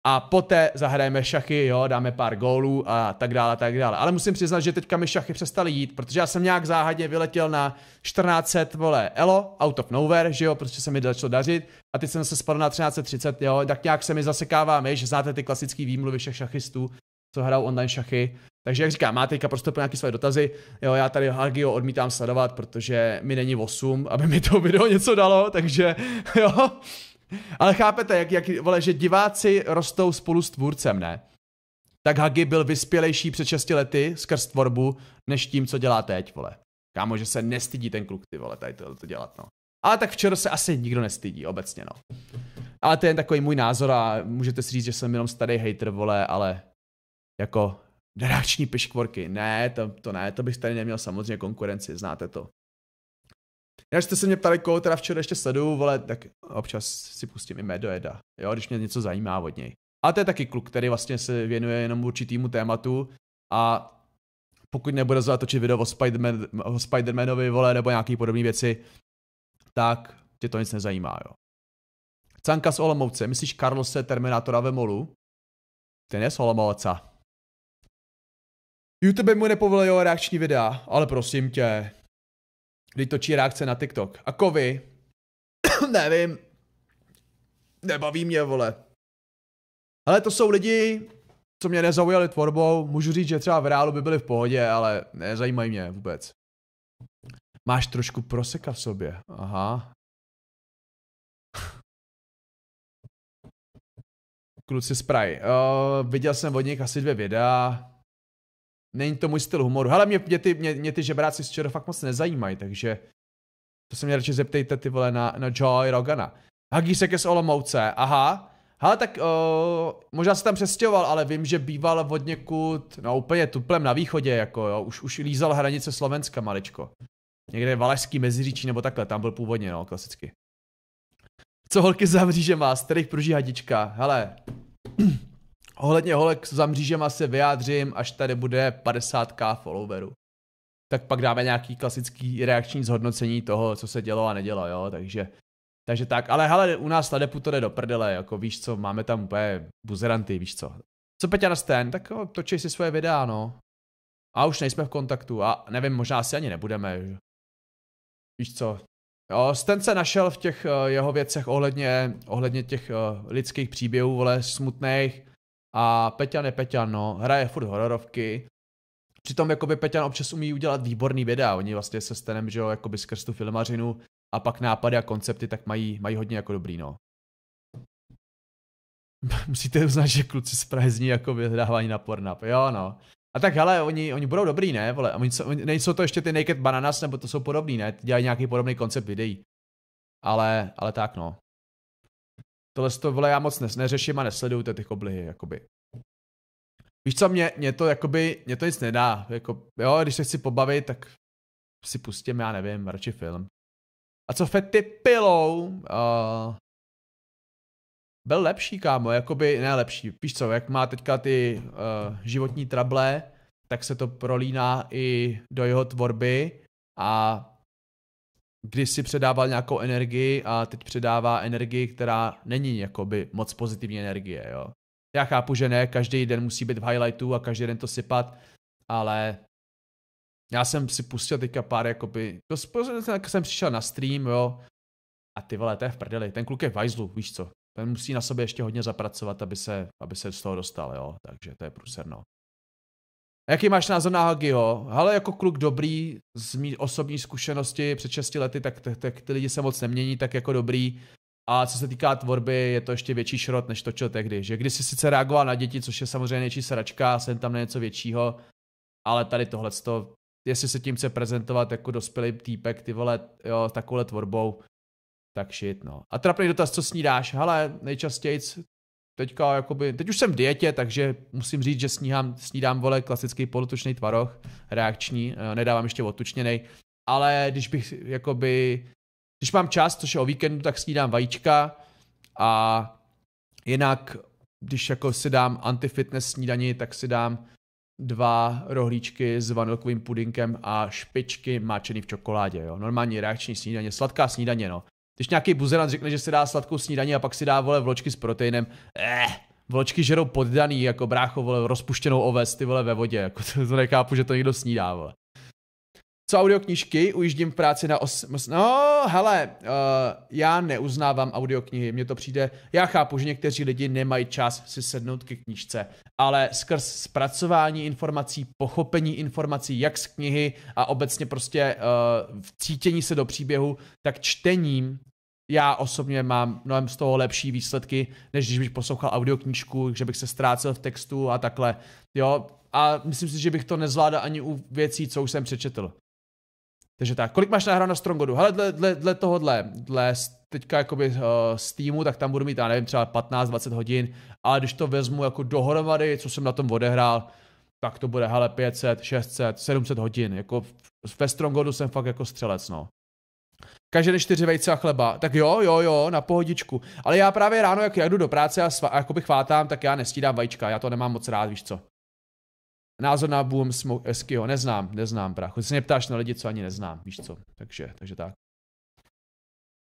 a poté zahrajeme šachy, jo, dáme pár gólů a tak dále, a tak dále. Ale musím přiznat, že teďka mi šachy přestaly jít, protože já jsem nějak záhadně vyletěl na 1400, vole, elo, out of nowhere, že jo, protože se mi začalo dařit a teď jsem se spadl na 1330, jo, tak nějak se mi zasekává že znáte ty klasické výmluvy všech šachistů, co hrajou online šachy. Takže jak říkám, máte teďka prostě nějaké své dotazy. Jo, já tady Hagio odmítám sledovat, protože mi není 8, aby mi to video něco dalo, takže jo. Ale chápete, jak, jak vole, že diváci rostou spolu s tvůrcem, ne? Tak Hagi byl vyspělejší před 6 lety skrz tvorbu, než tím, co dělá teď, vole. Kámo, že se nestydí ten kluk, ty vole, tady to, to dělat, no. Ale tak včera se asi nikdo nestydí, obecně, no. Ale to je jen takový můj názor a můžete si říct, že jsem jenom starý hater, vole, ale jako naráční piškvorky. Ne, to, to ne, to bych tady neměl samozřejmě konkurenci, znáte to. Já jste se mě ptali, koho teda včera ještě sleduju, vole, tak občas si pustím i Medoeda, jo, když mě něco zajímá od něj. A to je taky kluk, který vlastně se věnuje jenom určitýmu tématu a pokud nebude zatočit video o, Spider-Man, o Spider-Manovi, vole, nebo nějaký podobné věci, tak tě to nic nezajímá, jo. Canka z Olomouce, myslíš Karlose Terminátora ve molu? Ten je z Olomouce. YouTube mu jeho reakční videa, ale prosím tě. Když točí reakce na TikTok. A kovy? Nevím. Nebaví mě, vole. Ale to jsou lidi, co mě nezaujali tvorbou. Můžu říct, že třeba v reálu by byli v pohodě, ale nezajímají mě vůbec. Máš trošku proseka v sobě. Aha. Kluci Spry. Uh, eh, viděl jsem od nich asi dvě videa. Není to můj styl humoru. Hele, mě, mě, ty, mě, mě ty žebráci z čero fakt moc nezajímají, takže to se mě radši zeptejte ty vole na, na Joy Rogana. Hagisek je z Olomouce, aha. Hele, tak o, eh, možná se tam přestěhoval, ale vím, že býval od někud, no úplně tuplem na východě, jako jo, už, už lízal hranice Slovenska maličko. Někde Valašský meziříčí nebo takhle, tam byl původně, no, klasicky. Co holky zavří, že má, z kterých pruží hadička, hele. Ohledně holek za mřížema se vyjádřím, až tady bude 50k followerů. Tak pak dáme nějaký klasický reakční zhodnocení toho, co se dělo a nedělo, jo, takže takže tak, ale hele, u nás na depu to jde do prdele, jako víš co, máme tam úplně buzeranty, víš co. Co Peťa na Sten, tak jo, točej si svoje videa, no. A už nejsme v kontaktu a nevím, možná asi ani nebudeme. Že? Víš co, jo, Sten se našel v těch uh, jeho věcech ohledně, ohledně těch uh, lidských příběhů, vole, smutných, a Peťan je Peťan, no, hraje furt hororovky, Přitom jakoby Peťan občas umí udělat výborný videa, oni vlastně se Stenem, že jo, jakoby skrz tu filmařinu a pak nápady a koncepty, tak mají, mají hodně jako dobrý, no. Musíte uznat, že kluci z Prahy zní jako vyhrávání na Pornhub, jo no. A tak hele, oni, oni budou dobrý, ne, vole, oni, oni, nejsou to ještě ty Naked Bananas, nebo to jsou podobný, ne, dělají nějaký podobný koncept videí. Ale, ale tak no tohle to vole já moc nes, neřeším a nesleduju ty oblihy, jakoby. Víš co, mě, mě to jakoby, mě to nic nedá, jako, jo, když se chci pobavit, tak si pustím, já nevím, radši film. A co Fetty Pillow, uh, byl lepší, kámo, jakoby, ne lepší, víš co, jak má teďka ty uh, životní trable, tak se to prolíná i do jeho tvorby a když si předával nějakou energii a teď předává energii, která není jakoby moc pozitivní energie, jo. Já chápu, že ne, každý den musí být v highlightu a každý den to sypat, ale já jsem si pustil teďka pár jakoby, to no, jsem přišel na stream, jo, a ty vole, to je v prdeli, ten kluk je v vajzlu, víš co, ten musí na sobě ještě hodně zapracovat, aby se, aby se z toho dostal, jo, takže to je průserno. Jaký máš názor na Hagiho? Ale jako kluk dobrý, z mý osobní zkušenosti před 6 lety, tak, tak, tak ty lidi se moc nemění, tak jako dobrý. A co se týká tvorby, je to ještě větší šrot, než točil tehdy. Že když si sice reagoval na děti, což je samozřejmě větší sračka, jsem tam na něco většího, ale tady tohle jestli se tím chce prezentovat jako dospělý týpek, ty vole, jo, takovouhle tvorbou, tak shit, no. A trapný dotaz, co snídáš? Hele, nejčastěji teďka jakoby, teď už jsem v dietě, takže musím říct, že sníhám, snídám vole klasický polotučný tvaroh, reakční, eh, nedávám ještě odtučněnej, ale když bych jakoby, když mám čas, což je o víkendu, tak snídám vajíčka a jinak, když jako si dám antifitness snídaní, tak si dám dva rohlíčky s vanilkovým pudinkem a špičky máčený v čokoládě, jo. Normální reakční snídaně, sladká snídaně, no. Když nějaký buzerant řekne, že si dá sladkou snídaní a pak si dá vole vločky s proteinem, eh, vločky žerou poddaný, jako brácho, vole, rozpuštěnou oves, ty vole ve vodě, jako to, to nechápu, že to někdo snídá, vole. Co audioknížky, ujíždím v práci na 8. Os... No, hele, uh, já neuznávám audioknihy, mně to přijde, já chápu, že někteří lidi nemají čas si sednout ke knížce, ale skrz zpracování informací, pochopení informací, jak z knihy a obecně prostě uh, cítění se do příběhu, tak čtením já osobně mám mnohem z toho lepší výsledky, než když bych poslouchal audioknížku, že bych se ztrácel v textu a takhle, jo. A myslím si, že bych to nezvládal ani u věcí, co už jsem přečetl. Takže tak, kolik máš nahráno na Strongodu? Hele, dle, dle, dle tohohle, dle teďka jakoby uh, týmu, tak tam budu mít, já nevím, třeba 15-20 hodin, ale když to vezmu jako dohromady, co jsem na tom odehrál, tak to bude, hele, 500, 600, 700 hodin, jako ve Strongodu jsem fakt jako střelec, no. Každý den čtyři vejce a chleba. Tak jo, jo, jo, na pohodičku. Ale já právě ráno, jak já jdu do práce a sva, jakoby chvátám, tak já nestídám vajíčka. Já to nemám moc rád, víš co. Názor na Boom Smoke Eskio, neznám, neznám brácho. Ty se mě ptáš na lidi, co ani neznám, víš co. Takže, takže tak.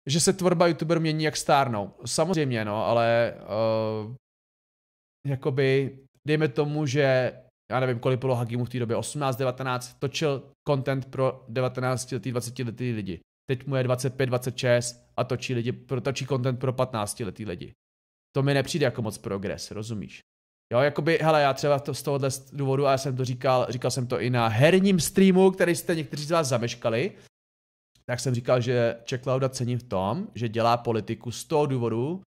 Že se tvorba youtuber mění jak stárnou. Samozřejmě, no, ale uh, jakoby, dejme tomu, že já nevím, kolik bylo Hagimu v té době, 18, 19, točil content pro 19 letý, 20 letý lidi. Teď mu je 25, 26 a točí, lidi, točí content pro 15 letý lidi. To mi nepřijde jako moc progres, rozumíš? Jo, jakoby, hele, já třeba to z tohohle důvodu, a já jsem to říkal, říkal jsem to i na herním streamu, který jste někteří z vás zameškali, tak jsem říkal, že Lauda cením v tom, že dělá politiku z toho důvodu,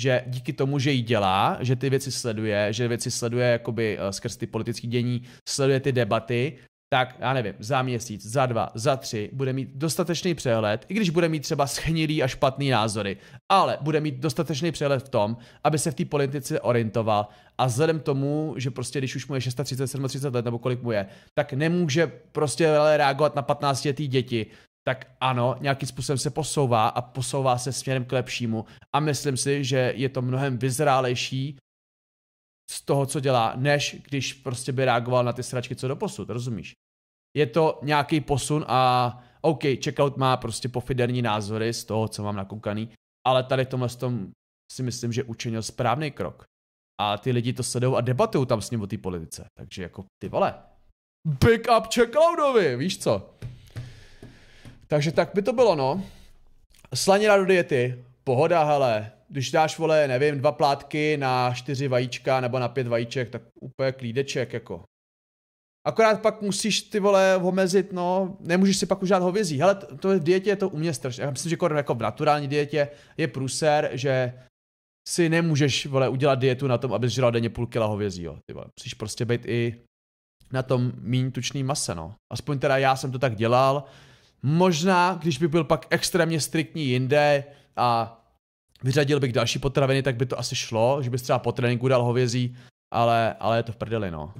že díky tomu, že ji dělá, že ty věci sleduje, že věci sleduje jakoby eh, skrz ty politické dění, sleduje ty debaty, tak já nevím, za měsíc, za dva, za tři bude mít dostatečný přehled, i když bude mít třeba schnilý a špatný názory, ale bude mít dostatečný přehled v tom, aby se v té politice orientoval a vzhledem tomu, že prostě když už mu je 630, 37 let nebo kolik mu je, tak nemůže prostě reagovat na 15 letý děti, tak ano, nějakým způsobem se posouvá a posouvá se směrem k lepšímu a myslím si, že je to mnohem vyzrálejší z toho, co dělá, než když prostě by reagoval na ty sračky, co do rozumíš? Je to nějaký posun a OK, checkout má prostě pofiderní názory z toho, co mám nakoukaný, ale tady v tomhle tom si myslím, že učinil správný krok. A ty lidi to sedou a debatují tam s ním o té politice. Takže jako ty vole. Big up Checkloudovi, víš co? Takže tak by to bylo, no. Slanina do diety, pohoda, hele, když dáš, vole, nevím, dva plátky na čtyři vajíčka nebo na pět vajíček, tak úplně klídeček, jako. Akorát pak musíš ty vole omezit, no, nemůžeš si pak už dát hovězí. Hele, to, to v dietě je to u mě strašně. Já myslím, že jako, jako v naturální dietě je pruser, že si nemůžeš vole udělat dietu na tom, abys žral denně půl kila hovězí, jo. Ty vole. Musíš prostě být i na tom míň tučný mase, no. Aspoň teda já jsem to tak dělal. Možná, když by byl pak extrémně striktní jinde a vyřadil bych další potraviny, tak by to asi šlo, že bys třeba po tréninku dal hovězí, ale, ale je to v prdeli, no.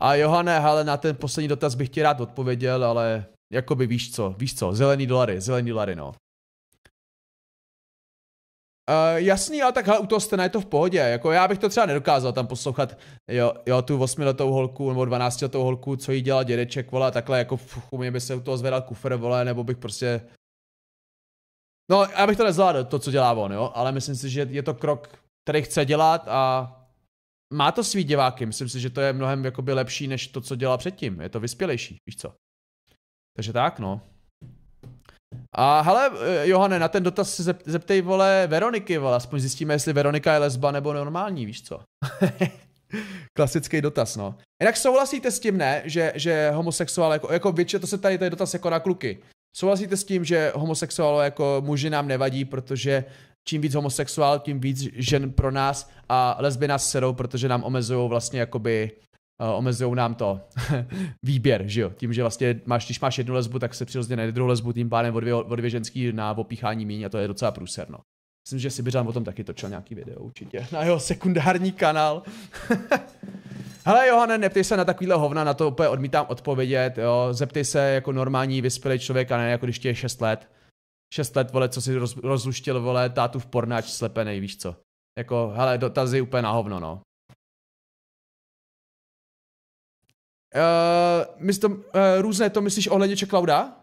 A Johane, ale na ten poslední dotaz bych ti rád odpověděl, ale jakoby víš co, víš co, zelený dolary, zelený dolary, no. Uh, jasný, ale tak hele, u toho stena je to v pohodě, jako já bych to třeba nedokázal tam poslouchat, jo, jo tu 8 letou holku nebo 12 letou holku, co jí dělá dědeček, vole, takhle jako fuch, mě by se u toho zvedal kufr, vole, nebo bych prostě No, já bych to nezvládl, to, co dělá on, jo, ale myslím si, že je to krok, který chce dělat a má to svý diváky. Myslím si, že to je mnohem jakoby lepší, než to, co dělá předtím. Je to vyspělejší, víš co. Takže tak, no. A hele, Johane, na ten dotaz se zeptej, vole, Veroniky, vole, aspoň zjistíme, jestli Veronika je lesba nebo normální, víš co. Klasický dotaz, no. Jinak souhlasíte s tím, ne, že, že homosexuál, jako, jako většině, to se tady, tady dotaz jako na kluky, Souhlasíte s tím, že homosexuálové jako muži nám nevadí, protože čím víc homosexuál, tím víc žen pro nás a lesby nás serou, protože nám omezují vlastně jakoby eh, omezují nám to výběr, že jo? Tím, že vlastně máš, když máš jednu lesbu, tak se přirozeně najde druhou lesbu, tím pádem o dvě, o dvě ženský na opíchání míň a to je docela průserno. Myslím, že Sibiřan o tom taky točil nějaký video určitě. Na jeho sekundární kanál. Hele Johane, neptej se na takovýhle hovna, na to úplně odmítám odpovědět, jo. Zeptej se jako normální vyspělý člověk a ne jako když ti je 6 let. 6 let, vole, co si roz, rozluštil, vole, tátu v pornáč slepenej, víš co. Jako, hele, dotazy úplně na hovno, no. Uh, eh, myslím, uh, eh, různé to myslíš ohledně Čeklauda?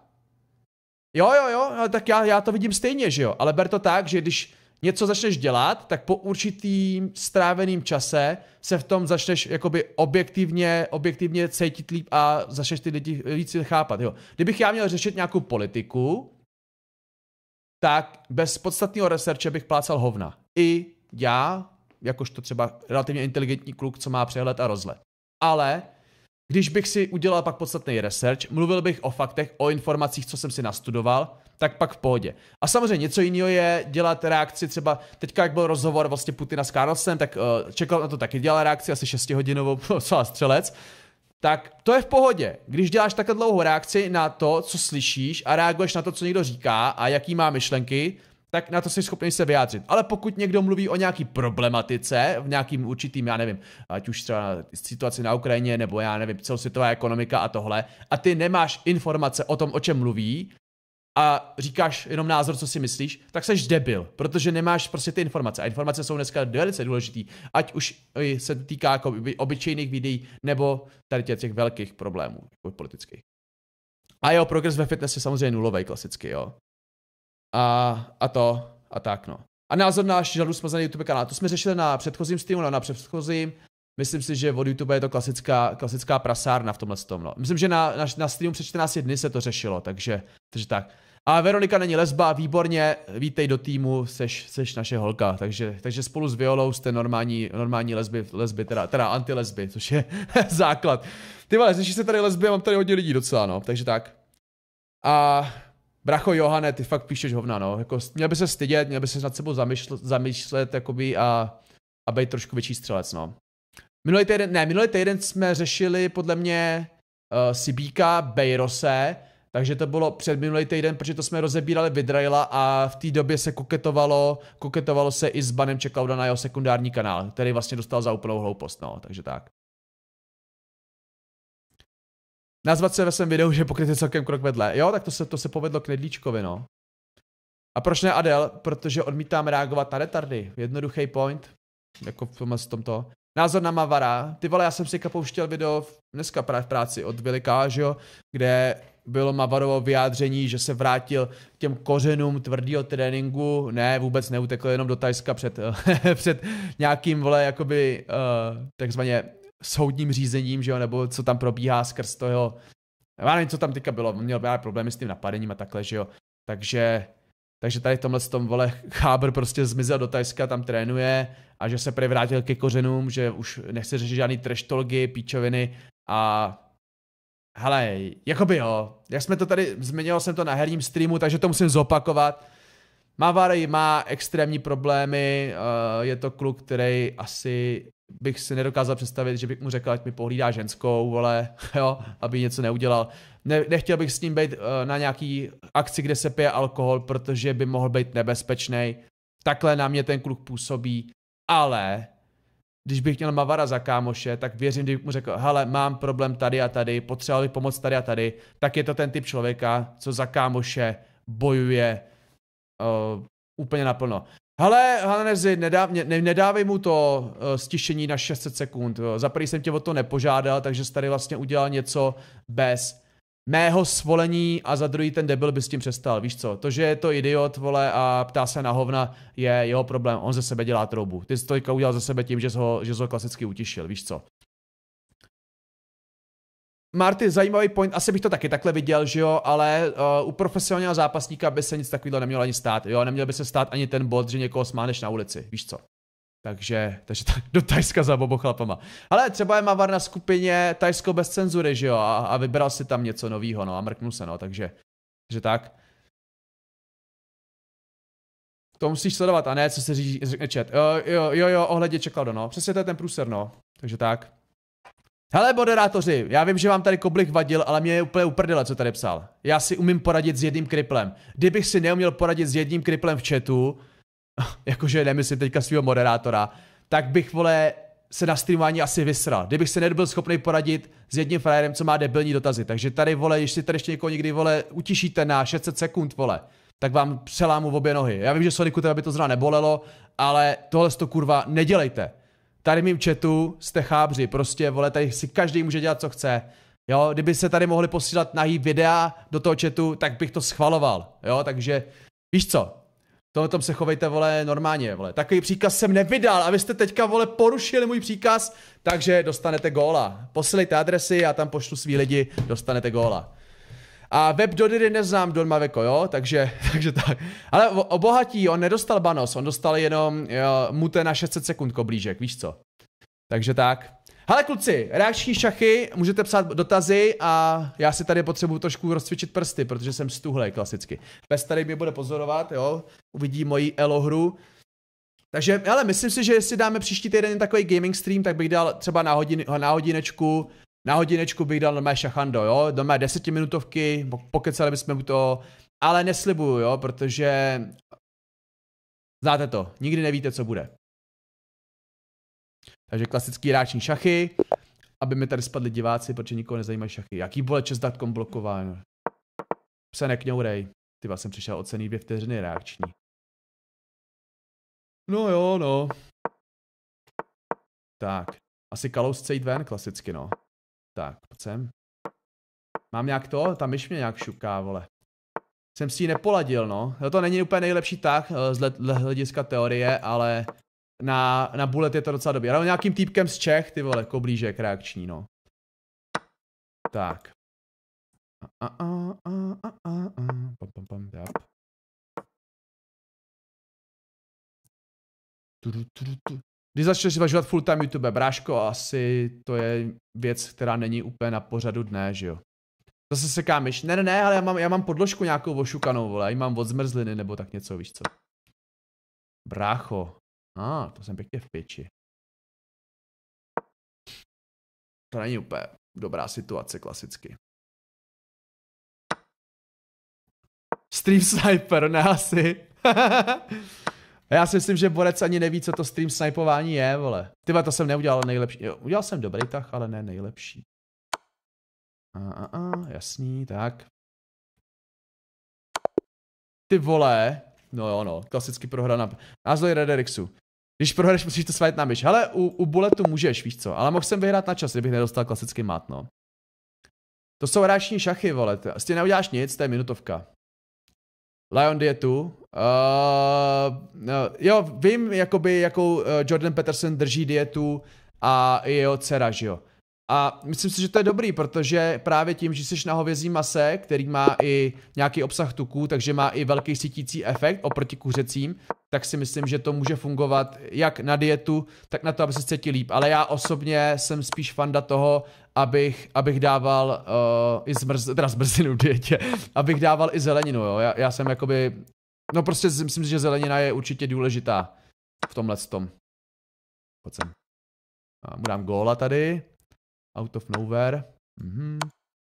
Jo, jo, jo, no, tak já, já to vidím stejně, že jo, ale ber to tak, že když něco začneš dělat, tak po určitým stráveným čase se v tom začneš jakoby objektivně, objektivně cítit líp a začneš ty lidi víc chápat, jo. Kdybych já měl řešit nějakou politiku, tak bez podstatného researche bych plácal hovna. I já, jakožto třeba relativně inteligentní kluk, co má přehled a rozhled. Ale když bych si udělal pak podstatný research, mluvil bych o faktech, o informacích, co jsem si nastudoval, tak pak v pohodě. A samozřejmě něco jiného je dělat reakci třeba, teďka jak byl rozhovor vlastně Putina s Carlsem, tak uh, čekal na to taky dělal reakci, asi 6 hodinovou, celá střelec. Tak to je v pohodě. Když děláš takhle dlouhou reakci na to, co slyšíš a reaguješ na to, co někdo říká a jaký má myšlenky, tak na to jsi schopný se vyjádřit. Ale pokud někdo mluví o nějaký problematice, v nějakým určitým, já nevím, ať už třeba situaci na Ukrajině, nebo já nevím, celosvětová ekonomika a tohle, a ty nemáš informace o tom, o čem mluví, a říkáš jenom názor, co si myslíš, tak seš debil, protože nemáš prostě ty informace. A informace jsou dneska velice důležitý, ať už se týká jako obyčejných videí, nebo tady těch, těch velkých problémů jako politických. A jo, progres ve fitness je samozřejmě nulový klasicky, jo a, a to a tak no. A názor náš žadu smazaný YouTube kanál. To jsme řešili na předchozím streamu, no, na předchozím. Myslím si, že od YouTube je to klasická, klasická prasárna v tomhle tom, no. Myslím, že na, na, na streamu před 14 dny se to řešilo, takže, takže tak. A Veronika není lesba, výborně, vítej do týmu, seš, seš naše holka, takže, takže spolu s Violou jste normální, normální lesby, lesby teda, teda antilesby, což je základ. Ty vole, řeší se tady lesby mám tady hodně lidí docela, no, takže tak. A bracho Johane, ty fakt píšeš hovna, no. Jako, měl by se stydět, měl by se nad sebou zamýšlet, zamýšlet jakoby, a, a být trošku větší střelec, no. Minulý týden, ne, minulý týden jsme řešili podle mě uh, Sibíka, Bejrose, takže to bylo před minulý týden, protože to jsme rozebírali Vidraila a v té době se koketovalo, koketovalo se i s banem Čeklauda na jeho sekundární kanál, který vlastně dostal za úplnou hloupost, no, takže tak. Nazvat se ve svém videu, že pokryt je celkem krok vedle. Jo, tak to se, to se povedlo Knedlíčkovi, no. A proč ne Adel? Protože odmítám reagovat na retardy. Jednoduchý point. Jako v tomhle tomto. Názor na Mavara. Ty vole, já jsem si kapouštěl video dneska právě v práci od Viliká, že jo, kde bylo Mavarovo vyjádření, že se vrátil k těm kořenům tvrdého tréninku. Ne, vůbec neutekl jenom do Tajska před, před nějakým, vole, jakoby uh, takzvaně soudním řízením, že jo, nebo co tam probíhá skrz toho, já nevím, co tam teďka bylo, on měl právě problémy s tím napadením a takhle, že jo, takže, takže tady v tomhle tom vole Chábr prostě zmizel do Tajska, tam trénuje a že se prevrátil ke kořenům, že už nechce řešit žádný treštolgy, píčoviny a hele, jakoby jo, jak jsme to tady, zmiňoval jsem to na herním streamu, takže to musím zopakovat, Mavary má extrémní problémy, eh, je to kluk, který asi bych si nedokázal představit, že bych mu řekl, ať mi pohlídá ženskou, vole, jo, aby něco neudělal. Ne, nechtěl bych s ním být uh, na nějaký akci, kde se pije alkohol, protože by mohl být nebezpečný. Takhle na mě ten kluk působí, ale když bych měl Mavara za kámoše, tak věřím, kdybych mu řekl, hele, mám problém tady a tady, potřeboval bych pomoc tady a tady, tak je to ten typ člověka, co za kámoše bojuje uh, úplně naplno. Hele, Hanezi, nedá, ne, nedávej mu to uh, stišení na 600 sekund. Jo. Za prvý jsem tě o to nepožádal, takže jsi tady vlastně udělal něco bez mého svolení a za druhý ten debil by s tím přestal. Víš co, to, že je to idiot, vole, a ptá se na hovna, je jeho problém. On ze sebe dělá troubu. Ty jsi to udělal ze sebe tím, že jsi ho, že jsi ho klasicky utišil, víš co. Marty, zajímavý point, asi bych to taky takhle viděl, že jo, ale uh, u profesionálního zápasníka by se nic takového nemělo ani stát, jo, neměl by se stát ani ten bod, že někoho smáneš na ulici, víš co. Takže, takže tak, do Tajska za bobo chlapama. Ale třeba je Mavar na skupině Tajsko bez cenzury, že jo, a, a vybral si tam něco novýho, no, a mrknul se, no, takže, že tak. To musíš sledovat, a ne, co se říká, řekne chat. Uh, jo, jo, jo, ohledně čekal, no, přesně to je ten průser, no, takže tak. Hele, moderátoři, já vím, že vám tady koblik vadil, ale mě je úplně uprdele, co tady psal. Já si umím poradit s jedním kriplem. Kdybych si neuměl poradit s jedním kriplem v chatu, jakože nemyslím teďka svého moderátora, tak bych, vole, se na streamování asi vysral. Kdybych se nebyl schopný poradit s jedním frajerem, co má debilní dotazy. Takže tady, vole, když si tady ještě někoho někdy, vole, utišíte na 600 sekund, vole, tak vám přelámu v obě nohy. Já vím, že Soniku teda by to zrovna nebolelo, ale tohle to kurva nedělejte tady mým chatu jste chábři, prostě, vole, tady si každý může dělat, co chce. Jo, kdyby se tady mohli posílat nahý videa do toho chatu, tak bych to schvaloval, jo, takže víš co, tohle tom se chovejte, vole, normálně, vole. Takový příkaz jsem nevydal a vy jste teďka, vole, porušili můj příkaz, takže dostanete góla. Posílejte adresy, já tam pošlu svý lidi, dostanete góla. A web Didy neznám Don Maveko, jo, takže, takže tak. Ale obohatí, on nedostal banos, on dostal jenom jo, mute na 600 sekund koblížek, víš co. Takže tak. Hele kluci, reakční šachy, můžete psát dotazy a já si tady potřebuju trošku rozcvičit prsty, protože jsem stuhlej klasicky. Pes tady mě bude pozorovat, jo, uvidí moji elo hru. Takže, ale myslím si, že jestli dáme příští týden takový gaming stream, tak bych dal třeba na, hodin, na hodinečku na hodinečku bych dal normálně šachando, jo, mé desetiminutovky, pokecali bychom mu to, ale neslibuju, jo, protože znáte to, nikdy nevíte, co bude. Takže klasický ráční šachy, aby mi tady spadli diváci, protože nikoho nezajímají šachy. Jaký bude čes.com blokován? Se nekňourej. Ty jsem přišel ocený dvě vteřiny reakční. No jo, no. Tak. Asi kalous jít ven klasicky, no. Tak, pojď sem. Mám nějak to? Ta myš mě nějak šuká, vole. Jsem si ji nepoladil, no. no. To není úplně nejlepší tak eh, z hlediska teorie, ale na, na bullet je to docela dobrý. Ale nějakým týpkem z Čech, ty vole, koblížek reakční, no. Tak. tu, tu, tu, tu. Když začneš zvažovat full-time YouTube, bráško, asi to je věc, která není úplně na pořadu dne, že jo. Zase se kámeš, ne, ne, ne, ale já mám, já mám podložku nějakou ošukanou, vole, já mám od zmrzliny nebo tak něco, víš co. Brácho, a ah, to jsem pěkně v piči. To není úplně dobrá situace klasicky. Stream Sniper, ne asi. Já si myslím, že Borec ani neví, co to stream snipování je, vole. Ty to jsem neudělal nejlepší. Jo, udělal jsem dobrý tah, ale ne nejlepší. A, a, a, jasný, tak. Ty vole. No jo, no, klasicky prohra na... Názor Rederixu. Když prohraješ, musíš to svajit na myš. Hele, u, u buletu můžeš, víš co, ale mohl jsem vyhrát na čas, kdybych nedostal klasický mat, no. To jsou hráční šachy, vole, ty neuděláš nic, to je minutovka. Lion dietu. Uh, eh, eh, jo, vím, jakoby, jakou eh, Jordan Peterson drží dietu a jeho dcera, že jo. A myslím si, že to je dobrý, protože právě tím, že jsi na hovězí mase, který má i nějaký obsah tuků, takže má i velký sítící efekt oproti kuřecím, tak si myslím, že to může fungovat jak na dietu, tak na to, aby se cítil líp. Ale já osobně jsem spíš fanda toho, abych, abych dával uh, i zmrz, teda zmrzlinu dietě, abych dával i zeleninu, jo. Já, já jsem jakoby, no prostě myslím si, že zelenina je určitě důležitá v tomhle tom. Pojď sem. A mu dám góla tady. Out of nowhere. Mhm.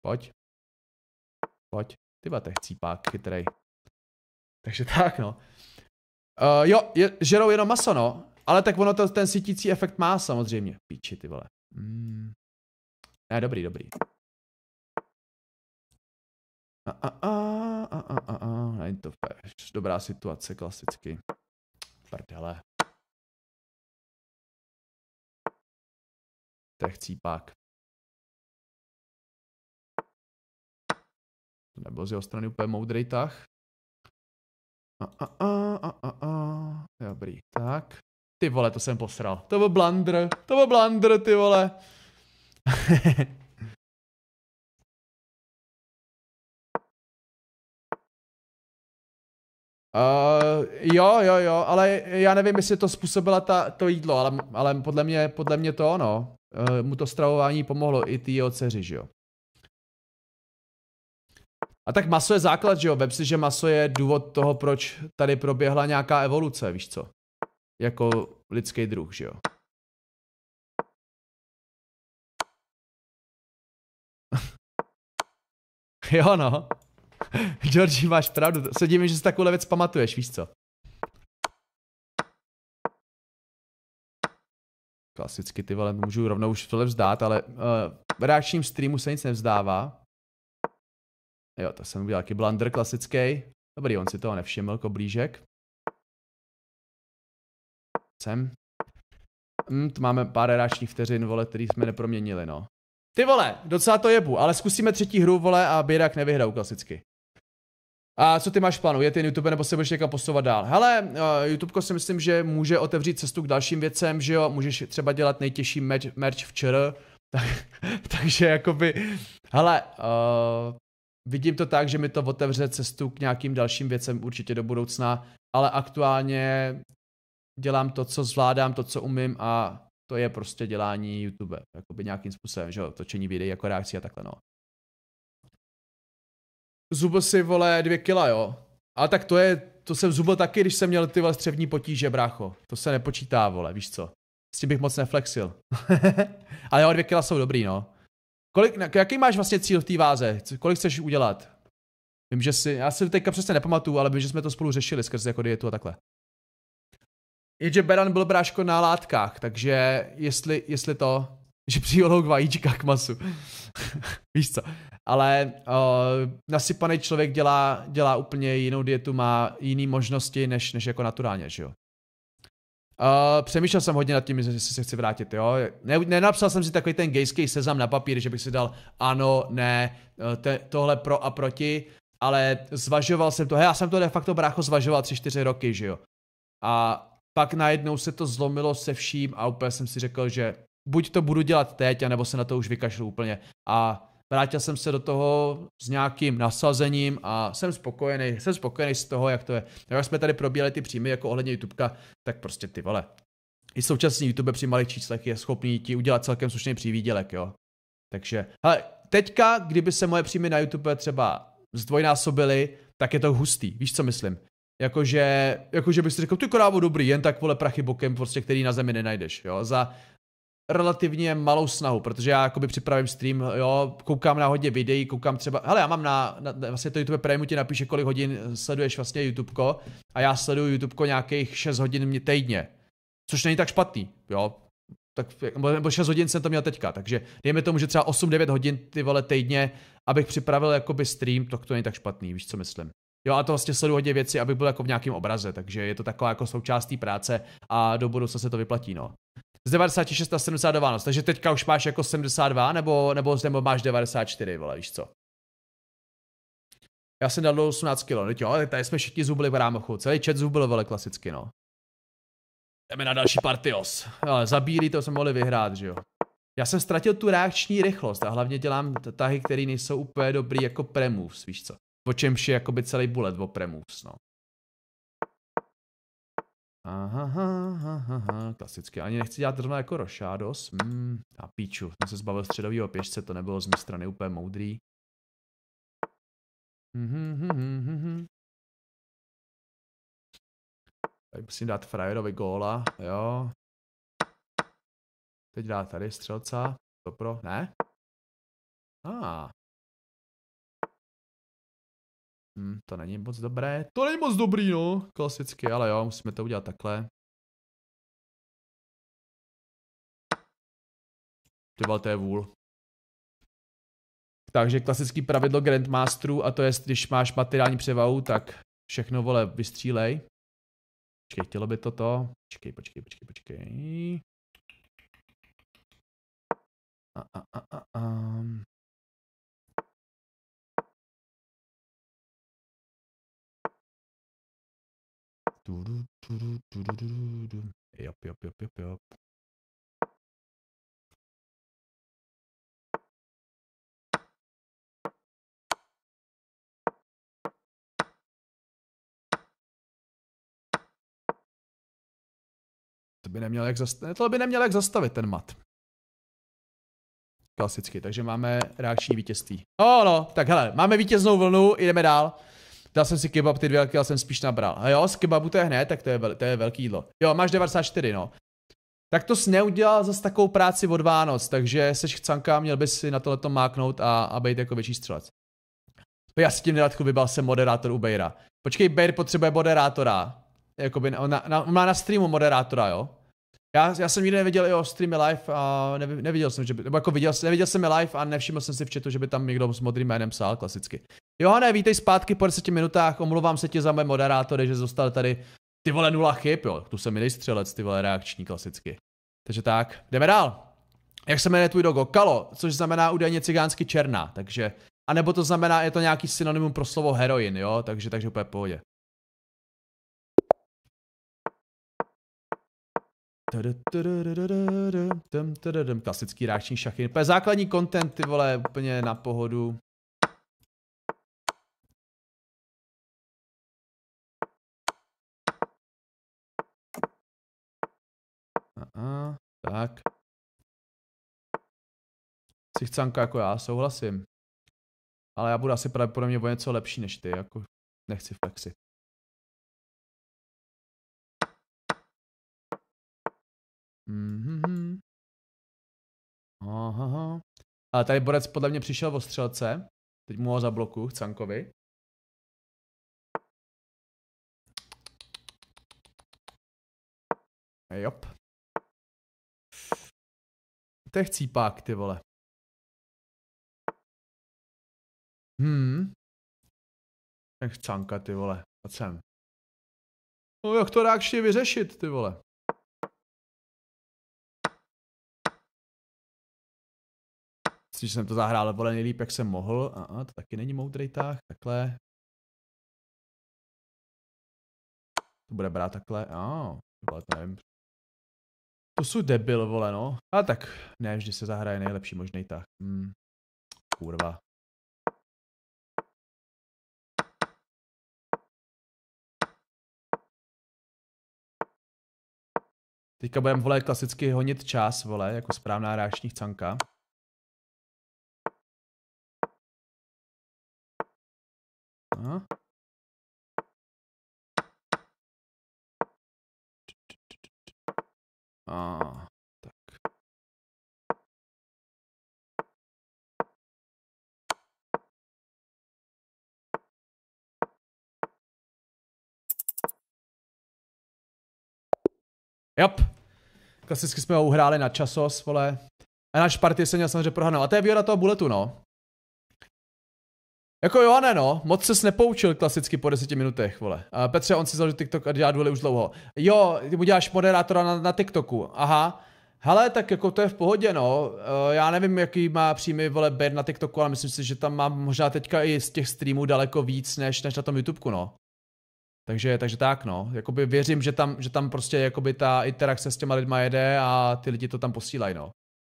Pojď. Pojď. Ty bate, chcípák chytrej. Takže tak, no. Uh, jo, je, žerou jenom maso, no. Ale tak ono to, ten sítící efekt má samozřejmě. Píči, ty vole. Mm. Ne, dobrý, dobrý. A, a, a, a, a, a, a. Není to feš. Dobrá situace, klasicky. Prdele. To je chcípák. To nebyl z jeho strany úplně moudrý tah. A, a, a, a, a, a. Dobrý, tak. Ty vole, to jsem posral. To byl blunder, to byl blunder, ty vole. Uh, jo, jo, jo, ale já nevím, jestli to způsobila ta, to jídlo, ale, ale podle, mě, podle mě to ono, uh, mu to stravování pomohlo i ty jeho dceři, že jo. A tak maso je základ, že jo, vem si, že maso je důvod toho, proč tady proběhla nějaká evoluce, víš co. Jako lidský druh, že jo. Jo no. Georgi, máš pravdu. Se divím, že si takovou věc pamatuješ, víš co? Klasicky ty vole, můžu rovnou už tohle vzdát, ale uh, v reakčním streamu se nic nevzdává. Jo, to jsem udělal taky blunder klasický. Dobrý, on si toho nevšiml, koblížek. Sem. Mm, hm, tu máme pár reakčních vteřin, vole, který jsme neproměnili, no. Ty vole, docela to jebu, ale zkusíme třetí hru, vole, a Bědák nevyhrál klasicky. A co ty máš v plánu? Je ten YouTube nebo se budeš někam posouvat dál? Hele, uh, eh, YouTube si myslím, že může otevřít cestu k dalším věcem, že jo? Můžeš třeba dělat nejtěžší merch, merch včera. Tak, takže jakoby, hele, uh, vidím to tak, že mi to otevře cestu k nějakým dalším věcem určitě do budoucna, ale aktuálně dělám to, co zvládám, to, co umím a to je prostě dělání YouTube, jakoby nějakým způsobem, že jo, točení videí jako reakcí a takhle, no. Zubl si, vole, dvě kila, jo. A tak to je, to jsem zubl taky, když jsem měl ty vole střevní potíže, brácho. To se nepočítá, vole, víš co. S tím bych moc neflexil. Ale jo, dvě kila jsou dobrý, no. Kolik, jaký máš vlastně cíl v té váze? Kolik chceš udělat? Vím, že si, já si teďka přesně nepamatuju, ale vím, že jsme to spolu řešili skrz jako dietu a takhle. Jenže beran byl bráško na látkách, takže jestli, jestli to, že přivolou k vajíčka k masu. Víš co? Ale uh, nasypaný člověk dělá, dělá úplně jinou dietu, má jiné možnosti, než, než jako naturálně, že jo? Uh, přemýšlel jsem hodně nad tím, jestli se chci vrátit, jo. Ne, nenapsal jsem si takový ten gejský sezam na papír, že bych si dal ano, ne, te, tohle pro a proti, ale zvažoval jsem to, hej, já jsem to de facto brácho zvažoval tři čtyři roky, že jo. A pak najednou se to zlomilo se vším a úplně jsem si řekl, že buď to budu dělat teď, anebo se na to už vykašlu úplně. A vrátil jsem se do toho s nějakým nasazením a jsem spokojený, jsem spokojený z toho, jak to je. Jak jsme tady probíhali ty příjmy jako ohledně YouTubeka, tak prostě ty vole. I současný YouTube při malých číslech je schopný ti udělat celkem slušný přívídělek, jo. Takže, hele, teďka, kdyby se moje příjmy na YouTube třeba zdvojnásobily, tak je to hustý, víš co myslím. Jakože, jakože bys řekl, ty krávo dobrý, jen tak vole prachy bokem, prostě, který na zemi nenajdeš, jo, za relativně malou snahu, protože já jakoby připravím stream, jo, koukám na hodně videí, koukám třeba, hele, já mám na, na vlastně to YouTube Prime ti napíše, kolik hodin sleduješ vlastně YouTubeko a já sleduju YouTubeko nějakých 6 hodin mě týdně, což není tak špatný, jo, tak, nebo 6 hodin jsem to měl teďka, takže dejme tomu, že třeba 8-9 hodin ty vole týdně, abych připravil jakoby stream, tak to není tak špatný, víš co myslím. Jo, a to vlastně sleduju hodně věci, aby byl jako v nějakém obraze, takže je to taková jako součástí práce a do budoucna se to vyplatí, no. Z 96 na 72, no, takže teďka už máš jako 72, nebo, nebo, nebo máš 94, vole, víš co. Já jsem dal do 18 kg, no jo, tady jsme všichni zubili v rámochu, celý chat zubil vele klasicky, no. Jdeme na další partios. Ale za bílý to jsme mohli vyhrát, že jo. Já jsem ztratil tu reakční rychlost a hlavně dělám tahy, které nejsou úplně dobrý jako premoves, víš co. O čemž je jakoby celý bullet o Premus, no. Aha, aha, aha, klasicky. Ani nechci dělat zrovna jako Rošádos. Mm, a píču, jsem se zbavil středového pěšce, to nebylo z mé strany úplně moudrý. Mhm, mhm, mhm, tady musím dát frajerovi góla, jo. Teď dá tady střelca, to pro, ne? A, ah, Hm, to není moc dobré. To není moc dobrý, no. Klasicky, ale jo, musíme to udělat takhle. Tyba, to je vůl. Takže klasický pravidlo Grandmasteru a to je, když máš materiální převahu, tak všechno, vole, vystřílej. Počkej, chtělo by toto. Počkej, počkej, počkej, počkej. A, a, a, a, a. Jop, jop, jop, jop, jop. To by neměl jak zastavit, to by neměl jak zastavit ten mat. Klasicky, takže máme reakční vítězství. Oh, no, tak hele, máme vítěznou vlnu, jdeme dál. Dal jsem si kebab, ty dvě ale jsem spíš nabral. A jo, z kebabu to je hned, tak to je, vel, to je velký jídlo. Jo, máš 94, no. Tak to jsi neudělal zase takovou práci od Vánoc, takže seš chcanka, měl bys si na tohleto máknout a, a být jako větší střelec. Já si tím nedatku vybal jsem moderátor u Bejra. Počkej, Bejr potřebuje moderátora. Jakoby, on, na, na, on má na streamu moderátora, jo? Já, já jsem nikdy neviděl jeho streamy live a nevi, neviděl jsem, že by, nebo jako viděl, neviděl jsem je live a nevšiml jsem si v chatu, že by tam někdo s modrým jménem psal klasicky. Johane, vítej zpátky po 10 minutách, omlouvám se ti za mé moderátory, že zůstal tady ty vole nula chyb, jo, tu jsem jiný střelec, ty vole reakční klasicky. Takže tak, jdeme dál. Jak se jmenuje tvůj dogo? Kalo, což znamená údajně cigánsky černá, takže, a nebo to znamená, je to nějaký synonymum pro slovo heroin, jo, takže, takže úplně pohodě. Klasický reakční šachy. Základní content, ty vole, úplně na pohodu. A tak. chcanka jako já, souhlasím. Ale já budu asi pravděpodobně o něco lepší než ty, jako nechci flexit. Mm-hmm. Aha. Ale tady borec podle mě přišel o střelce. Teď mu ho zabloku, Chcankovi. Jop. To je chcípák, ty vole. Hmm. Ten chcanka, ty vole. A sem. No jak to reakčně vyřešit, ty vole. Myslím, že jsem to zahrál vole nejlíp, jak jsem mohl. A, a to taky není moudrý tah, takhle. To bude brát takhle, a, to nevím, to jsou debil, vole, no. A tak, ne, vždy se zahraje nejlepší možný tak. Hmm. Kurva. Teďka budeme, vole, klasicky honit čas, vole, jako správná ráční chcanka. Aha. No. A, tak. Jop. Klasicky jsme ho uhráli na časos, vole. A náš party se měl samozřejmě prohnout. A to je výhoda toho buletu, no. Jako Johane, no, moc ses nepoučil klasicky po deseti minutech, vole. A Petře, on si založil TikTok a dělá už dlouho. Jo, ty mu děláš moderátora na, na TikToku, aha. Hele, tak jako to je v pohodě, no. E, já nevím, jaký má příjmy, vole, Ben na TikToku, ale myslím si, že tam mám možná teďka i z těch streamů daleko víc, než, než na tom YouTubeku, no. Takže, takže tak, no. Jakoby věřím, že tam, že tam prostě jakoby ta interakce s těma lidma jede a ty lidi to tam posílají, no.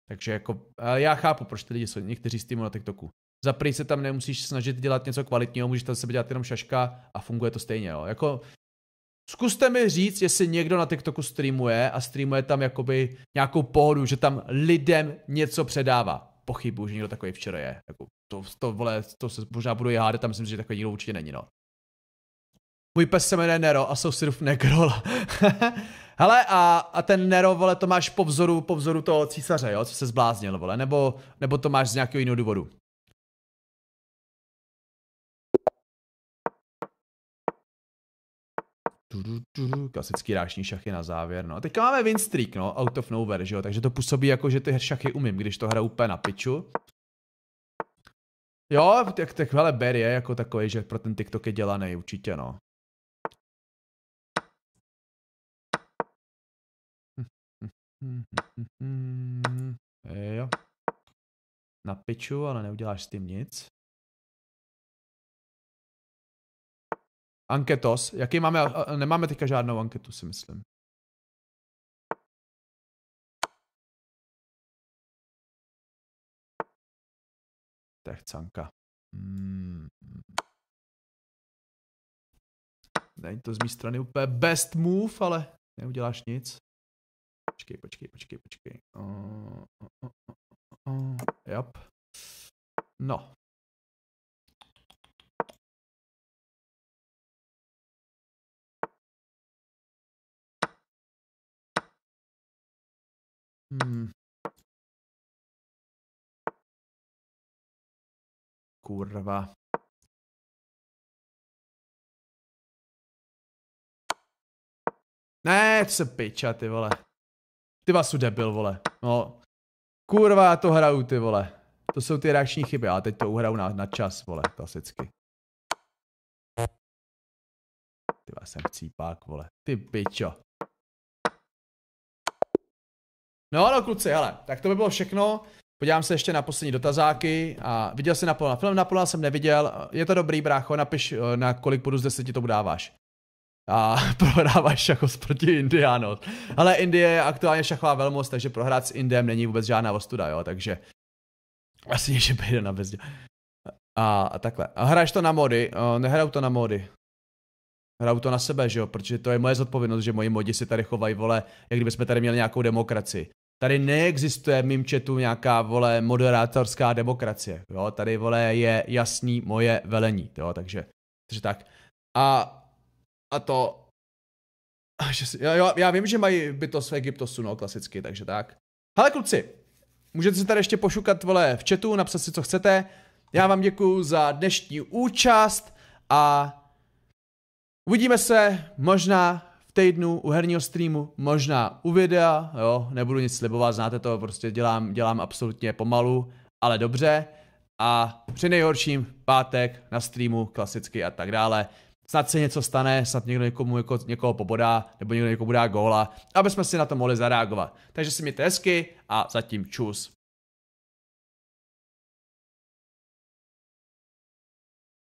Takže jako, já chápu, proč ty lidi jsou někteří streamují na TikToku za prý se tam nemusíš snažit dělat něco kvalitního, můžeš tam sebe dělat jenom šaška a funguje to stejně, jo. Jako, zkuste mi říct, jestli někdo na TikToku streamuje a streamuje tam jakoby nějakou pohodu, že tam lidem něco předává. Pochybuju, že někdo takový včera je. Jako, to, to, vole, to se možná budu hádat, tam myslím, že takový nikdo určitě není, no. Můj pes se jmenuje Nero a jsou surf Negrol. Hele, a, a ten Nero, vole, to máš po vzoru, po vzoru toho císaře, jo, co se zbláznil, vole, nebo, nebo to máš z nějakého jiného důvodu. Klasický rášní šachy na závěr, no. A teďka máme win streak, no, out of nowhere, že jo, takže to působí jako, že ty šachy umím, když to hraju úplně na piču. Jo, tak, tak hele, Bear je jako takový, že pro ten TikTok je dělaný, určitě, no. Jo. Na piču, ale neuděláš s tím nic. Anketos. Jaký máme? Eh, nemáme teďka žádnou anketu, si myslím. Techcanka. Hmm. Není to z mé strany úplně best move, ale neuděláš nic. Počkej, počkej, počkej, počkej. Uh, eh, uh, eh, uh, uh. Yep. No. Hmm. Kurwa. Ne, co piča, ty vole. Ty vás debil, vole. No. Kurva, já to hraju, ty vole. To jsou ty reakční chyby, ale teď to uhraju na, na čas, vole, klasicky. Ty vás jsem cípák, vole. Ty pičo. No, ale no, kluci, hele, tak to by bylo všechno. Podívám se ještě na poslední dotazáky a viděl jsi Napoleona. Film Napoleona jsem neviděl, je to dobrý brácho, napiš eh, na kolik bodů z deseti to dáváš. A prohráváš šachos jako proti Indiáno. Ale Indie je aktuálně šachová velmoc, takže prohrát s Indem není vůbec žádná ostuda, jo, takže asi že Biden na bezdě. A, a takhle. A hraješ to na mody, eh, nehraju to na mody hraju to na sebe, že jo, protože to je moje zodpovědnost, že moji modi si tady chovají, vole, jak kdyby jsme tady měli nějakou demokracii. Tady neexistuje v mým chatu nějaká, vole, moderátorská demokracie, jo, tady, vole, je jasný moje velení, jo, takže, takže tak. A, a to, že si, jo, já vím, že mají bytost v Egyptosu, no, klasicky, takže tak. Hele, kluci, můžete si tady ještě pošukat, vole, v chatu, napsat si, co chcete. Já vám děkuju za dnešní účast a Uvidíme se možná v týdnu u herního streamu, možná u videa, jo, nebudu nic slibovat, znáte to, prostě dělám, dělám absolutně pomalu, ale dobře. A při nejhorším pátek na streamu, klasicky a tak dále. Snad se něco stane, snad někdo někomu jako, někoho pobodá, nebo někdo někomu dá góla, aby jsme si na to mohli zareagovat. Takže si mějte hezky a zatím čus.